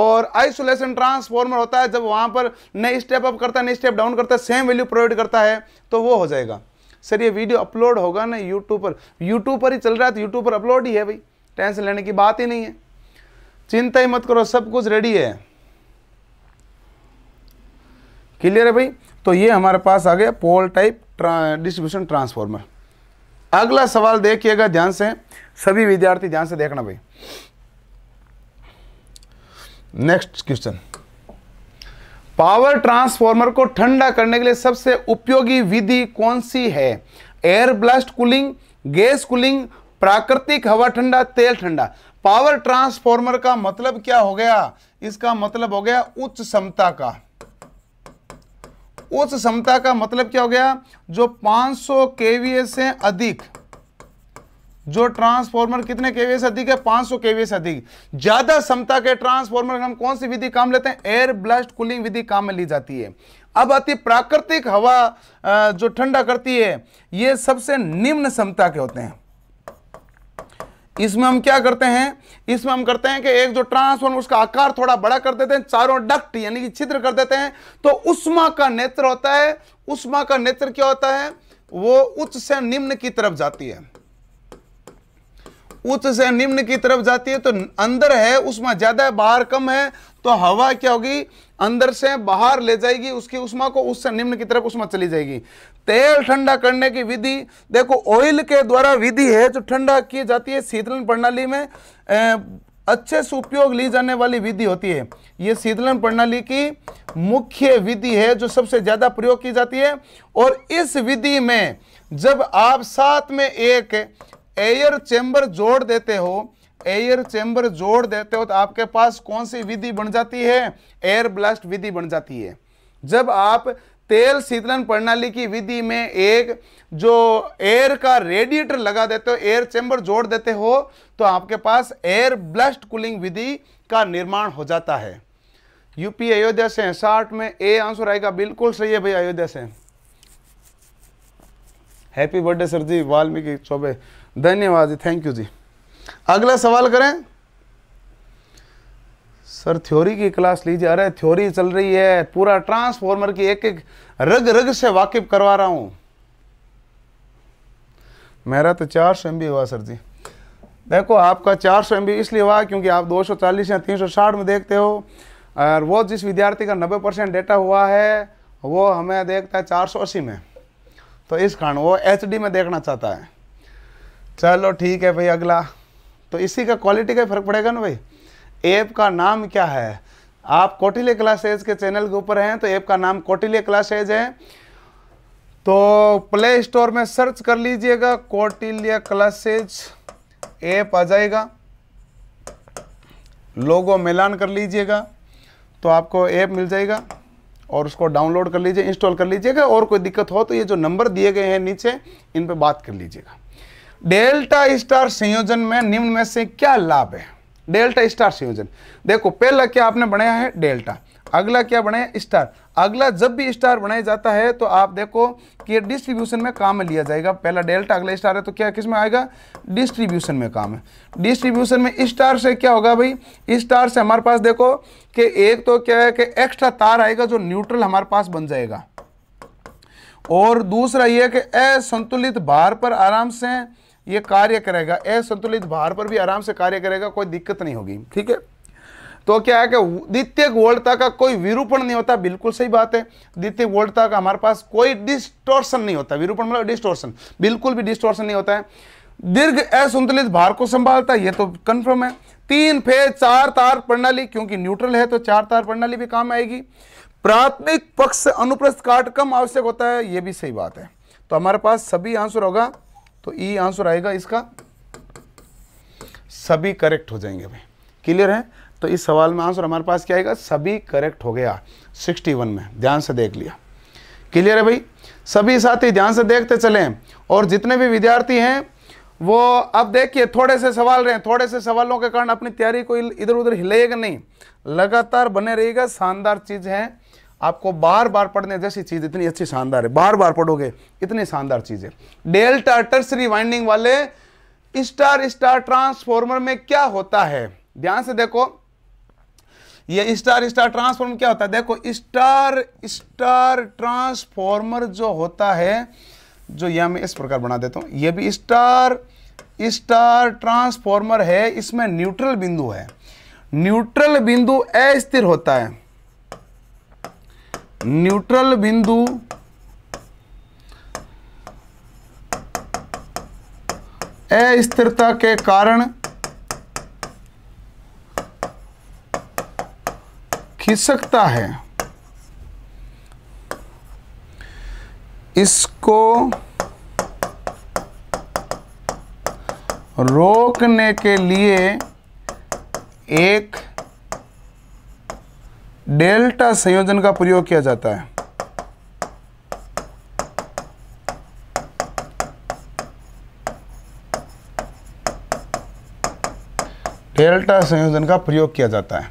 और आइसोलेशन ट्रांसफॉर्मर होता है जब वहां पर नए स्टेप अप करता है नए स्टेप डाउन करता है सेम वैल्यू प्रोवाइड करता है तो वो हो जाएगा सर ये वीडियो अपलोड होगा ना यूट्यूब पर यूट्यूब पर ही चल रहा है तो यूट्यूब पर अपलोड ही है भाई टेंशन लेने की बात ही नहीं है चिंता ही मत करो सब कुछ रेडी है क्लियर है भाई तो ये हमारे पास आ गया पोल टाइप डिस्ट्रीब्यूशन ट्रांसफॉर्मर अगला सवाल देखिएगा ध्यान से सभी विद्यार्थी ध्यान से देखना भाई नेक्स्ट क्वेश्चन पावर ट्रांसफार्मर को ठंडा करने के लिए सबसे उपयोगी विधि कौन सी है air blast cooling gas cooling प्राकृतिक हवा ठंडा तेल ठंडा पावर ट्रांसफार्मर का मतलब क्या हो गया इसका मतलब हो गया उच्च क्षमता का उच्च क्षमता का मतलब क्या हो गया जो 500 सौ से अधिक जो ट्रांसफॉर्मर कितने से अधिक है 500 से अधिक ज्यादा क्षमता के ट्रांसफॉर्मर हम कौन सी विधि काम लेते हैं एयर ब्लास्ट कूलिंग विधि काम में ली जाती है अब अति प्राकृतिक हवा जो ठंडा करती है ये सबसे निम्न क्षमता के होते हैं इसमें हम क्या करते हैं इसमें हम करते हैं कि एक जो ट्रांसफॉर्मर उसका आकार थोड़ा बड़ा कर देते हैं चारों डक्ट यानी कि छिद्र कर देते हैं तो उष्मा का नेत्र होता है उष्मा का नेत्र क्या होता है वो उच्च से निम्न की तरफ जाती है उच्च से निम्न की तरफ जाती है तो अंदर है उष्मा ज़्यादा है बाहर कम है तो हवा क्या होगी अंदर से बाहर ले जाएगी उसकी उष्मा को उससे निम्न की तरफ उष्मा चली जाएगी तेल ठंडा करने की विधि देखो ऑयल के द्वारा विधि है जो ठंडा की जाती है शीतलन प्रणाली में ए, अच्छे से उपयोग ली जाने वाली विधि होती है ये शीतलन प्रणाली की मुख्य विधि है जो सबसे ज़्यादा प्रयोग की जाती है और इस विधि में जब आप साथ में एक एयर चैम्बर जोड़ देते हो एयर चैम्बर जोड़ देते हो तो आपके पास कौन सी विधि बन जाती है एयर ब्लास्ट विधि बन जाती है जब आप तेल शीतलन प्रणाली की विधि में एक जो एयर का रेडिएटर लगा देते हो एयर चैम्बर जोड़ देते हो तो आपके पास एयर ब्लास्ट कूलिंग विधि का निर्माण हो जाता है यूपी अयोध्या से साठ में ए आंसर आएगा बिल्कुल सही है भाई अयोध्या से हैप्पी बर्थडे सर जी वाल्मीकि चौबे धन्यवाद जी थैंक यू जी अगला सवाल करें सर थ्योरी की क्लास लीजिए अरे थ्योरी चल रही है पूरा ट्रांसफॉर्मर की एक एक रग रग से वाकिफ करवा रहा हूँ मेरा तो चार सौ एम हुआ सर जी देखो आपका चार सौ एम इसलिए हुआ क्योंकि आप 240 या 360 में देखते हो और वो जिस विद्यार्थी का 90 परसेंट डेटा हुआ है वो हमें देखता है चार में तो इस कारण वो एच में देखना चाहता है चलो ठीक है भाई अगला तो इसी का क्वालिटी का फ़र्क पड़ेगा ना भाई ऐप का नाम क्या है आप कोटिले क्लासेज के चैनल के ऊपर हैं तो ऐप का नाम कोटिले क्लासेज है तो प्ले स्टोर में सर्च कर लीजिएगा कोटिलिया क्लासेज ऐप आ जाएगा लोगो मिलान कर लीजिएगा तो आपको ऐप मिल जाएगा और उसको डाउनलोड कर लीजिए इंस्टॉल कर लीजिएगा और कोई दिक्कत हो तो ये जो नंबर दिए गए हैं नीचे इन पर बात कर लीजिएगा डेल्टा स्टार संयोजन में निम्न में से क्या लाभ है डेल्टा स्टार संयोजन देखो पहला क्या आपने बनाया है डेल्टा अगला क्या बनाया स्टार अगला जब भी स्टार बनाया जाता है तो आप देखो कि डिस्ट्रीब्यूशन में काम लिया जाएगा पहला डेल्टा अगला स्टार है तो क्या किस में आएगा डिस्ट्रीब्यूशन में काम है डिस्ट्रीब्यूशन में स्टार से क्या होगा भाई स्टार से हमारे पास देखो कि एक तो क्या है कि एक्स्ट्रा तार आएगा जो न्यूट्रल हमारे पास बन जाएगा और दूसरा यह कि असंतुलित भार पर आराम से ये कार्य करेगा असंतुलित भार पर भी आराम से कार्य करेगा कोई दिक्कत नहीं होगी ठीक है तो क्या है कि द्वितीय वोल्टता का कोई विरूपण नहीं होता बिल्कुल सही बात है द्वितीय वोल्टता का हमारे पास कोई डिस्टोर्शन नहीं होता विरूपण मतलब डिस्टोर्शन बिल्कुल भी डिस्टोर्शन नहीं होता है दीर्घ असंतुलित भार को संभालता है ये तो कंफर्म है तीन फेज चार तार प्रणाली क्योंकि न्यूट्रल है तो चार तार प्रणाली भी काम आएगी प्राथमिक पक्ष अनुप्रस्थ काट कम आवश्यक होता है यह भी सही बात है तो हमारे पास सभी आंसर होगा तो ई e आंसर आएगा इसका सभी करेक्ट हो जाएंगे भाई क्लियर है तो इस सवाल में आंसर हमारे पास क्या आएगा सभी करेक्ट हो गया 61 में ध्यान से देख लिया क्लियर है भाई सभी साथी ध्यान से देखते चलें और जितने भी विद्यार्थी हैं वो अब देखिए थोड़े से सवाल रहे थोड़े से सवालों के कारण अपनी तैयारी को इधर उधर हिलेगा नहीं लगातार बने रहेगा शानदार चीज़ है आपको बार बार पढ़ने जैसी चीज इतनी अच्छी शानदार है बार बार पढ़ोगे इतनी शानदार चीज है डेल्टा टर्सरी वाइंडिंग वाले स्टार स्टार ट्रांसफॉर्मर में क्या होता है ध्यान से देखो ये स्टार स्टार ट्रांसफॉर्मर क्या होता है देखो स्टार स्टार ट्रांसफॉर्मर जो होता है जो यह मैं इस प्रकार बना देता हूं यह भी स्टार स्टार ट्रांसफॉर्मर है इसमें न्यूट्रल बिंदु है न्यूट्रल बिंदु अस्थिर होता है न्यूट्रल बिंदु अस्थिरता के कारण खिसकता है इसको रोकने के लिए एक डेल्टा संयोजन का प्रयोग किया जाता है डेल्टा संयोजन का प्रयोग किया जाता है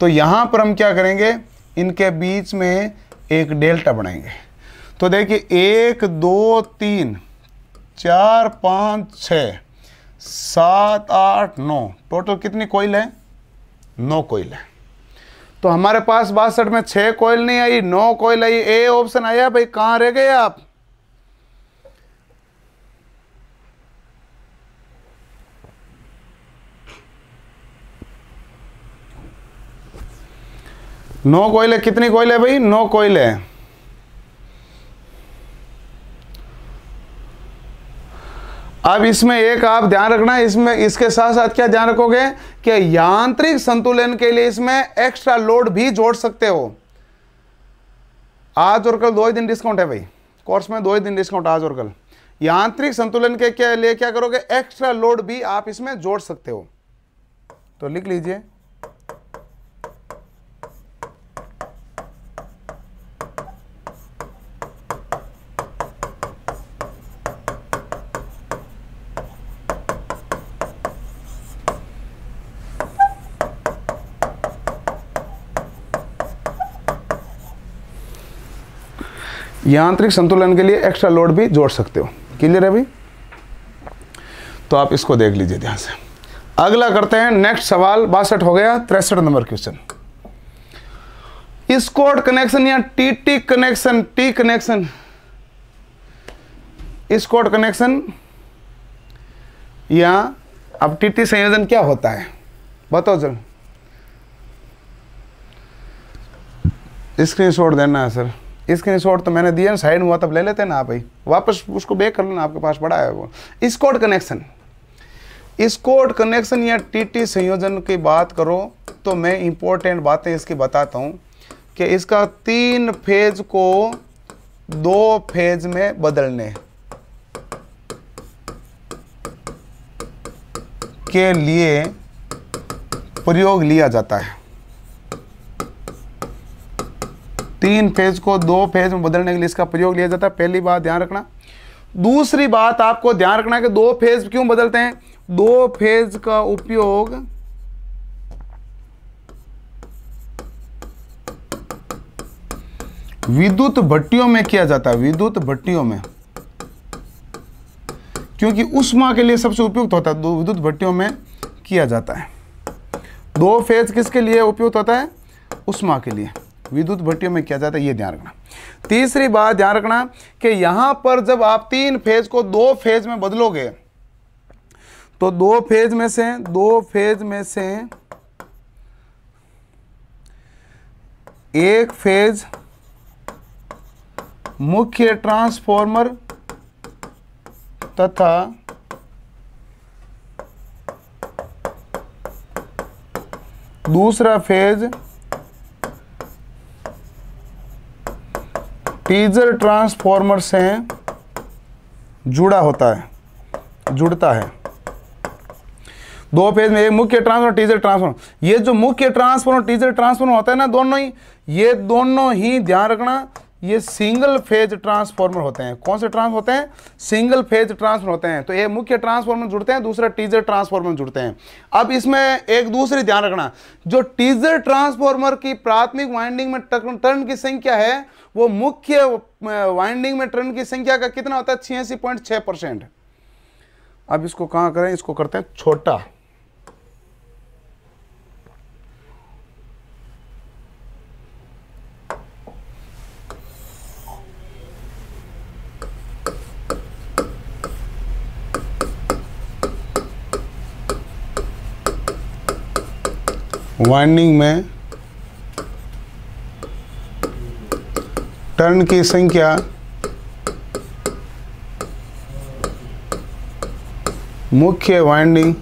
तो यहां पर हम क्या करेंगे इनके बीच में एक डेल्टा बनाएंगे तो देखिए एक दो तीन चार पाँच छ सात आठ नौ टोटल कितनी कोयल है नौ कोयल है तो हमारे पास बासठ में छह कोयल नहीं आई नौ कोयल आई ए ऑप्शन आया भाई कहां रह गए आप नौ कोयल है कितनी कोयल है भाई नौ कोयल है अब इसमें एक आप ध्यान रखना इसमें इसके साथ साथ क्या ध्यान रखोगे कि यांत्रिक संतुलन के लिए इसमें एक्स्ट्रा लोड भी जोड़ सकते हो आज और कल दो ही दिन डिस्काउंट है भाई कोर्स में दो ही दिन डिस्काउंट आज और कल यांत्रिक संतुलन के क्या लिए क्या करोगे एक्स्ट्रा लोड भी आप इसमें जोड़ सकते हो तो लिख लीजिए यांत्रिक संतुलन के लिए एक्स्ट्रा लोड भी जोड़ सकते हो क्लियर है भाई तो आप इसको देख लीजिए ध्यान से अगला करते हैं नेक्स्ट सवाल बासठ हो गया तिरसठ नंबर क्वेश्चन स्कॉट कनेक्शन या T T connection T connection Scott connection या अब टी टी संयोजन क्या होता है बताओ जरूर स्क्रीन शॉट देना है सर स्क्रीन शॉट तो मैंने दिया ना साइड हुआ तब ले लेते ना आप भाई वापस उसको बैक कर लेना आपके पास पड़ा है वो स्कॉट कनेक्शन स्कॉट कनेक्शन या टीटी संयोजन की बात करो तो मैं इंपॉर्टेंट बातें इसकी बताता हूँ कि इसका तीन फेज को दो फेज में बदलने के लिए प्रयोग लिया जाता है तीन फेज को दो फेज में बदलने के लिए इसका प्रयोग लिया जाता है पहली बात ध्यान रखना दूसरी बात आपको ध्यान रखना कि दो फेज क्यों बदलते हैं दो फेज का उपयोग विद्युत भट्टियों में किया जाता है विद्युत भट्टियों में क्योंकि उष्मा के लिए सबसे उपयुक्त होता है विद्युत भट्टियों में किया जाता है दो फेज किसके लिए उपयुक्त होता है उष्मा के लिए विद्युत भट्टियों में किया जाता है ये ध्यान रखना तीसरी बात ध्यान रखना कि यहां पर जब आप तीन फेज को दो फेज में बदलोगे तो दो फेज में से दो फेज में से एक फेज मुख्य ट्रांसफॉर्मर तथा दूसरा फेज फीजर ट्रांसफॉर्मर से जुड़ा होता है जुड़ता है दो फेज में एक मुख्य ट्रांसफॉर्मर टीजर ट्रांसफॉर्मर ये जो मुख्य ट्रांसफॉर्मर टीजर ट्रांसफॉर्मर होता है ना दोनों ही ये दोनों ही ध्यान रखना ये सिंगल फेज ट्रांसफॉर्मर होते हैं कौन से ट्रांस होते हैं सिंगल फेज ट्रांसफॉर्मर होते हैं तो ये मुख्य ट्रांसफॉर्मर जुड़ते हैं दूसरा टीजर ट्रांसफॉर्मर जुड़ते हैं अब इसमें एक दूसरी ध्यान रखना जो टीजर ट्रांसफॉर्मर की प्राथमिक वाइंडिंग में टर्न की संख्या है वो मुख्य वाइंडिंग में टर्न की संख्या का कितना होता है छियासी पॉइंट छह परसेंट अब इसको कहां करें इसको करते हैं छोटा वाइंडिंग में टर्न की संख्या मुख्य वाइंडिंग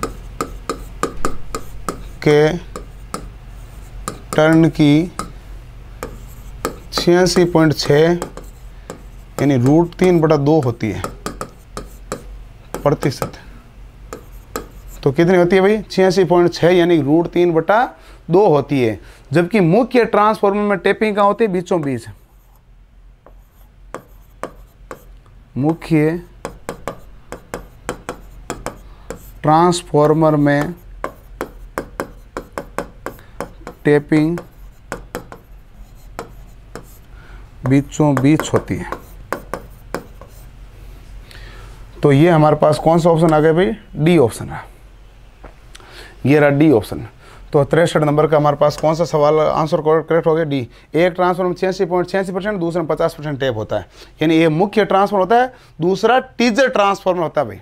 के टर्न की छियासी पॉइंट छः यानी रूट तीन बटा दो होती है प्रतिशत तो कितनी होती है भाई छियासी पॉइंट छः यानी रूट तीन बटा दो होती है जबकि मुख्य ट्रांसफार्मर में टेपिंग कहाँ होती है बीचों बीच मुख्य ट्रांसफॉर्मर में टेपिंग बीचों बीच होती है तो ये हमारे पास कौन सा ऑप्शन आ गया भाई डी ऑप्शन है ये रहा डी ऑप्शन है तो तिरसठ नंबर का हमारे पास कौन सा सवाल आंसर करेक्ट हो गया डी एक ट्रांसफर में छियासी पॉइंट छियासी परसेंट दूसरे में पचास परसेंट टेप होता है यानी ये मुख्य ट्रांसफर होता है दूसरा टीजर ट्रांसफॉर्मर होता है भाई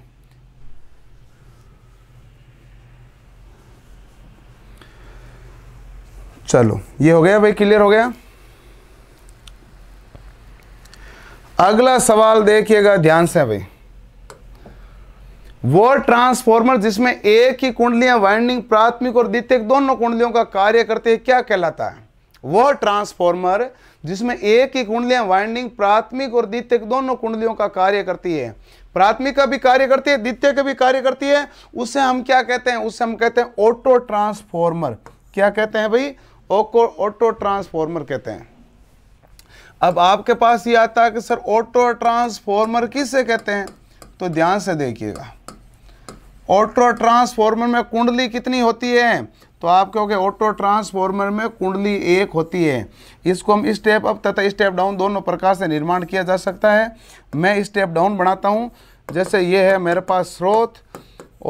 चलो ये हो गया भाई क्लियर हो गया अगला सवाल देखिएगा ध्यान से भाई वो ट्रांसफॉर्मर जिसमें एक ही कुंडलियां वाइंडिंग प्राथमिक और द्वितीय दोनों कुंडलियों का कार्य करते हैं क्या कहलाता है वह ट्रांसफॉर्मर जिसमें एक ही कुंडलियां वाइंडिंग प्राथमिक और द्वितीय दोनों कुंडलियों का कार्य करती है प्राथमिक का भी कार्य करती है द्वितीय का भी कार्य करती है उसे हम क्या कहते हैं उसे हम कहते हैं ऑटो ट्रांसफॉर्मर क्या कहते हैं भाई ओको ऑटो ट्रांसफॉर्मर कहते हैं अब आपके पास ये आता है कि सर ऑटो ट्रांसफॉर्मर किसे कहते हैं तो ध्यान से देखिएगा ऑटो ट्रांसफॉर्मर में कुंडली कितनी होती है तो आप कहोगे ऑटो ट्रांसफॉर्मर में कुंडली एक होती है इसको हम स्टेप अप तथा स्टेप डाउन दोनों प्रकार से निर्माण किया जा सकता है मैं स्टेप डाउन बनाता हूँ जैसे ये है मेरे पास स्रोत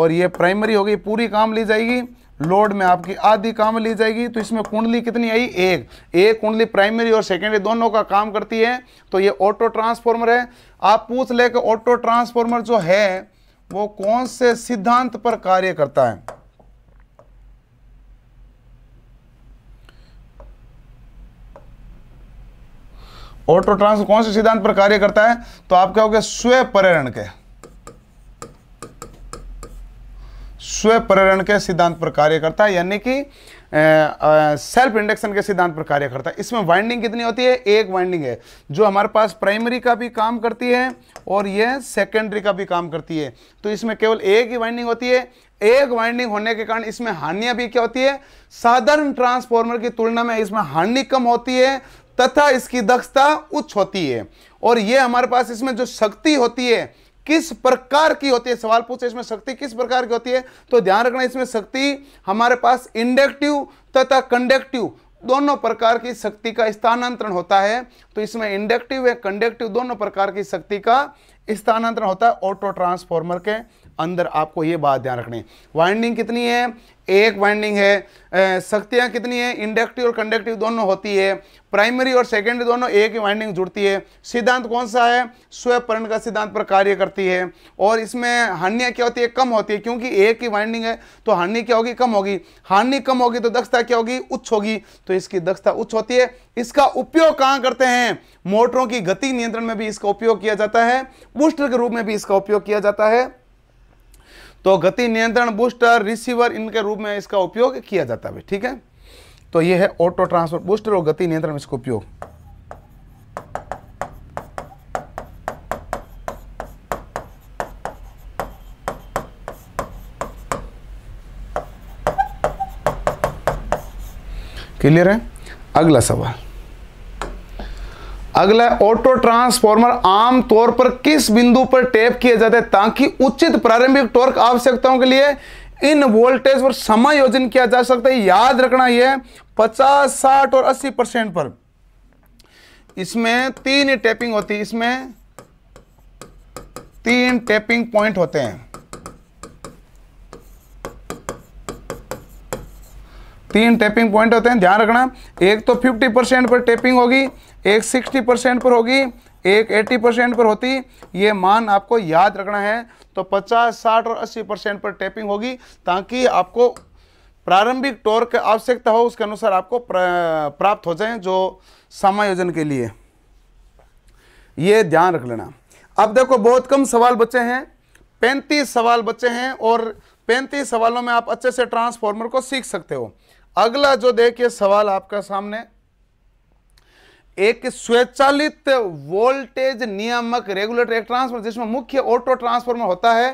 और ये प्राइमरी हो गई पूरी काम ली जाएगी लोड में आपकी आधी काम ली जाएगी तो इसमें कुंडली कितनी आई एक एक कुंडली प्राइमरी और सेकेंडरी दोनों का काम करती है तो ये ऑटो ट्रांसफॉर्मर है आप पूछ ले कि ऑटो ट्रांसफॉर्मर जो है वो कौन से सिद्धांत पर कार्य करता है ऑटो ट्रांस कौन से सिद्धांत पर कार्य करता है तो आप क्या हो गया स्व प्रेरण के स्व प्रेरण के सिद्धांत पर कार्य करता है यानी कि सेल्फ इंडक्शन के सिद्धांत पर कार्य करता है इसमें वाइंडिंग कितनी होती है एक वाइंडिंग है जो हमारे पास प्राइमरी का भी काम करती है और यह सेकेंडरी का भी काम करती है तो इसमें केवल एक ही वाइंडिंग होती है एक वाइंडिंग होने के कारण इसमें हानियां भी क्या होती है साधारण ट्रांसफॉर्मर की तुलना में इसमें हानि कम होती है तथा इसकी दक्षता उच्च होती है और यह हमारे पास इसमें जो शक्ति होती है किस प्रकार की होती है सवाल पूछे इसमें शक्ति किस प्रकार की होती है तो ध्यान रखना इसमें शक्ति हमारे पास इंडक्टिव तथा कंडक्टिव दोनों प्रकार की शक्ति का स्थानांतरण होता है तो इसमें इंडक्टिव या कंडक्टिव दोनों प्रकार की शक्ति का स्थानांतरण होता है ऑटो ट्रांसफॉर्मर के अंदर आपको यह बात ध्यान रखनी वाइंडिंग कितनी है एक वाइंडिंग है शक्तियाँ कितनी है इंडक्टिव और कंडक्टिव दोनों होती है प्राइमरी और सेकेंडरी दोनों एक ही वाइंडिंग जुड़ती है सिद्धांत कौन सा है स्वयं का सिद्धांत पर कार्य करती है और इसमें हानियाँ क्या होती है कम होती है क्योंकि एक ही वाइंडिंग है तो हानि क्या होगी कम होगी हानि कम होगी तो दक्षता क्या होगी उच्च होगी तो इसकी दक्षता उच्च होती है इसका उपयोग कहाँ करते हैं मोटरों की गति नियंत्रण में भी इसका उपयोग किया जाता है बूस्टर के रूप में भी इसका उपयोग किया जाता है तो गति नियंत्रण बूस्टर रिसीवर इनके रूप में इसका उपयोग किया जाता है ठीक है तो ये है ऑटो ट्रांसपोर्ट बूस्टर और गति नियंत्रण में इसका उपयोग क्लियर है अगला सवाल अगला ऑटो ट्रांसफॉर्मर आमतौर पर किस बिंदु पर टैप किए जाते हैं ताकि उचित प्रारंभिक टॉर्क आवश्यकताओं के लिए इन वोल्टेज पर समायोजन किया जा सकता है याद रखना यह 50, 60 और 80 परसेंट पर इसमें तीन टैपिंग होती है इसमें तीन टैपिंग पॉइंट होते हैं तीन टैपिंग पॉइंट होते हैं ध्यान रखना एक तो 50 परसेंट पर टैपिंग होगी एक सिक्सटी परसेंट पर होगी एक एट्टी परसेंट पर होती ये मान आपको याद रखना है तो पचास साठ और अस्सी परसेंट पर टैपिंग होगी ताकि आपको प्रारंभिक टॉर्क आवश्यकता हो उसके अनुसार आपको प्राप्त हो जाए जो समायोजन के लिए ये ध्यान रख लेना अब देखो बहुत कम सवाल बचे हैं पैंतीस सवाल बचे हैं और पैंतीस सवालों में आप अच्छे से ट्रांसफॉर्मर को सीख सकते हो अगला जो देखिए सवाल आपका सामने एक स्वचालित वोल्टेज नियामक रेगुलेटर एक ट्रांसफॉर्मर जिसमें मुख्य ऑटो ट्रांसफॉर्मर होता है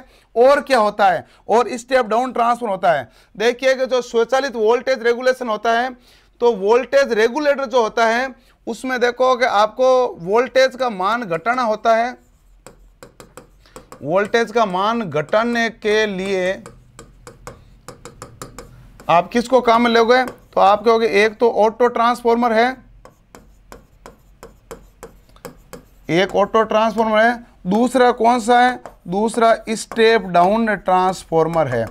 और क्या होता है और स्टेप डाउन ट्रांसफॉर्मर होता है देखिए कि जो स्वचालित वोल्टेज रेगुलेशन होता है तो वोल्टेज रेगुलेटर जो होता है उसमें देखो कि आपको वोल्टेज का मान घटाना होता है वोल्टेज का मान घटाने के लिए आप किसको काम में लोगे तो आप कहोगे एक तो ऑटो ट्रांसफॉर्मर है एक ऑटो ट्रांसफार्मर है दूसरा कौन सा है दूसरा स्टेप डाउन ट्रांसफार्मर है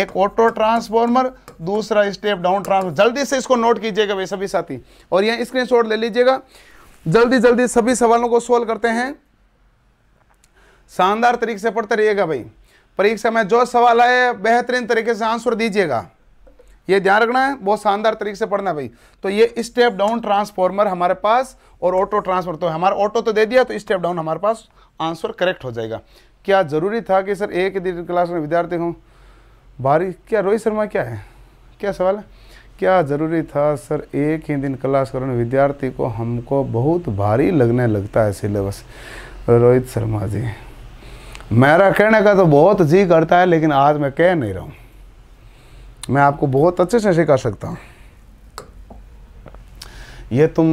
एक ऑटो ट्रांसफार्मर दूसरा स्टेप डाउन ट्रांसफार्मर जल्दी से इसको नोट कीजिएगा भाई सभी साथी और यहाँ स्क्रीनशॉट ले लीजिएगा जल्दी जल्दी सभी सवालों को सोल्व करते हैं शानदार तरीके से पढ़ते रहिएगा भाई परीक्षा में जो सवाल आए बेहतरीन तरीके से आंसर दीजिएगा ये ध्यान रखना है बहुत शानदार तरीके से पढ़ना भाई तो ये स्टेप डाउन ट्रांसफॉर्मर हमारे पास और ऑटो ट्रांसफॉर्मर तो हमारा ऑटो तो दे दिया तो स्टेप डाउन हमारे पास आंसर करेक्ट हो जाएगा क्या जरूरी था कि सर एक दिन क्लास में विद्यार्थी हूँ भारी क्या रोहित शर्मा क्या है क्या सवाल है क्या ज़रूरी था सर एक ही दिन क्लास करने विद्यार्थी को हमको बहुत भारी लगने लगता है सिलेबस रोहित शर्मा जी मेरा कहने का तो बहुत जी करता है लेकिन आज मैं कह नहीं रहा हूँ मैं आपको बहुत अच्छे से सिखा सकता हूँ ये तुम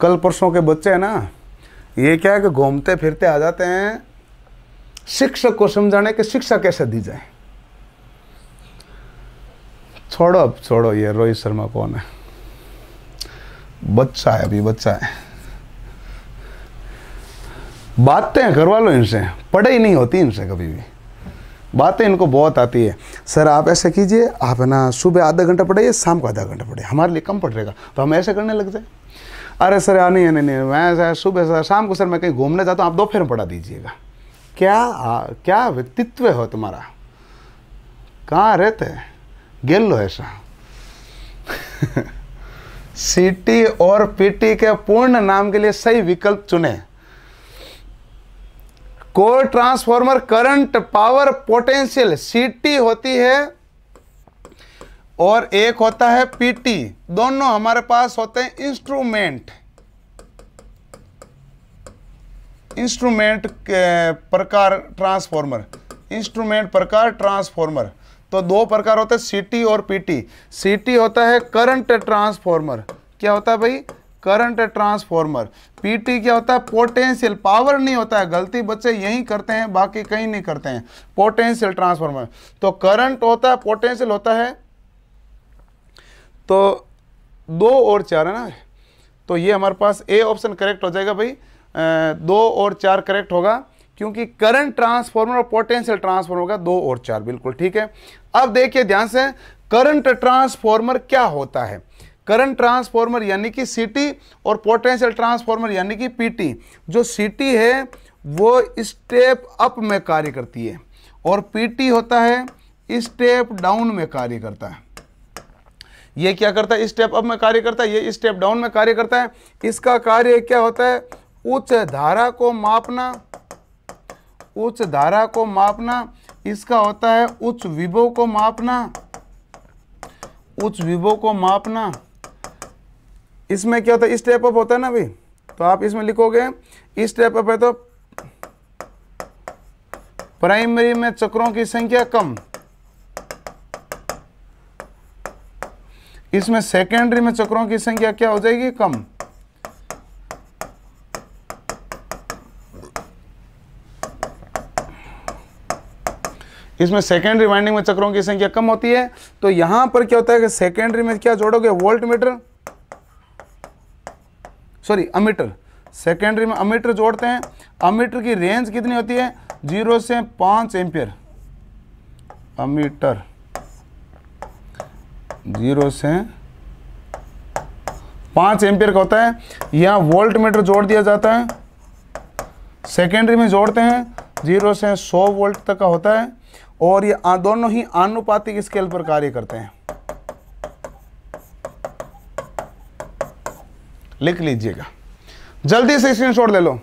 कल परसों के बच्चे हैं ना ये क्या है कि घूमते फिरते आ जाते हैं शिक्षक को समझाने की शिक्षा कैसे दी जाए छोड़ो अब छोड़ो ये रोहित शर्मा कौन है बच्चा है अभी बच्चा है बातें करवा लो इनसे पढ़ाई नहीं होती इनसे कभी भी बातें इनको बहुत आती है सर आप ऐसा कीजिए आप है ना सुबह आधा घंटा पढ़ाइए शाम को आधा घंटा पढ़े हमारे लिए कम पड़ रहेगा तो हम ऐसे करने लग जाए अरे सर या नहीं नहीं मैं सर सुबह सर शाम को सर मैं कहीं घूमने जाता हूँ आप दोपहर में पढ़ा दीजिएगा क्या आ, क्या व्यक्तित्व हो तुम्हारा कहाँ रहते हैं लो ऐसा सीटी और पीटी के पूर्ण नाम के लिए सही विकल्प चुने core transformer current power potential CT होती है और एक होता है पीटी दोनों हमारे पास होते हैं इंस्ट्रूमेंट इंस्ट्रूमेंट प्रकार ट्रांसफार्मर इंस्ट्रूमेंट प्रकार ट्रांसफार्मर तो दो प्रकार होते हैं सीटी और पीटी सीटी होता है करंट ट्रांसफार्मर क्या होता है भाई करंट ट्रांसफॉर्मर पीटी क्या होता है पोटेंशियल पावर नहीं होता है गलती बच्चे यही करते हैं बाकी कहीं नहीं करते हैं पोटेंशियल ट्रांसफॉर्मर तो करंट होता है पोटेंशियल होता है तो दो और चार है ना तो ये हमारे पास ए ऑप्शन करेक्ट हो जाएगा भाई दो और चार करेक्ट होगा क्योंकि करंट ट्रांसफॉर्मर और पोटेंशियल ट्रांसफॉर्मर होगा दो और चार बिल्कुल ठीक है अब देखिए ध्यान से करंट ट्रांसफॉर्मर क्या होता है करंट ट्रांसफॉर्मर यानी कि सीटी और पोटेंशियल ट्रांसफॉर्मर यानी कि पीटी जो सीटी है वो स्टेप अप में कार्य करती है और पीटी होता है स्टेप डाउन में कार्य करता है ये क्या करता है स्टेप अप में कार्य करता है ये स्टेप डाउन में कार्य करता है इसका कार्य क्या होता है उच्च धारा को मापना उच्च धारा को मापना इसका होता है उच्च विभव को मापना उच्च विभव को मापना इसमें क्या होता है स्टेप अप होता है ना अभी तो आप इसमें लिखोगे स्टेप अप है तो प्राइमरी में चक्रों की संख्या कम इसमें सेकेंडरी में चक्रों की संख्या क्या हो जाएगी कम इसमें सेकेंडरी वाइंडिंग में चक्रों की संख्या कम होती है तो यहां पर क्या होता है कि सेकेंडरी में क्या जोड़ोगे voltmeter sorry ammeter secondary में अमीटर जोड़ते हैं अमीटर की रेंज कितनी होती है जीरो से पांच एम्पियर अमीटर जीरो से पांच एम्पियर का होता है यहां वोल्ट मीटर जोड़ दिया जाता है सेकेंडरी में जोड़ते हैं जीरो से सौ वोल्ट तक का होता है और ये दोनों ही आनुपातिक स्केल पर कार्य करते हैं लिख लीजिएगा जल्दी से स्क्रीनशॉट ले लो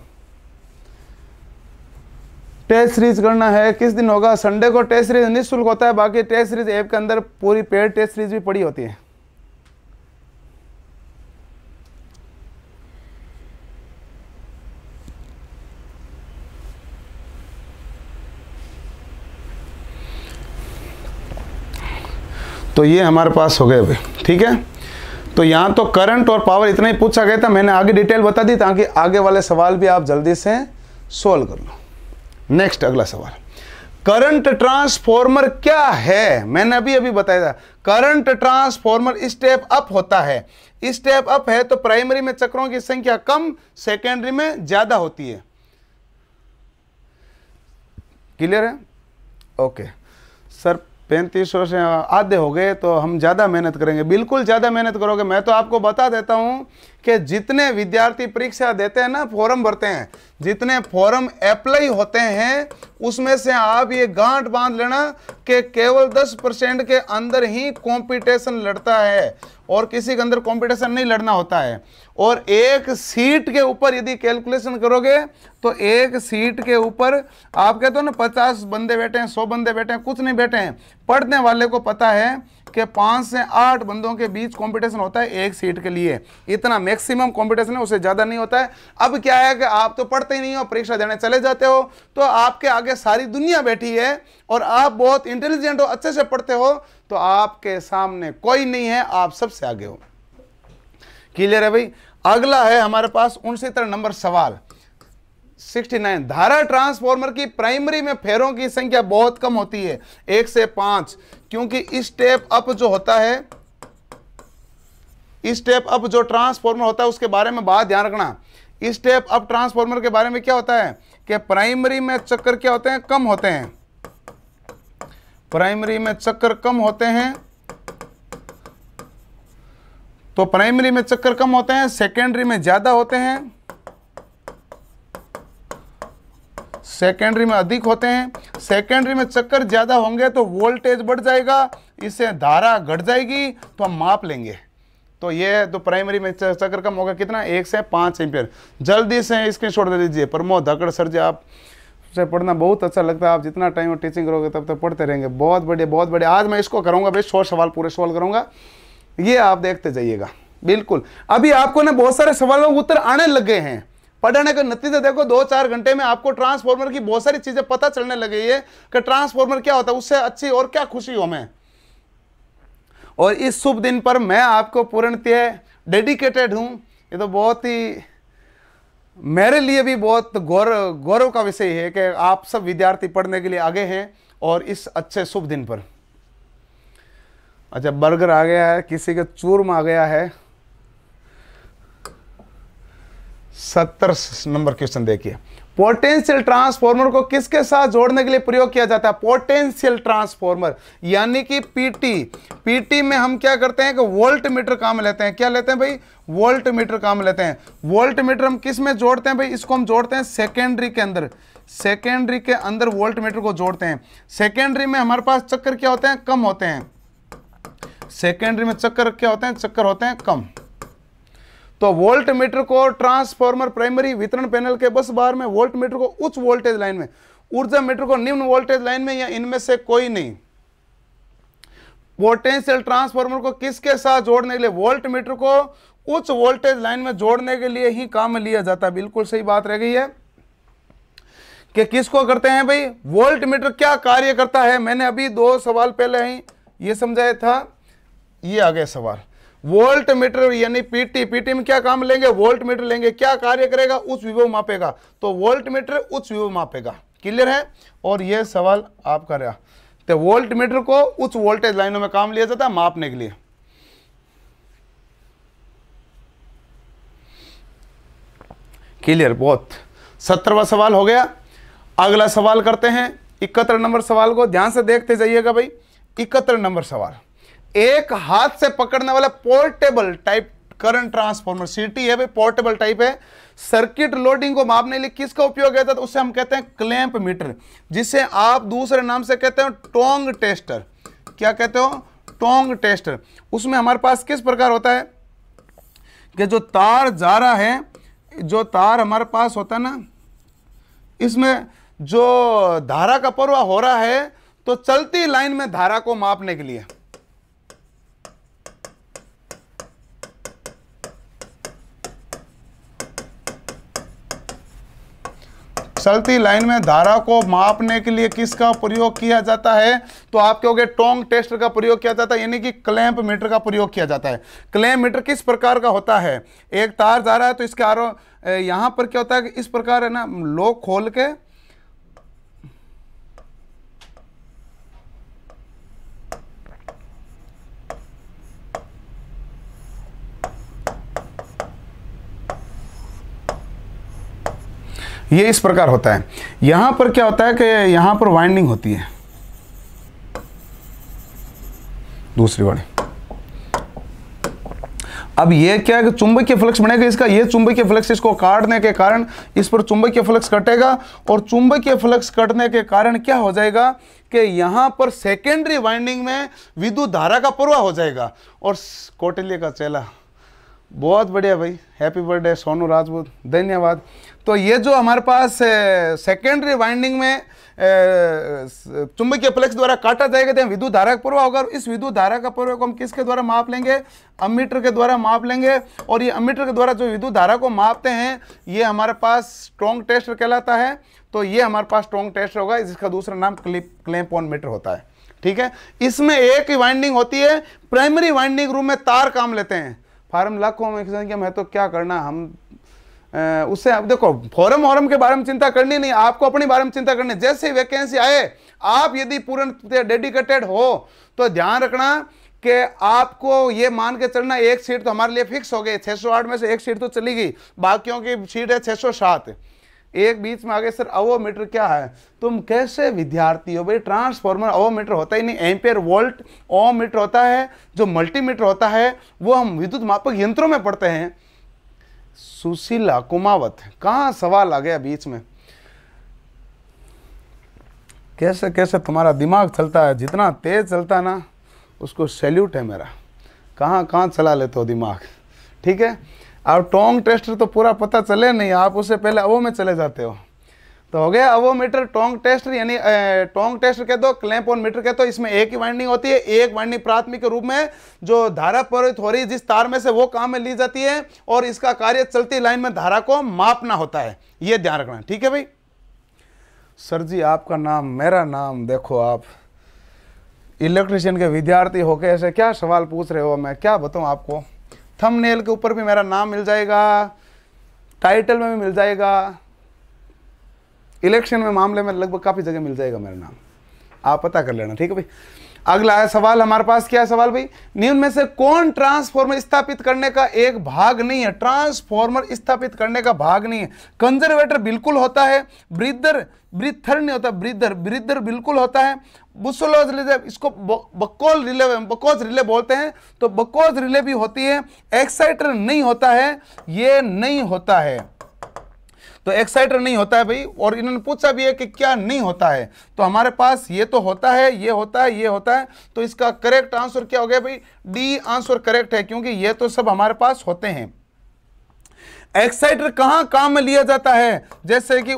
टेस्ट सीरीज करना है किस दिन होगा संडे को टेस्ट सीरीज निःशुल्क होता है बाकी टेस्ट सीरीज ऐप के अंदर पूरी पेड टेस्ट सीरीज भी पड़ी होती है तो ये हमारे पास हो गए भाई ठीक है तो यहाँ तो करंट और पावर इतना ही पूछा गया था मैंने आगे डिटेल बता दी ताकि आगे वाले सवाल भी आप जल्दी से सोल्व कर लो नेक्स्ट अगला सवाल करंट ट्रांसफॉर्मर क्या है मैंने अभी अभी बताया था करंट ट्रांसफॉर्मर स्टेप अप होता है स्टेप अप है तो प्राइमरी में चक्रों की संख्या कम सेकेंडरी में ज्यादा होती है क्लियर है ओके सर पैंतीस से आधे हो गए तो हम ज़्यादा मेहनत करेंगे बिल्कुल ज़्यादा मेहनत करोगे मैं तो आपको बता देता हूँ कि जितने विद्यार्थी परीक्षा देते हैं ना फॉर्म भरते हैं जितने फॉर्म अप्लाई होते हैं उसमें से आप ये गांठ बांध लेना कि केवल 10 परसेंट के अंदर ही कंपटीशन लड़ता है और किसी के अंदर कंपटीशन नहीं लड़ना होता है और एक सीट के ऊपर यदि कैलकुलेशन करोगे तो एक सीट के ऊपर आप कहते हो ना पचास बंदे बैठे हैं सौ बंदे बैठे हैं कुछ नहीं बैठे हैं पढ़ने वाले को पता है कि पांच से आठ बंदों के बीच कंपटीशन होता है एक सीट के लिए इतना मैक्सिमम कंपटीशन है उससे ज़्यादा नहीं होता है अब क्या है कि आप तो पढ़ते ही नहीं हो परीक्षा देने चले जाते हो तो आपके आगे सारी दुनिया बैठी है और आप बहुत इंटेलिजेंट हो अच्छे से पढ़ते हो तो आपके सामने कोई नहीं है आप सबसे आगे हो क्लियर है भाई अगला है हमारे पास उनसे नंबर सवाल 69 धारा ट्रांसफार्मर की प्राइमरी में फेरों की संख्या बहुत कम होती है एक से पांच क्योंकि स्टेप अप जो होता है स्टेप अप जो ट्रांसफार्मर होता है उसके बारे में बात ध्यान रखना स्टेप अप ट्रांसफार्मर के बारे में क्या होता है कि प्राइमरी में चक्कर क्या होते हैं कम होते हैं प्राइमरी में चक्कर कम होते हैं तो प्राइमरी में चक्कर कम होते हैं सेकेंडरी में ज्यादा होते हैं सेकेंडरी में अधिक होते हैं सेकेंडरी में चक्कर ज़्यादा होंगे तो वोल्टेज बढ़ जाएगा इससे धारा घट जाएगी तो हम माप लेंगे तो ये तो प्राइमरी में चक्कर कम होगा कितना एक से पाँच एम्पियर जल्दी से इसके छोड़ दे दीजिए प्रमोद धकड़ सर जी आप से पढ़ना बहुत अच्छा लगता है आप जितना टाइम टीचिंग करोगे तब तक पढ़ते रहेंगे बहुत बढ़िया बहुत बढ़िया आज मैं इसको करूँगा भाई सौ सवाल पूरे सवाल करूँगा ये आप देखते जाइएगा बिल्कुल अभी आपको ना बहुत सारे सवालों के उत्तर आने लग गए हैं पढ़ने का नतीजे देखो दो चार घंटे में आपको ट्रांसफॉर्मर की बहुत सारी चीजें पता चलने लगी है कि ट्रांसफॉर्मर क्या होता है उससे अच्छी और क्या खुशी हो मैं और इस शुभ दिन पर मैं आपको पूर्णतः डेडिकेटेड हूं ये तो बहुत ही मेरे लिए भी बहुत गौरव गौरव का विषय है कि आप सब विद्यार्थी पढ़ने के लिए आगे हैं और इस अच्छे शुभ दिन पर अच्छा बर्गर आ गया है किसी के चूरमा आ गया है सत्तर नंबर क्वेश्चन देखिए पोटेंशियल ट्रांसफॉर्मर को किसके साथ जोड़ने के लिए प्रयोग किया जाता है पोटेंशियल ट्रांसफॉर्मर यानी कि पीटी पीटी में हम क्या करते हैं कि वोल्ट मीटर काम लेते हैं क्या लेते हैं भाई वोल्ट मीटर काम लेते हैं वोल्ट मीटर हम किस में जोड़ते हैं भाई इसको हम जोड़ते हैं सेकेंडरी के अंदर सेकेंडरी के अंदर वोल्ट मीटर को जोड़ते हैं सेकेंडरी में हमारे पास चक्कर क्या होते हैं कम होते हैं सेकेंडरी में चक्कर क्या होते हैं चक्कर होते हैं कम तो वोल्ट मीटर को ट्रांसफॉर्मर प्राइमरी वितरण पैनल के बस बार में वोल्ट मीटर को उच्च वोल्टेज लाइन में ऊर्जा मीटर को निम्न वोल्टेज लाइन में या इनमें से कोई नहीं पोटेंशियल ट्रांसफॉर्मर को किसके साथ जोड़ने के लिए वोल्ट मीटर को उच्च वोल्टेज लाइन में जोड़ने के लिए ही काम लिया जाता है बिल्कुल सही बात रह गई है कि किसको करते हैं भाई वोल्ट मीटर क्या कार्य करता है मैंने अभी दो सवाल पहले ही ये समझाया था ये आ गया सवाल वोल्ट मीटर यानी पीटी पीटी में क्या काम लेंगे वोल्ट मीटर लेंगे क्या कार्य करेगा उस विभव मापेगा तो वोल्ट मीटर उच्च विभव मापेगा क्लियर है और यह सवाल आपका रहा तो वोल्ट मीटर को उच्च वोल्टेज लाइनों में काम लिया जाता है मापने के लिए क्लियर बहुत सत्रहवा सवाल हो गया अगला सवाल करते हैं इकहत्तर नंबर सवाल को ध्यान से देखते जाइएगा भाई इकहत्तर नंबर सवाल एक हाथ से पकड़ने वाला portable type current transformer CT है भाई पोर्टेबल टाइप है सर्किट लोडिंग को मापने के लिए किसका उपयोग किया था तो उसे हम कहते हैं क्लैंप मीटर जिसे आप दूसरे नाम से कहते हो टोंग टेस्टर क्या कहते हो टोंग टेस्टर उसमें हमारे पास किस प्रकार होता है कि जो तार जा रहा है जो तार हमारे पास होता है ना इसमें जो धारा का प्रवाह हो रहा है तो चलती लाइन में धारा को मापने के लिए चलती लाइन में धारा को मापने के लिए किसका प्रयोग किया जाता है तो आपके हो गए टोंग टेस्ट का प्रयोग किया जाता है यानी कि क्लैम्प मीटर का प्रयोग किया जाता है क्लैंप मीटर किस प्रकार का होता है एक तार जा रहा है तो इसके आरो यहाँ पर क्या होता है कि इस प्रकार है ना लोग खोल के ये इस प्रकार होता है यहां पर क्या होता है कि यहां पर वाइंडिंग होती है दूसरी वाली अब ये क्या है कि चुंबकीय फ्लक्स बनेगा इसका ये चुंबकीय फ्लक्स इसको काटने के कारण इस पर चुंबकीय फ्लक्स कटेगा और चुंबकीय फ्लक्स कटने के कारण क्या हो जाएगा कि यहां पर सेकेंडरी वाइंडिंग में विद्युत धारा का प्रवाह हो जाएगा और कौटिल्य का चेला बहुत बढ़िया भाई हैप्पी बर्थडे सोनू राजपूत धन्यवाद तो ये जो हमारे पास सेकेंडरी वाइंडिंग में चुंबकीय प्लेक्स द्वारा काटा जाएगा तो विद्युत धारा का पूर्वा होगा इस विद्युत धारा का पूर्व को हम किसके द्वारा माप लेंगे अमीटर के द्वारा माप लेंगे और ये अमीटर के द्वारा जो विद्युत धारा को मापते हैं ये हमारे पास स्ट्रॉन्ग टेस्ट कहलाता है तो ये हमारे पास स्ट्रॉन्ग टेस्ट होगा जिसका दूसरा नाम क्लिप क्लैम्प ऑन मीटर होता है ठीक है इसमें एक ही वाइंडिंग होती है प्राइमरी वाइंडिंग रूम में तार काम लेते हैं फार्मूला कॉम्बिनेशन के हम तो क्या करना हम उससे अब देखो फॉरम वॉरम के बारे में चिंता करनी नहीं आपको अपने बारे में चिंता करनी जैसे वैकेंसी आए आप यदि पूर्ण डेडिकेटेड हो तो ध्यान रखना कि आपको ये मान के चलना एक सीट तो हमारे लिए फिक्स हो गई 608 में से एक सीट तो चली गई बाकियों की सीट है 607 एक बीच में आगे सर मीटर क्या है तुम कैसे विद्यार्थी हो भाई ट्रांसफॉर्मर मीटर होता ही नहीं एम्पेयर वोल्ट मीटर होता है जो मल्टीमीटर होता है वो हम विद्युत मापक यंत्रों में पढ़ते हैं सुशीला कुमावत कहाँ सवाल आ गया बीच में कैसे कैसे तुम्हारा दिमाग चलता है जितना तेज चलता है ना उसको सैल्यूट है मेरा कहाँ कहाँ चला लेते हो दिमाग ठीक है अब टोंग टेस्ट तो पूरा पता चले नहीं आप उससे पहले अवो में चले जाते हो तो हो गया अवो मीटर टोंग टेस्ट यानी टोंग टेस्ट कह दो क्लैंप ऑन मीटर कह दो तो इसमें एक ही वाइंडिंग होती है एक वाइंडिंग प्राथमिक रूप में जो धारा प्रवाहित हो रही जिस तार में से वो काम में ली जाती है और इसका कार्य चलती लाइन में धारा को मापना होता है ये ध्यान रखना ठीक है भाई सर जी आपका नाम मेरा नाम देखो आप इलेक्ट्रिशियन के विद्यार्थी होके ऐसे क्या सवाल पूछ रहे हो मैं क्या बताऊँ आपको थंबनेल के ऊपर भी मेरा नाम मिल जाएगा टाइटल में भी मिल जाएगा इलेक्शन में मामले में लगभग काफ़ी जगह मिल जाएगा मेरा नाम आप पता कर लेना ठीक है भाई अगला है सवाल हमारे पास क्या है सवाल भाई निम्न में से कौन ट्रांसफॉर्मर स्थापित करने का एक भाग नहीं है ट्रांसफॉर्मर स्थापित करने का भाग नहीं है कंजर्वेटर बिल्कुल होता है ब्रिदर ब्रिथर नहीं होता ब्रिदर ब्रिदर बिल्कुल होता है बुसोलोज रिले इसको बकोल रिले बकोज रिले बोलते हैं तो बकोज रिले भी होती है एक्साइटर नहीं होता है ये नहीं होता है तो एक्साइटर नहीं होता है भाई और इन्होंने पूछा भी है कि क्या नहीं होता है तो हमारे पास ये तो होता है ये होता है ये होता है तो इसका करेक्ट आंसर क्या हो गया भाई डी आंसर करेक्ट है क्योंकि ये तो सब हमारे पास होते हैं एक्साइटर कहाँ काम में लिया जाता है जैसे कि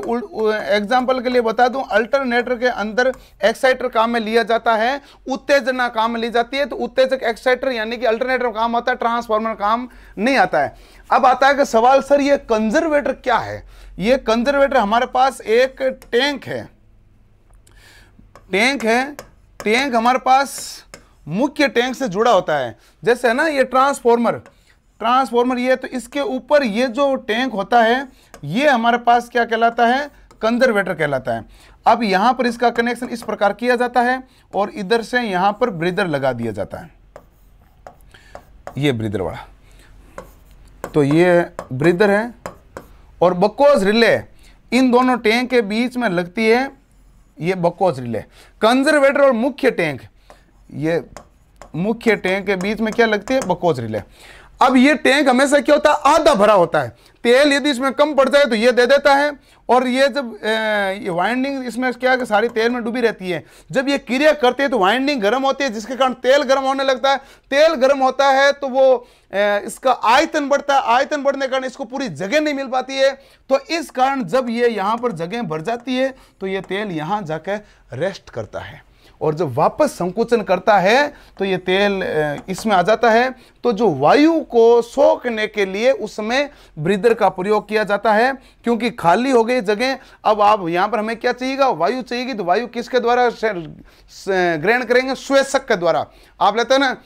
एग्जाम्पल के लिए बता दूं अल्टरनेटर के अंदर एक्साइटर काम में लिया जाता है उत्तेजना काम में ली जाती है तो उत्तेजक एक्साइटर यानी कि अल्टरनेटर काम आता है ट्रांसफार्मर काम नहीं आता है अब आता है कि सवाल सर ये कंजर्वेटर क्या है ये कंजर्वेटर हमारे पास एक टैंक है टैंक है टैंक हमारे पास मुख्य टैंक से जुड़ा होता है जैसे है ना ये ट्रांसफॉर्मर ट्रांसफॉर्मर ये तो इसके ऊपर ये जो टैंक होता है ये हमारे पास क्या कहलाता है कंजर्वेटर कहलाता है अब यहाँ पर इसका कनेक्शन इस प्रकार किया जाता है और इधर से यहाँ पर ब्रिदर लगा दिया जाता है ये ब्रिदर वाला तो ये ब्रिदर है और बकोज रिले इन दोनों टैंक के बीच में लगती है ये बकोज रिले कंजर्वेटर और मुख्य टैंक ये मुख्य टैंक के बीच में क्या लगती है बकोज रिले अब ये टैंक हमेशा क्या होता है आधा भरा होता है तेल यदि इसमें कम पड़ता है तो ये दे देता है और ये जब ये वाइंडिंग इसमें क्या है सारी तेल में डूबी रहती है जब ये क्रिया करते हैं तो वाइंडिंग गर्म होती है जिसके कारण तेल गर्म होने लगता है तेल गर्म होता है तो वो इसका आयतन बढ़ता है आयतन बढ़ने के कारण इसको पूरी जगह नहीं मिल पाती है तो इस कारण जब ये यहाँ पर जगह भर जाती है तो ये तेल यहाँ जाकर रेस्ट करता है और जब वापस संकुचन करता है तो ये तेल इसमें आ जाता है तो जो वायु को सोखने के लिए उसमें ब्रिदर का प्रयोग किया जाता है क्योंकि खाली हो गई जगह अब आप यहाँ पर हमें क्या चाहिएगा वायु चाहिएगी तो वायु किसके द्वारा ग्रहण करेंगे स्वेशक के द्वारा आप लेते हैं ना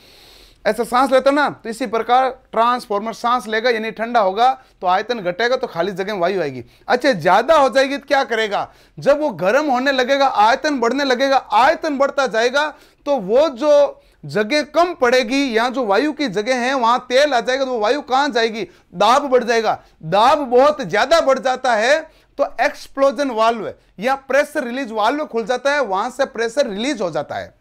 ऐसा सांस लेते ना तो इसी प्रकार ट्रांसफॉर्मर सांस लेगा यानी ठंडा होगा तो आयतन घटेगा तो खाली जगह में वायु आएगी अच्छा ज्यादा हो जाएगी तो क्या करेगा जब वो गर्म होने लगेगा आयतन बढ़ने लगेगा आयतन बढ़ता जाएगा तो वो जो जगह कम पड़ेगी यहाँ जो वायु की जगह है वहां तेल आ जाएगा तो वो वायु कहां जाएगी दाब बढ़ जाएगा दाब बहुत ज्यादा बढ़ जाता है तो एक्सप्लोजन वाल्व या प्रेशर रिलीज वाल्व खुल जाता है वहां से प्रेशर रिलीज हो जाता है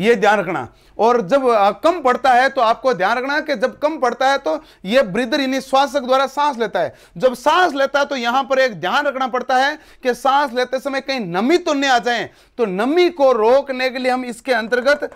ये ध्यान रखना और जब कम पड़ता है तो आपको ध्यान रखना कि जब कम पड़ता है तो ये ब्रिदर यानी श्वासक द्वारा सांस लेता है जब सांस लेता है तो यहां पर एक ध्यान रखना पड़ता है कि सांस लेते समय कहीं नमी तो नहीं आ जाए तो नमी को रोकने के लिए हम इसके अंतर्गत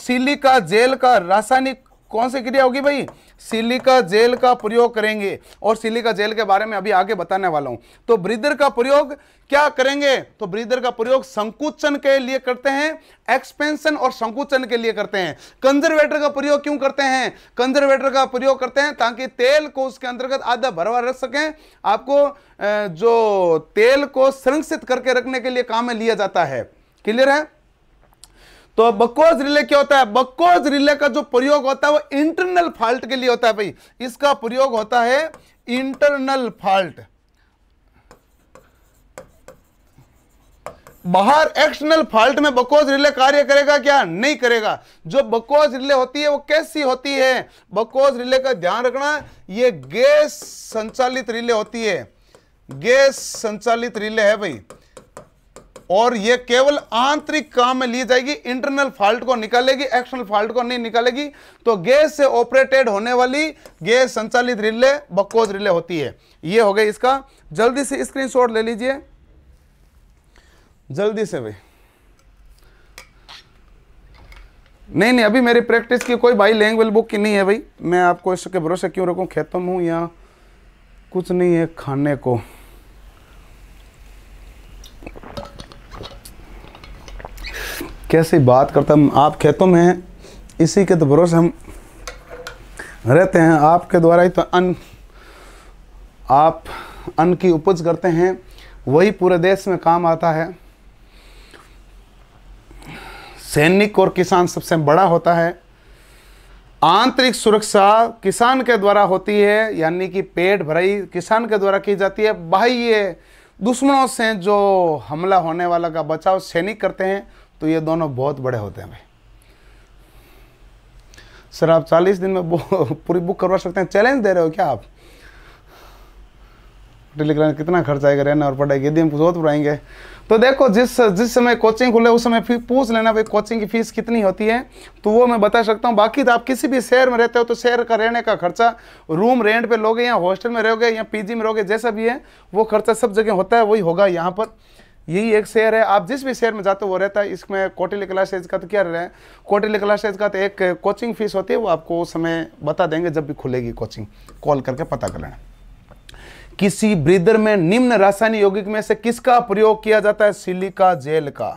सिलिका जेल का रासायनिक कौन सी क्रिया होगी भाई सिलिका जेल का प्रयोग करेंगे और सिलिका जेल के बारे में अभी आगे बताने वाला हूं तो ब्रिदर का प्रयोग क्या करेंगे तो ब्रिदर का प्रयोग संकुचन के लिए करते हैं एक्सपेंशन और संकुचन के लिए करते हैं कंजर्वेटर का प्रयोग क्यों करते हैं कंजर्वेटर का प्रयोग करते हैं ताकि तेल को उसके अंतर्गत आधा भरवा रख सकें आपको जो तेल को संरक्षित करके रखने के लिए काम में लिया जाता है क्लियर है तो बकोज रिले क्या होता है बकोज रिले का जो प्रयोग होता है वो इंटरनल फॉल्ट के लिए होता है भाई इसका प्रयोग होता है इंटरनल फॉल्ट बाहर एक्सटर्नल फॉल्ट में बकोज रिले कार्य करेगा क्या नहीं करेगा जो बकोज रिले होती है वो कैसी होती है बकोज रिले का ध्यान रखना ये गैस संचालित रिले होती है गैस संचालित रिले है भाई और ये केवल आंतरिक काम में ली जाएगी इंटरनल फॉल्ट को निकालेगी एक्सटर्नल फॉल्ट को नहीं निकालेगी तो गैस से ऑपरेटेड होने वाली गैस संचालित रिले बक्कोज रिले होती है ये हो गई इसका जल्दी से स्क्रीनशॉट ले लीजिए जल्दी से भाई नहीं नहीं अभी मेरी प्रैक्टिस की कोई भाई लैंग्वेज बुक की नहीं है भाई मैं आपको इसके भरोसे क्यों रखूँ खेतम हूं या कुछ नहीं है खाने को कैसे बात करता हम आप खेतों में इसी के तो भरोसे हम रहते हैं आपके द्वारा ही तो अन्न आप अन्न की उपज करते हैं वही पूरे देश में काम आता है सैनिक और किसान सबसे बड़ा होता है आंतरिक सुरक्षा किसान के द्वारा होती है यानी कि पेट भराई किसान के द्वारा की जाती है बाह्य दुश्मनों से जो हमला होने वाला का बचाव सैनिक करते हैं तो ये दोनों बहुत बड़े होते हैं भाई सर आप 40 दिन में पूरी बुक करवा सकते हैं चैलेंज दे रहे हो क्या आप टेलीग्राम कितना खर्च आएगा रहना और पढ़ाई यदि हम बहुत बुराएंगे तो देखो जिस जिस समय कोचिंग खुले उस समय फिर पूछ लेना भाई कोचिंग की फ़ीस कितनी होती है तो वो मैं बता सकता हूँ बाकी तो आप किसी भी शहर में रहते हो तो शहर का रहने का खर्चा रूम रेंट पे लोगे या हॉस्टल में रहोगे या पीजी में रहोगे जैसा भी है वो खर्चा सब जगह होता है वही होगा यहाँ पर यही एक शेयर है आप जिस भी शेयर में जाते हो वो रहता है इसमें क्वार्टरली क्लासेज का तो क्या रहे क्वार्टरली क्लासेज का तो एक कोचिंग फीस होती है वो आपको उस समय बता देंगे जब भी खुलेगी कोचिंग कॉल करके पता कर लेना किसी ब्रीदर में निम्न रासायनिक यौगिक में से किसका प्रयोग किया जाता है सिलिका जेल का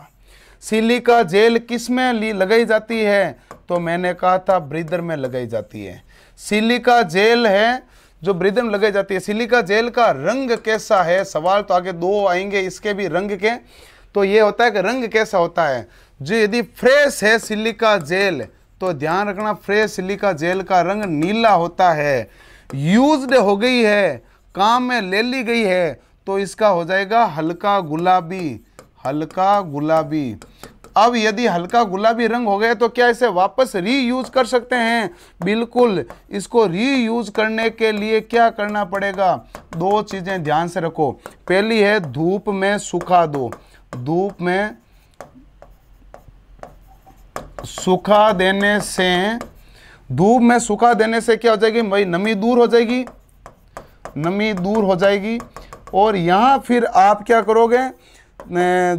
सिलिका जेल किस में लगाई जाती है तो मैंने कहा था ब्रीदर में लगाई जाती है सिलिका जेल है जो ब्रिदम लगाई जाती है सिलिका जेल का रंग कैसा है सवाल तो आगे दो आएंगे इसके भी रंग के तो ये होता है कि रंग कैसा होता है जो यदि फ्रेश है सिलिका जेल तो ध्यान रखना फ्रेश सिलिका जेल का रंग नीला होता है यूज्ड हो गई है काम में ले ली गई है तो इसका हो जाएगा हल्का गुलाबी हल्का गुलाबी अब यदि हल्का गुलाबी रंग हो गया तो क्या इसे वापस रीयूज कर सकते हैं बिल्कुल इसको रीयूज करने के लिए क्या करना पड़ेगा दो चीज़ें ध्यान से रखो पहली है धूप में सुखा दो धूप में सुखा देने से धूप में सुखा देने से क्या हो जाएगी भाई नमी दूर हो जाएगी नमी दूर हो जाएगी और यहाँ फिर आप क्या करोगे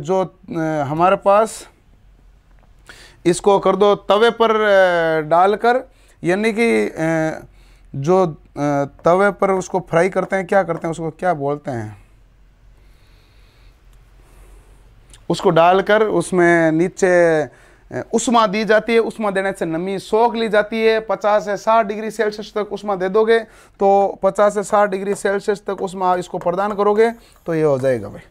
जो हमारे पास इसको कर दो तवे पर डालकर यानी कि जो तवे पर उसको फ्राई करते हैं क्या करते हैं उसको क्या बोलते हैं उसको डालकर उसमें नीचे उष्मा दी जाती है उष्मा देने से नमी सोख ली जाती है 50 से 60 डिग्री सेल्सियस तक उष्मा दे दोगे तो 50 से 60 डिग्री सेल्सियस तक उष्मा इसको प्रदान करोगे तो ये हो जाएगा भाई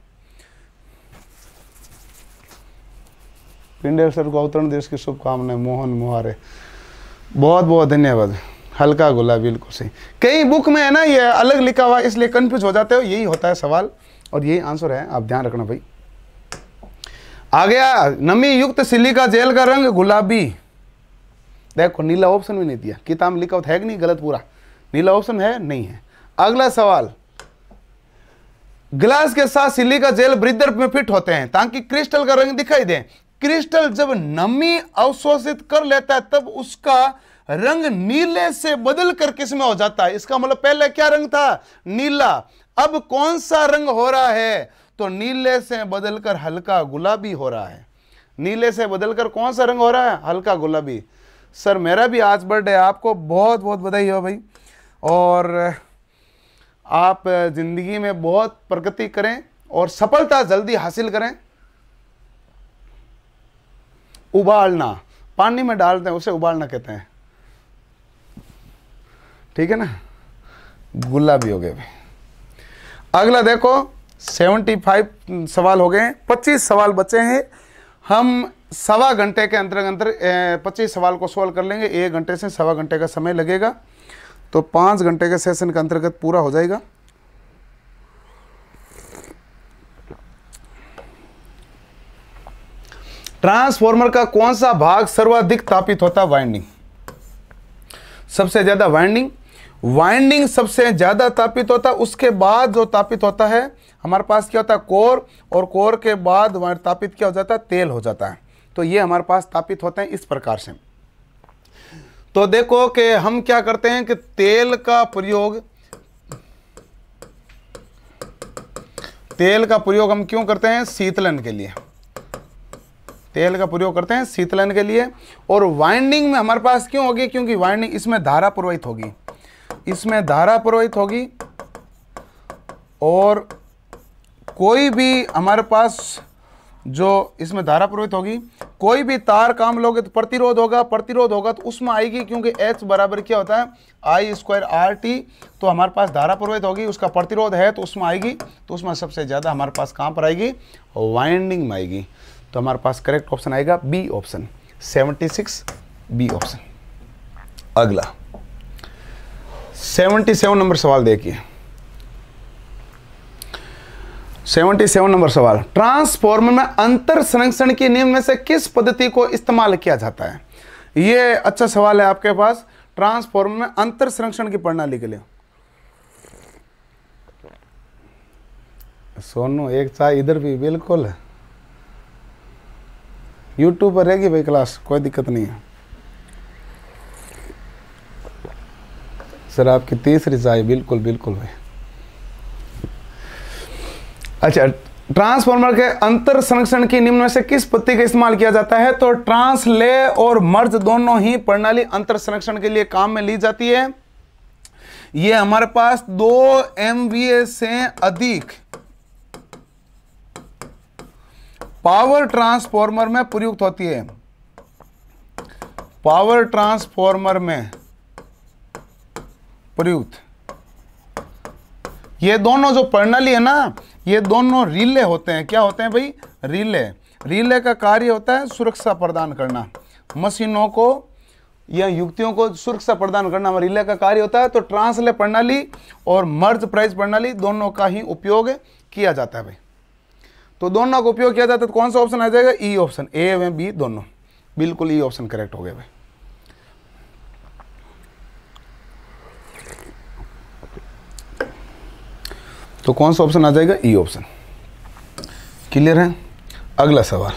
इंडिया सर को अवतरण देश की शुभकामनाएं मोहन मुहारे बहुत बहुत धन्यवाद हल्का गुला बिल्कुल सही कई बुक में है ना ये अलग लिखा हुआ इसलिए कंफ्यूज हो जाते हो यही होता है सवाल और यही आंसर है आप ध्यान रखना भाई आ गया नमी युक्त सिलिका जेल का रंग गुलाबी देखो नीला ऑप्शन भी नहीं दिया किताब लिखा हुआ है कि नहीं गलत पूरा नीला ऑप्शन है नहीं है अगला सवाल ग्लास के साथ सिलिका जेल ब्रिदर में फिट होते हैं ताकि क्रिस्टल का रंग दिखाई दे क्रिस्टल जब नमी अवशोषित कर लेता है तब उसका रंग नीले से बदल कर किस में हो जाता है इसका मतलब पहले क्या रंग था नीला अब कौन सा रंग हो रहा है तो नीले से बदलकर हल्का गुलाबी हो रहा है नीले से बदलकर कौन सा रंग हो रहा है हल्का गुलाबी सर मेरा भी आज बर्थडे आपको बहुत बहुत बधाई हो भाई और आप ज़िंदगी में बहुत प्रगति करें और सफलता जल्दी हासिल करें उबालना पानी में डालते हैं उसे उबालना कहते हैं ठीक है ना गुलाबी हो गए भाई अगला देखो 75 सवाल हो गए 25 सवाल बचे हैं हम सवा घंटे के अंतर्गत अंतर पच्चीस सवाल को सॉल्व कर लेंगे एक घंटे से सवा घंटे का समय लगेगा तो पाँच घंटे के सेशन का अंतर्गत पूरा हो जाएगा ट्रांसफॉर्मर का कौन सा भाग सर्वाधिक तापित होता है वाइंडिंग सबसे ज़्यादा वाइंडिंग वाइंडिंग सबसे ज़्यादा तापित होता है उसके बाद जो तापित होता है हमारे पास क्या होता है कोर और कोर के बाद तापित क्या हो जाता है तेल हो जाता है तो ये हमारे पास तापित होते हैं इस प्रकार से तो देखो कि हम क्या करते हैं कि तेल का प्रयोग तेल का प्रयोग हम क्यों करते हैं शीतलन के लिए तेल का प्रयोग करते हैं शीतलन के लिए और वाइंडिंग में हमारे पास क्यों होगी क्योंकि वाइंडिंग इसमें धारा प्रवाहित होगी इसमें धारा प्रवाहित होगी और कोई भी हमारे पास जो इसमें धारा प्रवाहित होगी कोई भी तार काम लोगे तो प्रतिरोध होगा प्रतिरोध होगा तो उसमें आएगी क्योंकि एच बराबर क्या होता है आई स्क्वायर आर टी तो हमारे पास धारा प्रवाहित होगी उसका प्रतिरोध है तो उसमें आएगी तो उसमें सबसे ज़्यादा हमारे पास कहाँ पर आएगी वाइंडिंग में आएगी तो हमारे पास करेक्ट ऑप्शन आएगा बी ऑप्शन 76 बी ऑप्शन अगला 77 नंबर सवाल देखिए 77 नंबर सवाल ट्रांसफॉर्मर में अंतर संरक्षण के नियम में से किस पद्धति को इस्तेमाल किया जाता है यह अच्छा सवाल है आपके पास ट्रांसफॉर्मर में अंतर संरक्षण की प्रणाली के लिए सोनू एक चाय इधर भी बिल्कुल है यूट्यूब पर रहेगी भाई क्लास कोई दिक्कत नहीं है सर आपकी तीसरी जाए बिल्कुल बिल्कुल भाई अच्छा ट्रांसफार्मर के अंतर संरक्षण की निम्न में से किस पत्ती का इस्तेमाल किया जाता है तो ट्रांसले और मर्ज दोनों ही प्रणाली अंतर संरक्षण के लिए काम में ली जाती है ये हमारे पास दो एम से अधिक पावर ट्रांसफॉर्मर में प्रयुक्त होती है पावर ट्रांसफॉर्मर में प्रयुक्त ये दोनों जो प्रणाली है ना ये दोनों रिले होते हैं क्या होते हैं भाई रिले रिले का कार्य होता है सुरक्षा प्रदान करना मशीनों को या युक्तियों को सुरक्षा प्रदान करना हमारे रिले का कार्य होता है तो ट्रांसले प्रणाली और मर्ज प्राइज प्रणाली दोनों का ही उपयोग किया जाता है भाई तो दोनों का उपयोग किया जाता है तो कौन सा ऑप्शन आ जाएगा ई ऑप्शन ए एवं बी दोनों बिल्कुल ई ऑप्शन करेक्ट हो गया भाई तो कौन सा ऑप्शन आ जाएगा ई ऑप्शन क्लियर है अगला सवाल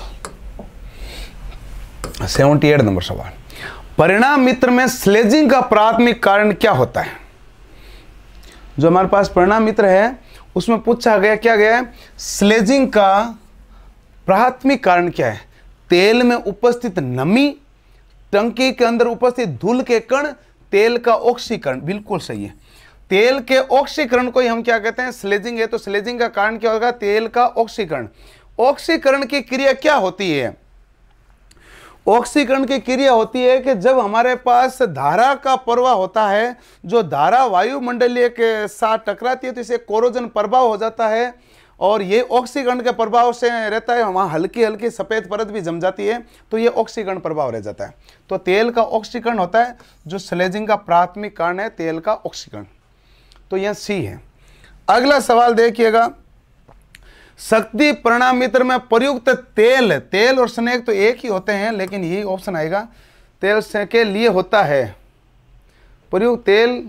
सेवेंटी एट नंबर सवाल परिणाम मित्र में स्लेजिंग का प्राथमिक कारण क्या होता है जो हमारे पास परिणाम मित्र है उसमें पूछा गया क्या गया है स्लेजिंग का प्राथमिक कारण क्या है तेल में उपस्थित नमी टंकी के अंदर उपस्थित धूल के कण तेल का ऑक्सीकरण बिल्कुल सही है तेल के ऑक्सीकरण को ही हम क्या कहते हैं स्लेजिंग है तो स्लेजिंग का कारण क्या होगा तेल का ऑक्सीकरण ऑक्सीकरण की क्रिया क्या होती है ऑक्सीकरण की क्रिया होती है कि जब हमारे पास धारा का प्रवाह होता है जो धारा वायुमंडलीय के साथ टकराती है तो इसे कोरोजन प्रभाव हो जाता है और ये ऑक्सीकरण के प्रभाव से रहता है वहाँ हल्की हल्की सफ़ेद परत भी जम जाती है तो ये ऑक्सीकरण प्रभाव रह जाता है तो तेल का ऑक्सीकरण होता है जो स्लेजिंग का प्राथमिक कारण है तेल का ऑक्सीकरण तो यह सी है अगला सवाल देखिएगा शक्ति प्रणामित्र में प्रयुक्त तेल तेल और स्नेक तो एक ही होते हैं लेकिन यही ऑप्शन आएगा तेल के लिए होता है प्रयुक्त तेल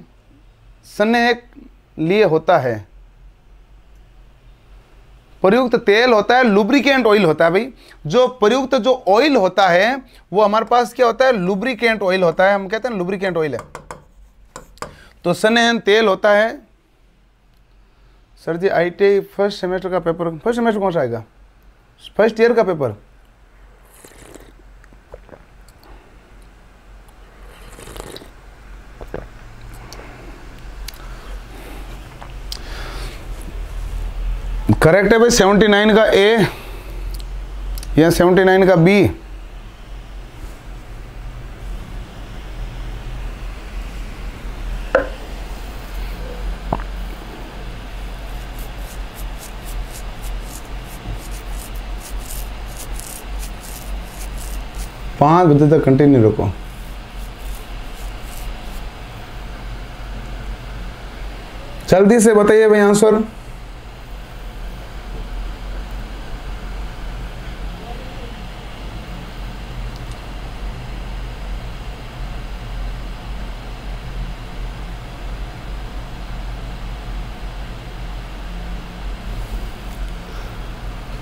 स्नेक लिए होता है प्रयुक्त तेल होता है लुब्रिकेंट ऑयल होता है भाई जो प्रयुक्त जो ऑयल होता है वो हमारे पास क्या होता है लुब्रिकेंट ऑयल होता है हम कहते हैं लुब्रिकेंट ऑयल है तो स्नेहन तेल होता है sir ji I first semester का पेपर फर्स्ट सेमेस्टर कौन सा आएगा फर्स्ट ईयर का पेपर करेक्ट है भाई सेवेंटी नाइन का ए या सेवेंटी नाइन का बी पाँच बजे तक कंटिन्यू रखो जल्दी से बताइए भाई आंसर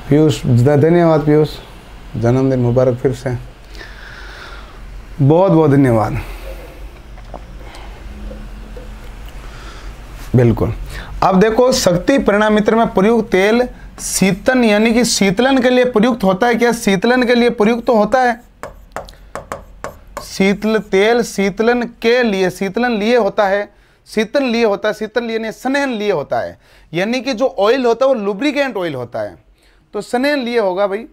पीयूष धन्यवाद पीयूष जन्मदिन मुबारक फिर से बहुत बहुत धन्यवाद बिल्कुल अब देखो शक्ति परिणाम मित्र में प्रयुक्त तेल शीतन यानी कि शीतलन के लिए प्रयुक्त होता है क्या शीतलन के लिए प्रयुक्त तो होता है शीतल तेल शीतलन के लिए शीतलन लिए होता है शीतन लिए होता है शीतन लिए नहीं स्नेहन लिए होता है यानी कि जो ऑयल होता है वो लुब्रिकेंट ऑयल होता है तो स्नेहन लिए होगा भाई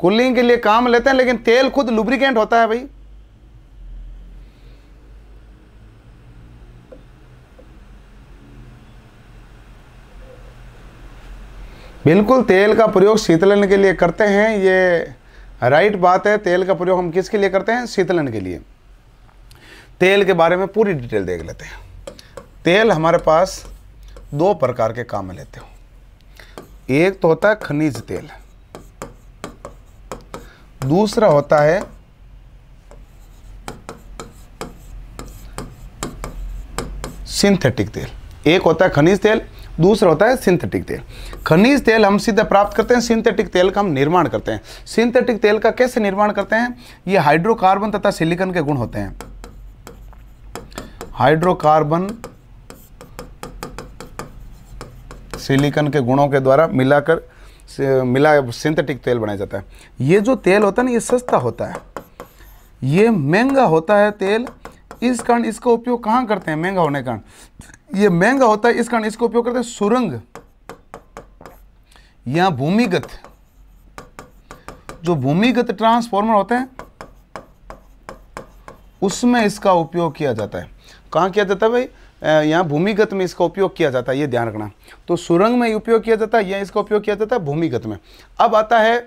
कूलिंग के लिए काम लेते हैं लेकिन तेल खुद लुब्रिकेंट होता है भाई बिल्कुल तेल का प्रयोग शीतलन के लिए करते हैं ये राइट बात है तेल का प्रयोग हम किसके लिए करते हैं शीतलन के लिए तेल के बारे में पूरी डिटेल देख लेते हैं तेल हमारे पास दो प्रकार के काम लेते हो एक तो होता है खनिज तेल दूसरा होता है सिंथेटिक तेल एक होता है खनिज तेल दूसरा होता है सिंथेटिक तेल खनिज तेल हम सीधे प्राप्त करते हैं सिंथेटिक तेल का हम निर्माण करते हैं सिंथेटिक तेल का कैसे निर्माण करते हैं ये हाइड्रोकार्बन तथा सिलिकॉन के गुण होते हैं हाइड्रोकार्बन सिलिकॉन के गुणों के द्वारा मिलाकर मिला सिंथेटिक तेल बनाया जाता है ये जो तेल होता है ना ये सस्ता होता है ये महंगा होता है तेल इस कारण इसका उपयोग कहाँ करते हैं महंगा होने कारण ये महंगा होता है इस कारण इसका उपयोग करते हैं सुरंग या भूमिगत जो भूमिगत ट्रांसफॉर्मर होते हैं उसमें इसका उपयोग किया जाता है कहाँ किया जाता है भाई यहाँ भूमिगत में इसका उपयोग किया जाता है ये ध्यान रखना तो सुरंग में उपयोग किया जाता है या इसका उपयोग किया जाता है भूमिगत में अब आता है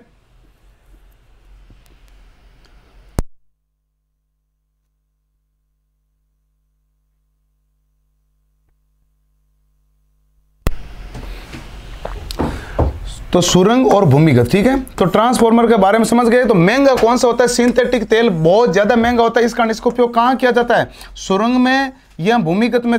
तो सुरंग और भूमिगत ठीक है तो ट्रांसफॉर्मर के बारे में समझ गए तो महंगा कौन सा होता है सिंथेटिक तेल बहुत ज्यादा महंगा होता है इस कारण इसका उपयोग कहाँ किया जाता है सुरंग में यह भूमिगत में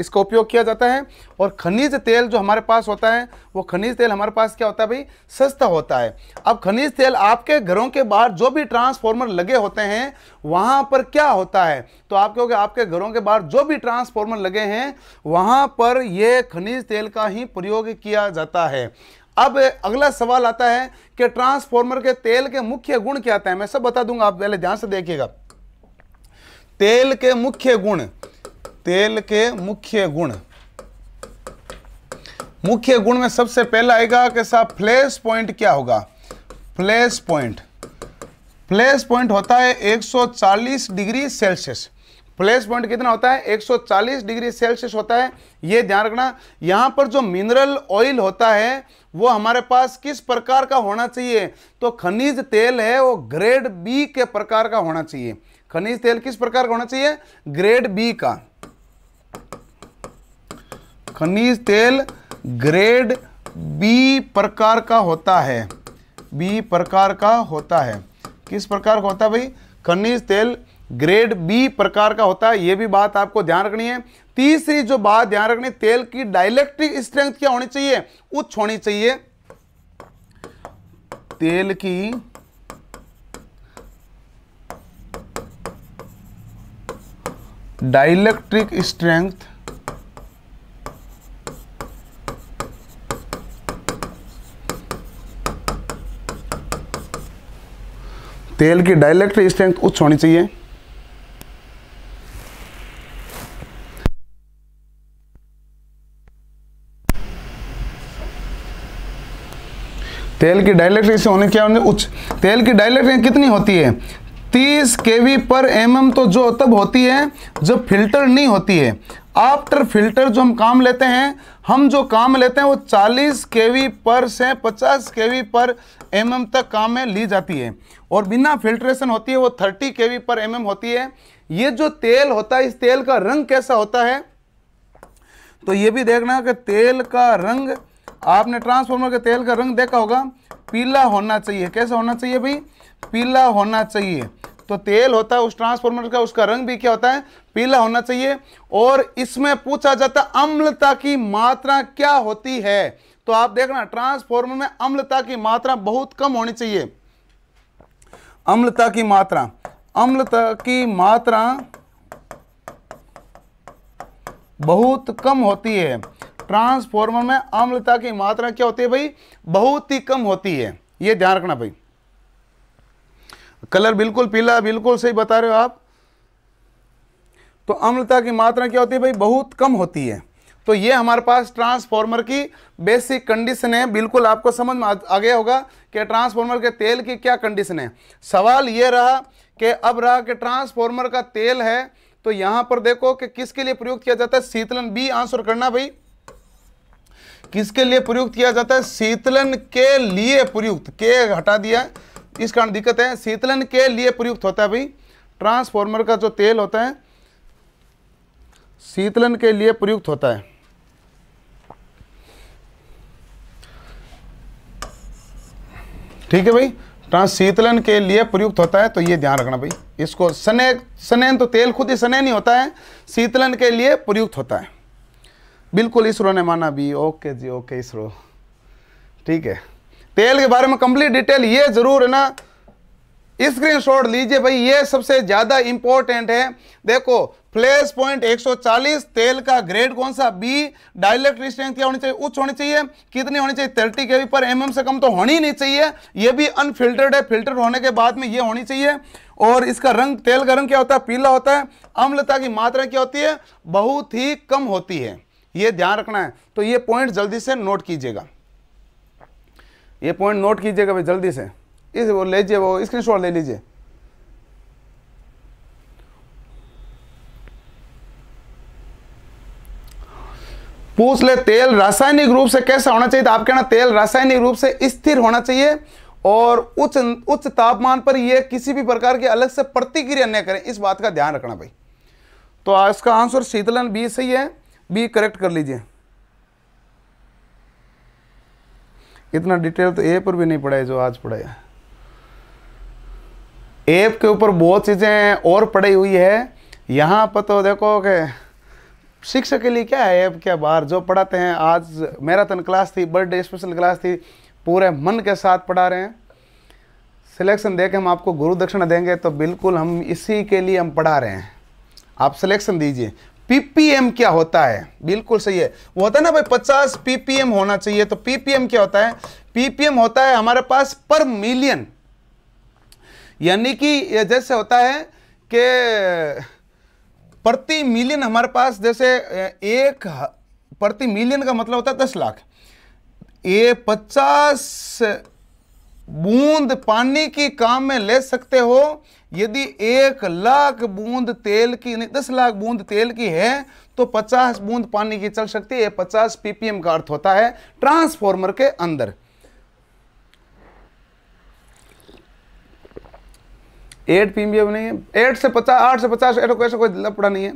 इसका उपयोग किया जाता है और खनिज तेल जो हमारे पास होता है वो खनिज तेल हमारे पास क्या होता है भाई सस्ता होता है अब खनिज तेल आपके घरों के बाहर जो भी ट्रांसफार्मर लगे होते हैं वहाँ पर क्या होता है तो आप क्योंकि आपके घरों के बाहर जो भी ट्रांसफॉर्मर लगे हैं वहाँ पर यह खनिज तेल का ही प्रयोग किया जाता है अब अगला सवाल आता है कि ट्रांसफॉर्मर के तेल के मुख्य गुण क्या आते हैं मैं सब बता दूंगा आप पहले ध्यान से देखिएगा तेल के मुख्य गुण तेल के मुख्य गुण मुख्य गुण में सबसे पहला आएगा कि साहब फ्लैश पॉइंट क्या होगा फ्लैश पॉइंट फ्लैश पॉइंट होता है 140 डिग्री सेल्सियस फ्लैश पॉइंट कितना होता है 140 डिग्री सेल्सियस होता है ये ध्यान रखना यहाँ पर जो मिनरल ऑयल होता है वो हमारे पास किस प्रकार का होना चाहिए तो खनिज तेल है वो ग्रेड बी के प्रकार का होना चाहिए खनिज तेल किस प्रकार का होना चाहिए ग्रेड बी का खनिज तेल ग्रेड बी प्रकार का होता है बी प्रकार का होता है किस प्रकार का होता है भाई खनिज तेल ग्रेड बी प्रकार का होता है यह भी बात आपको ध्यान रखनी है तीसरी जो बात ध्यान रखनी तेल की डायलेक्ट्रिक स्ट्रेंथ क्या होनी चाहिए उच्च होनी चाहिए तेल की डाइलेक्ट्रिक स्ट्रेंथ तेल की डाइलेक्ट्रिक स्ट्रेंथ उच्च होनी चाहिए तेल की डायलेक्ट्रिक से होने क्या होने उच्च तेल की डायलेक्ट्रिक कितनी होती है 30 वी पर एम एम तो जो तब होती है जब फिल्टर नहीं होती है आफ्टर फिल्टर जो हम काम लेते हैं हम जो काम लेते हैं वो 40 वी पर से 50 वी पर एम एम तक काम में ली जाती है और बिना फिल्ट्रेशन होती है वो 30 वी पर एम एम होती है ये जो तेल होता है इस तेल का रंग कैसा होता है तो ये भी देखना कि तेल का रंग आपने ट्रांसफॉर्मर के तेल का रंग देखा होगा पीला होना चाहिए कैसा होना चाहिए भाई पीला होना चाहिए तो तेल होता है उस ट्रांसफॉर्मर का उसका रंग भी क्या होता है पीला होना चाहिए और इसमें पूछा जाता अम्लता की मात्रा क्या होती है तो आप देखना ट्रांसफॉर्मर में अम्लता की मात्रा बहुत कम होनी चाहिए अम्लता की मात्रा अम्लता की मात्रा बहुत कम होती है ट्रांसफॉर्मर में अम्लता की मात्रा क्या होती है भाई बहुत ही कम होती है ये ध्यान रखना भाई कलर बिल्कुल पीला बिल्कुल सही बता रहे हो आप तो अम्लता की मात्रा क्या होती है भाई बहुत कम होती है तो ये हमारे पास ट्रांसफॉर्मर की बेसिक कंडीशन है बिल्कुल आपको समझ में आ गया होगा कि ट्रांसफॉर्मर के तेल की क्या कंडीशन है सवाल ये रहा कि अब रहा कि ट्रांसफॉर्मर का तेल है तो यहां पर देखो कि किसके लिए प्रयुक्त किया जाता है शीतलन बी आंसर करना भाई किसके लिए प्रयुक्त किया जाता है शीतलन के लिए प्रयुक्त के हटा दिया इस कारण दिक्कत है शीतलन के लिए प्रयुक्त होता है भाई ट्रांसफॉर्मर का जो तेल होता है शीतलन के लिए प्रयुक्त होता है ठीक है भाई ट्रांस शीतलन के लिए प्रयुक्त होता है तो ये ध्यान रखना भाई इसको सने सनेन तो तेल खुद ही सने ही होता है शीतलन के लिए प्रयुक्त होता है बिल्कुल इसरो ने माना भी ओके जी ओके इसरो ठीक है तेल के बारे में कंप्लीट डिटेल ये ज़रूर है ना स्क्रीन शॉट लीजिए भाई ये सबसे ज़्यादा इंपॉर्टेंट है देखो फ्लैश पॉइंट 140 तेल का ग्रेड कौन सा बी डायलेक्ट स्ट्रेंथ क्या होनी चाहिए उच्च होनी चाहिए कितनी होनी चाहिए 30 के पर एमएम mm से कम तो होनी नहीं चाहिए ये भी अनफिल्टर्ड है फिल्टर होने के बाद में ये होनी चाहिए और इसका रंग तेल का रंग क्या होता है पीला होता है अम्लता की मात्रा क्या होती है बहुत ही कम होती है ये ध्यान रखना है तो ये पॉइंट जल्दी से नोट कीजिएगा ये पॉइंट नोट कीजिएगा भाई जल्दी से इस वो लीजिए वो स्क्रीनशॉट ले लीजिए पूछ ले तेल रासायनिक रूप से कैसा होना चाहिए तो आप कहना तेल रासायनिक रूप से स्थिर होना चाहिए और उच्च उच्च तापमान पर यह किसी भी प्रकार की अलग से प्रतिक्रिया न करें इस बात का ध्यान रखना भाई तो इसका आंसर शीतलन बी सही है बी करेक्ट कर लीजिए इतना डिटेल तो ए पर भी नहीं पढ़ाया जो आज पढ़ाया ऐप के ऊपर बहुत चीज़ें और पढ़ी हुई है यहाँ पर तो देखो कि शिक्षक के लिए क्या है ऐप क्या बाहर जो पढ़ाते हैं आज मैराथन क्लास थी बर्थडे स्पेशल क्लास थी पूरे मन के साथ पढ़ा रहे हैं सिलेक्शन दे के हम आपको गुरु दक्षिणा देंगे तो बिल्कुल हम इसी के लिए हम पढ़ा रहे हैं आप सिलेक्शन दीजिए पीपीएम क्या होता है बिल्कुल सही है वो होता है ना भाई 50 पीपीएम होना चाहिए तो पीपीएम क्या होता है पीपीएम होता है हमारे पास पर मिलियन यानी कि जैसे होता है कि प्रति मिलियन हमारे पास जैसे एक प्रति मिलियन का मतलब होता है दस लाख ये पचास बूंद पानी की काम में ले सकते हो यदि एक लाख बूंद तेल की नहीं दस लाख बूंद तेल की है तो पचास बूंद पानी की चल सकती है पचास पीपीएम का अर्थ होता है ट्रांसफॉर्मर के अंदर एट पीपीएम नहीं है एट से पचास आठ से पचास एट ऐसा कोई लपड़ा नहीं है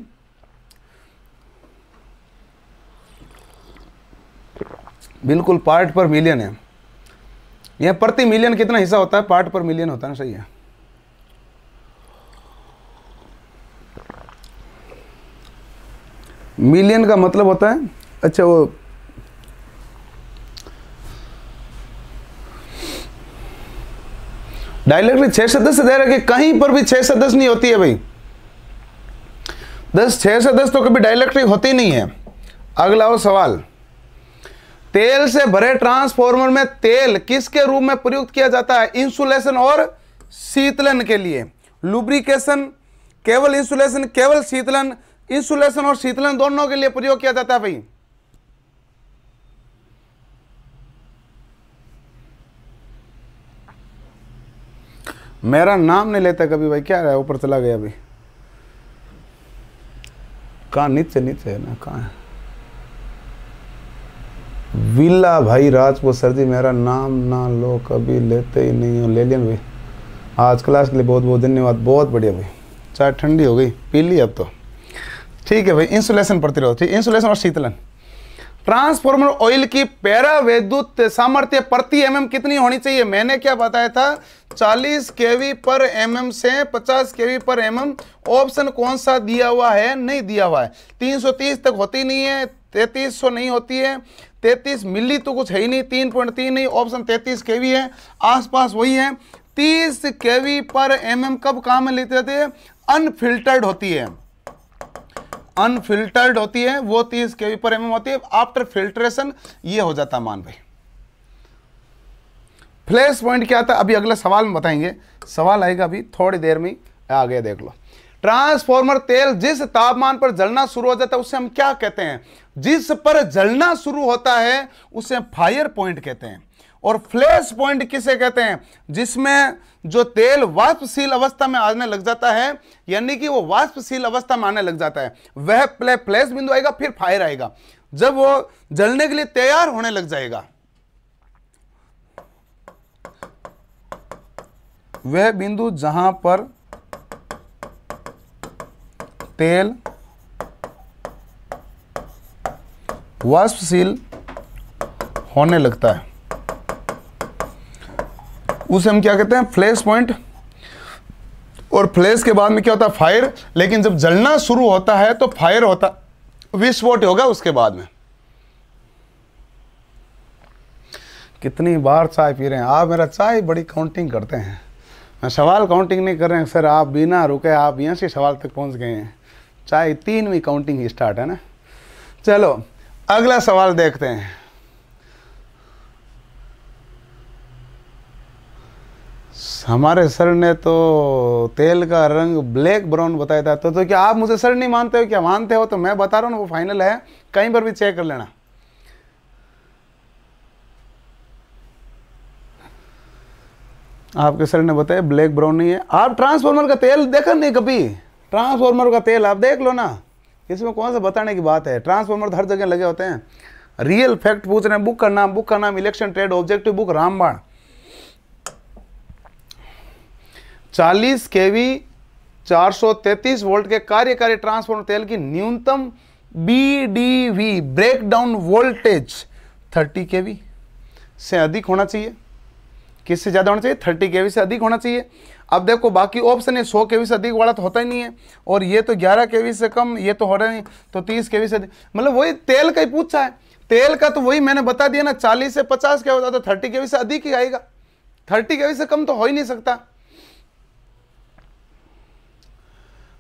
बिल्कुल पार्ट पर मिलियन है यह प्रति मिलियन कितना हिस्सा होता है पार्ट पर मिलियन होता है ना सही है मिलियन का मतलब होता है अच्छा वो डायरेक्टली छह से दस दे रहे कहीं पर भी छह से दस नहीं होती है भाई दस छह से दस तो कभी डायरेक्टली होती नहीं है अगला हो सवाल तेल से भरे ट्रांसफॉर्मर में तेल किसके रूप में प्रयुक्त किया जाता है इंसुलेशन और शीतलन के लिए लुब्रिकेशन केवल इंसुलेशन केवल शीतलन इंसुलेशन और शीतलन दोनों के लिए प्रयोग किया जाता है भाई मेरा नाम नहीं लेता कभी भाई क्या रहा ऊपर चला गया अभी कहा नीचे नीचे है ना कहा है विला भाई राजपूत सर जी मेरा नाम ना लो कभी लेते ही नहीं हो ले लिया भाई आज क्लास के लिए बहुत बहुत धन्यवाद बहुत बढ़िया भाई चाय ठंडी हो गई पी ली अब तो ठीक है भाई इंसुलेशन प्रतिरोध ठीक इंसुलेशन और शीतलन ट्रांसफॉर्मर ऑयल की पैरा वैद्युत सामर्थ्य प्रति एमएम mm कितनी होनी चाहिए मैंने क्या बताया था 40 केवी पर एमएम mm से 50 केवी पर एमएम mm। ऑप्शन कौन सा दिया हुआ है नहीं दिया हुआ है 330 तक होती नहीं है 3300 नहीं होती है तैतीस मिली तो कुछ है ही नहीं तीन पॉइंट तीन नहीं ऑप्शन तैतीस के वी है आसपास वही है तीस के वी पर एम mm एम कब काम में लेते हैं अनफिल्टर्ड होती है अनफिल्टर्ड होती है वो तीस के वी पर एम mm एम होती है आफ्टर फिल्ट्रेशन ये हो जाता मान भाई फ्लैश पॉइंट क्या था अभी अगला सवाल में बताएंगे सवाल आएगा अभी थोड़ी देर में आ गया देख लो ट्रांसफॉर्मर तेल जिस तापमान पर जलना शुरू हो जाता है उसे हम क्या कहते हैं जिस पर जलना शुरू होता है उसे फायर पॉइंट कहते हैं और फ्लैश पॉइंट किसे कहते हैं जिसमें जो तेल वाष्पशील अवस्था में आने लग जाता है यानी कि वो वाष्पशील अवस्था में आने लग जाता है वह फ्लैश बिंदु आएगा फिर फायर आएगा जब वो जलने के लिए तैयार होने लग जाएगा वह बिंदु जहां पर टेल वाष्पशील होने लगता है उसे हम क्या कहते हैं फ्लैश पॉइंट और फ्लैश के बाद में क्या होता है फायर लेकिन जब जलना शुरू होता है तो फायर होता विस्फोट होगा उसके बाद में कितनी बार चाय पी रहे हैं आप मेरा चाय बड़ी काउंटिंग करते हैं मैं सवाल काउंटिंग नहीं कर रहे हैं सर आप बिना रुके आप यहाँ से सवाल तक पहुँच गए हैं चाहे तीन में काउंटिंग ही स्टार्ट है ना चलो अगला सवाल देखते हैं हमारे सर ने तो तेल का रंग ब्लैक ब्राउन बताया था तो तो क्या आप मुझे सर नहीं मानते हो क्या मानते हो तो मैं बता रहा हूं वो फाइनल है कहीं पर भी चेक कर लेना आपके सर ने बताया ब्लैक ब्राउन नहीं है आप ट्रांसफॉर्मर का तेल देखा नहीं कभी ट्रांसफार्मर का तेल आप देख लो ना इसमें कौन सा बताने की बात है ट्रांसफार्मर हर जगह लगे होते हैं रियल फैक्ट पूछ रहे हैं बुक का नाम बुक का नाम इलेक्शन ट्रेड ऑब्जेक्टिव बुक रामबाण चालीस केवी 433 वोल्ट के कार्यकारी ट्रांसफार्मर तेल की न्यूनतम बीडीवी ब्रेकडाउन वोल्टेज 30 केवी से अधिक होना चाहिए किससे ज़्यादा होना चाहिए 30 केवी से अधिक होना चाहिए अब देखो बाकी ऑप्शन है सौ के से अधिक वाला तो होता ही नहीं है और ये तो ग्यारह के से कम ये तो हो रहा नहीं तो तीस के से से मतलब वही तेल का ही पूछा है तेल का तो वही मैंने बता दिया ना चालीस से पचास क्या होता तो थर्टी के से अधिक ही आएगा थर्टी के से कम तो हो ही नहीं सकता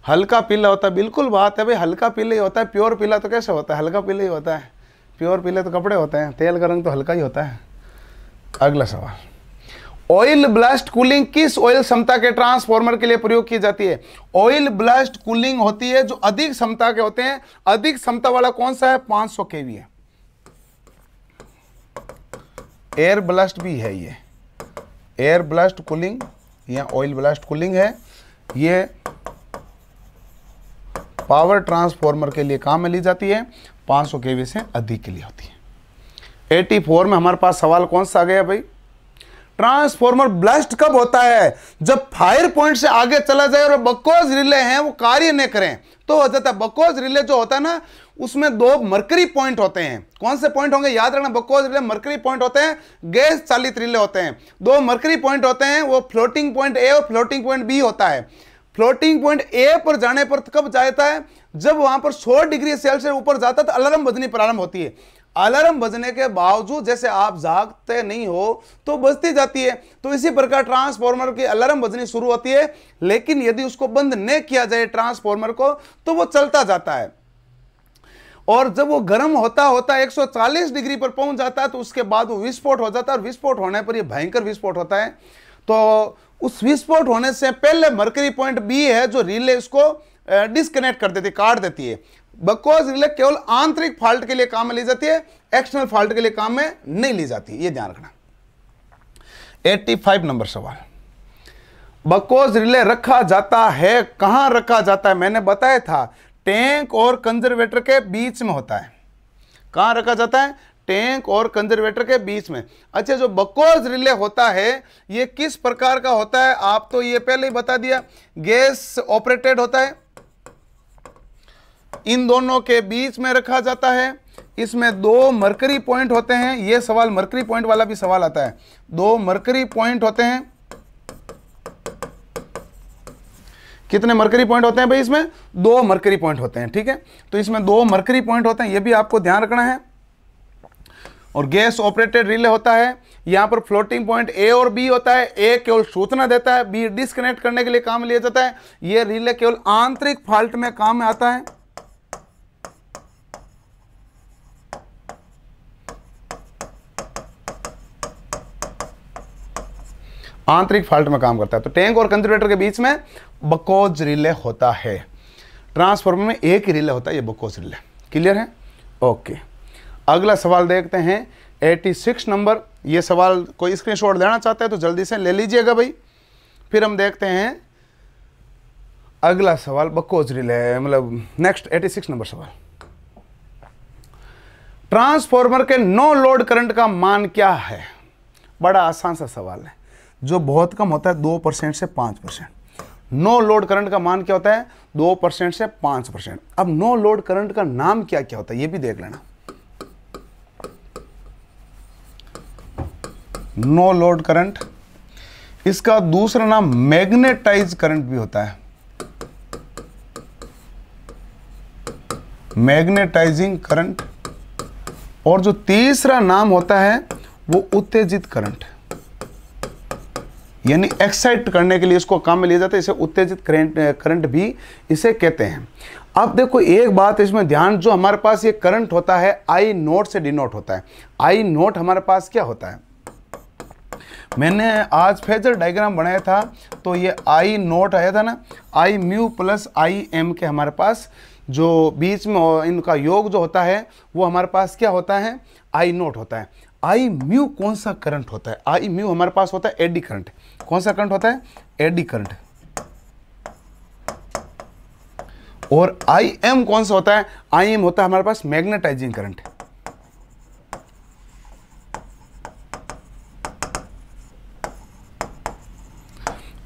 हल्का पीला होता है बिल्कुल बात है भाई हल्का पीला ही होता है प्योर पीला तो कैसे होता है हल्का पीला ही होता है प्योर पीले तो कपड़े होते हैं तेल का रंग तो हल्का ही होता है अगला सवाल ऑयल ब्लास्ट कूलिंग किस ऑयल क्षमता के ट्रांसफॉर्मर के लिए प्रयोग की जाती है ऑयल ब्लास्ट कूलिंग होती है जो अधिक क्षमता के होते हैं अधिक क्षमता वाला कौन सा है 500 सौ केवी है एयर ब्लास्ट भी है ये एयर ब्लास्ट कूलिंग या ऑयल ब्लास्ट कूलिंग है ये पावर ट्रांसफॉर्मर के लिए काम में ली जाती है 500 केवी से अधिक के लिए होती है 84 में हमारे पास सवाल कौन सा आ गया भाई ट्रांसफॉर्मर ब्लास्ट कब होता है जब फायर पॉइंट से आगे चला जाए और बकोज रिले हैं वो कार्य न करें तो हो जाता है बकोज रिले जो होता है ना उसमें दो मरकरी पॉइंट होते हैं कौन से पॉइंट होंगे याद रखना बकोज रिले मरकरी पॉइंट होते हैं गैस चालित रिले होते हैं दो मरकरी पॉइंट होते हैं वो फ्लोटिंग पॉइंट ए और फ्लोटिंग पॉइंट बी होता है फ्लोटिंग पॉइंट ए पर जाने पर कब जाता है जब वहां पर 100 डिग्री सेल्सियस ऊपर जाता है तो अलार्म बजनी प्रारंभ होती है अलार्म बजने के बावजूद जैसे आप जागते नहीं हो तो बजती जाती है तो इसी प्रकार ट्रांसफॉर्मर की अलार्म बजनी शुरू होती है लेकिन यदि उसको बंद नहीं किया जाए ट्रांसफॉर्मर को तो वो चलता जाता है और जब वो गर्म होता होता 140 डिग्री पर पहुंच जाता है तो उसके बाद वो विस्फोट हो जाता है और विस्फोट होने पर ये भयंकर विस्फोट होता है तो उस विस्फोट होने से पहले मरकरी पॉइंट बी है जो रिले इसको डिसकनेक्ट कर देती काट देती है बकवास रिले केवल आंतरिक फॉल्ट के लिए काम में ली जाती है एक्सटर्नल फॉल्ट के लिए काम में नहीं ली जाती ये ध्यान रखना 85 नंबर सवाल बकवास रिले रखा जाता है कहां रखा जाता है मैंने बताया था टैंक और कंजर्वेटर के बीच में होता है कहां रखा जाता है टैंक और कंजर्वेटर के बीच में अच्छा जो बकोज रिले होता है ये किस प्रकार का होता है आप तो ये पहले ही बता दिया गैस ऑपरेटेड होता है इन दोनों के बीच में रखा जाता है इसमें दो मरकरी पॉइंट होते हैं यह सवाल मरकरी पॉइंट वाला भी सवाल आता है दो मरकरी पॉइंट होते हैं कितने मरकरी पॉइंट होते हैं भाई इसमें दो मरकरी पॉइंट होते हैं ठीक है तो इसमें दो मरकरी पॉइंट होते हैं यह भी आपको ध्यान रखना है और गैस ऑपरेटेड रिले होता है यहां पर फ्लोटिंग पॉइंट ए और बी होता है ए केवल सूचना देता है बी डिस्कनेक्ट करने के लिए काम लिया जाता है यह रिले केवल आंतरिक फॉल्ट में काम आता है आंतरिक फॉल्ट में काम करता है तो टैंक और कंजर्वेटर के बीच में बकोज रिले होता है ट्रांसफॉर्मर में एक ही रिले होता है ये बकोज रिले क्लियर है ओके अगला सवाल देखते हैं 86 नंबर ये सवाल कोई स्क्रीनशॉट लेना चाहता है तो जल्दी से ले लीजिएगा भाई फिर हम देखते हैं अगला सवाल बकोज रिले मतलब नेक्स्ट 86 नंबर सवाल ट्रांसफॉर्मर के नो लोड करंट का मान क्या है बड़ा आसान सा सवाल है जो बहुत कम होता है दो परसेंट से पाँच परसेंट नो लोड करंट का मान क्या होता है दो परसेंट से पाँच परसेंट अब नो लोड करंट का नाम क्या क्या होता है ये भी देख लेना नो लोड करंट इसका दूसरा नाम मैग्नेटाइज करंट भी होता है मैग्नेटाइजिंग करंट और जो तीसरा नाम होता है वो उत्तेजित करंट यानी एक्साइट करने के लिए इसको काम में लिया जाता है इसे उत्तेजित करंट करंट भी इसे कहते हैं अब देखो एक बात इसमें ध्यान जो हमारे पास ये करंट होता है आई नोट से डिनोट होता है आई नोट हमारे पास क्या होता है मैंने आज फेजर डायग्राम बनाया था तो ये आई नोट आया था ना I mu plus I M के हमारे पास जो बीच में इनका योग जो होता है वो हमारे पास क्या होता है आई नोट होता है आई म्यू कौन सा करंट होता है आई म्यू हमारे पास होता है एडी करंट कौन सा करंट होता है एडी करंट और आई एम कौन सा होता है आई एम होता है हमारे पास मैग्नेटाइजिंग करंट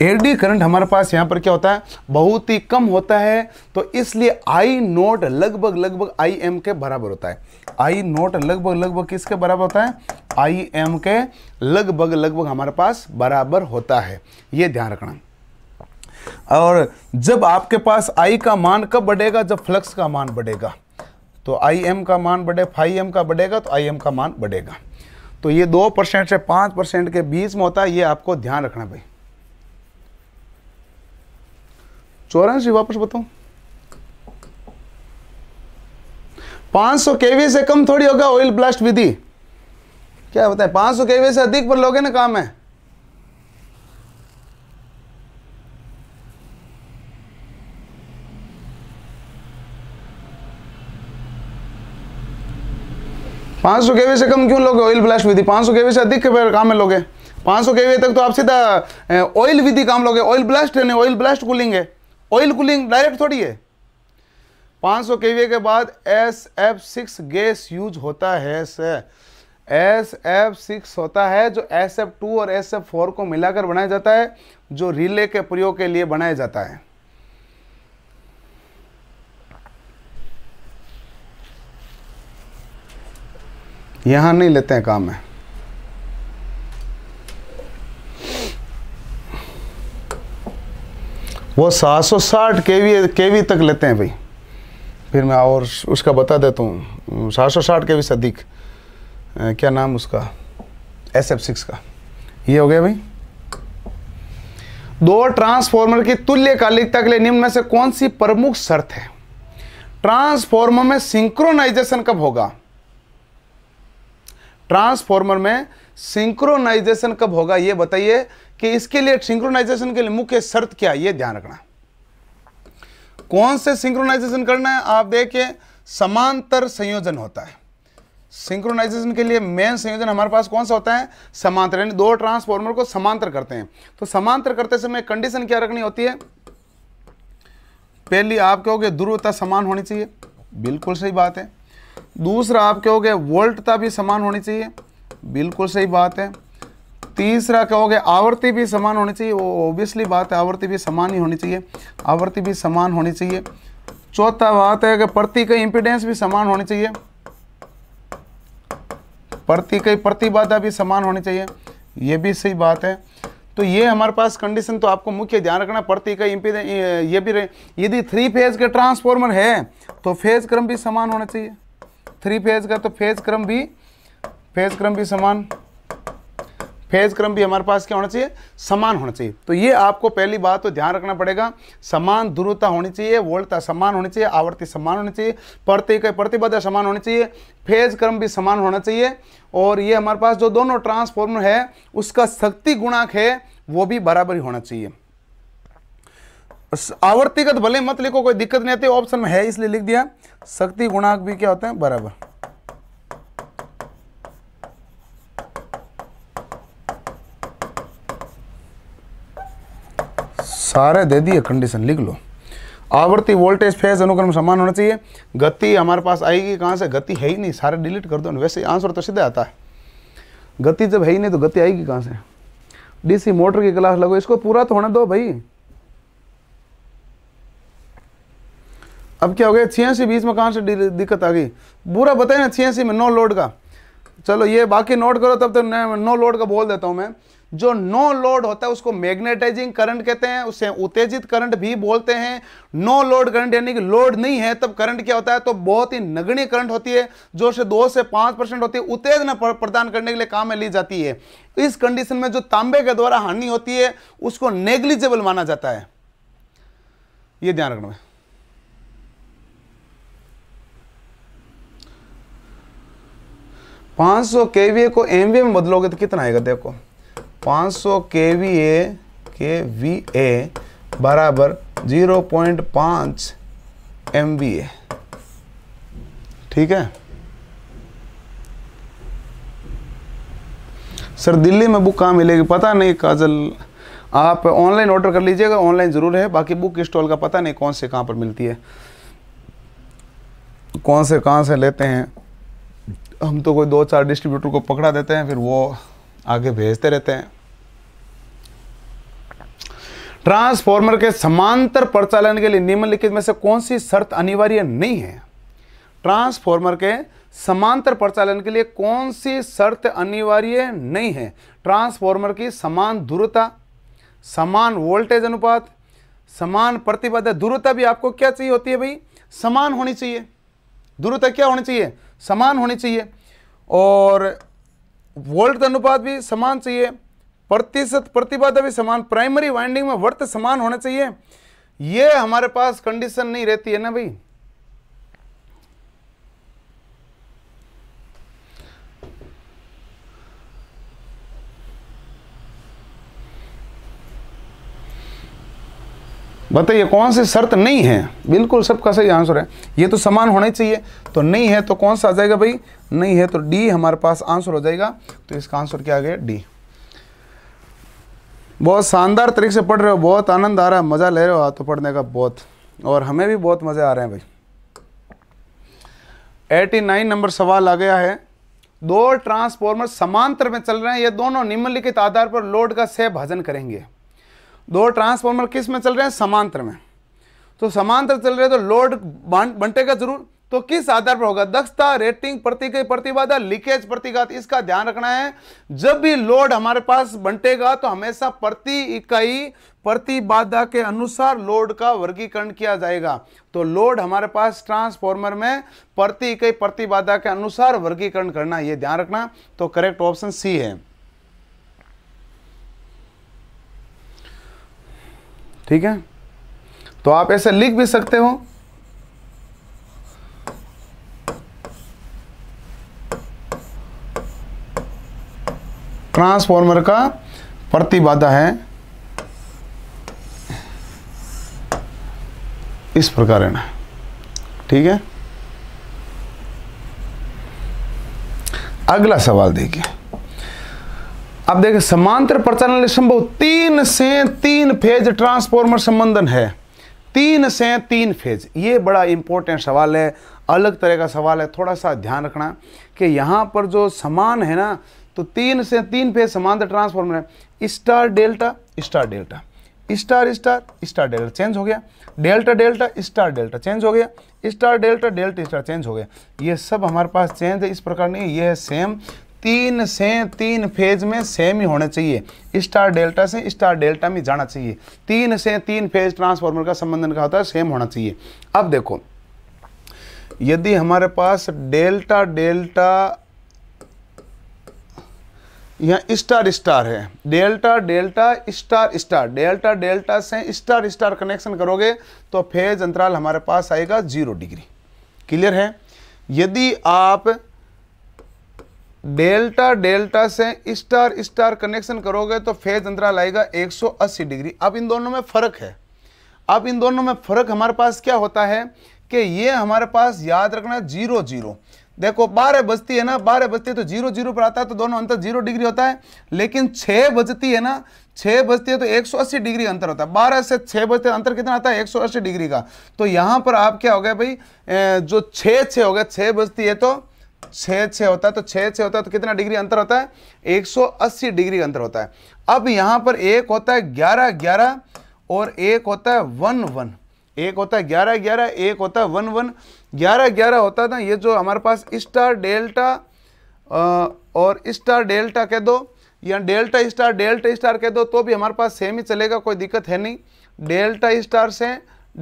एडी करंट हमारे पास यहाँ पर क्या होता है बहुत ही कम होता है तो इसलिए आई नोट लगभग लगभग आई एम के बराबर होता है आई नोट लगभग लगभग किसके बराबर होता है आई एम के लगभग लगभग हमारे पास बराबर होता है ये ध्यान रखना और जब आपके पास आई का मान कब बढ़ेगा जब फ्लक्स का मान बढ़ेगा तो आई एम का मान बढ़े फाइव एम का बढ़ेगा तो आई एम का मान बढ़ेगा तो ये दो परसेंट से पाँच परसेंट के बीच में होता है ये आपको ध्यान रखना भाई चौरासी वापस पांच 500 केवी से कम थोड़ी होगा ऑयल ब्लास्ट विधि क्या पांच 500 केवी से अधिक पर लोगे ना काम है पांच सौ केवी से कम क्यों लोगे ऑयल ब्लास्ट विधि पांच सौ केवी से अधिक के काम है लोगे 500 केवी तक तो आप सीधा ऑयल विधि काम लोगे ऑयल ब्लास्ट है ऑयल ब्लास्ट कूलिंग है ऑयल कूलिंग डायरेक्ट थोड़ी है 500 सौ के बाद S F six gas use होता है एस एफ सिक्स होता है जो एस एफ टू और एस एफ फोर को मिलाकर बनाया जाता है जो रिले के प्रयोग के लिए बनाया जाता है यहां नहीं लेते हैं काम है वो 760 केवी केवी तक लेते हैं भाई फिर मैं और उसका बता देता हूँ 760 हम्म, केवी से अधिक क्या नाम उसका एस एफ सिक्स का ये हो गया भाई दो ट्रांसफॉर्मर की तुल्यकालिकता के लिए निम्न में से कौन सी प्रमुख शर्त है ट्रांसफॉर्मर में सिंक्रोनाइजेशन कब होगा ट्रांसफॉर्मर में सिंक्रोनाइजेशन कब होगा यह बताइए कि इसके लिए सिंक्रोनाइजेशन के लिए मुख्य शर्त क्या है ये ध्यान रखना कौन से सिंक्रोनाइजेशन करना है आप देखिए समांतर संयोजन होता है सिंक्रोनाइजेशन के लिए मेन संयोजन हमारे पास कौन सा होता है समांतर यानी दो ट्रांसफॉर्मर को समांतर करते हैं तो समांतर करते समय कंडीशन क्या रखनी होती है पहली आप कहोगे ध्रुवता समान होनी चाहिए बिल्कुल सही बात है दूसरा आप कहोगे वोल्टता भी समान होनी चाहिए बिल्कुल सही बात है तीसरा कहोगे आवृत्ति भी समान होनी चाहिए वो ऑब्वियसली बात है आवृत्ति भी समान ही होनी चाहिए आवृत्ति भी समान होनी चाहिए चौथा बात है कि प्रति का इंपिडेंस भी समान होनी चाहिए प्रति कई प्रतिबाधा भी समान होनी चाहिए ये भी सही बात है तो ये हमारे पास कंडीशन तो आपको मुख्य ध्यान रखना प्रति का इंपिडेंस ये भी यदि थ्री फेज का ट्रांसफॉर्मर है तो फेज क्रम भी समान होना चाहिए थ्री फेज का तो फेज क्रम भी फेज क्रम भी समान फेज क्रम भी हमारे पास क्या होना चाहिए समान होना चाहिए तो ये आपको पहली बात तो ध्यान रखना पड़ेगा समान ध्रुवता होनी चाहिए वोल्टता समान होनी चाहिए आवृत्ति समान होनी चाहिए के प्रतिबद्धता समान होनी चाहिए फेज क्रम भी समान होना चाहिए और ये हमारे पास जो दोनों ट्रांसफॉर्मर है उसका शक्ति गुणाक है वो भी बराबर ही होना चाहिए आवर्तीगत भले मत लिखो कोई दिक्कत नहीं आती ऑप्शन में है इसलिए लिख दिया शक्ति गुणाक भी क्या होता है बराबर सारे दे दिए कंडीशन लिख लो आवृत्ति वोल्टेज फेज अनुक्रम समान होना चाहिए गति हमारे पास आएगी कहाँ से गति है ही नहीं सारे डिलीट कर दो वैसे आंसर तो सीधा आता है गति जब है ही नहीं तो गति आएगी कहाँ से डीसी मोटर की क्लास लगो इसको पूरा तो होने दो भाई अब क्या हो गया छियासी बीस में कहाँ से दिक्कत आ गई बुरा बताए ना छियासी में नो लोड का चलो ये बाकी नोट करो तब तक तो नो लोड का बोल देता हूँ मैं जो नो लोड होता है उसको मैग्नेटाइजिंग करंट कहते हैं उसे उत्तेजित करंट भी बोलते हैं नो लोड करंट यानी कि लोड नहीं है तब करंट क्या होता है तो बहुत ही नगण्य करंट होती है जो से दो से पांच परसेंट होती है उत्तेजना प्रदान करने के लिए काम में ली जाती है इस कंडीशन में जो तांबे के द्वारा हानि होती है उसको नेग्लिजेबल माना जाता है यह ध्यान रखना है सौ केवीए को एमवीए में बदलोगे तो कितना आएगा देखो पाँच सौ के वी ए के वी ए बराबर जीरो पॉइंट पाँच एम वी ए ठीक है सर दिल्ली में बुक कहाँ मिलेगी पता नहीं काजल आप ऑनलाइन ऑर्डर कर लीजिएगा ऑनलाइन ज़रूर है बाकी बुक स्टॉल का पता नहीं कौन से कहाँ पर मिलती है कौन से कहाँ से लेते हैं हम तो कोई दो चार डिस्ट्रीब्यूटर को पकड़ा देते हैं फिर वो आगे भेजते रहते हैं ट्रांसफॉर्मर के समांतर प्रचालन के लिए निम्नलिखित में से कौन सी शर्त अनिवार्य नहीं है ट्रांसफॉर्मर के समांतर प्रचालन के लिए कौन सी शर्त अनिवार्य नहीं है ट्रांसफॉर्मर की समान दूरता समान वोल्टेज अनुपात समान प्रतिबद्ध दूरता भी आपको क्या चाहिए होती है भाई समान होनी चाहिए दूरता क्या होनी चाहिए समान होनी चाहिए और वोल्ट अनुपात भी समान चाहिए प्रतिशत प्रतिबाधा भी समान प्राइमरी वाइंडिंग में वर्त समान होना चाहिए ये हमारे पास कंडीशन नहीं रहती है ना भाई बताइए कौन सी शर्त नहीं है बिल्कुल सबका सही आंसर है ये तो समान होना चाहिए तो नहीं है तो कौन सा आ जाएगा भाई नहीं है तो डी हमारे पास आंसर हो जाएगा तो इसका आंसर क्या आ गया डी बहुत शानदार तरीके से पढ़ रहे हो बहुत आनंद आ रहा है मज़ा ले रहे हो तो पढ़ने का बहुत और हमें भी बहुत मज़े आ रहे हैं भाई एटी नाइन नंबर सवाल आ गया है दो ट्रांसफॉर्मर समांतर में चल रहे हैं ये दोनों निम्नलिखित आधार पर लोड का से भजन करेंगे दो ट्रांसफॉर्मर किस में चल रहे हैं समांतर में तो समांतर चल रहे तो लोड बंटेगा जरूर तो किस आधार पर होगा दक्षता रेटिंग प्रति के प्रतिबाधा लीकेज प्रतिघात इसका ध्यान रखना है जब भी लोड हमारे पास बंटेगा तो हमेशा प्रति इकाई प्रतिबाधा के अनुसार लोड का वर्गीकरण किया जाएगा तो लोड हमारे पास ट्रांसफॉर्मर में प्रति इकाई प्रतिबाधा के अनुसार वर्गीकरण करना यह ध्यान रखना तो करेक्ट ऑप्शन सी है ठीक है तो आप ऐसे लिख भी सकते हो ट्रांसफॉर्मर का प्रतिबाधा है इस प्रकार है ना ठीक है अगला सवाल देखिए अब देखिए समांतर प्रचालन संभव तीन से तीन फेज ट्रांसफॉर्मर संबंधन है तीन से तीन फेज ये बड़ा इंपॉर्टेंट सवाल है अलग तरह का सवाल है थोड़ा सा ध्यान रखना कि यहां पर जो समान है ना तो तीन से तीन फेज समांतर ट्रांसफॉर्मर है star delta star delta star star star delta change हो गया delta delta star delta change हो गया star delta delta star change हो गया ये सब हमारे पास चेंज है इस प्रकार नहीं ये है सेम तीन से तीन फेज में सेम ही होने चाहिए स्टार डेल्टा से स्टार डेल्टा में जाना चाहिए तीन से तीन फेज ट्रांसफॉर्मर का संबंधन का होता है सेम होना चाहिए अब देखो यदि हमारे पास डेल्टा डेल्टा यहाँ स्टार स्टार है delta delta star star delta delta से स्टार स्टार कनेक्शन करोगे तो फेज अंतराल हमारे पास आएगा जीरो डिग्री क्लियर है यदि आप डेल्टा डेल्टा से स्टार स्टार कनेक्शन करोगे तो फेज अंतराल आएगा 180 डिग्री अब इन दोनों में फ़र्क है अब इन दोनों में फ़र्क हमारे पास क्या होता है कि ये हमारे पास याद रखना जीरो जीरो देखो बारह बजती है ना बारह बजती है तो जीरो जीरो पर आता है तो दोनों अंतर जीरो डिग्री होता है लेकिन छः बजती है ना छः बजती है तो 180 डिग्री अंतर होता है बारह से छः बजते अंतर कितना आता है 180 डिग्री का तो यहाँ पर आप क्या हो गया भाई जो छः छः हो गया छः बजती है तो छः छः होता है तो छः छः होता है तो कितना डिग्री अंतर होता है अस्सी डिग्री अंतर होता है अब यहाँ पर एक होता है ग्यारह ग्यारह और एक होता है वन वन एक होता है ग्यारह ग्यारह एक होता है वन वन ग्यारह ग्यारह होता था ये जो हमारे पास स्टार डेल्टा और स्टार डेल्टा कह दो या डेल्टा स्टार डेल्टा स्टार कह दो तो भी हमारे पास सेम ही चलेगा कोई दिक्कत है नहीं डेल्टा स्टार से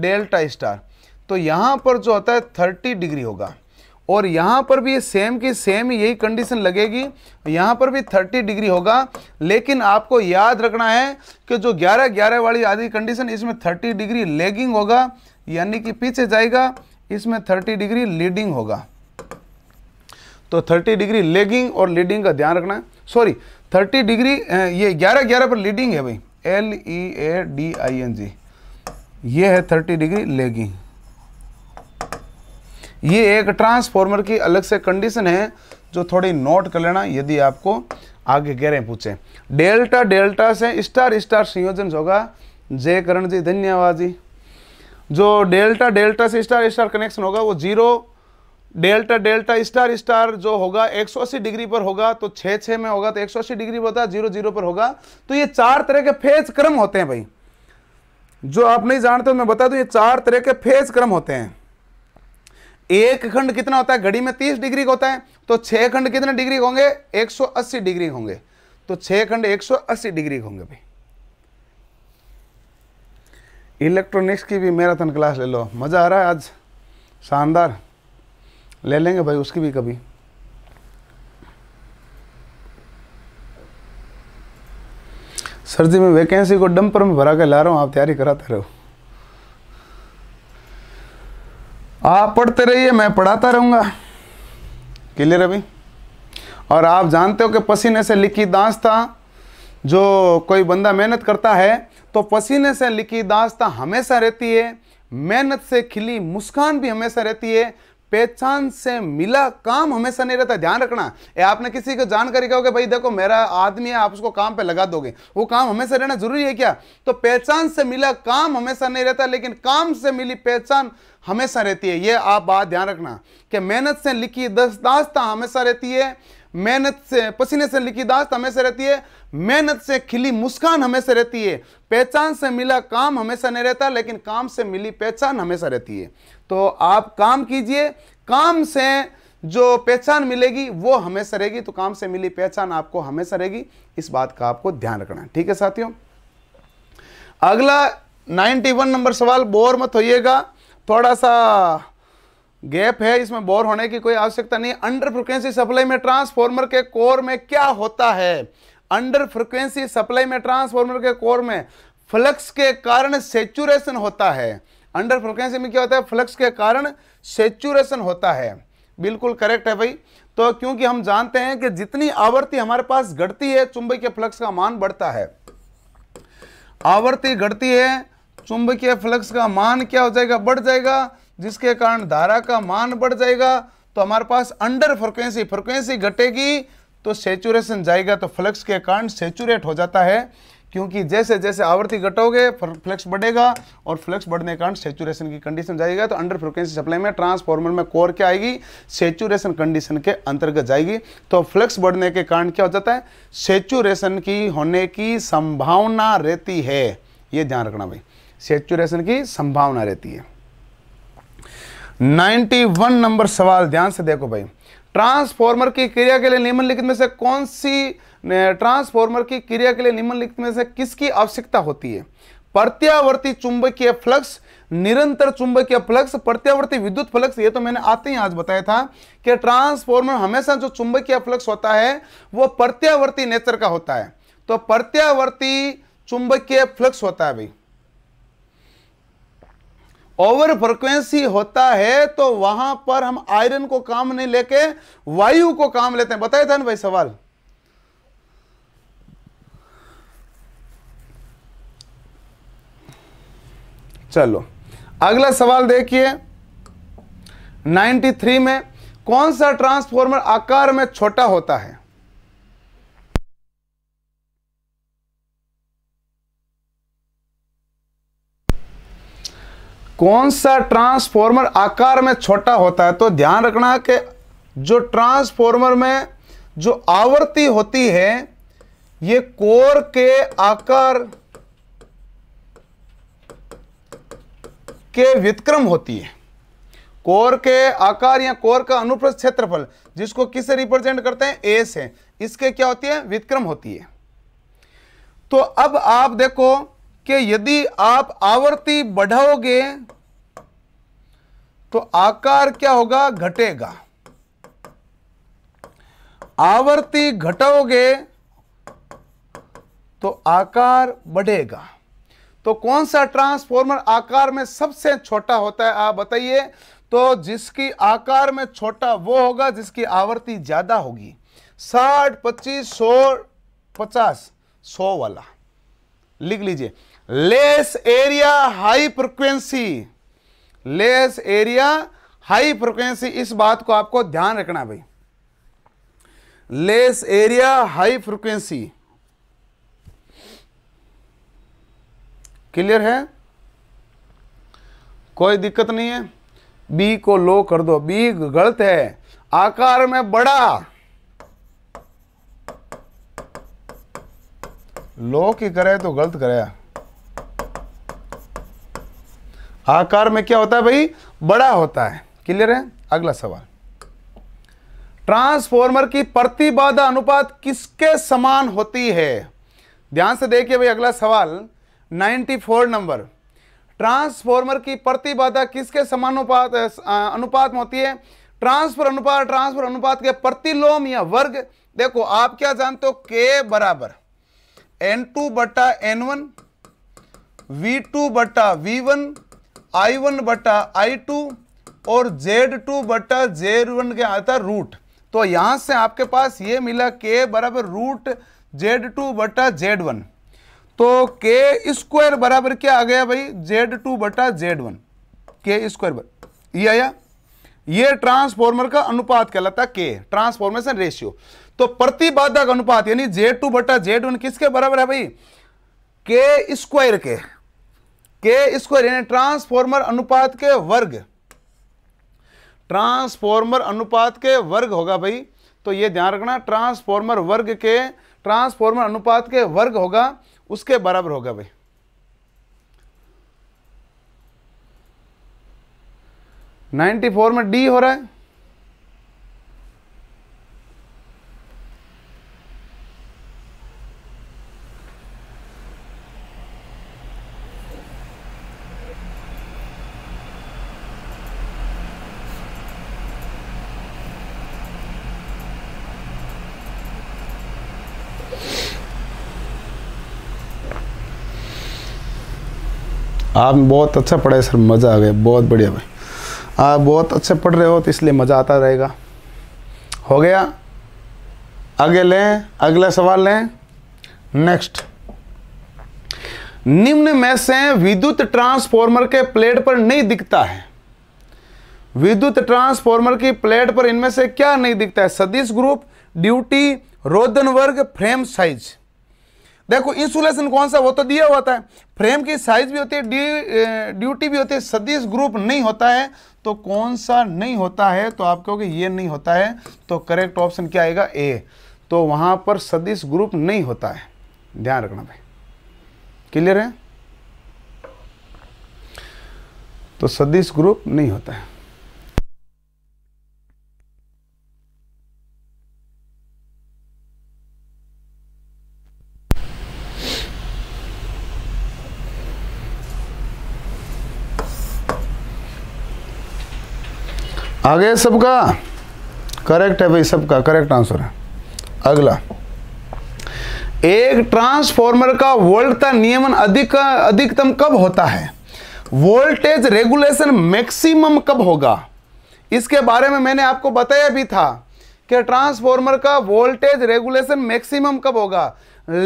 डेल्टा स्टार तो यहाँ पर जो होता है थर्टी डिग्री होगा और यहाँ पर भी सेम की सेम यही कंडीशन लगेगी यहाँ पर भी 30 डिग्री होगा लेकिन आपको याद रखना है कि जो 11 11 वाली आधी कंडीशन इसमें 30 डिग्री लेगिंग होगा यानी कि पीछे जाएगा इसमें 30 डिग्री लीडिंग होगा तो 30 डिग्री लेगिंग और लीडिंग का ध्यान रखना है सॉरी 30 डिग्री ये 11 11 पर लीडिंग है भाई L E A D I N G ये है थर्टी डिग्री लेगिंग ये एक ट्रांसफॉर्मर की अलग से कंडीशन है जो थोड़ी नोट कर लेना यदि आपको आगे कह रहे पूछे डेल्टा डेल्टा से स्टार स्टार संयोजन होगा जय करण जी धन्यवाद जी जो डेल्टा डेल्टा से स्टार स्टार कनेक्शन होगा वो zero delta delta star star जो होगा 180 डिग्री पर होगा तो छः छः में होगा तो 180 डिग्री पर होता जीरो जीरो पर होगा तो ये चार तरह के फेज क्रम होते हैं भाई जो आप नहीं जानते मैं बता दूं ये चार तरह के फेज क्रम होते हैं एक खंड कितना होता है घड़ी में तीस डिग्री का होता है तो छह खंड कितने डिग्री होंगे एक सौ अस्सी डिग्री होंगे तो छह खंड एक सौ अस्सी डिग्री होंगे भाई इलेक्ट्रॉनिक्स की भी मैराथन क्लास ले लो मज़ा आ रहा है आज शानदार ले लेंगे भाई उसकी भी कभी सर जी मैं वैकेंसी को डंपर में भरा के ला रहा हूँ आप तैयारी कराते रहो आप पढ़ते रहिए मैं पढ़ाता रहूंगा क्लियर अभी और आप जानते हो कि पसीने से लिखी दास्ता जो कोई बंदा मेहनत करता है तो पसीने से लिखी दास्ता हमेशा रहती है मेहनत से खिली मुस्कान भी हमेशा रहती है पहचान से मिला काम हमेशा नहीं रहता ध्यान रखना ए, आपने किसी को जानकारी कहोगे भाई देखो मेरा आदमी है आप उसको काम पे लगा दोगे वो काम हमेशा रहना जरूरी है क्या तो पहचान से मिला काम हमेशा नहीं रहता लेकिन काम से मिली पहचान हमेशा रहती है ये आप बात ध्यान रखना कि मेहनत से लिखी दस दास्ता हमेशा रहती है मेहनत से पसीने से लिखी दास्त हमेशा रहती है मेहनत से खिली मुस्कान हमेशा रहती है पहचान से मिला काम हमेशा नहीं रहता लेकिन काम से मिली पहचान हमेशा रहती है तो आप काम कीजिए काम से जो पहचान मिलेगी वो हमेशा रहेगी तो काम से मिली पहचान आपको हमेशा रहेगी इस बात का आपको ध्यान रखना है ठीक है साथियों अगला 91 नंबर सवाल बोर मत होइएगा थोड़ा सा गैप है इसमें बोर होने की कोई आवश्यकता नहीं अंडर फ्रिक्वेंसी सप्लाई में ट्रांसफॉर्मर के कोर में क्या होता है अंडर फ्रिक्वेंसी सप्लाई में ट्रांसफॉर्मर के कोर में फ्लक्स के कारण सेचुरेशन होता है अंडर फ्रिक्वेंसी में क्या होता है फ्लक्स के कारण सेचुरेशन होता है बिल्कुल करेक्ट है भाई तो क्योंकि हम जानते हैं कि जितनी आवर्ती हमारे पास घटती है के फ्लक्स का मान बढ़ता है आवर्ती घटती है चुंबकीय फ्लक्स का मान क्या हो जाएगा बढ़ जाएगा जिसके कारण धारा का मान बढ़ जाएगा तो हमारे पास अंडर फ्रिक्वेंसी फ्रिक्वेंसी घटेगी तो सेचुरेशन जाएगा तो फ्लक्स के कारण सेचुरेट हो जाता है क्योंकि जैसे जैसे आवृत्ति घटोगे फ्लक्स बढ़ेगा और फ्लक्स बढ़ने के कारण सेचुरेशन की कंडीशन जाएगा तो अंडर फ्रिक्वेंसी सप्लाई में ट्रांसफॉर्मर में कोर क्या आएगी सेचुरेशन कंडीशन के अंतर्गत जाएगी तो फ्लक्स बढ़ने के कारण क्या हो जाता है सेचुरेशन की होने की संभावना रहती है ये ध्यान रखना भाई सेचुरेशन की संभावना रहती है 91 नंबर सवाल ध्यान से देखो भाई ट्रांसफॉर्मर की क्रिया के लिए निम्नलिखित में से कौन सी ट्रांसफॉर्मर की क्रिया के लिए निम्नलिखित में से किसकी आवश्यकता होती है प्रत्यावर्ती चुंबकीय फ्लक्स निरंतर चुंबकीय फ्लक्स प्रत्यावर्ती विद्युत फ्लक्स ये तो मैंने आते ही आज बताया था कि ट्रांसफॉर्मर हमेशा जो चुंबकीय फ्लक्स होता है वो प्रत्यावर्ती नेचर का होता है तो प्रत्यावर्ती चुंबकीय फ्लक्स होता है भाई ओवर फ्रिक्वेंसी होता है तो वहां पर हम आयरन को काम नहीं लेके वायु को काम लेते हैं बताए था ना भाई सवाल चलो अगला सवाल देखिए 93 में कौन सा ट्रांसफॉर्मर आकार में छोटा होता है कौन सा ट्रांसफॉर्मर आकार में छोटा होता है तो ध्यान रखना कि जो ट्रांसफॉर्मर में जो आवृत्ति होती है ये कोर के आकार के व्यतक्रम होती है कोर के आकार या कोर का अनुप्रस्थ क्षेत्रफल जिसको किसे रिप्रेजेंट करते हैं ए से इसके क्या होती है वितक्रम होती है तो अब आप देखो कि यदि आप आवृत्ति बढ़ाओगे तो आकार क्या होगा घटेगा आवर्ती घटाओगे तो आकार बढ़ेगा तो कौन सा ट्रांसफॉर्मर आकार में सबसे छोटा होता है आप बताइए तो जिसकी आकार में छोटा वो होगा जिसकी आवर्ती ज्यादा होगी साठ पच्चीस सौ पचास सो वाला लिख लीजिए less area high frequency less area high frequency इस बात को आपको ध्यान रखना भाई less area high frequency clear है कोई दिक्कत नहीं है बी को लो कर दो बी गलत है आकार में बड़ा लो की करे तो गलत करे आकार में क्या होता है भाई बड़ा होता है क्लियर है अगला सवाल ट्रांसफॉर्मर की प्रतिबाधा अनुपात किसके समान होती है ध्यान से देखिए भाई अगला सवाल 94 नंबर ट्रांसफॉर्मर की प्रतिबाधा किसके समान अनुपात अनुपात में होती है ट्रांसफर अनुपात ट्रांसफर अनुपात के प्रतिलोम या वर्ग देखो आप क्या जानते हो के बराबर एन टू बटा एन वन वी टू बटा वी वन आई वन बटा आई टू और जेड टू बटा जेड वन के आता रूट तो यहां से आपके पास ये मिला के बराबर रूट जेड टू बटा जेड वन तो के स्क्वायर बराबर क्या आ गया भाई जेड टू बटा जेड वन के स्क्वायर ये आया ये ट्रांसफॉर्मर का अनुपात कहलाता है के ट्रांसफॉर्मेशन रेशियो तो प्रतिबाधा का अनुपात यानी जेड टू बटा जेड वन किसके बराबर है भाई के स्क्वायर के के स्क्वायर यानी ट्रांसफॉर्मर अनुपात के वर्ग ट्रांसफॉर्मर अनुपात के वर्ग होगा भाई तो ये ध्यान रखना ट्रांसफॉर्मर वर्ग के ट्रांसफॉर्मर अनुपात के वर्ग होगा उसके बराबर होगा भाई नाइन्टी फोर में डी हो रहा है आप बहुत अच्छा पढ़ाए सर मज़ा आ गया बहुत बढ़िया भाई आप बहुत अच्छे पढ़ रहे हो तो इसलिए मज़ा आता रहेगा हो गया आगे लें अगला सवाल लें नेक्स्ट निम्न में से विद्युत ट्रांसफॉर्मर के प्लेट पर नहीं दिखता है विद्युत ट्रांसफॉर्मर की प्लेट पर इनमें से क्या नहीं दिखता है सदिश ग्रुप ड्यूटी रोदन वर्ग फ्रेम साइज़ देखो इंसुलेशन कौन सा वो तो दिया होता है फ्रेम की साइज भी होती है ड्यू ड्यूटी भी होती है सदिश ग्रुप नहीं होता है तो कौन सा नहीं होता है तो आप कहोगे ये नहीं होता है तो करेक्ट ऑप्शन क्या आएगा ए तो वहां पर सदिश ग्रुप नहीं होता है ध्यान रखना भाई क्लियर है तो सदिश ग्रुप नहीं होता है आ गया सबका करेक्ट है भाई सबका करेक्ट आंसर है अगला एक ट्रांसफॉर्मर का वोल्ट का नियमन अधिक अधिकतम कब होता है वोल्टेज रेगुलेशन मैक्सिमम कब होगा इसके बारे में मैंने आपको बताया भी था कि ट्रांसफॉर्मर का वोल्टेज रेगुलेशन मैक्सिमम कब होगा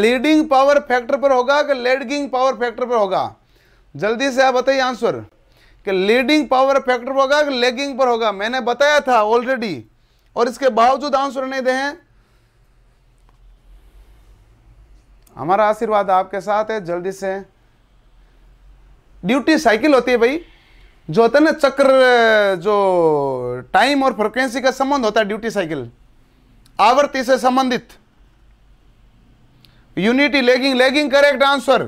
लीडिंग पावर फैक्टर पर होगा कि लेडगिंग पावर फैक्टर पर होगा जल्दी से आप बताइए आंसर कि लीडिंग पावर फैक्टर होगा कि लेगिंग पर होगा मैंने बताया था ऑलरेडी और इसके बावजूद आंसर नहीं दे हैं हमारा आशीर्वाद आपके साथ है जल्दी से ड्यूटी साइकिल होती है भाई जो होता है ना चक्र जो टाइम और फ्रिक्वेंसी का संबंध होता है ड्यूटी साइकिल आवर्ती से संबंधित unity lagging lagging correct answer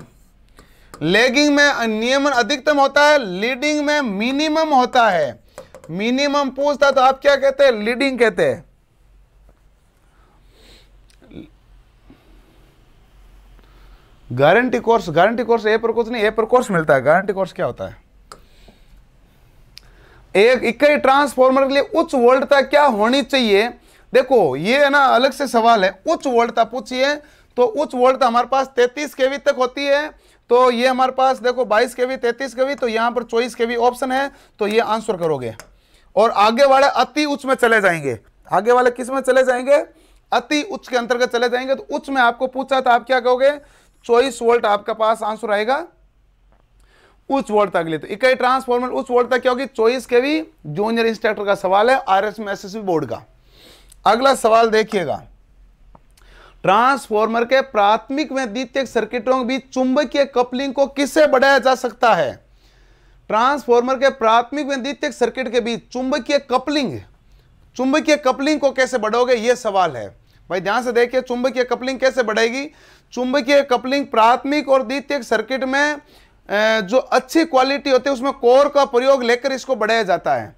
lagging में नियमन अधिकतम होता है लीडिंग में मिनिमम होता है मिनिमम पूछता तो आप क्या कहते हैं लीडिंग कहते हैं guarantee course guarantee course A पर कुछ नहीं ए पर कोर्स मिलता है गारंटी कोर्स क्या होता है एक इकाई ट्रांसफॉर्मर के लिए उच्च वोल्टता क्या होनी चाहिए देखो ये ना अलग से सवाल है उच्च वोल्टता पूछिए तो उच्च वोल्टता हमारे पास 33 केवी तक होती है तो ये हमारे पास देखो 22 के भी तैतीस के भी तो यहां पर चौबीस के भी ऑप्शन है तो ये आंसर करोगे और आगे वाले अति उच्च में चले जाएंगे आगे वाले किस में चले जाएंगे अति उच्च के अंतर्गत चले जाएंगे तो उच्च में आपको पूछा तो आप क्या कहोगे चौबीस वोल्ट आपके पास आंसर आएगा उच्च वोल्ट तक ले तो इकाई ट्रांसफॉर्मर उच्च वोल्ट तक क्या होगी चौबीस के भी जूनियर इंस्ट्रक्टर का सवाल है आर एस बोर्ड का अगला सवाल देखिएगा ट्रांसफॉर्मर के प्राथमिक व द्वितीय सर्किटों के बीच चुंबकीय कपलिंग को किससे बढ़ाया जा सकता है ट्रांसफॉर्मर के प्राथमिक व द्वितीय सर्किट के बीच चुंबकीय कपलिंग चुंबकीय कपलिंग को कैसे बढ़ाओगे ये सवाल है भाई ध्यान से देखिए चुंबकीय कपलिंग कैसे बढ़ेगी चुंबकीय कपलिंग प्राथमिक और द्वितीय सर्किट में जो अच्छी क्वालिटी होती है उसमें कोर का प्रयोग लेकर इसको बढ़ाया जाता है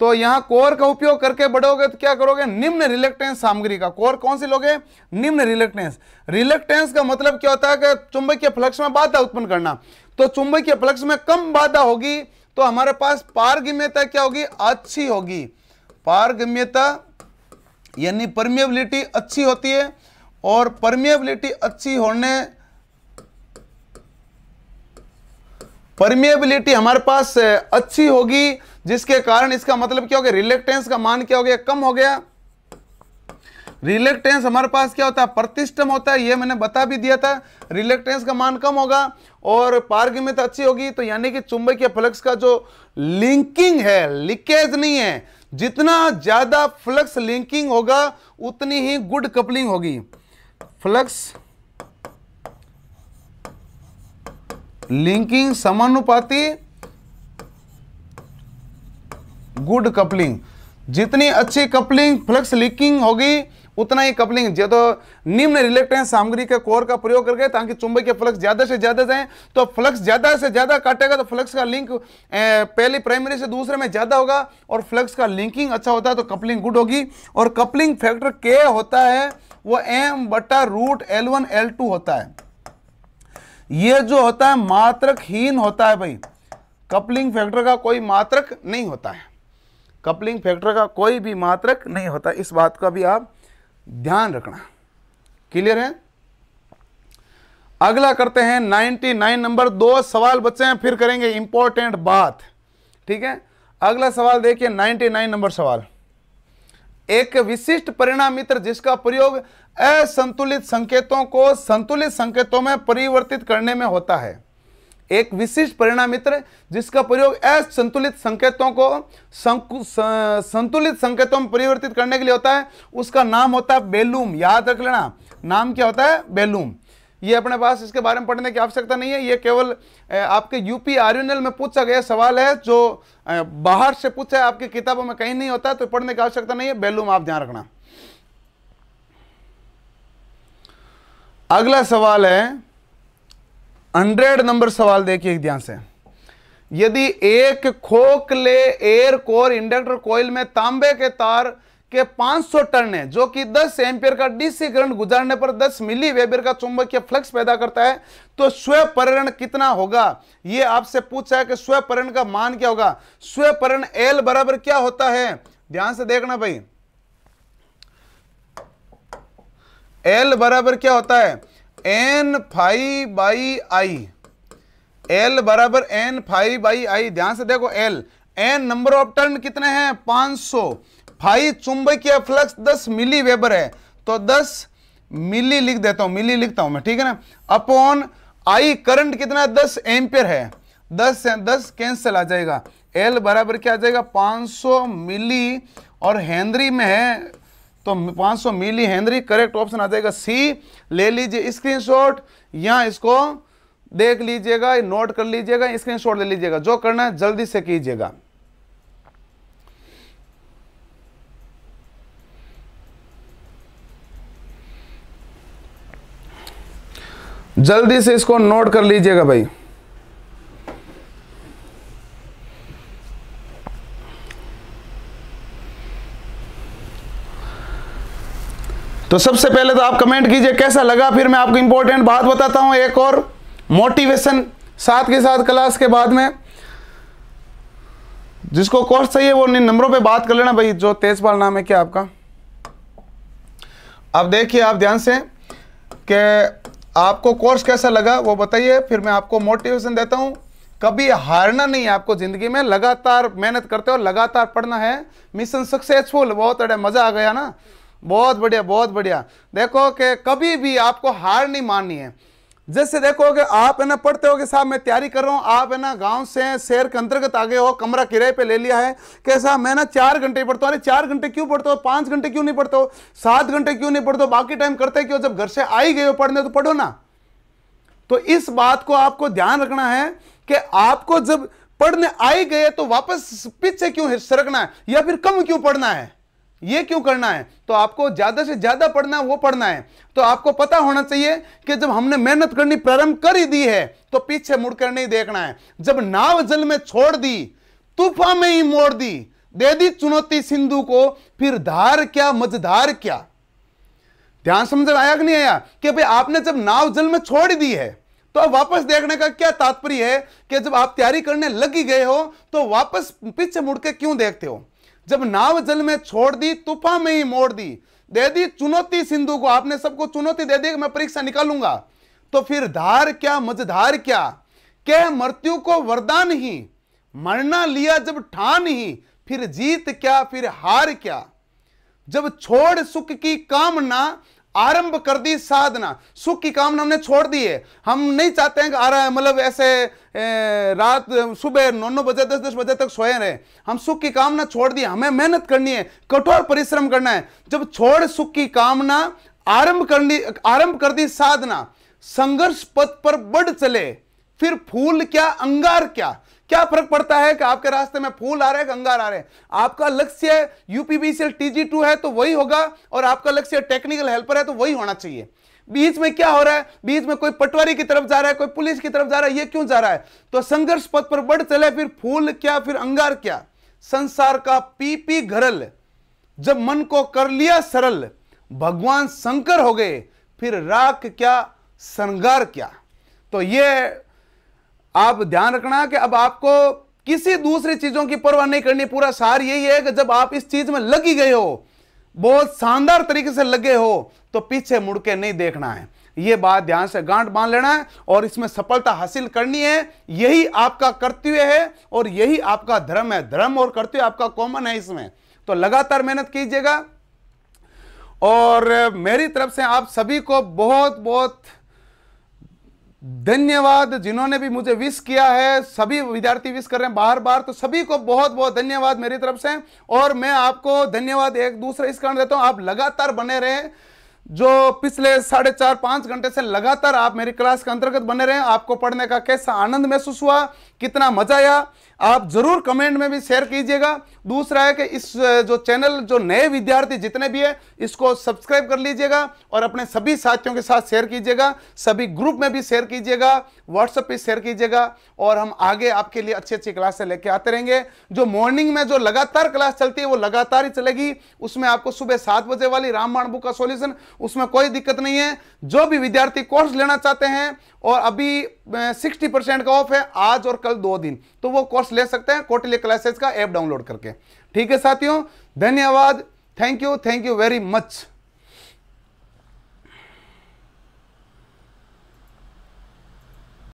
तो यहां कोर का उपयोग करके बढ़ोगे तो क्या करोगे निम्न रिलेक्टेंस सामग्री का कोर कौन सी लोगे निम्न रिलेक्टेंस रिलेक्टेंस का मतलब क्या होता है कि चुंबकीय फ्लक्स में बाधा उत्पन्न करना तो चुंबकीय फ्लक्स में कम बाधा होगी तो हमारे पास पारगम्यता क्या होगी अच्छी होगी पारगम्यता यानी परमिएबिलिटी अच्छी होती है और परमिएबिलिटी अच्छी होने परमिएबिलिटी हमारे पास अच्छी होगी जिसके कारण इसका मतलब क्या हो गया रिलेक्टेंस का मान क्या हो गया कम हो गया रिलेक्टेंस हमारे पास क्या होता है प्रतिष्ठम होता है ये मैंने बता भी दिया था रिलेक्टेंस का मान कम होगा और पार्ग में तो अच्छी होगी तो यानी कि चुंबकीय फ्लक्स का जो लिंकिंग है लीकेज नहीं है जितना ज्यादा फ्लक्स लिंकिंग होगा उतनी ही गुड कपलिंग होगी फ्लक्स लिंकिंग समानुपाती गुड कपलिंग जितनी अच्छी कपलिंग फ्लक्स लीकिंग होगी उतना ही कपलिंग जो तो निम्न रिलेक्टेंस सामग्री के कोर का प्रयोग करके ताकि चुंबक के फ्लक्स ज़्यादा से ज़्यादा जाएं तो फ्लक्स ज़्यादा से ज़्यादा काटेगा तो फ्लक्स का लिंक पहली प्राइमरी से दूसरे में ज़्यादा होगा और फ्लक्स का लिंकिंग अच्छा होता है तो कपलिंग गुड होगी और कपलिंग फैक्टर के होता है वो एम बटा root L one L two होता है ये जो होता है मात्रकहीन होता है भाई कपलिंग फैक्टर का कोई मात्रक नहीं होता है कपलिंग फैक्टर का कोई भी मात्रक नहीं होता इस बात का भी आप ध्यान रखना क्लियर है अगला करते हैं 99 नंबर दो सवाल बच्चे हैं फिर करेंगे इंपॉर्टेंट बात ठीक है अगला सवाल देखिए 99 नंबर सवाल एक विशिष्ट परिणाम मित्र जिसका प्रयोग असंतुलित संकेतों को संतुलित संकेतों में परिवर्तित करने में होता है एक विशिष्ट परिणाम मित्र जिसका प्रयोग असंतुलित संकेतों को संतुलित संकेतों में परिवर्तित करने के लिए होता है उसका नाम होता है बेलूम याद रख लेना नाम क्या होता है बेलूम ये अपने पास इसके बारे में पढ़ने की आवश्यकता नहीं है ये केवल आपके यूपी आर्यूनल में पूछा गया सवाल है जो बाहर से पूछा है आपकी किताबों में कहीं नहीं होता तो पढ़ने की आवश्यकता नहीं है बेलूम आप ध्यान रखना अगला सवाल है हंड्रेड नंबर सवाल देखिए एक ध्यान से यदि एक खोखले एयर कोर इंडक्टर कोयल में तांबे के तार के 500 टर्न है जो कि 10 एम्पियर का डीसी करंट गुजारने पर 10 मिली वेबर का चुंबकीय फ्लक्स पैदा करता है तो स्वपर्रण कितना होगा यह आपसे पूछा है कि स्वपर्रण का मान क्या होगा स्वपर्रण एल बराबर क्या होता है ध्यान से देखना भाई एल बराबर क्या होता है N five by I L बराबर एन फाइव बाई आई ध्यान से देखो L N number of turn कितने हैं 500 सौ फाइव चुंबकीय फ्लक्स 10 मिली वेबर है तो 10 मिली लिख देता हूं मिली लिखता हूं मैं ठीक है ना अपॉन आई करंट कितना 10 एम्पियर है 10 से 10 कैंसिल आ जाएगा एल बराबर क्या आ जाएगा 500 मिली और हेनरी में है तो 500 मिली हेनरी करेक्ट ऑप्शन आ जाएगा सी ले लीजिए स्क्रीनशॉट या इसको देख लीजिएगा नोट कर लीजिएगा स्क्रीनशॉट ले लीजिएगा जो करना है जल्दी से कीजिएगा जल्दी से इसको नोट कर लीजिएगा भाई तो सबसे पहले तो आप कमेंट कीजिए कैसा लगा फिर मैं आपको इंपॉर्टेंट बात बताता हूं एक और मोटिवेशन साथ के साथ क्लास के बाद में जिसको कोर्स चाहिए वो नंबरों पे बात कर लेना भाई जो तेजपाल नाम है क्या आपका अब देखिए आप ध्यान से कि आपको कोर्स कैसा लगा वो बताइए फिर मैं आपको मोटिवेशन देता हूं कभी हारना नहीं है आपको ज़िंदगी में लगातार मेहनत करते हो लगातार पढ़ना है मिशन सक्सेसफुल बहुत अरे मज़ा आ गया ना बहुत बढ़िया बहुत बढ़िया देखो कि कभी भी आपको हार नहीं माननी है जैसे देखो कि आप है ना पढ़ते हो कि साहब मैं तैयारी कर रहा हूँ आप है ना गांव से शहर के अंतर्गत आगे हो कमरा किराए पे ले लिया है कि साहब मैं ना चार घंटे पढ़ता हूँ अरे चार घंटे क्यों पढ़ते हो पाँच घंटे क्यों नहीं पढ़ते हो सात घंटे क्यों नहीं पढ़ते हो बाकी टाइम करते क्यों जब घर से आ ही गए हो पढ़ने तो पढ़ो ना तो इस बात को आपको ध्यान रखना है कि आपको जब पढ़ने आई गए तो वापस पीछे क्यों सरकना है या फिर कम क्यों पढ़ना है ये क्यों करना है तो आपको ज़्यादा से ज़्यादा पढ़ना है वो पढ़ना है तो आपको पता होना चाहिए कि जब हमने मेहनत करनी प्रारंभ कर ही दी है तो पीछे मुड़कर नहीं देखना है जब नाव जल में छोड़ दी तूफा में ही मोड़ दी दे दी चुनौती सिंधु को फिर धार क्या मझधार क्या ध्यान समझ आया कि नहीं आया कि भाई आपने जब नाव जल में छोड़ दी है तो अब वापस देखने का क्या तात्पर्य है कि जब आप तैयारी करने लगी गए हो तो वापस पीछे मुड़ के क्यों देखते हो जब नाव जल में छोड़ दी तूफा में ही मोड़ दी दे दी चुनौती सिंधु को आपने सबको चुनौती दे दी कि मैं परीक्षा निकालूंगा तो फिर धार क्या मझधार क्या कह मृत्यु को वरदान ही मरना लिया जब ठान ही फिर जीत क्या फिर हार क्या जब छोड़ सुख की कामना आरंभ कर दी साधना सुख की कामना हमने छोड़ दी है हम नहीं चाहते हैं कि आ रहा है मतलब ऐसे ए, रात सुबह नौ नौ बजे दस दस बजे तक सोए रहे हम सुख की कामना छोड़ दी हमें मेहनत करनी है कठोर परिश्रम करना है जब छोड़ सुख की कामना आरंभ करनी आरंभ कर दी साधना संघर्ष पथ पर बढ़ चले फिर फूल क्या अंगार क्या क्या फर्क पड़ता है कि आपके रास्ते में फूल आ रहे हैं गंगार आ रहे हैं आपका लक्ष्य यूपीबीसीएल टीजी टू है तो वही होगा और आपका लक्ष्य टेक्निकल हेल्पर है तो वही होना चाहिए बीच में क्या हो रहा है बीच में कोई पटवारी की तरफ जा रहा है कोई पुलिस की तरफ जा रहा है ये क्यों जा रहा है तो संघर्ष पथ पर बढ़ चले फिर फूल क्या फिर अंगार क्या संसार का पीपी घरल जब मन को कर लिया सरल भगवान शंकर हो गए फिर राख क्या श्रृंगार क्या तो ये आप ध्यान रखना कि अब आपको किसी दूसरी चीजों की परवाह नहीं करनी पूरा सार यही है कि जब आप इस चीज में लगी गए हो बहुत शानदार तरीके से लगे हो तो पीछे मुड़ के नहीं देखना है यह बात ध्यान से गांठ बांध लेना है और इसमें सफलता हासिल करनी है यही आपका कर्तव्य है और यही आपका धर्म है धर्म और कर्तव्य आपका कॉमन है इसमें तो लगातार मेहनत कीजिएगा और मेरी तरफ से आप सभी को बहुत बहुत धन्यवाद जिन्होंने भी मुझे विश किया है सभी विद्यार्थी विश कर रहे हैं बार बार तो सभी को बहुत बहुत धन्यवाद मेरी तरफ से और मैं आपको धन्यवाद एक दूसरे इस कारण देता हूं आप लगातार बने रहे जो पिछले साढ़े चार पांच घंटे से लगातार आप मेरी क्लास के अंतर्गत बने रहे आपको पढ़ने का कैसा आनंद महसूस हुआ कितना मजा आया आप जरूर कमेंट में भी शेयर कीजिएगा दूसरा है कि इस जो चैनल जो नए विद्यार्थी जितने भी है इसको सब्सक्राइब कर लीजिएगा और अपने सभी साथियों के साथ शेयर कीजिएगा सभी ग्रुप में भी शेयर कीजिएगा व्हाट्सएप पे शेयर कीजिएगा और हम आगे आपके लिए अच्छी अच्छी क्लासें लेके आते रहेंगे जो मॉर्निंग में जो लगातार क्लास चलती है वो लगातार ही चलेगी उसमें आपको सुबह सात बजे वाली रामबाण बुक का सोल्यूशन उसमें कोई दिक्कत नहीं है जो भी विद्यार्थी कोर्स लेना चाहते हैं और अभी सिक्सटी परसेंट का ऑफ है आज और कल दो दिन तो वो कोर्स ले सकते हैं कोटली क्लासेस का ऐप डाउनलोड करके ठीक है साथियों धन्यवाद thank you thank you very much